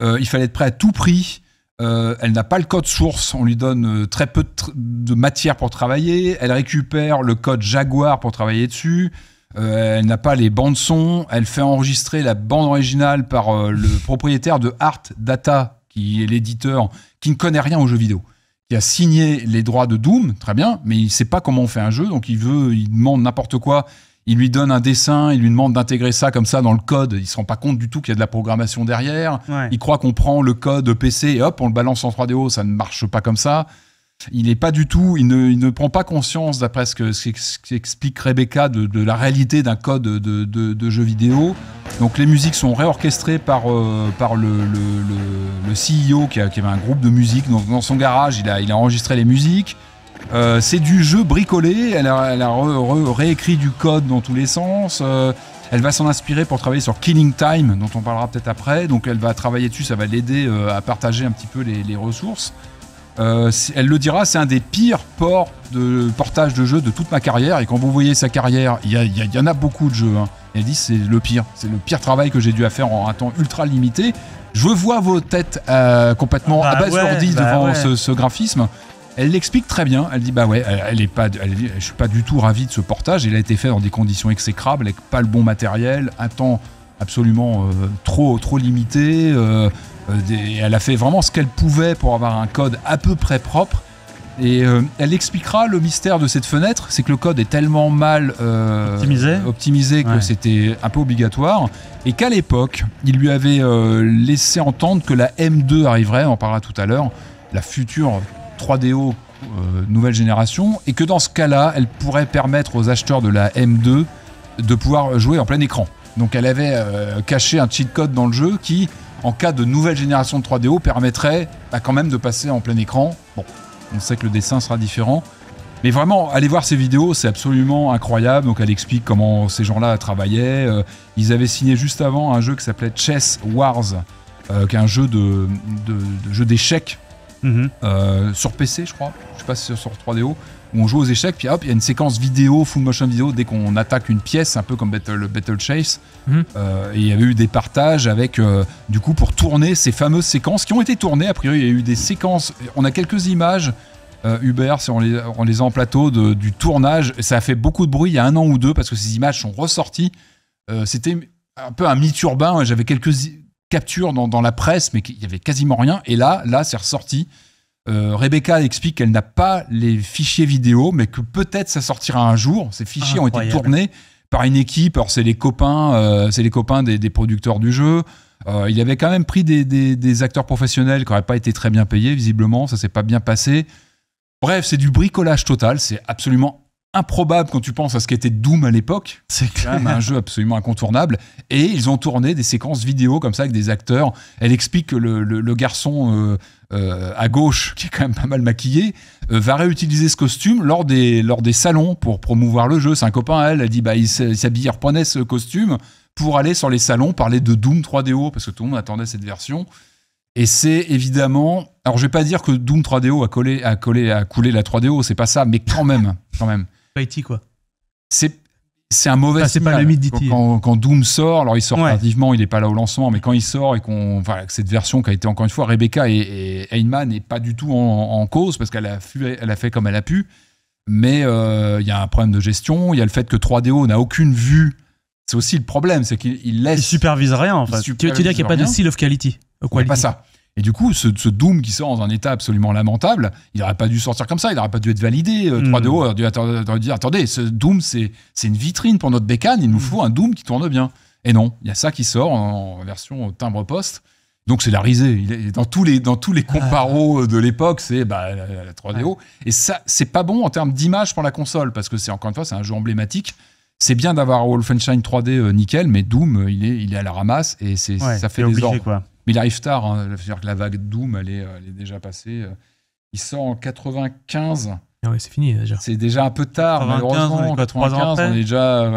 Euh, il fallait être prêt à tout prix. elle n'a pas le code source, on lui donne très peu de, de, matière pour travailler. Elle récupère le code Jaguar pour travailler dessus. Euh, elle n'a pas les bandes son. Elle fait enregistrer la bande originale par euh, le propriétaire de Art Data, qui est l'éditeur, qui ne connaît rien aux jeux vidéo, qui a signé les droits de Doom, très bien, mais il ne sait pas comment on fait un jeu, donc il veut, il demande n'importe quoi. Il lui donne un dessin, il lui demande d'intégrer ça comme ça dans le code. Il se rend pas compte du tout qu'il y a de la programmation derrière. Il croit qu'on prend le code PC et hop, on le balance en 3DO. Ça ne marche pas comme ça. Il n'est pas du tout, il ne, prend pas conscience, d'après ce que ce qu'explique Rebecca, de, la réalité d'un code de, jeu vidéo. Donc les musiques sont réorchestrées par, euh, le, le, CEO qui, avait un groupe de musique dans, son garage. Il a, enregistré les musiques. Euh, c'est du jeu bricolé. Elle a, réécrit du code dans tous les sens. Euh, elle va s'en inspirer pour travailler sur Killing Time, dont on parlera peut-être après. Donc elle va travailler dessus, ça va l'aider à partager un petit peu les ressources. Euh, elle le dira, c'est un des pires ports de portage de jeux de toute ma carrière. Et quand vous voyez sa carrière, il y, en a beaucoup de jeux. Hein. Elle dit c'est le pire, c'est le pire travail que j'ai dû faire en un temps ultra limité. Je vois vos têtes euh, complètement ah bah abasourdies bah devant ce, graphisme. Elle l'explique très bien. Elle dit bah ouais, est pas, je suis pas du tout ravi de ce portage. Il a été fait dans des conditions exécrables, avec pas le bon matériel, un temps absolument euh, trop, trop limitée. Euh, euh, elle a fait vraiment ce qu'elle pouvait pour avoir un code à peu près propre. Et elle expliquera le mystère de cette fenêtre, c'est que le code est tellement mal optimisé. que c'était un peu obligatoire, et qu'à l'époque, il lui avait laissé entendre que la M2 arriverait, on en parlera tout à l'heure, la future 3DO nouvelle génération, et que dans ce cas-là, elle pourrait permettre aux acheteurs de la M2 de pouvoir jouer en plein écran. Donc elle avait euh, caché un cheat code dans le jeu qui, en cas de nouvelle génération de 3DO, permettrait bah, quand même de passer en plein écran. Bon, on sait que le dessin sera différent. Mais vraiment, allez voir ces vidéos, c'est absolument incroyable. Donc elle explique comment ces gens-là travaillaient. Euh, ils avaient signé juste avant un jeu qui s'appelait Chess Wars, euh, qui est un jeu de, jeu d'échecs mhm. sur PC, je crois. Je sais pas si sur 3DO on joue aux échecs, puis hop, il y a une séquence vidéo, full motion vidéo, dès qu'on attaque une pièce, un peu comme Battle, Battle Chase. Mhm. Euh, et il y avait eu des partages avec, euh, du coup, pour tourner ces fameuses séquences qui ont été tournées. A priori, il y a eu des séquences. On a quelques images. Euh, Uber, si on les, a en plateau, du tournage. Ça a fait beaucoup de bruit il y a un an ou deux parce que ces images sont ressorties. Euh, c'était un peu un mythe urbain. J'avais quelques captures dans, dans, la presse, mais il y avait quasiment rien. Et là, là, c'est ressorti. Euh, Rebecca explique qu'elle n'a pas les fichiers vidéo, mais que peut-être ça sortira un jour. Ces fichiers ont été tournés par une équipe. Alors c'est les copains, euh, c'est les copains des, producteurs du jeu. Euh, il avait quand même pris des, acteurs professionnels qui n'auraient pas été très bien payés visiblement. Ça s'est pas bien passé. Bref, c'est du bricolage total. C'est absolument improbable quand tu penses à ce qu'était Doom à l'époque. C'est quand même un jeu absolument incontournable. Et ils ont tourné des séquences vidéo comme ça avec des acteurs. Elle explique que le, garçon euh, euh, à gauche, qui est quand même pas mal maquillé, euh, va réutiliser ce costume lors des, lors des salons pour promouvoir le jeu. C'est un copain à elle, elle dit bah, il s'habillait, reprenait ce costume pour aller sur les salons parler de Doom 3DO parce que tout le monde attendait cette version. Et c'est évidemment, alors je vais pas dire que Doom 3DO a collé, a collé, a coulé la 3DO, c'est pas ça, mais quand même, quand même. IT, quoi. C'est. C'est un mauvais. c'est pas Quand, Doom sort, alors il sort tardivement, il est pas là au lancement, mais quand il sort et qu'on, cette version qui a été encore une fois, Rebecca et, et n'est pas du tout en, cause parce qu'elle a, elle a fait comme elle a pu, mais euh, il y a un problème de gestion, il y a le fait que 3DO n'a aucune vue. C'est aussi le problème, c'est qu'il laisse. Il supervise rien en fait. Tu veux dire qu'il n'y a pas de seal of quality. pas ça. Et du coup, ce, Doom qui sort dans un état absolument lamentable, il n'aurait pas dû sortir comme ça, il n'aurait pas dû être validé. 3 3 aurait dû dire attendez, ce Doom, c'est une vitrine pour notre bécane, il nous hmm. faut un Doom qui tourne bien. Et non, il y a ça qui sort en, version timbre-poste. Donc c'est la risée. Il est dans tous les dans tous les comparos ah. de l'époque, c'est bah, la, 3DO. Et ça, c'est pas bon en termes d'image pour la console parce que c'est encore une fois c'est un jeu emblématique. C'est bien d'avoir Wolfenstein 3D euh, nickel, mais Doom euh, il est il est à la ramasse et c'est ça fait des Quoi. Mais il arrive tard, c'est-à-dire hein, que la vague Doom, elle est, déjà passée. Euh, il sort en 95. Ah ouais, c'est fini déjà. C'est déjà un peu tard, malheureusement. 95, on est déjà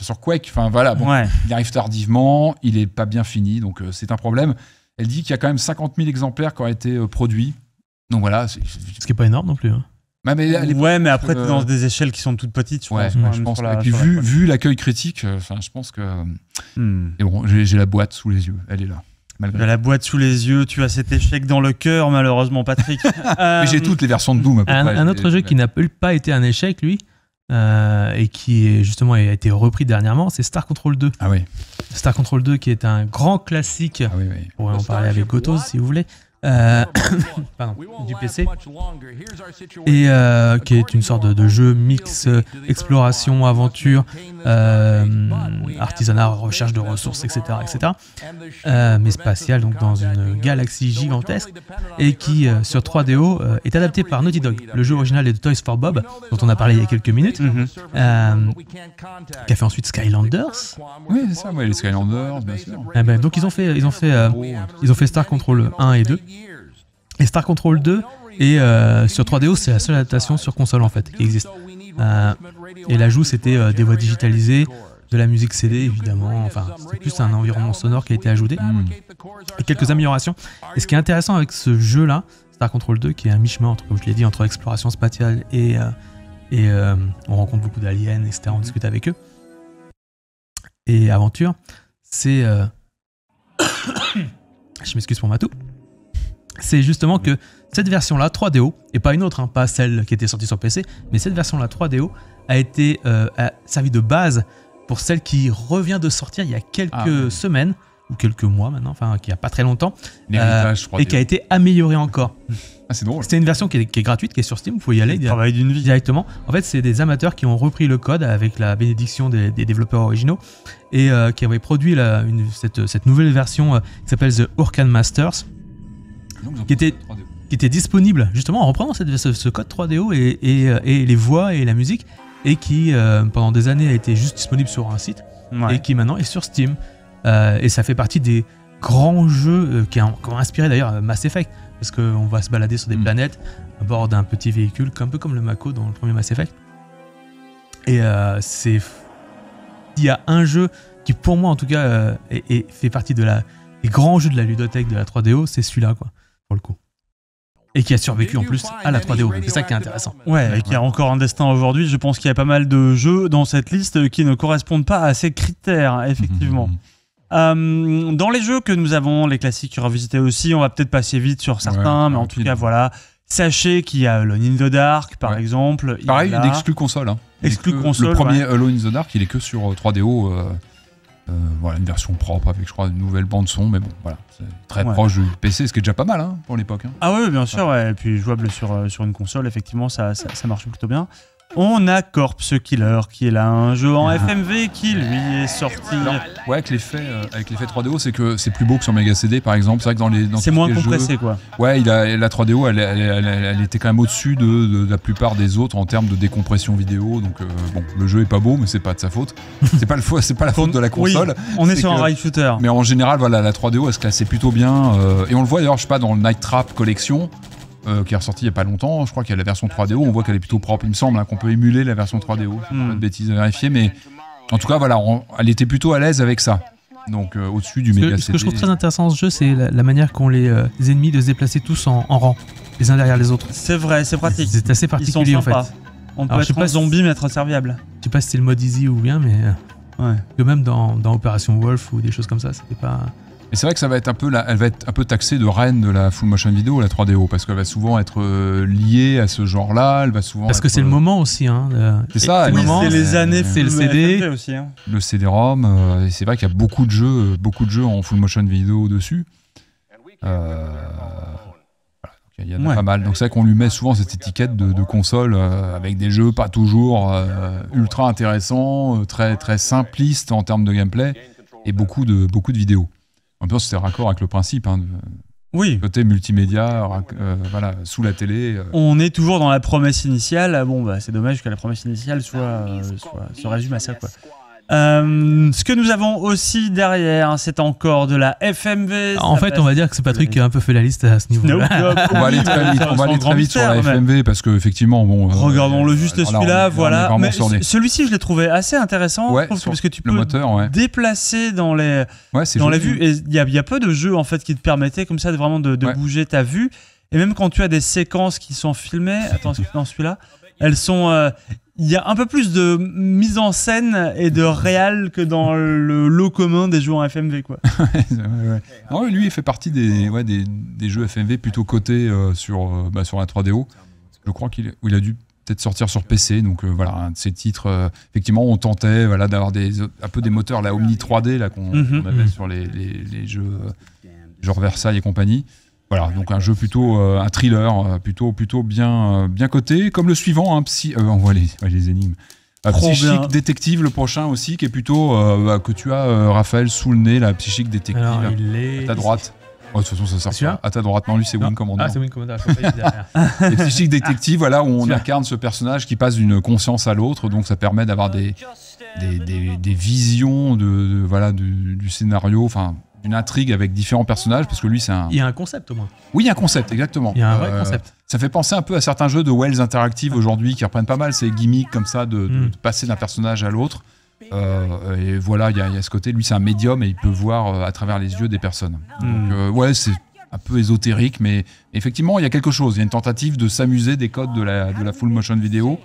sur, Quake. Enfin voilà, bon, il arrive tardivement, il n'est pas bien fini, donc euh, c'est un problème. Elle dit qu'il y a quand même 50 000 exemplaires qui ont été euh, produits. Donc voilà. Ce qui n'est pas énorme non plus. Hein. Bah, mais, ouais, mais après, tu es dans des échelles qui sont toutes petites, je pense. et puis, vu, vu l'accueil critique, je pense que. Hmm. Et bon, j'ai la boîte sous les yeux, elle est là la boîte sous les yeux, tu as cet échec dans le cœur, malheureusement, Patrick. j'ai toutes les versions de Doom. À un, autre jeu qui n'a pas été un échec, lui, euh, et qui justement a été repris dernièrement, c'est Star Control 2. Ah oui. Star Control 2 qui est un grand classique. Ah oui, oui. On pourrait en parler avec Gotos si vous voulez. Euh, pardon, du PC, et euh, qui est une sorte de, jeu mix euh, exploration, aventure, artisanat, recherche de ressources, etc., etc. mais spatial, donc dans une galaxie gigantesque, et qui sur 3DO est adapté par Naughty Dog. Le jeu original est de Toys for Bob, dont on a parlé il y a quelques minutes, qui a fait ensuite Skylanders. Oui, c'est ça, les Skylanders, bien sûr. Eh ben, donc ils ont fait, ils ont fait, ils ont fait Star Control 1 et 2. Et Star Control 2 et euh, sur 3DO, c'est la seule adaptation sur console en fait qui existe. Euh, et l'ajout, c'était euh, des voix digitalisées, de la musique CD évidemment, enfin c'est plus un environnement sonore qui a été ajouté hmm. et quelques améliorations. Et ce qui est intéressant avec ce jeu là, Star Control 2, qui est un mi-chemin entre, comme je l'ai dit, entre exploration spatiale et et on rencontre beaucoup d'aliens, etc. On discute avec eux et aventure, c'est je m'excuse pour ma toux c'est justement que cette version-là, 3DO, et pas une autre, hein, pas celle qui était sortie sur PC, mais cette version-là, 3DO, a été euh, servi de base pour celle qui revient de sortir il y a quelques ah semaines, ou quelques mois maintenant, enfin, qui a pas très longtemps, euh, et qui a été améliorée encore. Ah, c'est drôle. une version qui est, gratuite, qui est sur Steam, vous pouvez y aller d'une vie. directement. En fait, c'est des amateurs qui ont repris le code avec la bénédiction des, développeurs originaux et euh, qui avaient produit cette, cette, nouvelle version euh, qui s'appelle The Orcan Masters qui était, qui était disponible justement en reprenant ce, code 3DO et, et, les voix et la musique, et qui euh, pendant des années a été juste disponible sur un site, et qui maintenant est sur Steam. Euh, et ça fait partie des grands jeux euh, qui, ont, inspiré d'ailleurs Mass Effect, parce qu'on va se balader sur des mm. planètes à bord d'un petit véhicule, un peu comme le Mako dans le premier Mass Effect. Et c'est. Il y a un jeu qui, pour moi en tout cas, est, fait partie de la, des grands jeux de la ludothèque de la 3DO, c'est celui-là. quoi pour le coup. Et qui a survécu en plus à la 3DO. C'est ça qui est intéressant. Ouais, et qui a encore un destin aujourd'hui. Je pense qu'il y a pas mal de jeux dans cette liste qui ne correspondent pas à ces critères, effectivement. Mhm. Euh, dans les jeux que nous avons, les classiques visité aussi, on va peut-être passer vite sur certains, mais en tout cas, voilà. Sachez qu'il y a Alone in the Dark, par exemple. Pareil, il, a... une exclue console. Hein. console. Le premier ouais. Alone in the Dark, il est que sur 3DO. Euh, euh euh, voilà, une version propre avec, je crois, une nouvelle bande son, mais bon, voilà, c'est très proche du PC, ce qui est déjà pas mal hein, pour l'époque. Hein. Ah oui, bien sûr, et puis jouable sur, euh, sur une console, effectivement, ça marche plutôt bien. On a Corpse Killer qui est là, un jeu en ah. FMV qui lui est sorti. Ouais, avec l'effet euh, 3DO, c'est que c'est plus beau que sur Mega CD par exemple. C'est que dans les dans c'est moins compressé quoi. Ouais, il a, la 3DO, elle, était quand même au-dessus de, la plupart des autres en termes de décompression vidéo. Donc euh, bon, le jeu est pas beau, mais c'est pas de sa faute. C'est pas le c'est pas la faute de la console. on est, sur un rail shooter. Mais en général, voilà, la 3DO elle se classait plutôt bien. Euh, et on le voit d'ailleurs, je pas, dans le Night Trap Collection, euh, qui est ressorti il n'y a pas longtemps. Je crois qu'il y a la version 3DO. On voit qu'elle est plutôt propre. Il me semble hein, qu'on peut émuler la version 3DO. Pas hmm. de bêtises à vérifier, mais en tout cas, voilà, elle était plutôt à l'aise avec ça. Donc euh, au-dessus du méga Ce que je trouve très intéressant dans ce jeu, c'est la, manière qu'ont euh, les, ennemis de se déplacer tous en, rang, les uns derrière les autres. C'est vrai, c'est pratique. C'est assez particulier en fait. On peut être pas zombie mais être serviable. Je sais pas si c'est le mode easy ou bien, mais. Ouais. même dans, dans Opération Wolf ou des choses comme ça, c'était pas c'est vrai que ça va être un peu, elle va être un peu taxée de reine de la full motion vidéo, la 3DO, parce qu'elle va souvent être euh, liée à ce genre-là. Elle va souvent. Parce que c'est le euh, moment aussi, hein. C'est ça. c'est les années. C'est le CD hein. Le CD-ROM. Euh, et c'est vrai qu'il y a beaucoup de jeux, beaucoup de jeux en full motion vidéo dessus. il y en a pas mal. Donc c'est vrai qu'on lui met souvent cette étiquette de, console avec des jeux pas toujours ultra intéressants, très, très simplistes en termes de gameplay et beaucoup de, beaucoup de vidéos. En plus, c'était raccord avec le principe. Hein, oui. Côté multimédia, euh, voilà, sous la télé. Euh. On est toujours dans la promesse initiale. Ah bon, bah, c'est dommage que la promesse initiale euh, se résume à ça, quoi. Euh, ce que nous avons aussi derrière, c'est encore de la FMV. En fait, on va dire que c'est Patrick qui a un peu fait la liste à ce niveau-là. on va aller très vite, sur la FMV parce que effectivement, bon. Euh, Regardons-le euh, juste celui-là, voilà. celui-ci, je l'ai trouvé assez intéressant parce que tu peux moteur, déplacer dans les vues. dans la vue. Et il y, a peu de jeux en fait qui te permettaient comme ça de vraiment de, bouger ta vue. Et même quand tu as des séquences qui sont filmées, attends, dans celui-là, elles sont, euh, il y a un peu plus de mise en scène et de réel que dans le lot commun des jeux en FMV quoi. Non, lui il fait partie des, ouais, des, jeux FMV plutôt cotés euh, sur, euh, bah, sur la 3DO. Je crois qu'il il a dû peut-être sortir sur PC donc voilà un de ces titres effectivement on tentait voilà d'avoir des un peu des moteurs là, Omni 3D là qu'on mhm. avait mhm. sur les, les, les jeux genre Versailles et compagnie. Voilà, donc un jeu plutôt euh, un thriller, euh, plutôt plutôt bien euh, bien coté, comme le suivant, un hein, psy. on voit les, les énigmes. Psychique Détective, le prochain aussi, qui est plutôt bah, que tu as Raphaël sous le nez, la Psychique Détective, à ta droite. Oh, de toute façon, ça sert pas. À ta droite, non, lui, c'est Wing Commander. Ah, c'est Wing Commander, je Les psychiques détectives, voilà, où on incarne ce personnage qui passe d'une conscience à l'autre, donc ça permet d'avoir des, des, des, visions de, voilà, du, du scénario, enfin, une intrigue avec différents personnages, parce que lui, c'est un. Il y a un concept au moins. Oui, il un concept, exactement. Il y a un vrai euh, concept. Ça fait penser un peu à certains jeux de Wells Interactive aujourd'hui qui reprennent pas mal ces gimmicks comme ça de, hmm. passer d'un personnage à l'autre. Euh, et voilà, il y, a ce côté. Lui, c'est un médium et il peut voir euh, à travers les yeux des personnes. Hmm. ouais, c'est un peu ésotérique, mais effectivement, il y a quelque chose. Il y a une tentative de s'amuser des codes de la, de la full motion vidéo.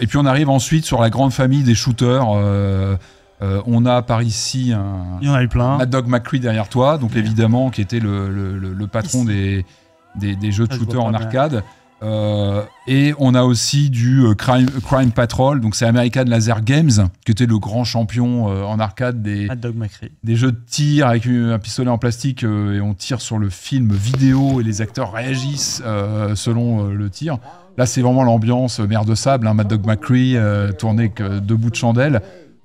et puis, on arrive ensuite sur la grande famille des shooters euh, on a par ici un, Mad Dog McCree derrière toi, donc évidemment qui était le, patron des, jeux de ah, shooter en arcade. Euh, et on a aussi du euh, Crime, Patrol, donc c'est American Laser Games, qui était le grand champion en arcade des, des jeux de tir avec un pistolet en plastique et on tire sur le film vidéo et les acteurs réagissent selon le tir. Là, c'est vraiment l'ambiance mer de sable, hein, Mad Dog McCree tourné que deux bouts de chandelle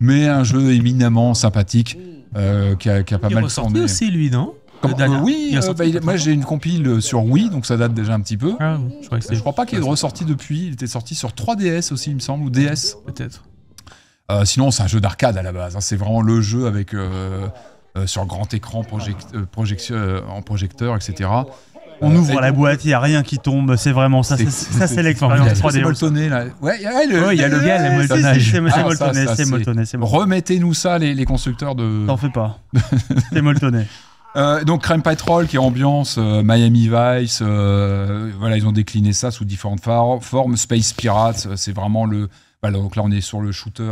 mais un jeu éminemment sympathique euh, qui, a, qui, a, pas il est ressorti aussi, lui, non euh, oui, euh, bah, moi j'ai une compile sur Wii, donc ça date déjà un petit peu. Ah, je, crois crois pas qu'il est ressorti depuis. Il était sorti sur 3DS aussi, il me semble, ou DS. Peut-être. sinon, c'est un jeu d'arcade à la base. Hein. C'est vraiment le jeu avec sur grand écran, en projecteur, etc. On ouvre la boîte, il n'y a rien qui tombe, c'est vraiment ça, ça c'est l'expérience 3 ah, C'est molletonné là. Ouais, il y a le gars, C'est molletonné, Remettez-nous ça, les, constructeurs de. T'en fais pas. c'est molletonné. Euh, donc Crème Patrol qui est ambiance euh, Miami Vice, euh, voilà ils ont décliné ça sous différentes formes. Space Pirates, c'est vraiment le, donc là on est sur le shooter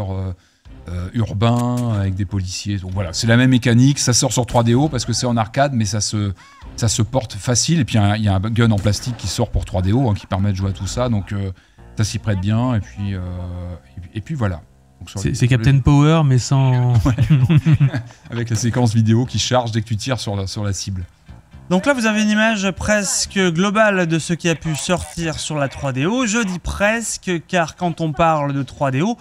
euh, urbain avec des policiers. Donc voilà, c'est la même mécanique. Ça sort sur 3DO parce que c'est en arcade, mais ça se, ça se porte facile. Et puis il y, a un gun en plastique qui sort pour 3DO hein, qui permet de jouer à tout ça. Donc euh, ça s'y prête bien. Et puis, euh, et, puis voilà. C'est Captain Power, mais sans. avec la séquence vidéo qui charge dès que tu tires sur la, sur la cible. Donc là, vous avez une image presque globale de ce qui a pu sortir sur la 3DO. Je dis presque, car quand on parle de 3DO,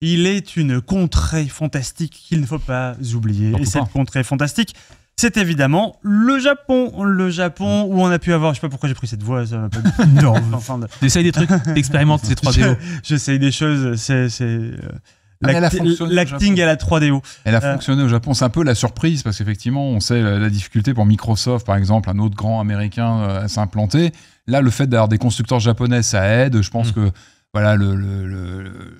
il est une contrée fantastique qu'il ne faut pas oublier. Et cette contrée fantastique, c'est évidemment le Japon. Le Japon où on a pu avoir, je sais pas pourquoi j'ai pris cette voix, ça m'a pas dit. des trucs, expérimente ces 3DO. J'essaye des choses, c'est. Euh, ah, l'acting à la 3DO. Elle a euh, fonctionné au Japon. C'est un peu la surprise parce qu'effectivement, on sait la, difficulté pour Microsoft, par exemple, un autre grand américain euh, à s'implanter. Là, le fait d'avoir des constructeurs japonais, ça aide. Je pense mm. que voilà, le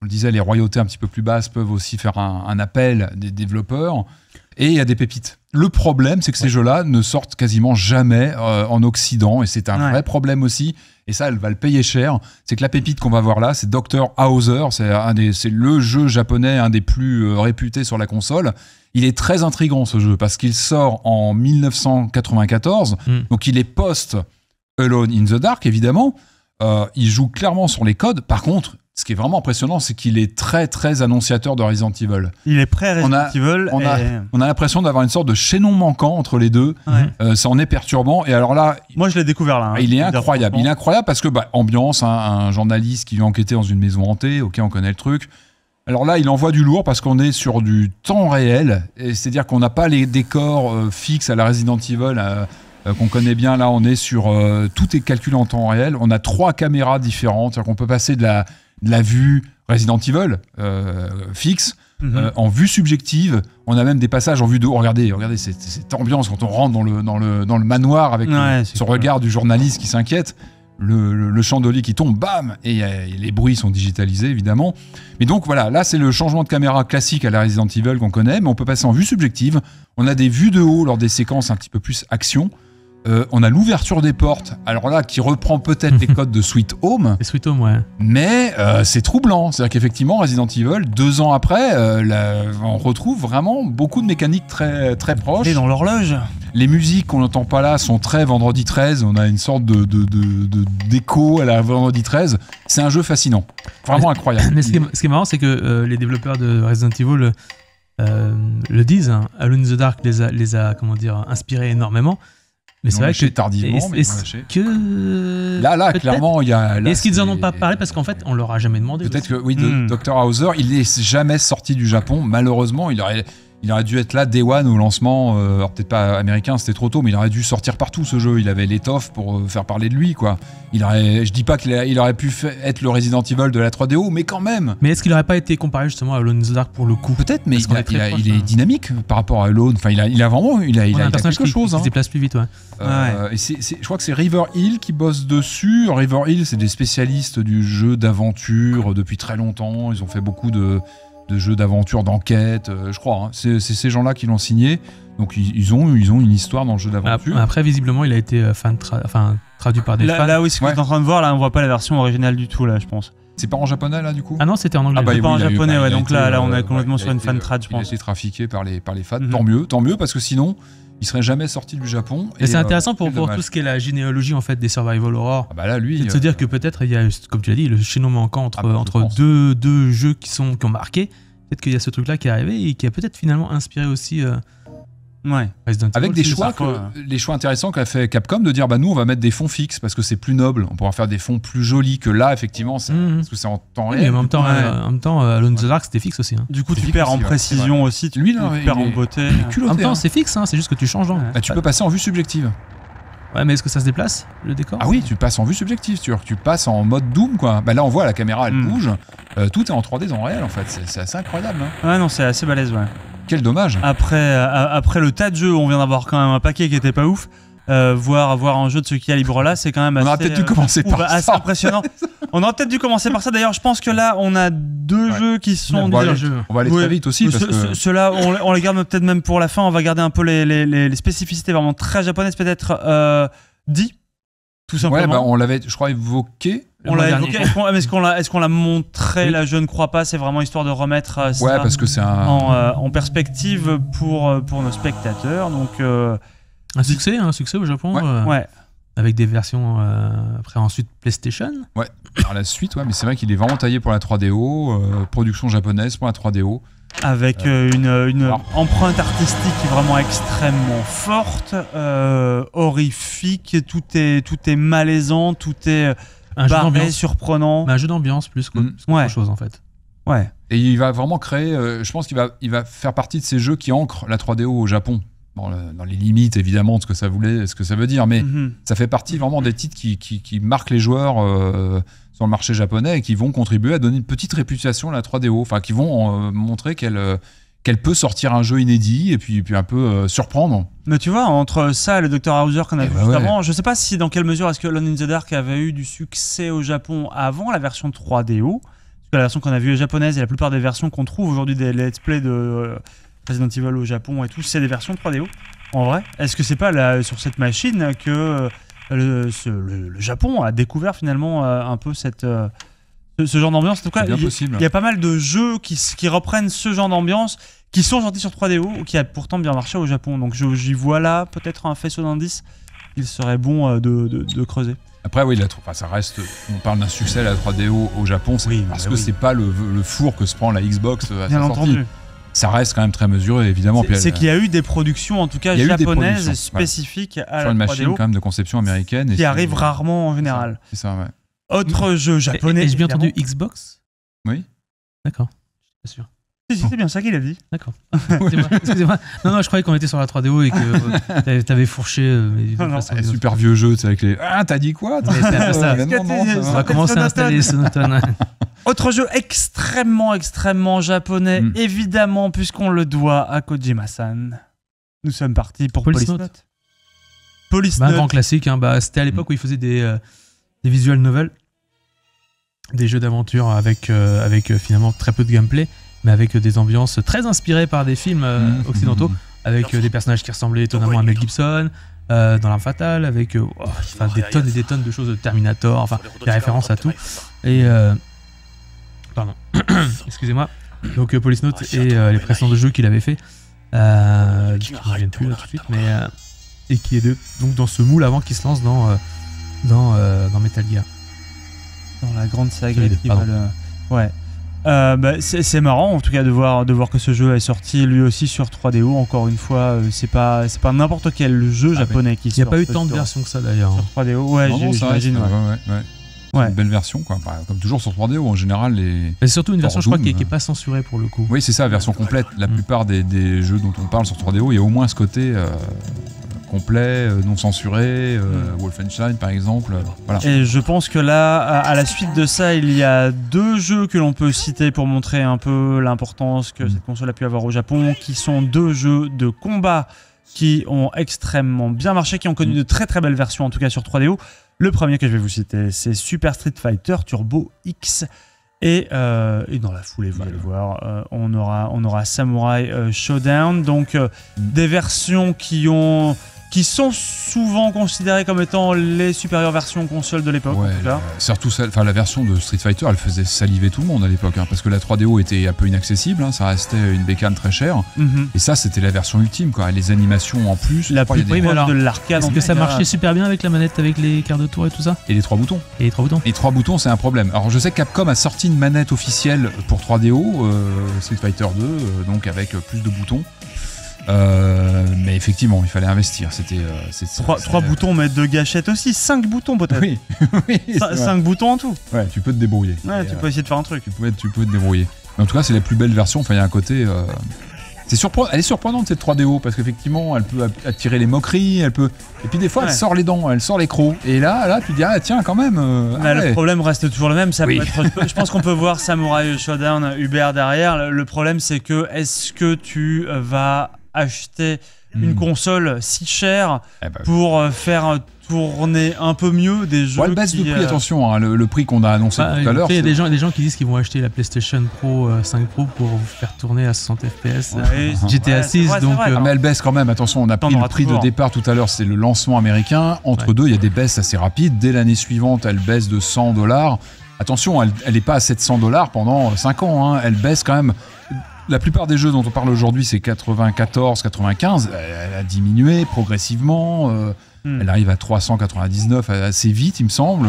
on le disait, les royautés un petit peu plus basses peuvent aussi faire un, appel des développeurs. Et il y a des pépites. Le problème, c'est que ces jeux-là ne sortent quasiment jamais euh, en Occident, et c'est un vrai problème aussi. Et ça, elle va le payer cher. C'est que la pépite qu'on va voir là, c'est Dr. Hauser. C'est le jeu japonais, un des plus euh, réputés sur la console. Il est très intrigant ce jeu parce qu'il sort en 1994, hmm. donc il est post Alone in the Dark évidemment. Euh, il joue clairement sur les codes. Par contre, ce qui est vraiment impressionnant, c'est qu'il est très très annonciateur de Resident Evil. Il est prêt à Resident on a, Evil. On a, a l'impression d'avoir une sorte de chaînon manquant entre les deux. Euh, ça en est perturbant. Et alors là, moi je l'ai découvert là. Hein, ah, il est incroyable. Il est incroyable parce que bah, ambiance, hein, un journaliste qui vient enquêter dans une maison hantée. Ok, on connaît le truc. Alors là, il envoie du lourd parce qu'on est sur du temps réel. C'est-à-dire qu'on n'a pas les décors euh, fixes à la Resident Evil. Euh, qu'on connaît bien. Là, on est sur tout est calculé en temps réel. On a trois caméras différentes, cest qu'on peut passer de la la vue Resident Evil euh, fixe. Mhm. Euh, en vue subjective, on a même des passages en vue de haut. Regardez, regardez cette, ambiance quand on rentre dans le, dans le, manoir avec son regard du journaliste qui s'inquiète. Le, chandelier qui tombe, bam euh, et, les bruits sont digitalisés, évidemment. Mais donc voilà, là c'est le changement de caméra classique à la Resident Evil qu'on connaît, mais on peut passer en vue subjective. On a des vues de haut lors des séquences un petit peu plus action. Euh, on a l'ouverture des portes, alors là, qui reprend peut-être les codes de Sweet Home. Les Sweet Home, ouais. Mais euh, c'est troublant. C'est-à-dire qu'effectivement, Resident Evil, deux ans après, euh, on retrouve vraiment beaucoup de mécaniques très, très proches. Et dans l'horloge les musiques qu'on n'entend pas là sont très Vendredi 13. On a une sorte de, d'écho à la Vendredi 13. C'est un jeu fascinant, vraiment incroyable. Mais ce qui est, marrant, c'est que les développeurs de Resident Evil le disent. Hein. Alone in the Dark les a, les a comment dire, inspirés énormément c'est vrai que tardivement, mais que là, là, clairement, il y a. Est-ce qu'ils en ont pas parlé parce qu'en fait, on leur a jamais demandé. Peut-être que oui, Dr hmm. Hauser, il n'est jamais sorti du Japon. Malheureusement, il aurait il aurait dû être là Day One au lancement, euh, alors peut-être pas américain, c'était trop tôt, mais il aurait dû sortir partout ce jeu. Il avait l'étoffe pour euh, faire parler de lui, quoi. Il aurait, je dis pas qu'il aurait pu être le Resident Evil de la 3DO, mais quand même. Mais est-ce qu'il aurait pas été comparé justement à Alone in pour le coup Peut-être, mais il, est hein. dynamique par rapport à Alone. Enfin, il a, il a vraiment, il a, il a, un personnage quelque chose. Il hein. se déplace plus vite, ouais. Euh, je crois que c'est River Hill qui bosse dessus. River Hill, c'est des spécialistes du jeu d'aventure depuis très longtemps. Ils ont fait beaucoup de de jeux d'aventure, d'enquête, euh, je crois. Hein. C'est ces gens-là qui l'ont signé. Donc ils, ont, ils ont une histoire dans le jeu d'aventure. Après, visiblement, il a été euh, traduit par des fans. Là, oui, ce que tu en train de voir, là, on voit pas la version originale du tout, là, je pense. C'est pas en japonais là du coup Ah non, c'était en anglais. Ah bah, pas en japonais, ouais, donc là, là on est euh, complètement sur une fan trad, je pense. Il a été trafiqué par les, par les fans. Mhm. Tant mieux, tant mieux, parce que sinon, il serait jamais sorti du Japon. Et, c'est euh, intéressant pour, tout ce qui est la généalogie en fait des Survival Horror. Ah bah lui, de se euh, dire que peut-être il y a, comme tu l'as dit, le chaînon manquant entre, ah bah, entre deux, deux, jeux qui, sont, qui ont marqué. Peut-être qu'il y a ce truc-là qui est arrivé et qui a peut-être finalement inspiré aussi euh, Ouais, Avec des choix, les euh, choix intéressants qu'a fait Capcom de dire bah nous on va mettre des fonds fixes parce que c'est plus noble, on pourra faire des fonds plus jolis que là effectivement mhm. parce que c'est en temps réel. mais en même temps, euh, en même temps euh, the Dark c'était fixe aussi. Hein. Du coup tu perds en précision aussi, tu, Lui, là, tu perds en beauté. Hein. En même temps hein. c'est fixe, c'est juste que tu changes ah, tu peux passer en vue subjective. Ouais, mais est-ce que ça se déplace, le décor Ah oui, tu passes en vue subjective, tu, tu passes en mode Doom, quoi. Bah là, on voit la caméra, elle hmm. bouge. tout est en 3D, en réel, en fait. C'est assez incroyable. Ouais, non, c'est assez balèze, ouais. Quel dommage. Après, euh, après le tas de jeux, on vient d'avoir quand même un paquet qui était pas ouf. Euh, voir avoir un jeu de ce qui y a libre là, c'est quand même on assez, peut-être dû euh, commencer par impressionnant. on aurait peut-être dû commencer par ça. D'ailleurs, je pense que là, on a deux jeux qui sont. On va aller, jeux. On va aller très vite aussi. parce que... Ceux-là, on, les garde peut-être même pour la fin. On va garder un peu les, spécificités vraiment très japonaises, peut-être euh, dit simplement. Ouais, bah, on l'avait, je crois, évoqué. On l'a Est-ce qu'on l'a, montré Je ne crois pas. C'est vraiment histoire de remettre euh, ça parce que euh, en, perspective pour, euh, pour nos spectateurs. Donc, Un succès, un succès au Japon. Ouais. Avec des versions après ensuite PlayStation. Ouais, par la suite, ouais, mais c'est vrai qu'il est vraiment taillé pour la 3DO, production japonaise pour la 3DO avec euh, euh, une, empreinte artistique vraiment extrêmement forte, euh, horrifique, tout est, tout est malaisant, tout est un barré, jeu surprenant. un jeu d'ambiance plus mm. qu'autre chose en fait. Ouais. Et il va vraiment créer, je pense qu'il va, il va faire partie de ces jeux qui ancrent la 3DO au Japon. Dans, les limites évidemment de ce que ça voulait, ce que ça veut dire, mais mm-hmm. ça fait partie vraiment des titres qui, qui, qui marquent les joueurs sur le marché japonais et qui vont contribuer à donner une petite réputation à la 3DO, enfin qui vont euh, montrer qu'elle euh, qu'elle peut sortir un jeu inédit et puis, puis un peu euh, surprendre. Mais tu vois, entre ça et le Dr. Hauser qu'on a eh vu ben juste avant, je sais pas si dans quelle mesure est-ce que Lone in the Dark avait eu du succès au Japon avant la version 3DO. Parce que la version qu'on a vue est japonaise et la plupart des versions qu'on trouve aujourd'hui des let's play de Resident Evil au Japon et tout, c'est des versions 3DO. En vrai, est-ce que c'est pas là, sur cette machine que le, Japon a découvert finalement euh, un peu cette euh, ce genre d'ambiance. tout cas, il y, a pas mal de jeux qui, reprennent ce genre d'ambiance, qui sont sortis sur 3DO, qui a pourtant bien marché au Japon. Donc j'y vois là peut-être un faisceau d'indices qu'il serait bon euh, de, creuser. Après, oui, la, ça reste. On parle d'un succès à la 3DO au Japon, parce bah que c'est pas le, four que se prend la Xbox à bien sa entendu. sortie ça reste quand même très mesuré, évidemment. C'est qu'il y a eu des productions, en tout cas japonaises, spécifiques à Sur la 3DO, machine quand même de conception américaine. Qui arrive rarement en général. C'est ça, ouais. Autre jeu japonais. Ai-je bien entendu Xbox Oui. D'accord, je suis sûr. c'est bien ça qu'il a dit. D'accord. Excusez-moi. Non, non, je croyais qu'on était sur la 3DO et que euh, t'avais fourché. Euh, super vieux jeu, avec les. Ah, t'as dit quoi On va commencer à installer Sonotone. Autre jeu extrêmement, extrêmement japonais, hmm. évidemment, puisqu'on le doit à Kojima-san. Nous sommes partis pour Police, Police Police bah, Un grand classique. Hein. Bah, c'était à l'époque où il faisait des, visuels euh, des visual novels, des jeux d'aventure avec, euh, avec euh, finalement très peu de gameplay, mais avec des ambiances très inspirées par des films hmm. occidentaux, avec des personnages qui ressemblaient étonnamment à Mel Gibson. dans l'arme fatale, avec oh, des tonnes et des tonnes de choses de Terminator, enfin des références à tout. Et, Excusez-moi. Donc euh, Police Note ah, et euh, les pressions de jeu qu'il avait fait, euh, qui tout mais et qui est de, donc dans ce moule avant qu'il se lance dans dans, dans, Metal Gear. Dans la grande saga ouais. Bah, c'est marrant en tout cas de voir, de voir que ce jeu est sorti lui aussi sur 3DO encore une fois c'est pas c'est pas n'importe quel jeu ah, japonais qui il sort il n'y a pas eu tant de versions que ça d'ailleurs hein. sur 3DO ouais j'imagine Ouais. Une belle version, quoi. Bah, comme toujours sur 3DO, en général, les. surtout une version, je crois, qui n'est euh. pas censurée pour le coup. Oui, c'est ça, version complète. La plupart des, jeux dont on parle sur 3DO, il y a au moins ce côté. Euh, complet, euh, non censuré, mm. Wolfenstein par exemple. Et je pense que là, à, la suite de ça, il y a deux jeux que l'on peut citer pour montrer un peu l'importance que mm. cette console a pu avoir au Japon, qui sont deux jeux de combat qui ont extrêmement bien marché, qui ont connu mm. de très très belles versions, en tout cas sur 3DO. Le premier que je vais vous citer, c'est Super Street Fighter Turbo X. Et, euh, dans la foulée, vous allez allez voir, euh, on, aura, on aura Samurai euh, Showdown, donc des versions qui ont qui sont souvent considérés comme étant les supérieures versions console de l'époque. surtout enfin la version de Street Fighter, elle faisait saliver tout le monde à l'époque, hein, parce que la 3DO était un peu inaccessible, hein, ça restait une bécane très chère, mhm. et ça c'était la version ultime, quoi. Les animations en plus, la plus de l'arcade. Parce que ça marchait euh, super bien avec la manette, avec les quarts de tour et tout ça. Et les trois boutons. Et les trois boutons. Et trois boutons, c'est un problème. Alors je sais que Capcom a sorti une manette officielle pour 3DO, euh, Street Fighter 2, euh, donc avec plus de boutons. Euh, mais effectivement, il fallait investir. C'était euh, trois, boutons, mais deux gâchettes aussi. Cinq boutons peut-être. Oui. oui cinq boutons en tout. Ouais, tu peux te débrouiller. Ouais, tu euh, peux essayer de faire un truc. Tu peux, te débrouiller. Mais en tout cas, c'est la plus belle version. Enfin, il y a un côté. C'est surprenant, elle est surprenante cette 3DO parce qu'effectivement elle peut attirer les moqueries, elle peut et puis des fois elle sort les dents, elle sort les crocs et là là tu te dis ah tiens quand même. Ah le problème reste toujours le même, ça je pense qu'on peut voir Samurai Showdown Uber derrière. Le problème c'est que est-ce que tu vas acheter hmm. une console si chère eh ben pour euh, faire tourner un peu mieux des jeux. Elle baisse de prix, euh, attention, hein, le, prix qu'on a annoncé bah, tout à l'heure. Il y a des gens, des gens qui disent qu'ils vont acheter la PlayStation Pro 5 euh, Pro pour vous faire tourner à 60 FPS GTA 6. donc, mais elle baisse quand même, attention, on a pris le prix de départ tout à l'heure, c'est le lancement américain. Entre deux, il y a des baisses assez rapides. Dès l'année suivante, elle baisse de 100 dollars. Attention, elle n'est pas à 700 dollars pendant 5 ans, hein. elle baisse quand même la plupart des jeux dont on parle aujourd'hui, c'est 94, 95. Elle a diminué progressivement. Euh, hmm. Elle arrive à 399 assez vite, il me semble.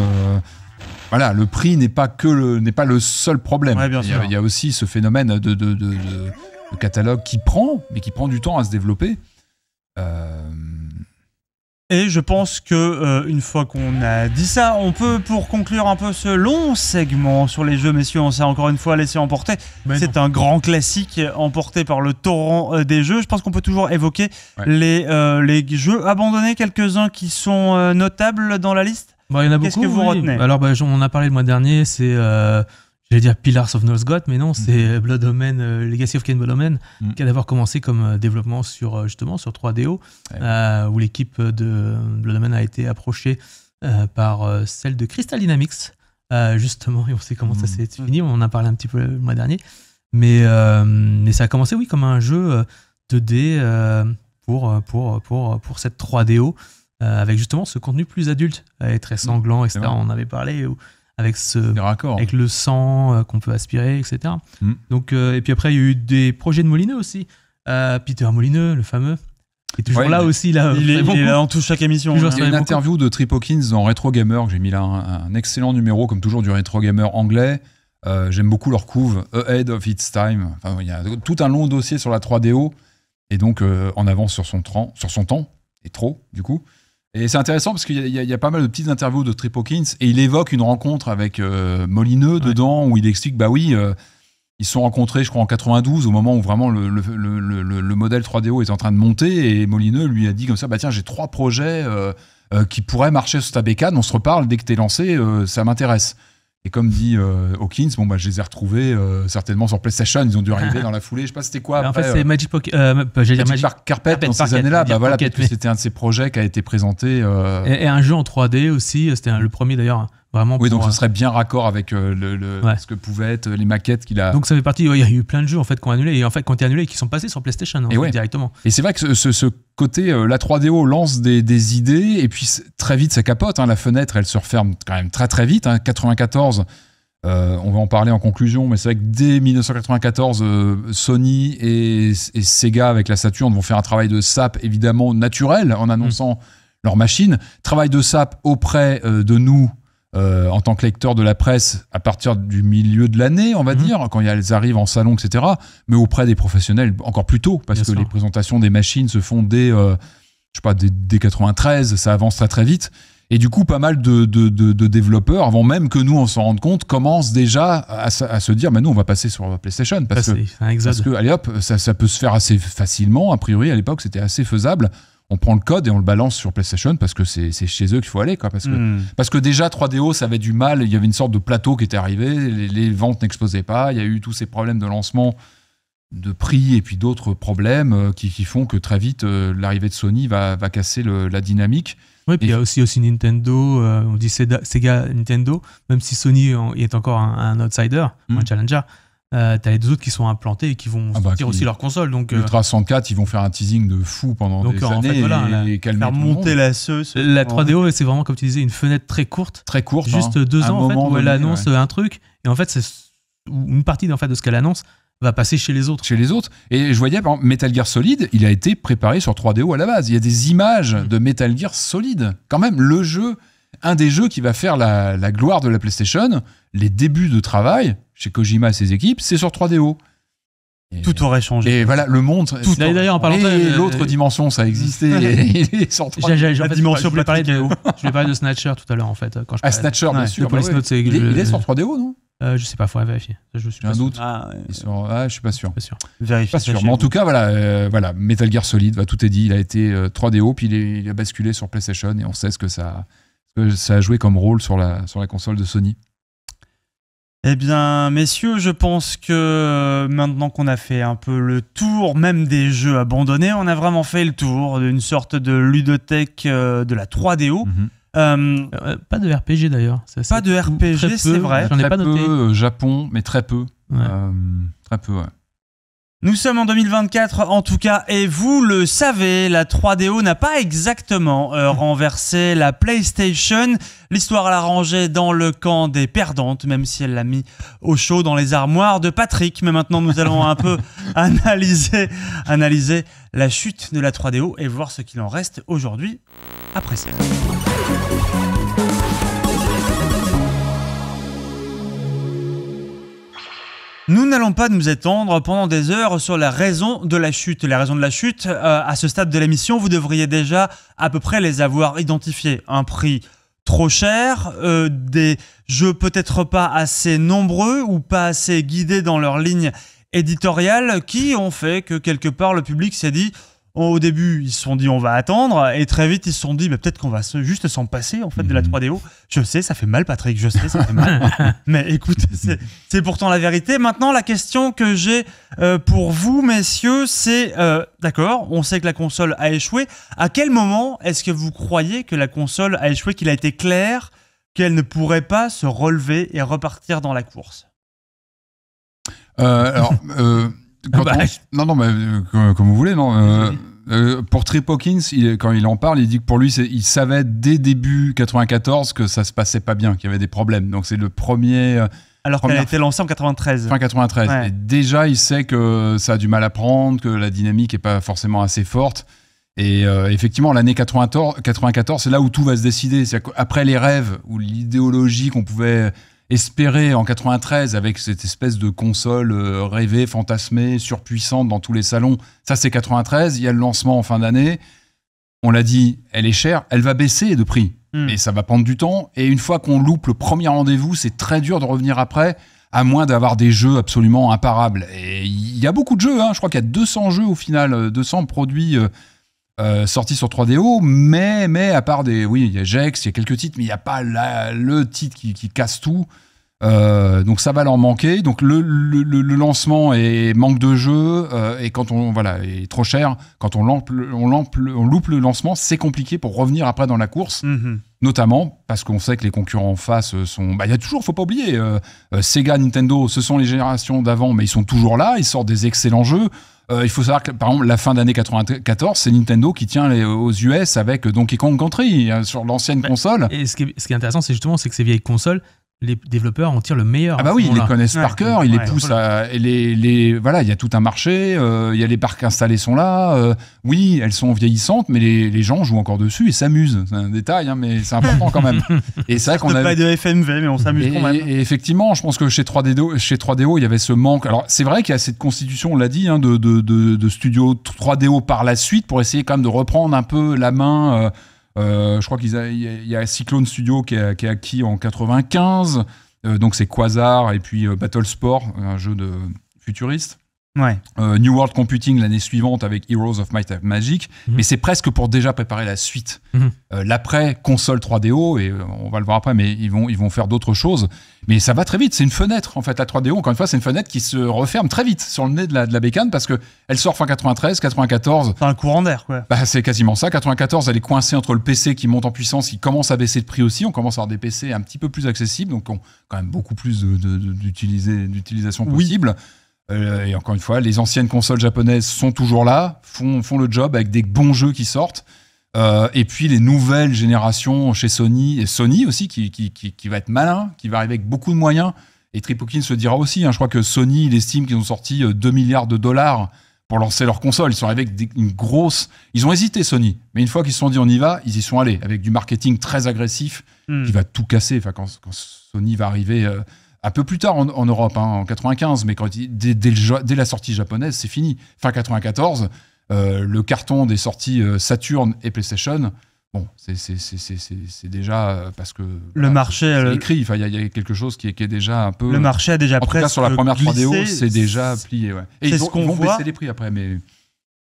voilà, le prix n'est pas que le n'est pas le seul problème. il, y a, aussi ce phénomène de, catalogue qui prend, mais qui prend du temps à se développer. Euh, et je pense que euh, une fois qu'on a dit ça, on peut pour conclure un peu ce long segment sur les jeux, messieurs, on s'est encore une fois laissé emporter. Ben c'est un grand classique euh, emporté par le torrent euh, des jeux. Je pense qu'on peut toujours évoquer les, les jeux abandonnés, quelques-uns qui sont notables dans la liste. Bah, y Qu'est-ce que vous retenez Alors, bah, on a parlé le mois dernier, c'est J'allais dire Pillars of Nosgoth, mais non, c'est mhm. Blood Omen, euh, Legacy of Ken Blood Omen, mhm. qui a d'abord commencé comme euh, développement sur, euh, justement, sur 3DO, où l'équipe de Blood Omen a été approchée par celle de Crystal Dynamics, justement, et on sait comment ça mhm. s'est fini, on en a parlé un petit peu le mois dernier. Mais, ça a commencé, oui, comme un jeu 2D pour, pour, pour, pour cette 3DO, avec justement ce contenu plus adulte, et très sanglant, etc. On en avait parlé avec avec le sang euh, qu'on peut aspirer, etc. Hmm. Donc euh, et puis après il y a eu des projets de Molineux aussi. Euh, Peter Molineux, le fameux. Il est toujours là aussi. Là, il, est, en touche chaque émission. Hein. Il y a une interview de Trip Hawkins dans Retro Gamer que j'ai mis là, un, excellent numéro, comme toujours, du Retro Gamer anglais. J'aime beaucoup leur couve, Ahead of Its Time. il y a tout un long dossier sur la 3DO, et donc en avance sur son, sur son temps, et trop, du coup. Et c'est intéressant parce qu'il y, a pas mal de petites interviews de Trip Hawkins et il évoque une rencontre avec euh, Molineux dedans où il explique bah oui, euh, ils se sont rencontrés, je crois, en 92, au moment où vraiment le, modèle 3DO est en train de monter et Molineux lui a dit comme ça bah tiens, j'ai trois projets euh, qui pourraient marcher sur ta bécane, on se reparle dès que t'es lancé, ça m'intéresse. Et comme dit euh, Hawkins, bon bah, je les ai retrouvés euh, certainement sur PlayStation. Ils ont dû arriver dans la foulée. Je sais pas c'était quoi. en fait, c'est euh, Magic Carpet, dans ces années-là. Bah, c'était un de ces projets qui a été présenté. et, un jeu en 3D aussi. C'était le premier d'ailleurs oui, donc ce euh, serait bien raccord avec euh, le, ce que pouvaient être les maquettes qu'il a. Donc ça fait partie. Il y a eu plein de jeux en fait qu'on annulé et en fait été annulés et qui sont passés sur PlayStation hein, directement. Et c'est vrai que ce, ce côté, euh, la 3DO lance des, des idées et puis très vite ça capote. Hein. la fenêtre, elle se referme quand même très très vite. 94. Hein. on va en parler en conclusion, mais c'est vrai que dès 1994, Sony et, Sega avec la Saturn vont faire un travail de sap évidemment naturel en annonçant mm. leur machine. Travail de sap auprès de nous, euh, en tant que lecteur de la presse à partir du milieu de l'année, on va mhm. dire, quand elles arrivent en salon, etc., mais auprès des professionnels encore plus tôt, parce que les présentations des machines se font dès, euh, je sais pas, dès, 93, ça avance très très vite. Et du coup, pas mal de, développeurs, avant même que nous on s'en rende compte, commencent déjà à, se dire, mais nous on va passer sur PlayStation, parce, que, allez hop, ça peut se faire assez facilement, a priori à l'époque c'était assez faisable on prend le code et on le balance sur PlayStation parce que c'est chez eux qu'il faut aller. Quoi, parce, que, hmm. parce que déjà, 3DO, ça avait du mal. Il y avait une sorte de plateau qui était arrivé. Les, ventes n'explosaient pas. Il y a eu tous ces problèmes de lancement, de prix et puis d'autres problèmes euh, qui, qui, font que très vite, euh, l'arrivée de Sony va, va casser la dynamique. Oui, puis il y a aussi, aussi Nintendo, euh, on dit Sega, Nintendo, même si Sony est encore un, outsider, un hmm. challenger, euh, t'as les deux autres qui sont implantés et qui vont ah sortir bah, aussi leur console. Donc, euh, Ultra 104, ils vont faire un teasing de fou pendant des années et, et calmer tout le monde. la 3DO, c'est vraiment comme tu disais, une fenêtre très courte. Très courte. Hein. Juste deux ans en fait, où elle annonce euh, un truc et en fait, c'est une partie fait, de ce qu'elle annonce va passer chez les autres. Chez les autres. Et je voyais, par exemple, Metal Gear Solid, il a été préparé sur 3DO à la base. Il y a des images mm. de Metal Gear Solid. Quand même, le jeu un des jeux qui va faire la, gloire de la PlayStation, les débuts de travail chez Kojima et ses équipes, c'est sur 3DO. tout euh, aurait changé. Et voilà, le monde. Tout d'ailleurs, en parlant de l'autre dimension, ça existait. il est La dimension je lui de, parler de Snatcher tout à l'heure en fait Ah Snatcher, bien sûr. Ah il, est, sur 3DO non euh, je sais pas, faut vérifier. Je suis un doute. Ah, ah, je suis pas sûr. Pas sûr. Vérifier. Pas sûr. Mais en tout cas, voilà, euh, voilà, Metal Gear Solid, va tout est dit. Il a été 3DO, euh, puis il, a basculé sur PlayStation, et on sait ce que ça, ça a joué comme rôle sur la, console de Sony eh bien, messieurs, je pense que euh, maintenant qu'on a fait un peu le tour, même des jeux abandonnés, on a vraiment fait le tour d'une sorte de ludothèque euh, de la 3DO. Mhm. Euh, pas de RPG d'ailleurs. Pas de RPG, c'est vrai. J'en ai pas noté. Peu, Japon, mais très peu. très peu, ouais. Nous sommes en 2024 en tout cas et vous le savez, la 3DO n'a pas exactement euh, renversé la PlayStation. L'histoire l'a rangée dans le camp des perdantes, même si elle l'a mis au chaud dans les armoires de Patrick. Mais maintenant nous allons un peu analyser, analyser la chute de la 3DO et voir ce qu'il en reste aujourd'hui après ça. Nous n'allons pas nous étendre pendant des heures sur la raison de la chute. Les raisons de la chute, euh, à ce stade de l'émission, vous devriez déjà à peu près les avoir identifiées. Un prix trop cher, euh, des jeux peut-être pas assez nombreux ou pas assez guidés dans leur ligne éditoriale qui ont fait que quelque part le public s'est dit au début, ils se sont dit on va attendre, et très vite, ils se sont dit peut-être qu'on va juste s'en passer en fait de la 3DO. Mhm. Je sais, ça fait mal, Patrick, je sais, ça fait mal. mais écoute, c'est pourtant la vérité. Maintenant, la question que j'ai euh, pour vous, messieurs, c'est euh, d'accord, on sait que la console a échoué. À quel moment est-ce que vous croyez que la console a échoué, qu'il a été clair qu'elle ne pourrait pas se relever et repartir dans la course euh, alors, euh, bah, non, non, mais euh, comme, vous voulez, non. Euh, euh, pour Trip Hawkins, quand il en parle, il dit que pour lui, il savait dès début 94 que ça se passait pas bien, qu'il y avait des problèmes. Donc c'est le premier. Alors qu'elle a été lancée en 93. Fin 93. déjà, il sait que ça a du mal à prendre, que la dynamique n'est pas forcément assez forte. Et effectivement, l'année 94, c'est là où tout va se décider. c'est Après les rêves, ou l'idéologie qu'on pouvait espéré en 93 avec cette espèce de console euh, rêvée, fantasmée, surpuissante dans tous les salons. Ça, c'est 93. Il y a le lancement en fin d'année. On l'a dit, elle est chère. Elle va baisser de prix. Hmm. Et ça va prendre du temps. Et une fois qu'on loupe le premier rendez-vous, c'est très dur de revenir après, à moins d'avoir des jeux absolument imparables. Et il y a beaucoup de jeux. Hein. Je crois qu'il y a 200 jeux au final, 200 euh, produits. Euh, euh, sorti sur 3DO, mais, mais à part des. Oui, il y a Jex, il y a quelques titres, mais il n'y a pas le titre qui, casse tout. Euh, donc ça va leur manquer. Donc le, lancement est manque de jeu euh, et quand on voilà est trop cher. Quand on, loupe le lancement, c'est compliqué pour revenir après dans la course. Mhm. Notamment parce qu'on sait que les concurrents en face sont. Bah, il y a toujours, faut pas oublier, Sega, Nintendo, ce sont les générations d'avant, mais ils sont toujours là. Ils sortent des excellents jeux. Euh, il faut savoir que, par exemple, la fin d'année 94, c'est Nintendo qui tient les, aux US avec euh, Donkey Kong Country hein, sur l'ancienne bah, console. Et ce qui est, ce qui est intéressant, c'est justement c'est que ces vieilles consoles, les développeurs en tirent le meilleur. Ah bah oui, ils les connaissent par cœur, ils les poussent les, les, voilà, il y a tout un marché, euh, il y a les parcs installés sont là. Euh, oui, elles sont vieillissantes, mais les, les, gens jouent encore dessus et s'amusent. C'est un détail, hein, mais c'est important quand même. Et c'est vrai qu'on a... pas de FMV, mais on s'amuse quand même. Et, effectivement, je pense que chez 3DO, chez 3 il y avait ce manque. Alors c'est vrai qu'il y a cette constitution, on l'a dit, hein, de, de, de, 3DO par la suite pour essayer quand même de reprendre un peu la main... Euh, euh, je crois qu'il y, a Cyclone Studio qui est, acquis en 95. Euh, donc c'est Quasar et puis euh, Battle Sport, un jeu de futuriste. Euh, New World Computing l'année suivante avec Heroes of Might and Magic, mhm. mais c'est presque pour déjà préparer la suite. Mhm. Euh, l'après console 3DO, et euh, on va le voir après, mais ils vont, ils vont faire d'autres choses. Mais ça va très vite, c'est une fenêtre en fait. La 3DO, encore une fois, c'est une fenêtre qui se referme très vite sur le nez de la, de la bécane parce qu'elle sort fin 93, 94. C'est un courant d'air quoi. Bah, c'est quasiment ça. 94, elle est coincée entre le PC qui monte en puissance, qui commence à baisser de prix aussi. On commence à avoir des PC un petit peu plus accessibles, donc quand même beaucoup plus d'utilisation possible. Euh, et encore une fois, les anciennes consoles japonaises sont toujours là, font, le job avec des bons jeux qui sortent. Euh, et puis les nouvelles générations chez Sony, et Sony aussi, qui, va être malin, qui va arriver avec beaucoup de moyens. Et Tripokin se dira aussi, hein, je crois que Sony, il estime qu'ils ont sorti 2 euh, milliards de dollars pour lancer leur console. Ils sont arrivés avec une grosse... Ils ont hésité, Sony. Mais une fois qu'ils se sont dit on y va, ils y sont allés, avec du marketing très agressif, hmm. qui va tout casser. Enfin, quand, Sony va arriver un peu plus tard en, Europe, hein, en 95, mais dès, la sortie japonaise, c'est fini. Fin 94, euh, le carton des sorties euh, Saturn et PlayStation, bon, c'est déjà euh, parce que le marché écrit. il y, a quelque chose qui est, déjà un peu. Le marché a déjà en tout cas, sur la première 3DO, c'est déjà plié. Et ils, ce vont, baisser les prix après, mais.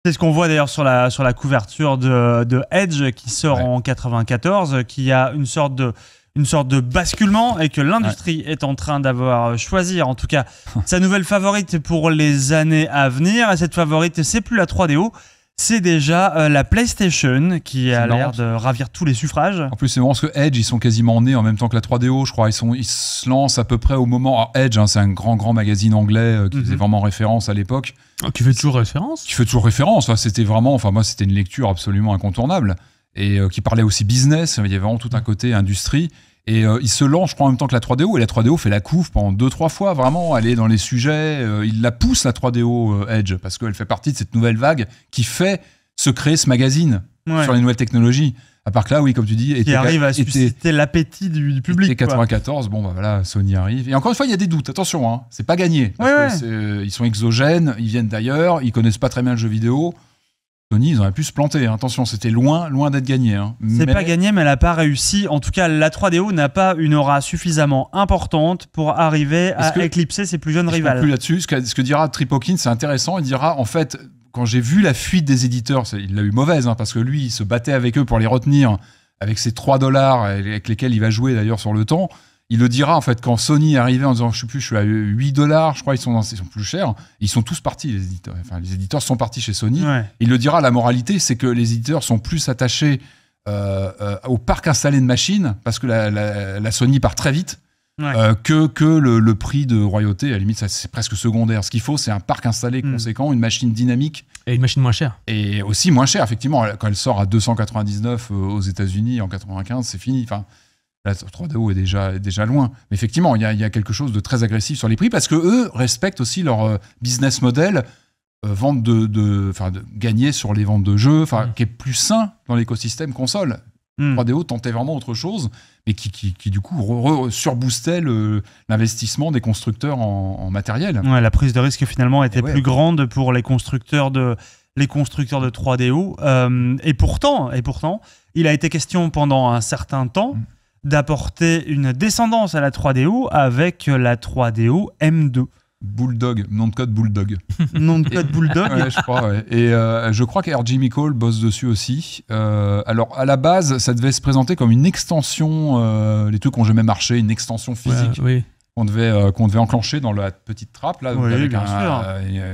C'est ce qu'on voit d'ailleurs sur la, sur la couverture de, Edge qui sort en 94, qui a une sorte de une sorte de basculement et que l'industrie est en train d'avoir euh, choisi, en tout cas sa nouvelle favorite pour les années à venir. Et cette favorite, c'est plus la 3DO. C'est déjà euh, la PlayStation qui a l'air de ravir tous les suffrages. En plus, c'est marrant parce que Edge, ils sont quasiment nés en même temps que la 3DO, je crois. Ils, sont, ils se lancent à peu près au moment. Alors, Edge, hein, c'est un grand, grand magazine anglais euh, qui mhm. faisait vraiment référence à l'époque. qui ah, fait toujours référence Qui fait toujours référence. C'était vraiment, enfin, moi, c'était une lecture absolument incontournable et euh, qui parlait aussi business. Il y avait vraiment tout un côté industrie. Et euh, il se lance, je crois, en même temps que la 3DO. Et la 3DO fait la couve pendant deux, trois fois, vraiment. Elle est dans les sujets. Euh, il la pousse, la 3DO Edge, parce qu'elle fait partie de cette nouvelle vague qui fait se créer ce magazine sur les nouvelles technologies. À part que là, oui, comme tu dis, qui arrive à susciter l'appétit du, public. Et 94, bon, bah, voilà, Sony arrive. Et encore une fois, il y a des doutes. Attention, hein. c'est pas gagné. ils sont exogènes, ils viennent d'ailleurs, ils connaissent pas très bien le jeu vidéo. Sony, ils auraient pu se planter. Hein. Attention, c'était loin, loin d'être gagné. Hein. C'est pas gagné, mais elle n'a pas réussi. En tout cas, la 3DO n'a pas une aura suffisamment importante pour arriver à éclipser ses plus jeunes rivales. plus là-dessus, ce que, ce que dira Tripokin, c'est intéressant. Il dira, en fait, quand j'ai vu la fuite des éditeurs, il l'a eu mauvaise, hein, parce que lui, il se battait avec eux pour les retenir, avec ses 3 dollars, avec lesquels il va jouer d'ailleurs sur le temps il le dira en fait quand Sony est arrivé en disant je suis plus, je suis à 8 dollars, je crois ils sont sont plus chers, ils sont tous partis les éditeurs. Enfin les éditeurs sont partis chez Sony. Il le dira la moralité c'est que les éditeurs sont plus attachés euh, euh, au parc installé de machines parce que la, Sony part très vite. Euh, que, le, prix de royauté, à la limite, c'est presque secondaire. Ce qu'il faut, c'est un parc installé hmm. conséquent, une machine dynamique. Et une machine moins chère. Et aussi moins chère, effectivement. Quand elle sort à 299 aux États-Unis en 95, c'est fini. Enfin, 3 3DO est déjà, déjà loin. Mais effectivement, il y, a, quelque chose de très agressif sur les prix parce que eux respectent aussi leur euh, business model, euh, vente de, de, de, gagner sur les ventes de jeux, mm. qui est plus sain dans l'écosystème console. 3DO mm. tentait vraiment autre chose, mais qui, qui, du coup surboostait l'investissement des constructeurs en, matériel. la prise de risque finalement était plus grande pour les constructeurs de, les constructeurs de 3DO. Euh, et pourtant, et pourtant, il a été question pendant un certain temps. Mm d'apporter une descendance à la 3DO avec la 3DO M2. Bulldog, nom de code Bulldog. nom de code Bulldog je crois, Et euh, je crois qu'R. Jimmy Cole bosse dessus aussi. Euh, alors, à la base, ça devait se présenter comme une extension, euh, les trucs ont jamais marché, une extension physique. Qu'on devait, qu'on devait enclencher dans la petite trappe, là, avec un,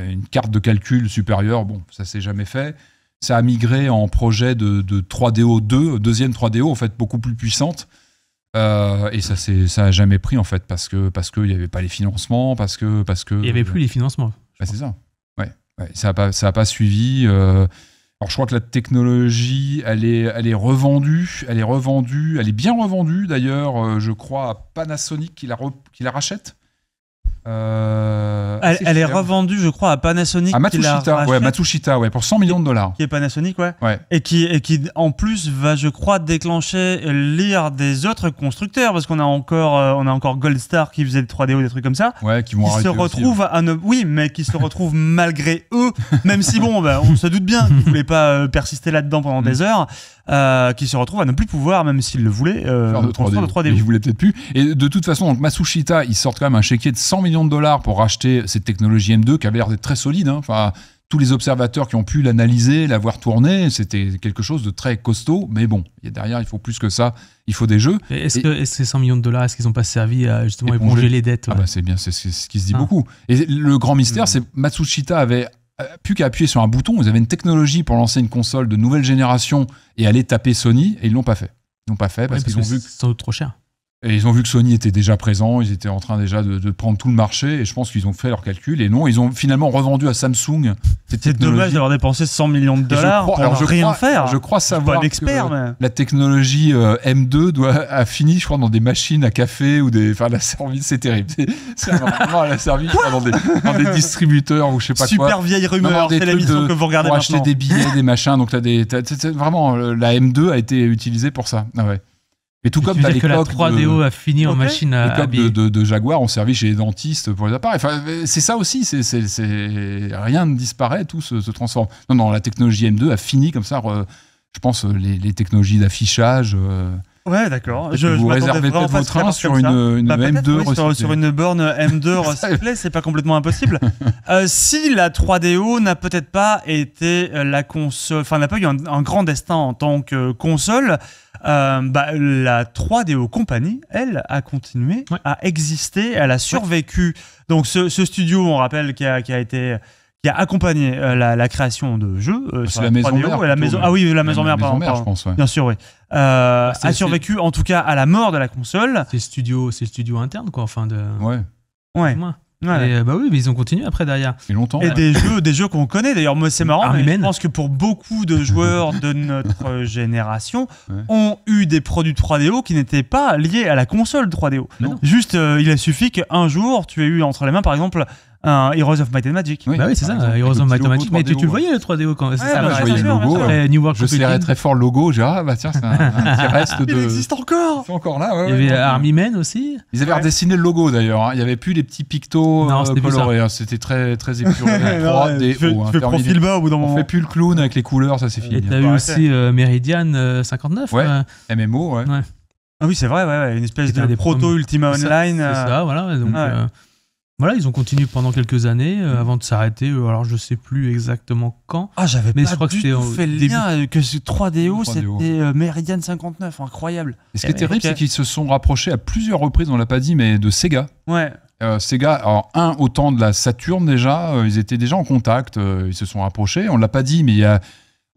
une carte de calcul supérieure. Bon, ça s'est jamais fait. Ça a migré en projet de, de 3DO 2, deuxième 3DO, en fait, beaucoup plus puissante euh, et ça, ça a jamais pris en fait parce que parce qu'il n'y avait pas les financements, parce que parce que. Il n'y avait plus les financements. Bah, c'est ça. Ouais. ça n'a pas ça a pas suivi. Euh. Alors je crois que la technologie, elle est, elle est revendue, elle est revendue, elle est bien revendue d'ailleurs, euh, je crois à Panasonic qui la, qui la rachète. Euh, elle, est revendue, je crois, à Panasonic. À Matsushita, ouais, Matsushita, ouais, pour 100 millions de dollars. Qui est Panasonic, ouais. ouais. Et, qui, et qui, en plus, va, je crois, déclencher l'ire des autres constructeurs, parce qu'on a encore, euh, on a encore Gold Star qui faisait des 3D ou des trucs comme ça. Ouais, qui se retrouvent à oui, mais qui se retrouvent malgré eux, même si bon, bah, on se doute bien qu'ils voulaient pas euh, persister là-dedans pendant des mm. heures. Euh, qui se retrouve à ne plus pouvoir, même s'il le voulait, euh, faire de 3D. De 3D. peut-être plus. Et de toute façon, donc Matsushita, ils sortent quand même un chéquier de 100 millions de dollars pour racheter cette technologie M2 qui avait l'air d'être très solide. Hein. Enfin, tous les observateurs qui ont pu l'analyser, l'avoir tourné, c'était quelque chose de très costaud. Mais bon, derrière, il faut plus que ça. Il faut des jeux. Est-ce que, est que, ces 100 millions de dollars, est-ce qu'ils n'ont pas servi à justement éponger, les dettes ah bah, C'est bien, c'est ce qui se dit ah. beaucoup. Et le grand mystère, mm. c'est Matsushita avait euh, plus qu'à appuyer sur un bouton, vous avez une technologie pour lancer une console de nouvelle génération et aller taper Sony, et ils l'ont pas fait. Ils l'ont pas fait parce qu'ils ont vu que c'est trop cher. Et ils ont vu que Sony était déjà présent, ils étaient en train déjà de, prendre tout le marché, et je pense qu'ils ont fait leur calcul. Et non, ils ont finalement revendu à Samsung. C'était dommage d'avoir dépensé 100 millions de dollars pour rien faire. Je crois savoir je que la technologie euh, M2 doit, a fini, je crois, dans des machines à café ou des. Enfin, la service, c'est terrible. C'est vraiment la service dans des, distributeurs ou je sais pas Super quoi. Super vieille rumeur, c'est la mission que vous regardez pour maintenant. acheter des billets, des machins. Donc, des, vraiment, la M2 a été utilisée pour ça. Ah ouais. Mais tout comme la 3DO a fini en machine à Les de, Jaguar ont servi chez les dentistes pour les appareils. Enfin, c'est ça aussi, c'est, rien ne disparaît, tout se, transforme. Non, non, la technologie M2 a fini comme ça, je pense, euh, les, les technologies d'affichage. Euh, ouais, d'accord. Je, vous réservez peut-être votre train sur une, euh, bah, M2 recyclée. sur, une borne M2 recyclée, c'est pas complètement impossible. si la 3DO n'a peut-être pas été la console, enfin n'a pas eu un, un, grand destin en tant que console, euh, bah, la 3DO Company, elle, a continué à exister, elle a survécu. Donc ce, studio, on rappelle, qui a, été qui a accompagné euh, la, création de jeux. la, maison mère. la maison... Ah oui, la maison mère, pardon. Mère, je pense, Bien sûr, oui. Euh, ah, a survécu, en tout cas, à la mort de la console. C'est studio, c'est studio interne, quoi. Enfin, de. Ouais. Ouais. Et, euh, bah oui, mais ils ont continué après derrière. Et longtemps. Et des jeux, des jeux qu'on connaît. D'ailleurs, moi, c'est marrant. mais je pense que pour beaucoup de joueurs de notre génération, ont eu des produits 3DO qui n'étaient pas liés à la console 3DO. Non. Juste, euh, il a suffi qu'un jour, tu aies eu entre les mains, par exemple, Heroes of Might and Magic. Oui, bah oui, c'est ça, Heroes of Might and Magic. Mais tu, le voyais le 3DO quand c'est ça, bah, je voyais le logo. New je serrais très fort le logo, j'ai ah bah tiens, c'est un, petit reste de. Il existe encore C'est encore là, Il y avait Army Men aussi. Ils avaient redessiné le logo d'ailleurs, hein. il n'y avait plus les petits pictos non, euh, colorés, hein. c'était très, très épuré. 3D, tu fais hein, profil bas au bout d'un moment. On fait plus le clown avec les couleurs, ça c'est fini. Et t'as eu aussi euh, Meridian 59. Euh, ouais, MMO, ouais. Ah oui, c'est vrai, ouais, une espèce de proto Ultima Online. C'est ça, voilà. Donc, voilà, ils ont continué pendant quelques années euh, avant de s'arrêter. Euh, alors, je sais plus exactement quand. Ah, j'avais pas je crois que tout fait le début. lien que ce 3DO, c'était euh, Meridian 59. Incroyable. Et ce qui est eh, terrible, c'est qu'ils se sont rapprochés à plusieurs reprises, on l'a pas dit, mais de Sega. Ouais. Sega, alors, un, au temps de la Saturn déjà, ils étaient déjà en contact, ils se sont rapprochés. On l'a pas dit, mais il y a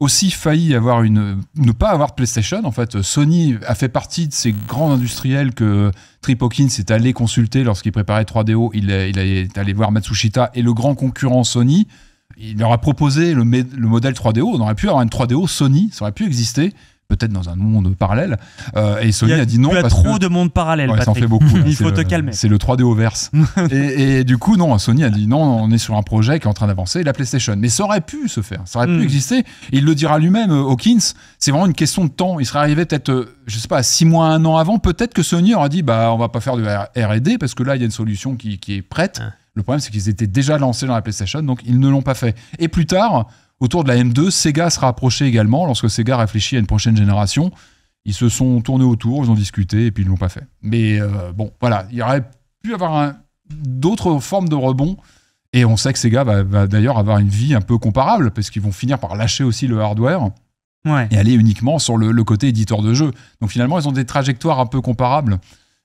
aussi failli avoir une ne pas avoir de PlayStation en fait Sony a fait partie de ces grands industriels que Trip Hawkins est allé consulter lorsqu'il préparait 3DO il, est allé voir Matsushita et le grand concurrent Sony il leur a proposé le, le modèle 3DO on aurait pu avoir une 3DO Sony ça aurait pu exister peut-être dans un monde parallèle. Euh, et Sony a, dit non. Il y a trop de mondes parallèles. Ouais, en beaucoup. il faut te calmer. C'est le 3D au et, du coup, non, Sony a dit non, on est sur un projet qui est en train d'avancer, la PlayStation. Mais ça aurait pu se faire, ça aurait pu hmm. exister. il le dira lui-même, euh, Hawkins, c'est vraiment une question de temps. Il serait arrivé peut-être, euh, je sais pas, six mois, un an avant, peut-être que Sony aurait dit bah, on va pas faire de RD parce que là, il y a une solution qui, est prête. Ah. Le problème, c'est qu'ils étaient déjà lancés dans la PlayStation, donc ils ne l'ont pas fait. Et plus tard, Autour de la M2, Sega se rapprochait également lorsque Sega réfléchit à une prochaine génération. Ils se sont tournés autour, ils ont discuté et puis ils ne l'ont pas fait. Mais euh, bon, voilà, il aurait pu avoir d'autres formes de rebond. Et on sait que Sega va, d'ailleurs avoir une vie un peu comparable parce qu'ils vont finir par lâcher aussi le hardware et aller uniquement sur le, côté éditeur de jeu. Donc finalement, ils ont des trajectoires un peu comparables.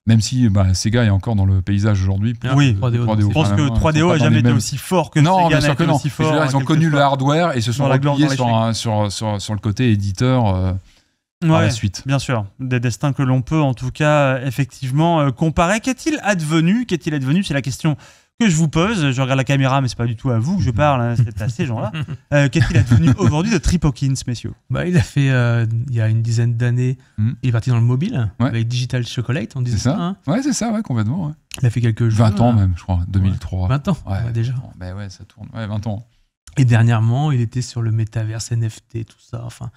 Même si bah, Sega est encore dans le paysage aujourd'hui. Oui, Je pense que 3DO n'a jamais été aussi fort que non, Sega. Non, bien sûr que non. ils ont connu le hardware et se sont repliés sur, sur, sur, le côté éditeur. Euh... la suite. Bien sûr, des destins que l'on peut en tout cas effectivement euh, comparer. Qu'est-il advenu Qu'est-il advenu C'est la question je vous pose, je regarde la caméra, mais c'est pas du tout à vous que je parle, hein, à ces gens-là. Euh, qu'est-ce qu'il a devenu aujourd'hui de Trip Hawkins, messieurs bah, Il a fait, euh, il y a une dizaine d'années, hmm. il est parti dans le mobile avec Digital Chocolate, on disait ça. Hein. Ouais, c'est ça, ouais, complètement. Il a fait quelques jours. 20 ans même, je crois, 2003. 20 ans, déjà. Bah ouais, ça tourne. 20 ans. Et dernièrement, il était sur le métaverse NFT, tout ça, enfin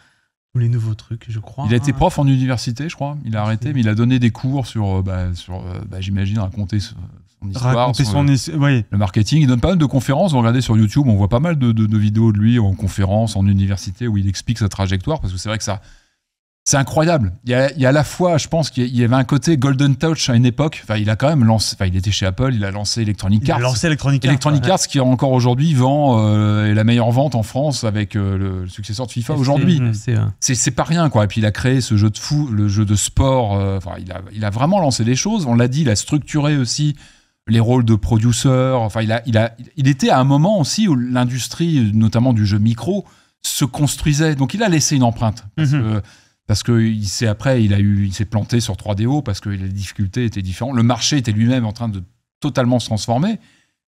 tous les nouveaux trucs, je crois. Il a été hein. prof en université, je crois. Il a arrêté, mais il a donné des cours sur, euh, bah, sur bah, j'imagine, raconter son histoire. son, Le marketing. Il donne pas mal de conférences. Vous regardez sur YouTube, on voit pas mal de, vidéos de lui en conférence, en université, où il explique sa trajectoire, parce que c'est vrai que ça. C'est incroyable. Il y, a, à la fois, je pense qu'il y avait un côté golden touch à une époque. Enfin, il a quand même lancé. Enfin, il était chez Apple. Il a lancé Electronic Arts. Il a lancé Electronic Arts. Electronic Arts, qui encore aujourd'hui vend euh, est la meilleure vente en France avec euh, le, successeur de FIFA aujourd'hui. C'est pas rien quoi. Et puis il a créé ce jeu de fou, le jeu de sport. Euh, enfin, il a, il a vraiment lancé des choses. On l'a dit, il a structuré aussi les rôles de producteur, Enfin, il, a, il, a, il était à un moment aussi où l'industrie, notamment du jeu micro, se construisait. Donc, il a laissé une empreinte. Parce mhm. que, il s'est après, il a eu, il s'est planté sur 3DO parce que les difficultés étaient différentes. Le marché était lui-même en train de totalement se transformer.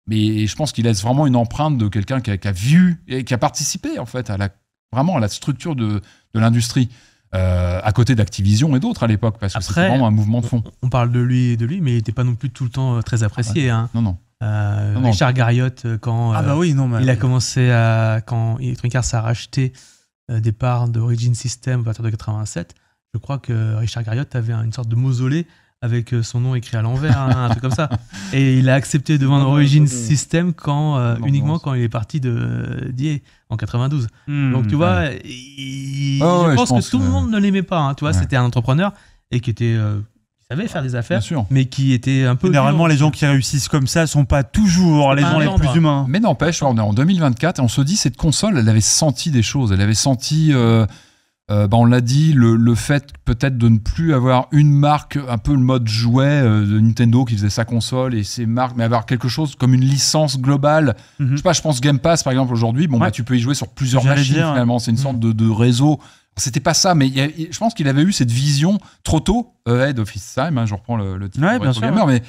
Mais je pense qu'il laisse vraiment une empreinte de quelqu'un qui a, qui vu et qui a participé en fait à la, vraiment à la structure de, de l'industrie. Euh, à côté d'Activision et d'autres à l'époque, parce que c'était vraiment un mouvement de fond. On parle de lui et de lui, mais il n'était pas non plus tout le temps euh, très apprécié. Hein. Euh, non, non. Richard Garriott, quand ah bah il a commencé à. Quand Electronic Arts a racheté des parts d'Origin System à partir de je crois que Richard Garriott avait une sorte de mausolée avec euh, son nom écrit à l'envers, hein, un truc comme ça. Et il a accepté de vendre Origin System quand, euh, uniquement quand il est parti de Die en 92. Hmm. Donc tu vois, ah je, pense que, tout le monde ne l'aimait pas. Hein, tu vois, c'était un entrepreneur et qui était euh, savait faire des affaires, mais qui était un peu. Généralement, les gens qui réussissent comme ça sont pas toujours les gens les plus humains. Mais n'empêche, on est en 2024 et on se dit cette console, elle avait senti des choses, elle avait senti euh, bah, on l'a dit, le, fait peut-être de ne plus avoir une marque, un peu le mode jouet euh, de Nintendo qui faisait sa console et ses marques, mais avoir quelque chose comme une licence globale. Mhm. Je sais pas, je pense Game Pass par exemple aujourd'hui, bon, bah, tu peux y jouer sur plusieurs machines finalement, c'est une sorte mhm. de, de, réseau. C'était pas ça, mais je pense qu'il avait eu cette vision trop tôt, euh, Head Time, hein, je reprends le, titre mais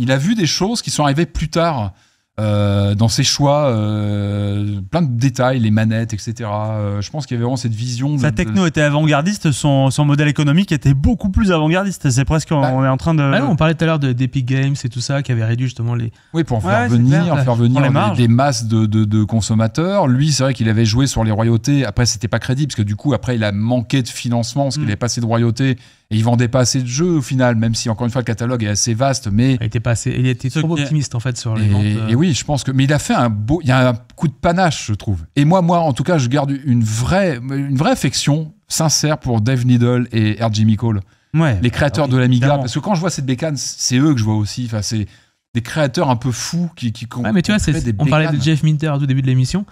il a vu des choses qui sont arrivées plus tard. Euh, dans ses choix, euh, plein de détails, les manettes, etc. Euh, je pense qu'il y avait vraiment cette vision. De, Sa techno était avant-gardiste, son, son, modèle économique était beaucoup plus avant-gardiste. C'est presque, on bah, est en train ah de. on parlait tout à l'heure d'Epic Games et tout ça, qui avait réduit justement les. Oui, pour en faire venir, en faire venir des, masses de, de, consommateurs. Lui, c'est vrai qu'il avait joué sur les royautés. Après, c'était pas crédible, parce que du coup, après, il a manqué de financement, parce mm. qu'il est passé de royautés et ils vendait pas assez de jeux au final, même si encore une fois le catalogue est assez vaste. Mais il était il était trop optimiste en fait sur les et, ventes. Euh. Et oui, je pense que. Mais il a fait un beau, il y a un coup de panache, je trouve. Et moi, moi, en tout cas, je garde une vraie, une vraie affection sincère pour Dave Needle et R.J. Cole. Ouais, les créateurs ah de l'Amiga. Parce que quand je vois cette bécane, c'est eux que je vois aussi. Enfin, c'est des créateurs un peu fous qui, qui ouais, mais tu on parlait de Jeff Minter au début de l'émission.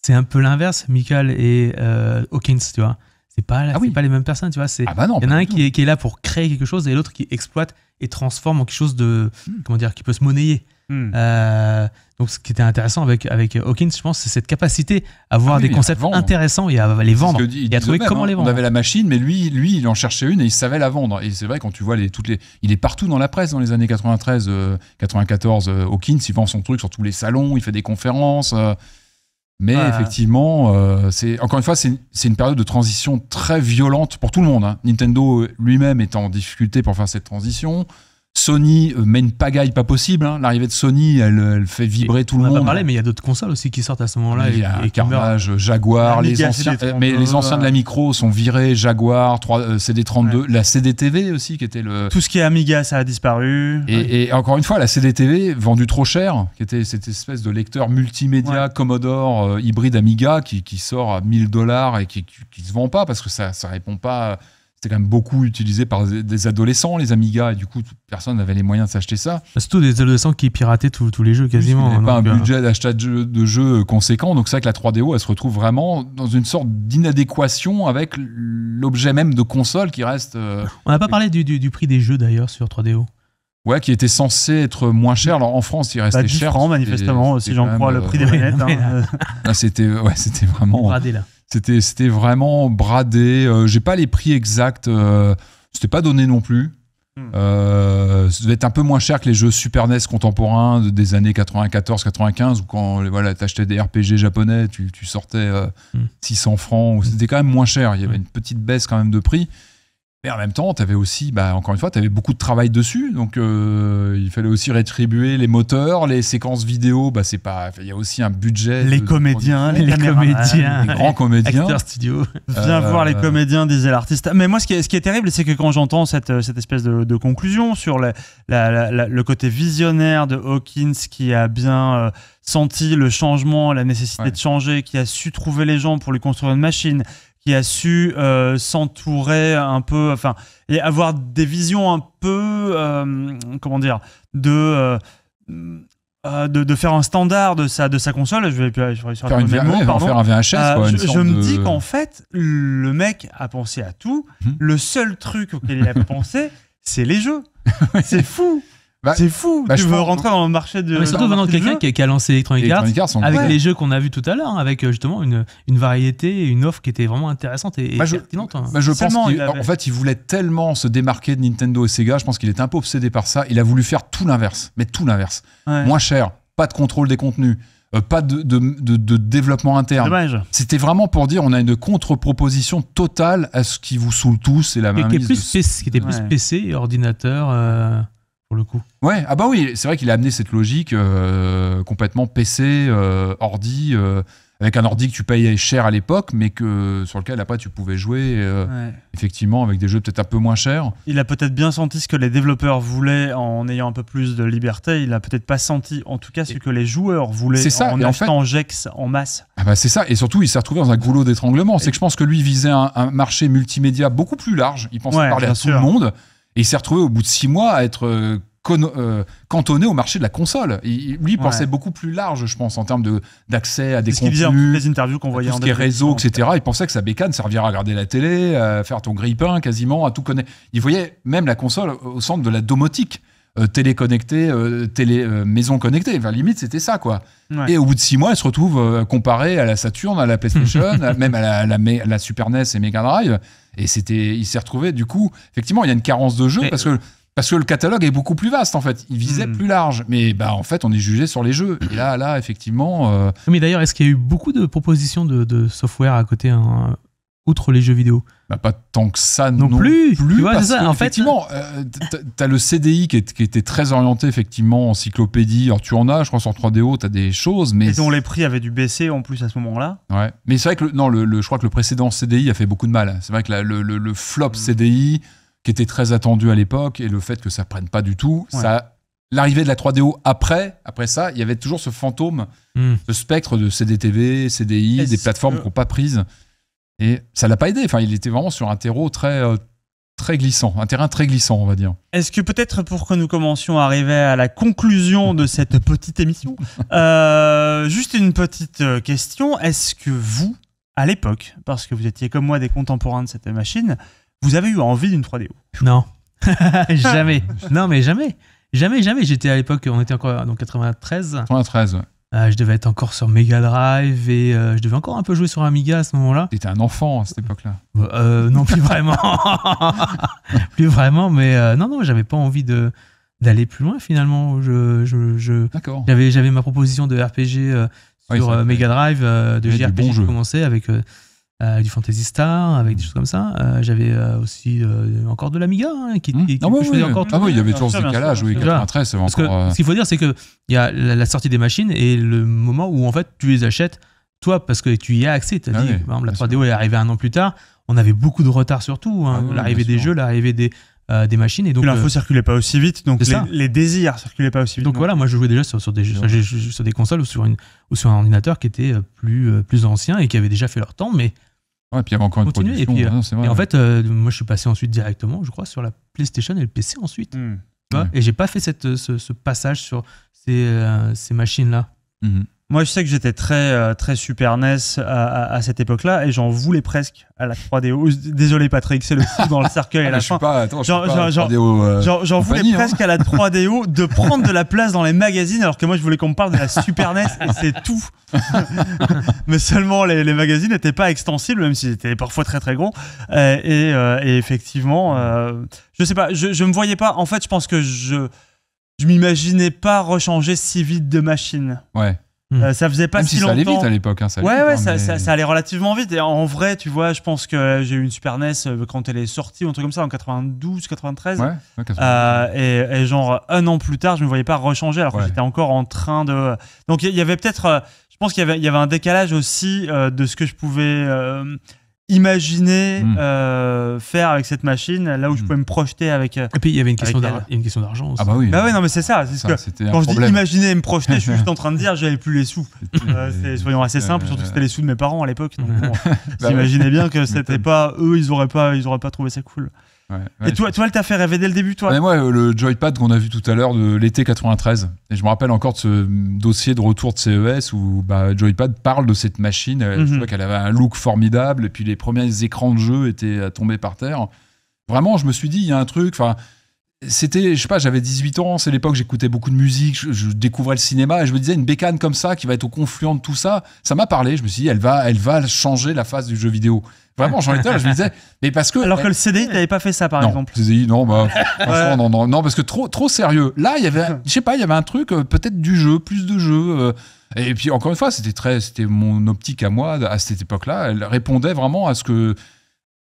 C'est un peu l'inverse, Michael et euh, Hawkins, tu vois c'est pas, ah oui. pas les mêmes personnes, tu vois. c'est ah bah il y en a un qui est, là pour créer quelque chose et l'autre qui exploite et transforme en quelque chose de, hmm. comment dire, qui peut se monnayer. Hmm. Euh, donc, ce qui était intéressant avec, avec Hawkins, je pense, c'est cette capacité à voir ah des concepts intéressants et à les vendre. Il et à comment hein. les vendre. On avait la machine, mais lui, lui, il en cherchait une et il savait la vendre. Et c'est vrai, quand tu vois les, toutes les. Il est partout dans la presse dans les années 93, 94. Euh, euh, Hawkins, il vend son truc sur tous les salons, il fait des conférences. Mais effectivement, euh, c'est encore une fois, c'est une période de transition très violente pour tout le monde. Hein. Nintendo lui-même est en difficulté pour faire cette transition. Sony euh, une pagaille pas possible. Hein. L'arrivée de Sony, elle, fait vibrer tout le monde. On en a parlé, mais il y a d'autres consoles aussi qui sortent à ce moment-là. Il y a et, Jaguar, les anciens, mais les anciens de la micro sont virés. Jaguar, 3, euh, CD32, la CDTV aussi qui était le. Tout ce qui est Amiga, ça a disparu. Et, encore une fois, la CDTV vendue trop cher, qui était cette espèce de lecteur multimédia Commodore euh, hybride Amiga qui, sort à 1000 dollars et qui, ne se vend pas parce que ça, ça répond pas c'est quand même beaucoup utilisé par des adolescents, les Amiga, et du coup, personne n'avait les moyens de s'acheter ça. Bah, surtout des adolescents qui pirataient tous les jeux quasiment. Il n'y hein, pas un euh, budget d'achat de jeux de conséquent, donc c'est vrai que la 3DO, elle se retrouve vraiment dans une sorte d'inadéquation avec l'objet même de console qui reste. Euh, On n'a pas parlé du, prix des jeux d'ailleurs sur 3DO. Ouais, qui était censé être moins cher. Alors en France, il restait bah, cher. manifestement, si j'en crois le prix euh, des manettes. Hein. Ah, c'était ouais, c'était vraiment. Bradé, là. C'était, vraiment bradé. Je euh, j'ai pas les prix exacts. Ce euh, c'était pas donné non plus. Hmm. Euh, ça devait être un peu moins cher que les jeux Super NES contemporains des années 94-95 où quand voilà, achetais des RPG japonais, tu, sortais 600 hmm. francs. C'était quand même moins cher. Il y avait hmm. une petite baisse quand même de prix. Mais en même temps, tu avais aussi, bah, encore une fois, tu avais beaucoup de travail dessus. Donc, euh, il fallait aussi rétribuer les moteurs, les séquences vidéo. Bah, c'est pas, il y a aussi un budget. Les comédiens, les, comédiens, les grands comédiens. studio. Viens euh, voir les comédiens, disait l'artiste. Mais moi, ce qui est, ce qui est terrible, c'est que quand j'entends cette, euh, cette, espèce de, conclusion sur le côté visionnaire de Hawkins qui a bien senti le changement, la nécessité de changer, qui a su trouver les gens pour lui construire une machine, qui a su euh, s'entourer un peu, enfin, et avoir des visions un peu, euh, comment dire, euh, de, de, faire un standard de sa, de sa console. Je vais, faire, une je, me dis qu'en fait, le mec a pensé à tout. Mhm. Le seul truc auquel il a pensé, c'est les jeux. c'est fou. Bah, c'est fou, bah, tu veux rentrer dans le marché de. surtout venant de quelqu'un qui, a lancé Electronic Arts avec les jeux qu'on a vus tout à l'heure, hein, avec euh, justement une, une variété, une offre qui était vraiment intéressante et, bah, je- pertinente. Hein. je pense qu'en fait, il voulait tellement se démarquer de Nintendo et Sega. Je pense qu'il était un peu obsédé par ça. Il a voulu faire tout l'inverse, mais tout l'inverse. Moins cher, pas de contrôle des contenus, euh, pas de, de- développement interne. C'était vraiment pour dire on a une contre-proposition totale à ce qui vous saoule tous et la même qui qui était plus PC, ordinateur. Euh, le coup. Ouais, ah bah oui, c'est vrai qu'il a amené cette logique euh, complètement PC, euh, ordi, euh, avec un ordi que tu payais cher à l'époque, mais que sur lequel après tu pouvais jouer effectivement avec des jeux peut-être un peu moins chers. Il a peut-être bien senti ce que les développeurs voulaient en ayant un peu plus de liberté. Il a peut-être pas senti, en tout cas, ce que les joueurs voulaient en achetant en Jex en masse. Ah bah, c'est ça, et surtout il s'est retrouvé dans un goulot d'étranglement. C'est que je pense que lui visait un, marché multimédia beaucoup plus large. Il pensait parler à tout le monde. Et il s'est retrouvé au bout de six mois à être euh, euh, cantonné au marché de la console. lui, il pensait beaucoup plus large, je pense, en termes d'accès à des contenus. les interviews qu'on voyait tout en ce qui est réseau, etc. Il pensait que sa bécane servirait à regarder la télé, à faire ton grippin quasiment, à tout connaître. Il voyait même la console au centre de la domotique. Euh, téléconnecté maison connectée, euh, télé, euh, maison connectée. Enfin, limite, c'était ça, quoi. Et au bout de six mois, il se retrouve comparé à la Saturn, à la PlayStation, même à la, Super NES et Mega Drive. Et c'était, il s'est retrouvé, du coup, effectivement, il y a une carence de jeux parce que parce que le catalogue est beaucoup plus vaste en fait. Il visait hmm. plus large, mais bah en fait on est jugé sur les jeux. Et là, là effectivement. Mais d'ailleurs, est-ce qu'il y a eu beaucoup de propositions de, software à côté, hein, outre les jeux vidéo bah, pas tant que ça non, plus. tu vois, ça. En fait, effectivement, euh, t'as le CDI qui, était très orienté effectivement encyclopédie. Alors tu en as, je crois, sur 3DO, as des choses, mais et dont les prix avaient dû baisser en plus à ce moment-là. Ouais, mais c'est vrai que non, le, je crois que le précédent CDI a fait beaucoup de mal. C'est vrai que le, flop mm. CDI qui était très attendu à l'époque et le fait que ça prenne pas du tout, ça l'arrivée de la 3DO après, après ça, il y avait toujours ce fantôme, mm. ce spectre de CDTV, CDI, des plateformes qui n'a pas prises. Et ça l'a pas aidé. Enfin, il était vraiment sur un terreau très, euh, très glissant, un terrain très glissant, on va dire. Est-ce que peut-être pour que nous commencions à arriver à la conclusion de cette petite émission, euh, juste une petite euh, question. Est-ce que vous, à l'époque, parce que vous étiez comme moi des contemporains de cette machine, vous avez eu envie d'une 3DO Non. jamais. non, mais jamais. Jamais, jamais. J'étais à l'époque, on était encore en 93. 93, euh, je devais être encore sur Mega Drive et euh, je devais encore un peu jouer sur Amiga à ce moment-là. étais un enfant à cette époque-là. Euh, non, plus vraiment. plus vraiment, mais non, non, j'avais pas envie de d'aller plus loin finalement. Je, je, je D'accord. J'avais, ma proposition de RPG sur Mega Drive, de JRPG bon commençais avec euh, du Fantasy Star, avec des choses comme ça. Euh, j'avais euh, aussi encore de l'Amiga, hein, mmh. qui, ah, oui, je Ah oui, il y avait toujours ce décalage, oui, 93, c'est encore. Que, ce qu'il faut dire, c'est qu'il y a la, sortie des machines et le moment où en fait tu les achètes, toi, parce que tu y as accès. as ah dit, la 3DO est arrivée un an plus tard. On avait beaucoup de retard surtout, hein. ah l'arrivée des jeux, l'arrivée des, euh, des machines. Et donc l'info euh, circulait pas aussi vite, donc les, désirs circulaient pas aussi vite. Donc voilà, moi je jouais déjà sur, des, sur, des consoles ou sur, ou sur un ordinateur qui était euh, plus, plus ancien et qui avait déjà fait leur temps, mais et puis il y avait encore une production. Et, hein, et en fait, moi, je suis passé ensuite directement, je crois, sur la PlayStation et le PC ensuite. Hmm. Et j'ai pas fait cette, ce, passage sur ces, machines-là. Mhm. Moi, je sais que j'étais très, euh, très Super NES à, cette époque-là et j'en voulais presque à la 3DO. Désolé, Patrick, c'est le fou dans le cercueil à ah, la je fin. pas, attends, euh, j'en voulais hein. presque à la 3DO de prendre de la place dans les magazines alors que moi, je voulais qu'on me parle de la Super NES et c'est tout. Mais seulement, les, magazines n'étaient pas extensibles, même s'ils étaient parfois très, très gros. Euh, et, effectivement, je je sais pas, je, ne me voyais pas. En fait, je pense que je. Je m'imaginais pas rechanger si vite de machine. Ouais. Hmm. Euh, ça faisait pas Même si, longtemps. Ça allait vite à l'époque. Hein, ouais, ouais, hein, ça, allait relativement vite. Et en vrai, tu vois, je pense que j'ai eu une Super NES euh, quand elle est sortie, ou un truc comme ça, en 92, 93. Euh, et, genre, un an plus tard, je me voyais pas rechanger alors que j'étais encore en train de. Euh, donc, il y, avait peut-être. je pense qu'il y, y, avait un décalage aussi de ce que je pouvais imaginer hmm. euh, faire avec cette machine, là où je hmm. pouvais me projeter avec. Euh, et puis il y avait une question d'argent Ah bah oui. Bah non, mais c'est ça. quand je dis imaginer et me projeter, je suis juste en train de dire j'avais plus les sous. Euh, soyons assez simples, surtout que c'était les sous de mes parents à l'époque. Bah imaginez bien que c'était pas eux, ils auraient pas, ils auraient pas trouvé ça cool et toi, elle t'a fait rêver dès le début, toi Mais Moi, le joypad qu'on a vu tout à l'heure de l'été 93. Et je me rappelle encore de ce mm, dossier de retour de CES où bah, Joypad parle de cette machine. Je mhm. vois qu'elle avait un look formidable. Et puis les premiers écrans de jeu étaient euh, tombés par terre. Vraiment, je me suis dit, il y a un truc. Enfin, c'était, je sais pas, j'avais 18 ans, c'est l'époque, j'écoutais beaucoup de musique, je, découvrais le cinéma et je me disais une bécane comme ça qui va être au confluent de tout ça, ça m'a parlé. Je me suis dit, elle va, elle va changer la face du jeu vidéo. Vraiment, j'en étais là, je me disais, mais parce que. Alors que le CDI, n'avait pas fait ça, par exemple. CDI, bah, non, non, parce que trop, trop sérieux. Là, il y avait, je sais pas, il y avait un truc, euh, peut-être du jeu, plus de jeu. Euh, et puis, encore une fois, c'était très, c'était mon optique à moi, à cette époque-là. Elle répondait vraiment à ce que,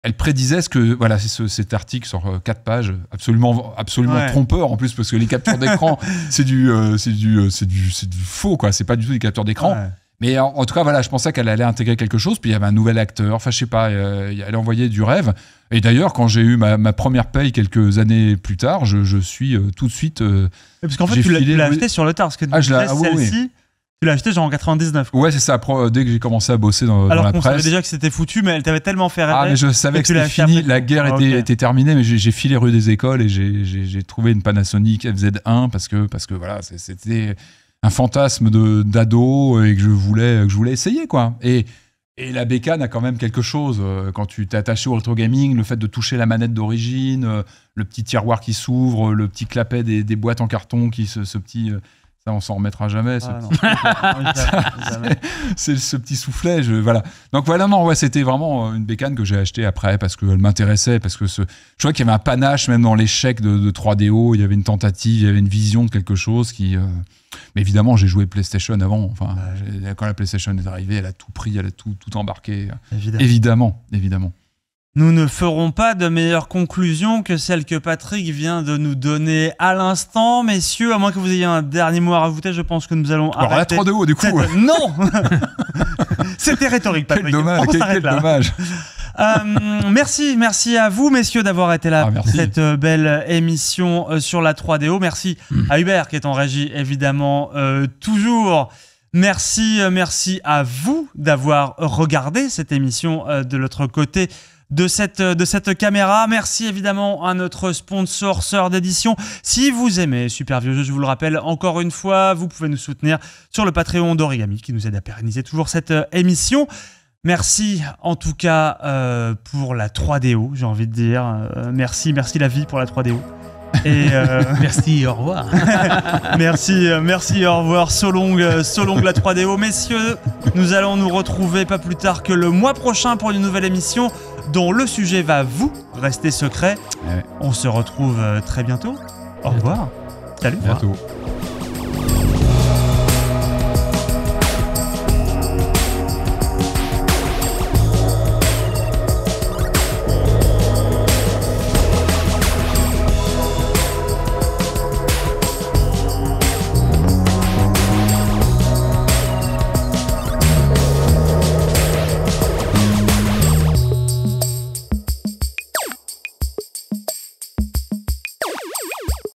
elle prédisait ce que voilà c'est cet article sur euh, quatre pages absolument absolument trompeur en plus parce que les captures d'écran c'est du c'est du c'est du, du faux quoi c'est pas du tout des captures d'écran mais en, tout cas, voilà, je pensais qu'elle allait intégrer quelque chose. Puis il y avait un nouvel acteur. Enfin, je sais pas, euh, elle envoyait du rêve. Et d'ailleurs, quand j'ai eu ma, première paye quelques années plus tard, je, suis euh, tout de suite. Euh, parce qu'en fait, tu l'as acheté sur le tard. Parce que ah, je ah, celle-ci, tu l'as acheté genre en 99. Ouais, c'est ça. dès que j'ai commencé à bosser dans, la presse. Alors savait déjà que c'était foutu, mais elle t'avait tellement fait rêver. Ah, mais je savais que, c'était fini. La guerre ah, était, était, terminée, mais j'ai filé rue des écoles et j'ai trouvé une Panasonic FZ1 parce que, parce que voilà, c'était un fantasme de d'ado euh, et que je voulais que je voulais essayer quoi. Et et la bécane a quand même quelque chose. Euh, quand tu t'es attaché au retro gaming, le fait de toucher la manette d'origine, euh, le petit tiroir qui s'ouvre, le petit clapet des, boîtes en carton, qui ce, petit, ça on s'en remettra jamais. Ah, c'est ce petit soufflet. Je, voilà. Donc voilà, non, ouais, c'était vraiment une bécane que j'ai achetée après parce qu'elle m'intéressait, parce que ce, je vois qu'il y avait un panache même dans l'échec de, de 3DO. Il y avait une tentative, il y avait une vision de quelque chose qui évidemment, j'ai joué PlayStation avant. Enfin, quand la PlayStation est arrivée, elle a tout pris, elle a tout, tout embarqué. Évidemment. évidemment, Nous ne ferons pas de meilleure conclusion que celle que Patrick vient de nous donner à l'instant. Messieurs, à moins que vous ayez un dernier mot à rajouter, je pense que nous allons Alors bah, arrêter. Alors là, 3 de haut, du coup. Non C'était rhétorique, Patrick. Quel dommage, dommage. Euh, merci, merci à vous, messieurs, d'avoir été là pour ah, cette euh, belle émission euh, sur la 3DO. Merci mm. à Hubert qui est en régie, évidemment, toujours. Merci, merci à vous d'avoir regardé cette émission de l'autre côté de cette, de cette caméra. Merci évidemment à notre sponsor, Sœur d'édition. Si vous aimez Super Vieux je vous le rappelle encore une fois, vous pouvez nous soutenir sur le Patreon d'Origami qui nous aide à pérenniser toujours cette émission. Merci en tout cas euh, pour la 3DO, j'ai envie de dire. Euh, merci, merci la vie pour la 3DO. Et euh, merci, au revoir. merci, merci, au revoir. So long, la 3DO. Messieurs, nous allons nous retrouver pas plus tard que le mois prochain pour une nouvelle émission dont le sujet va vous rester secret. Eh On se retrouve très bientôt. Au revoir. Salut. Bientôt.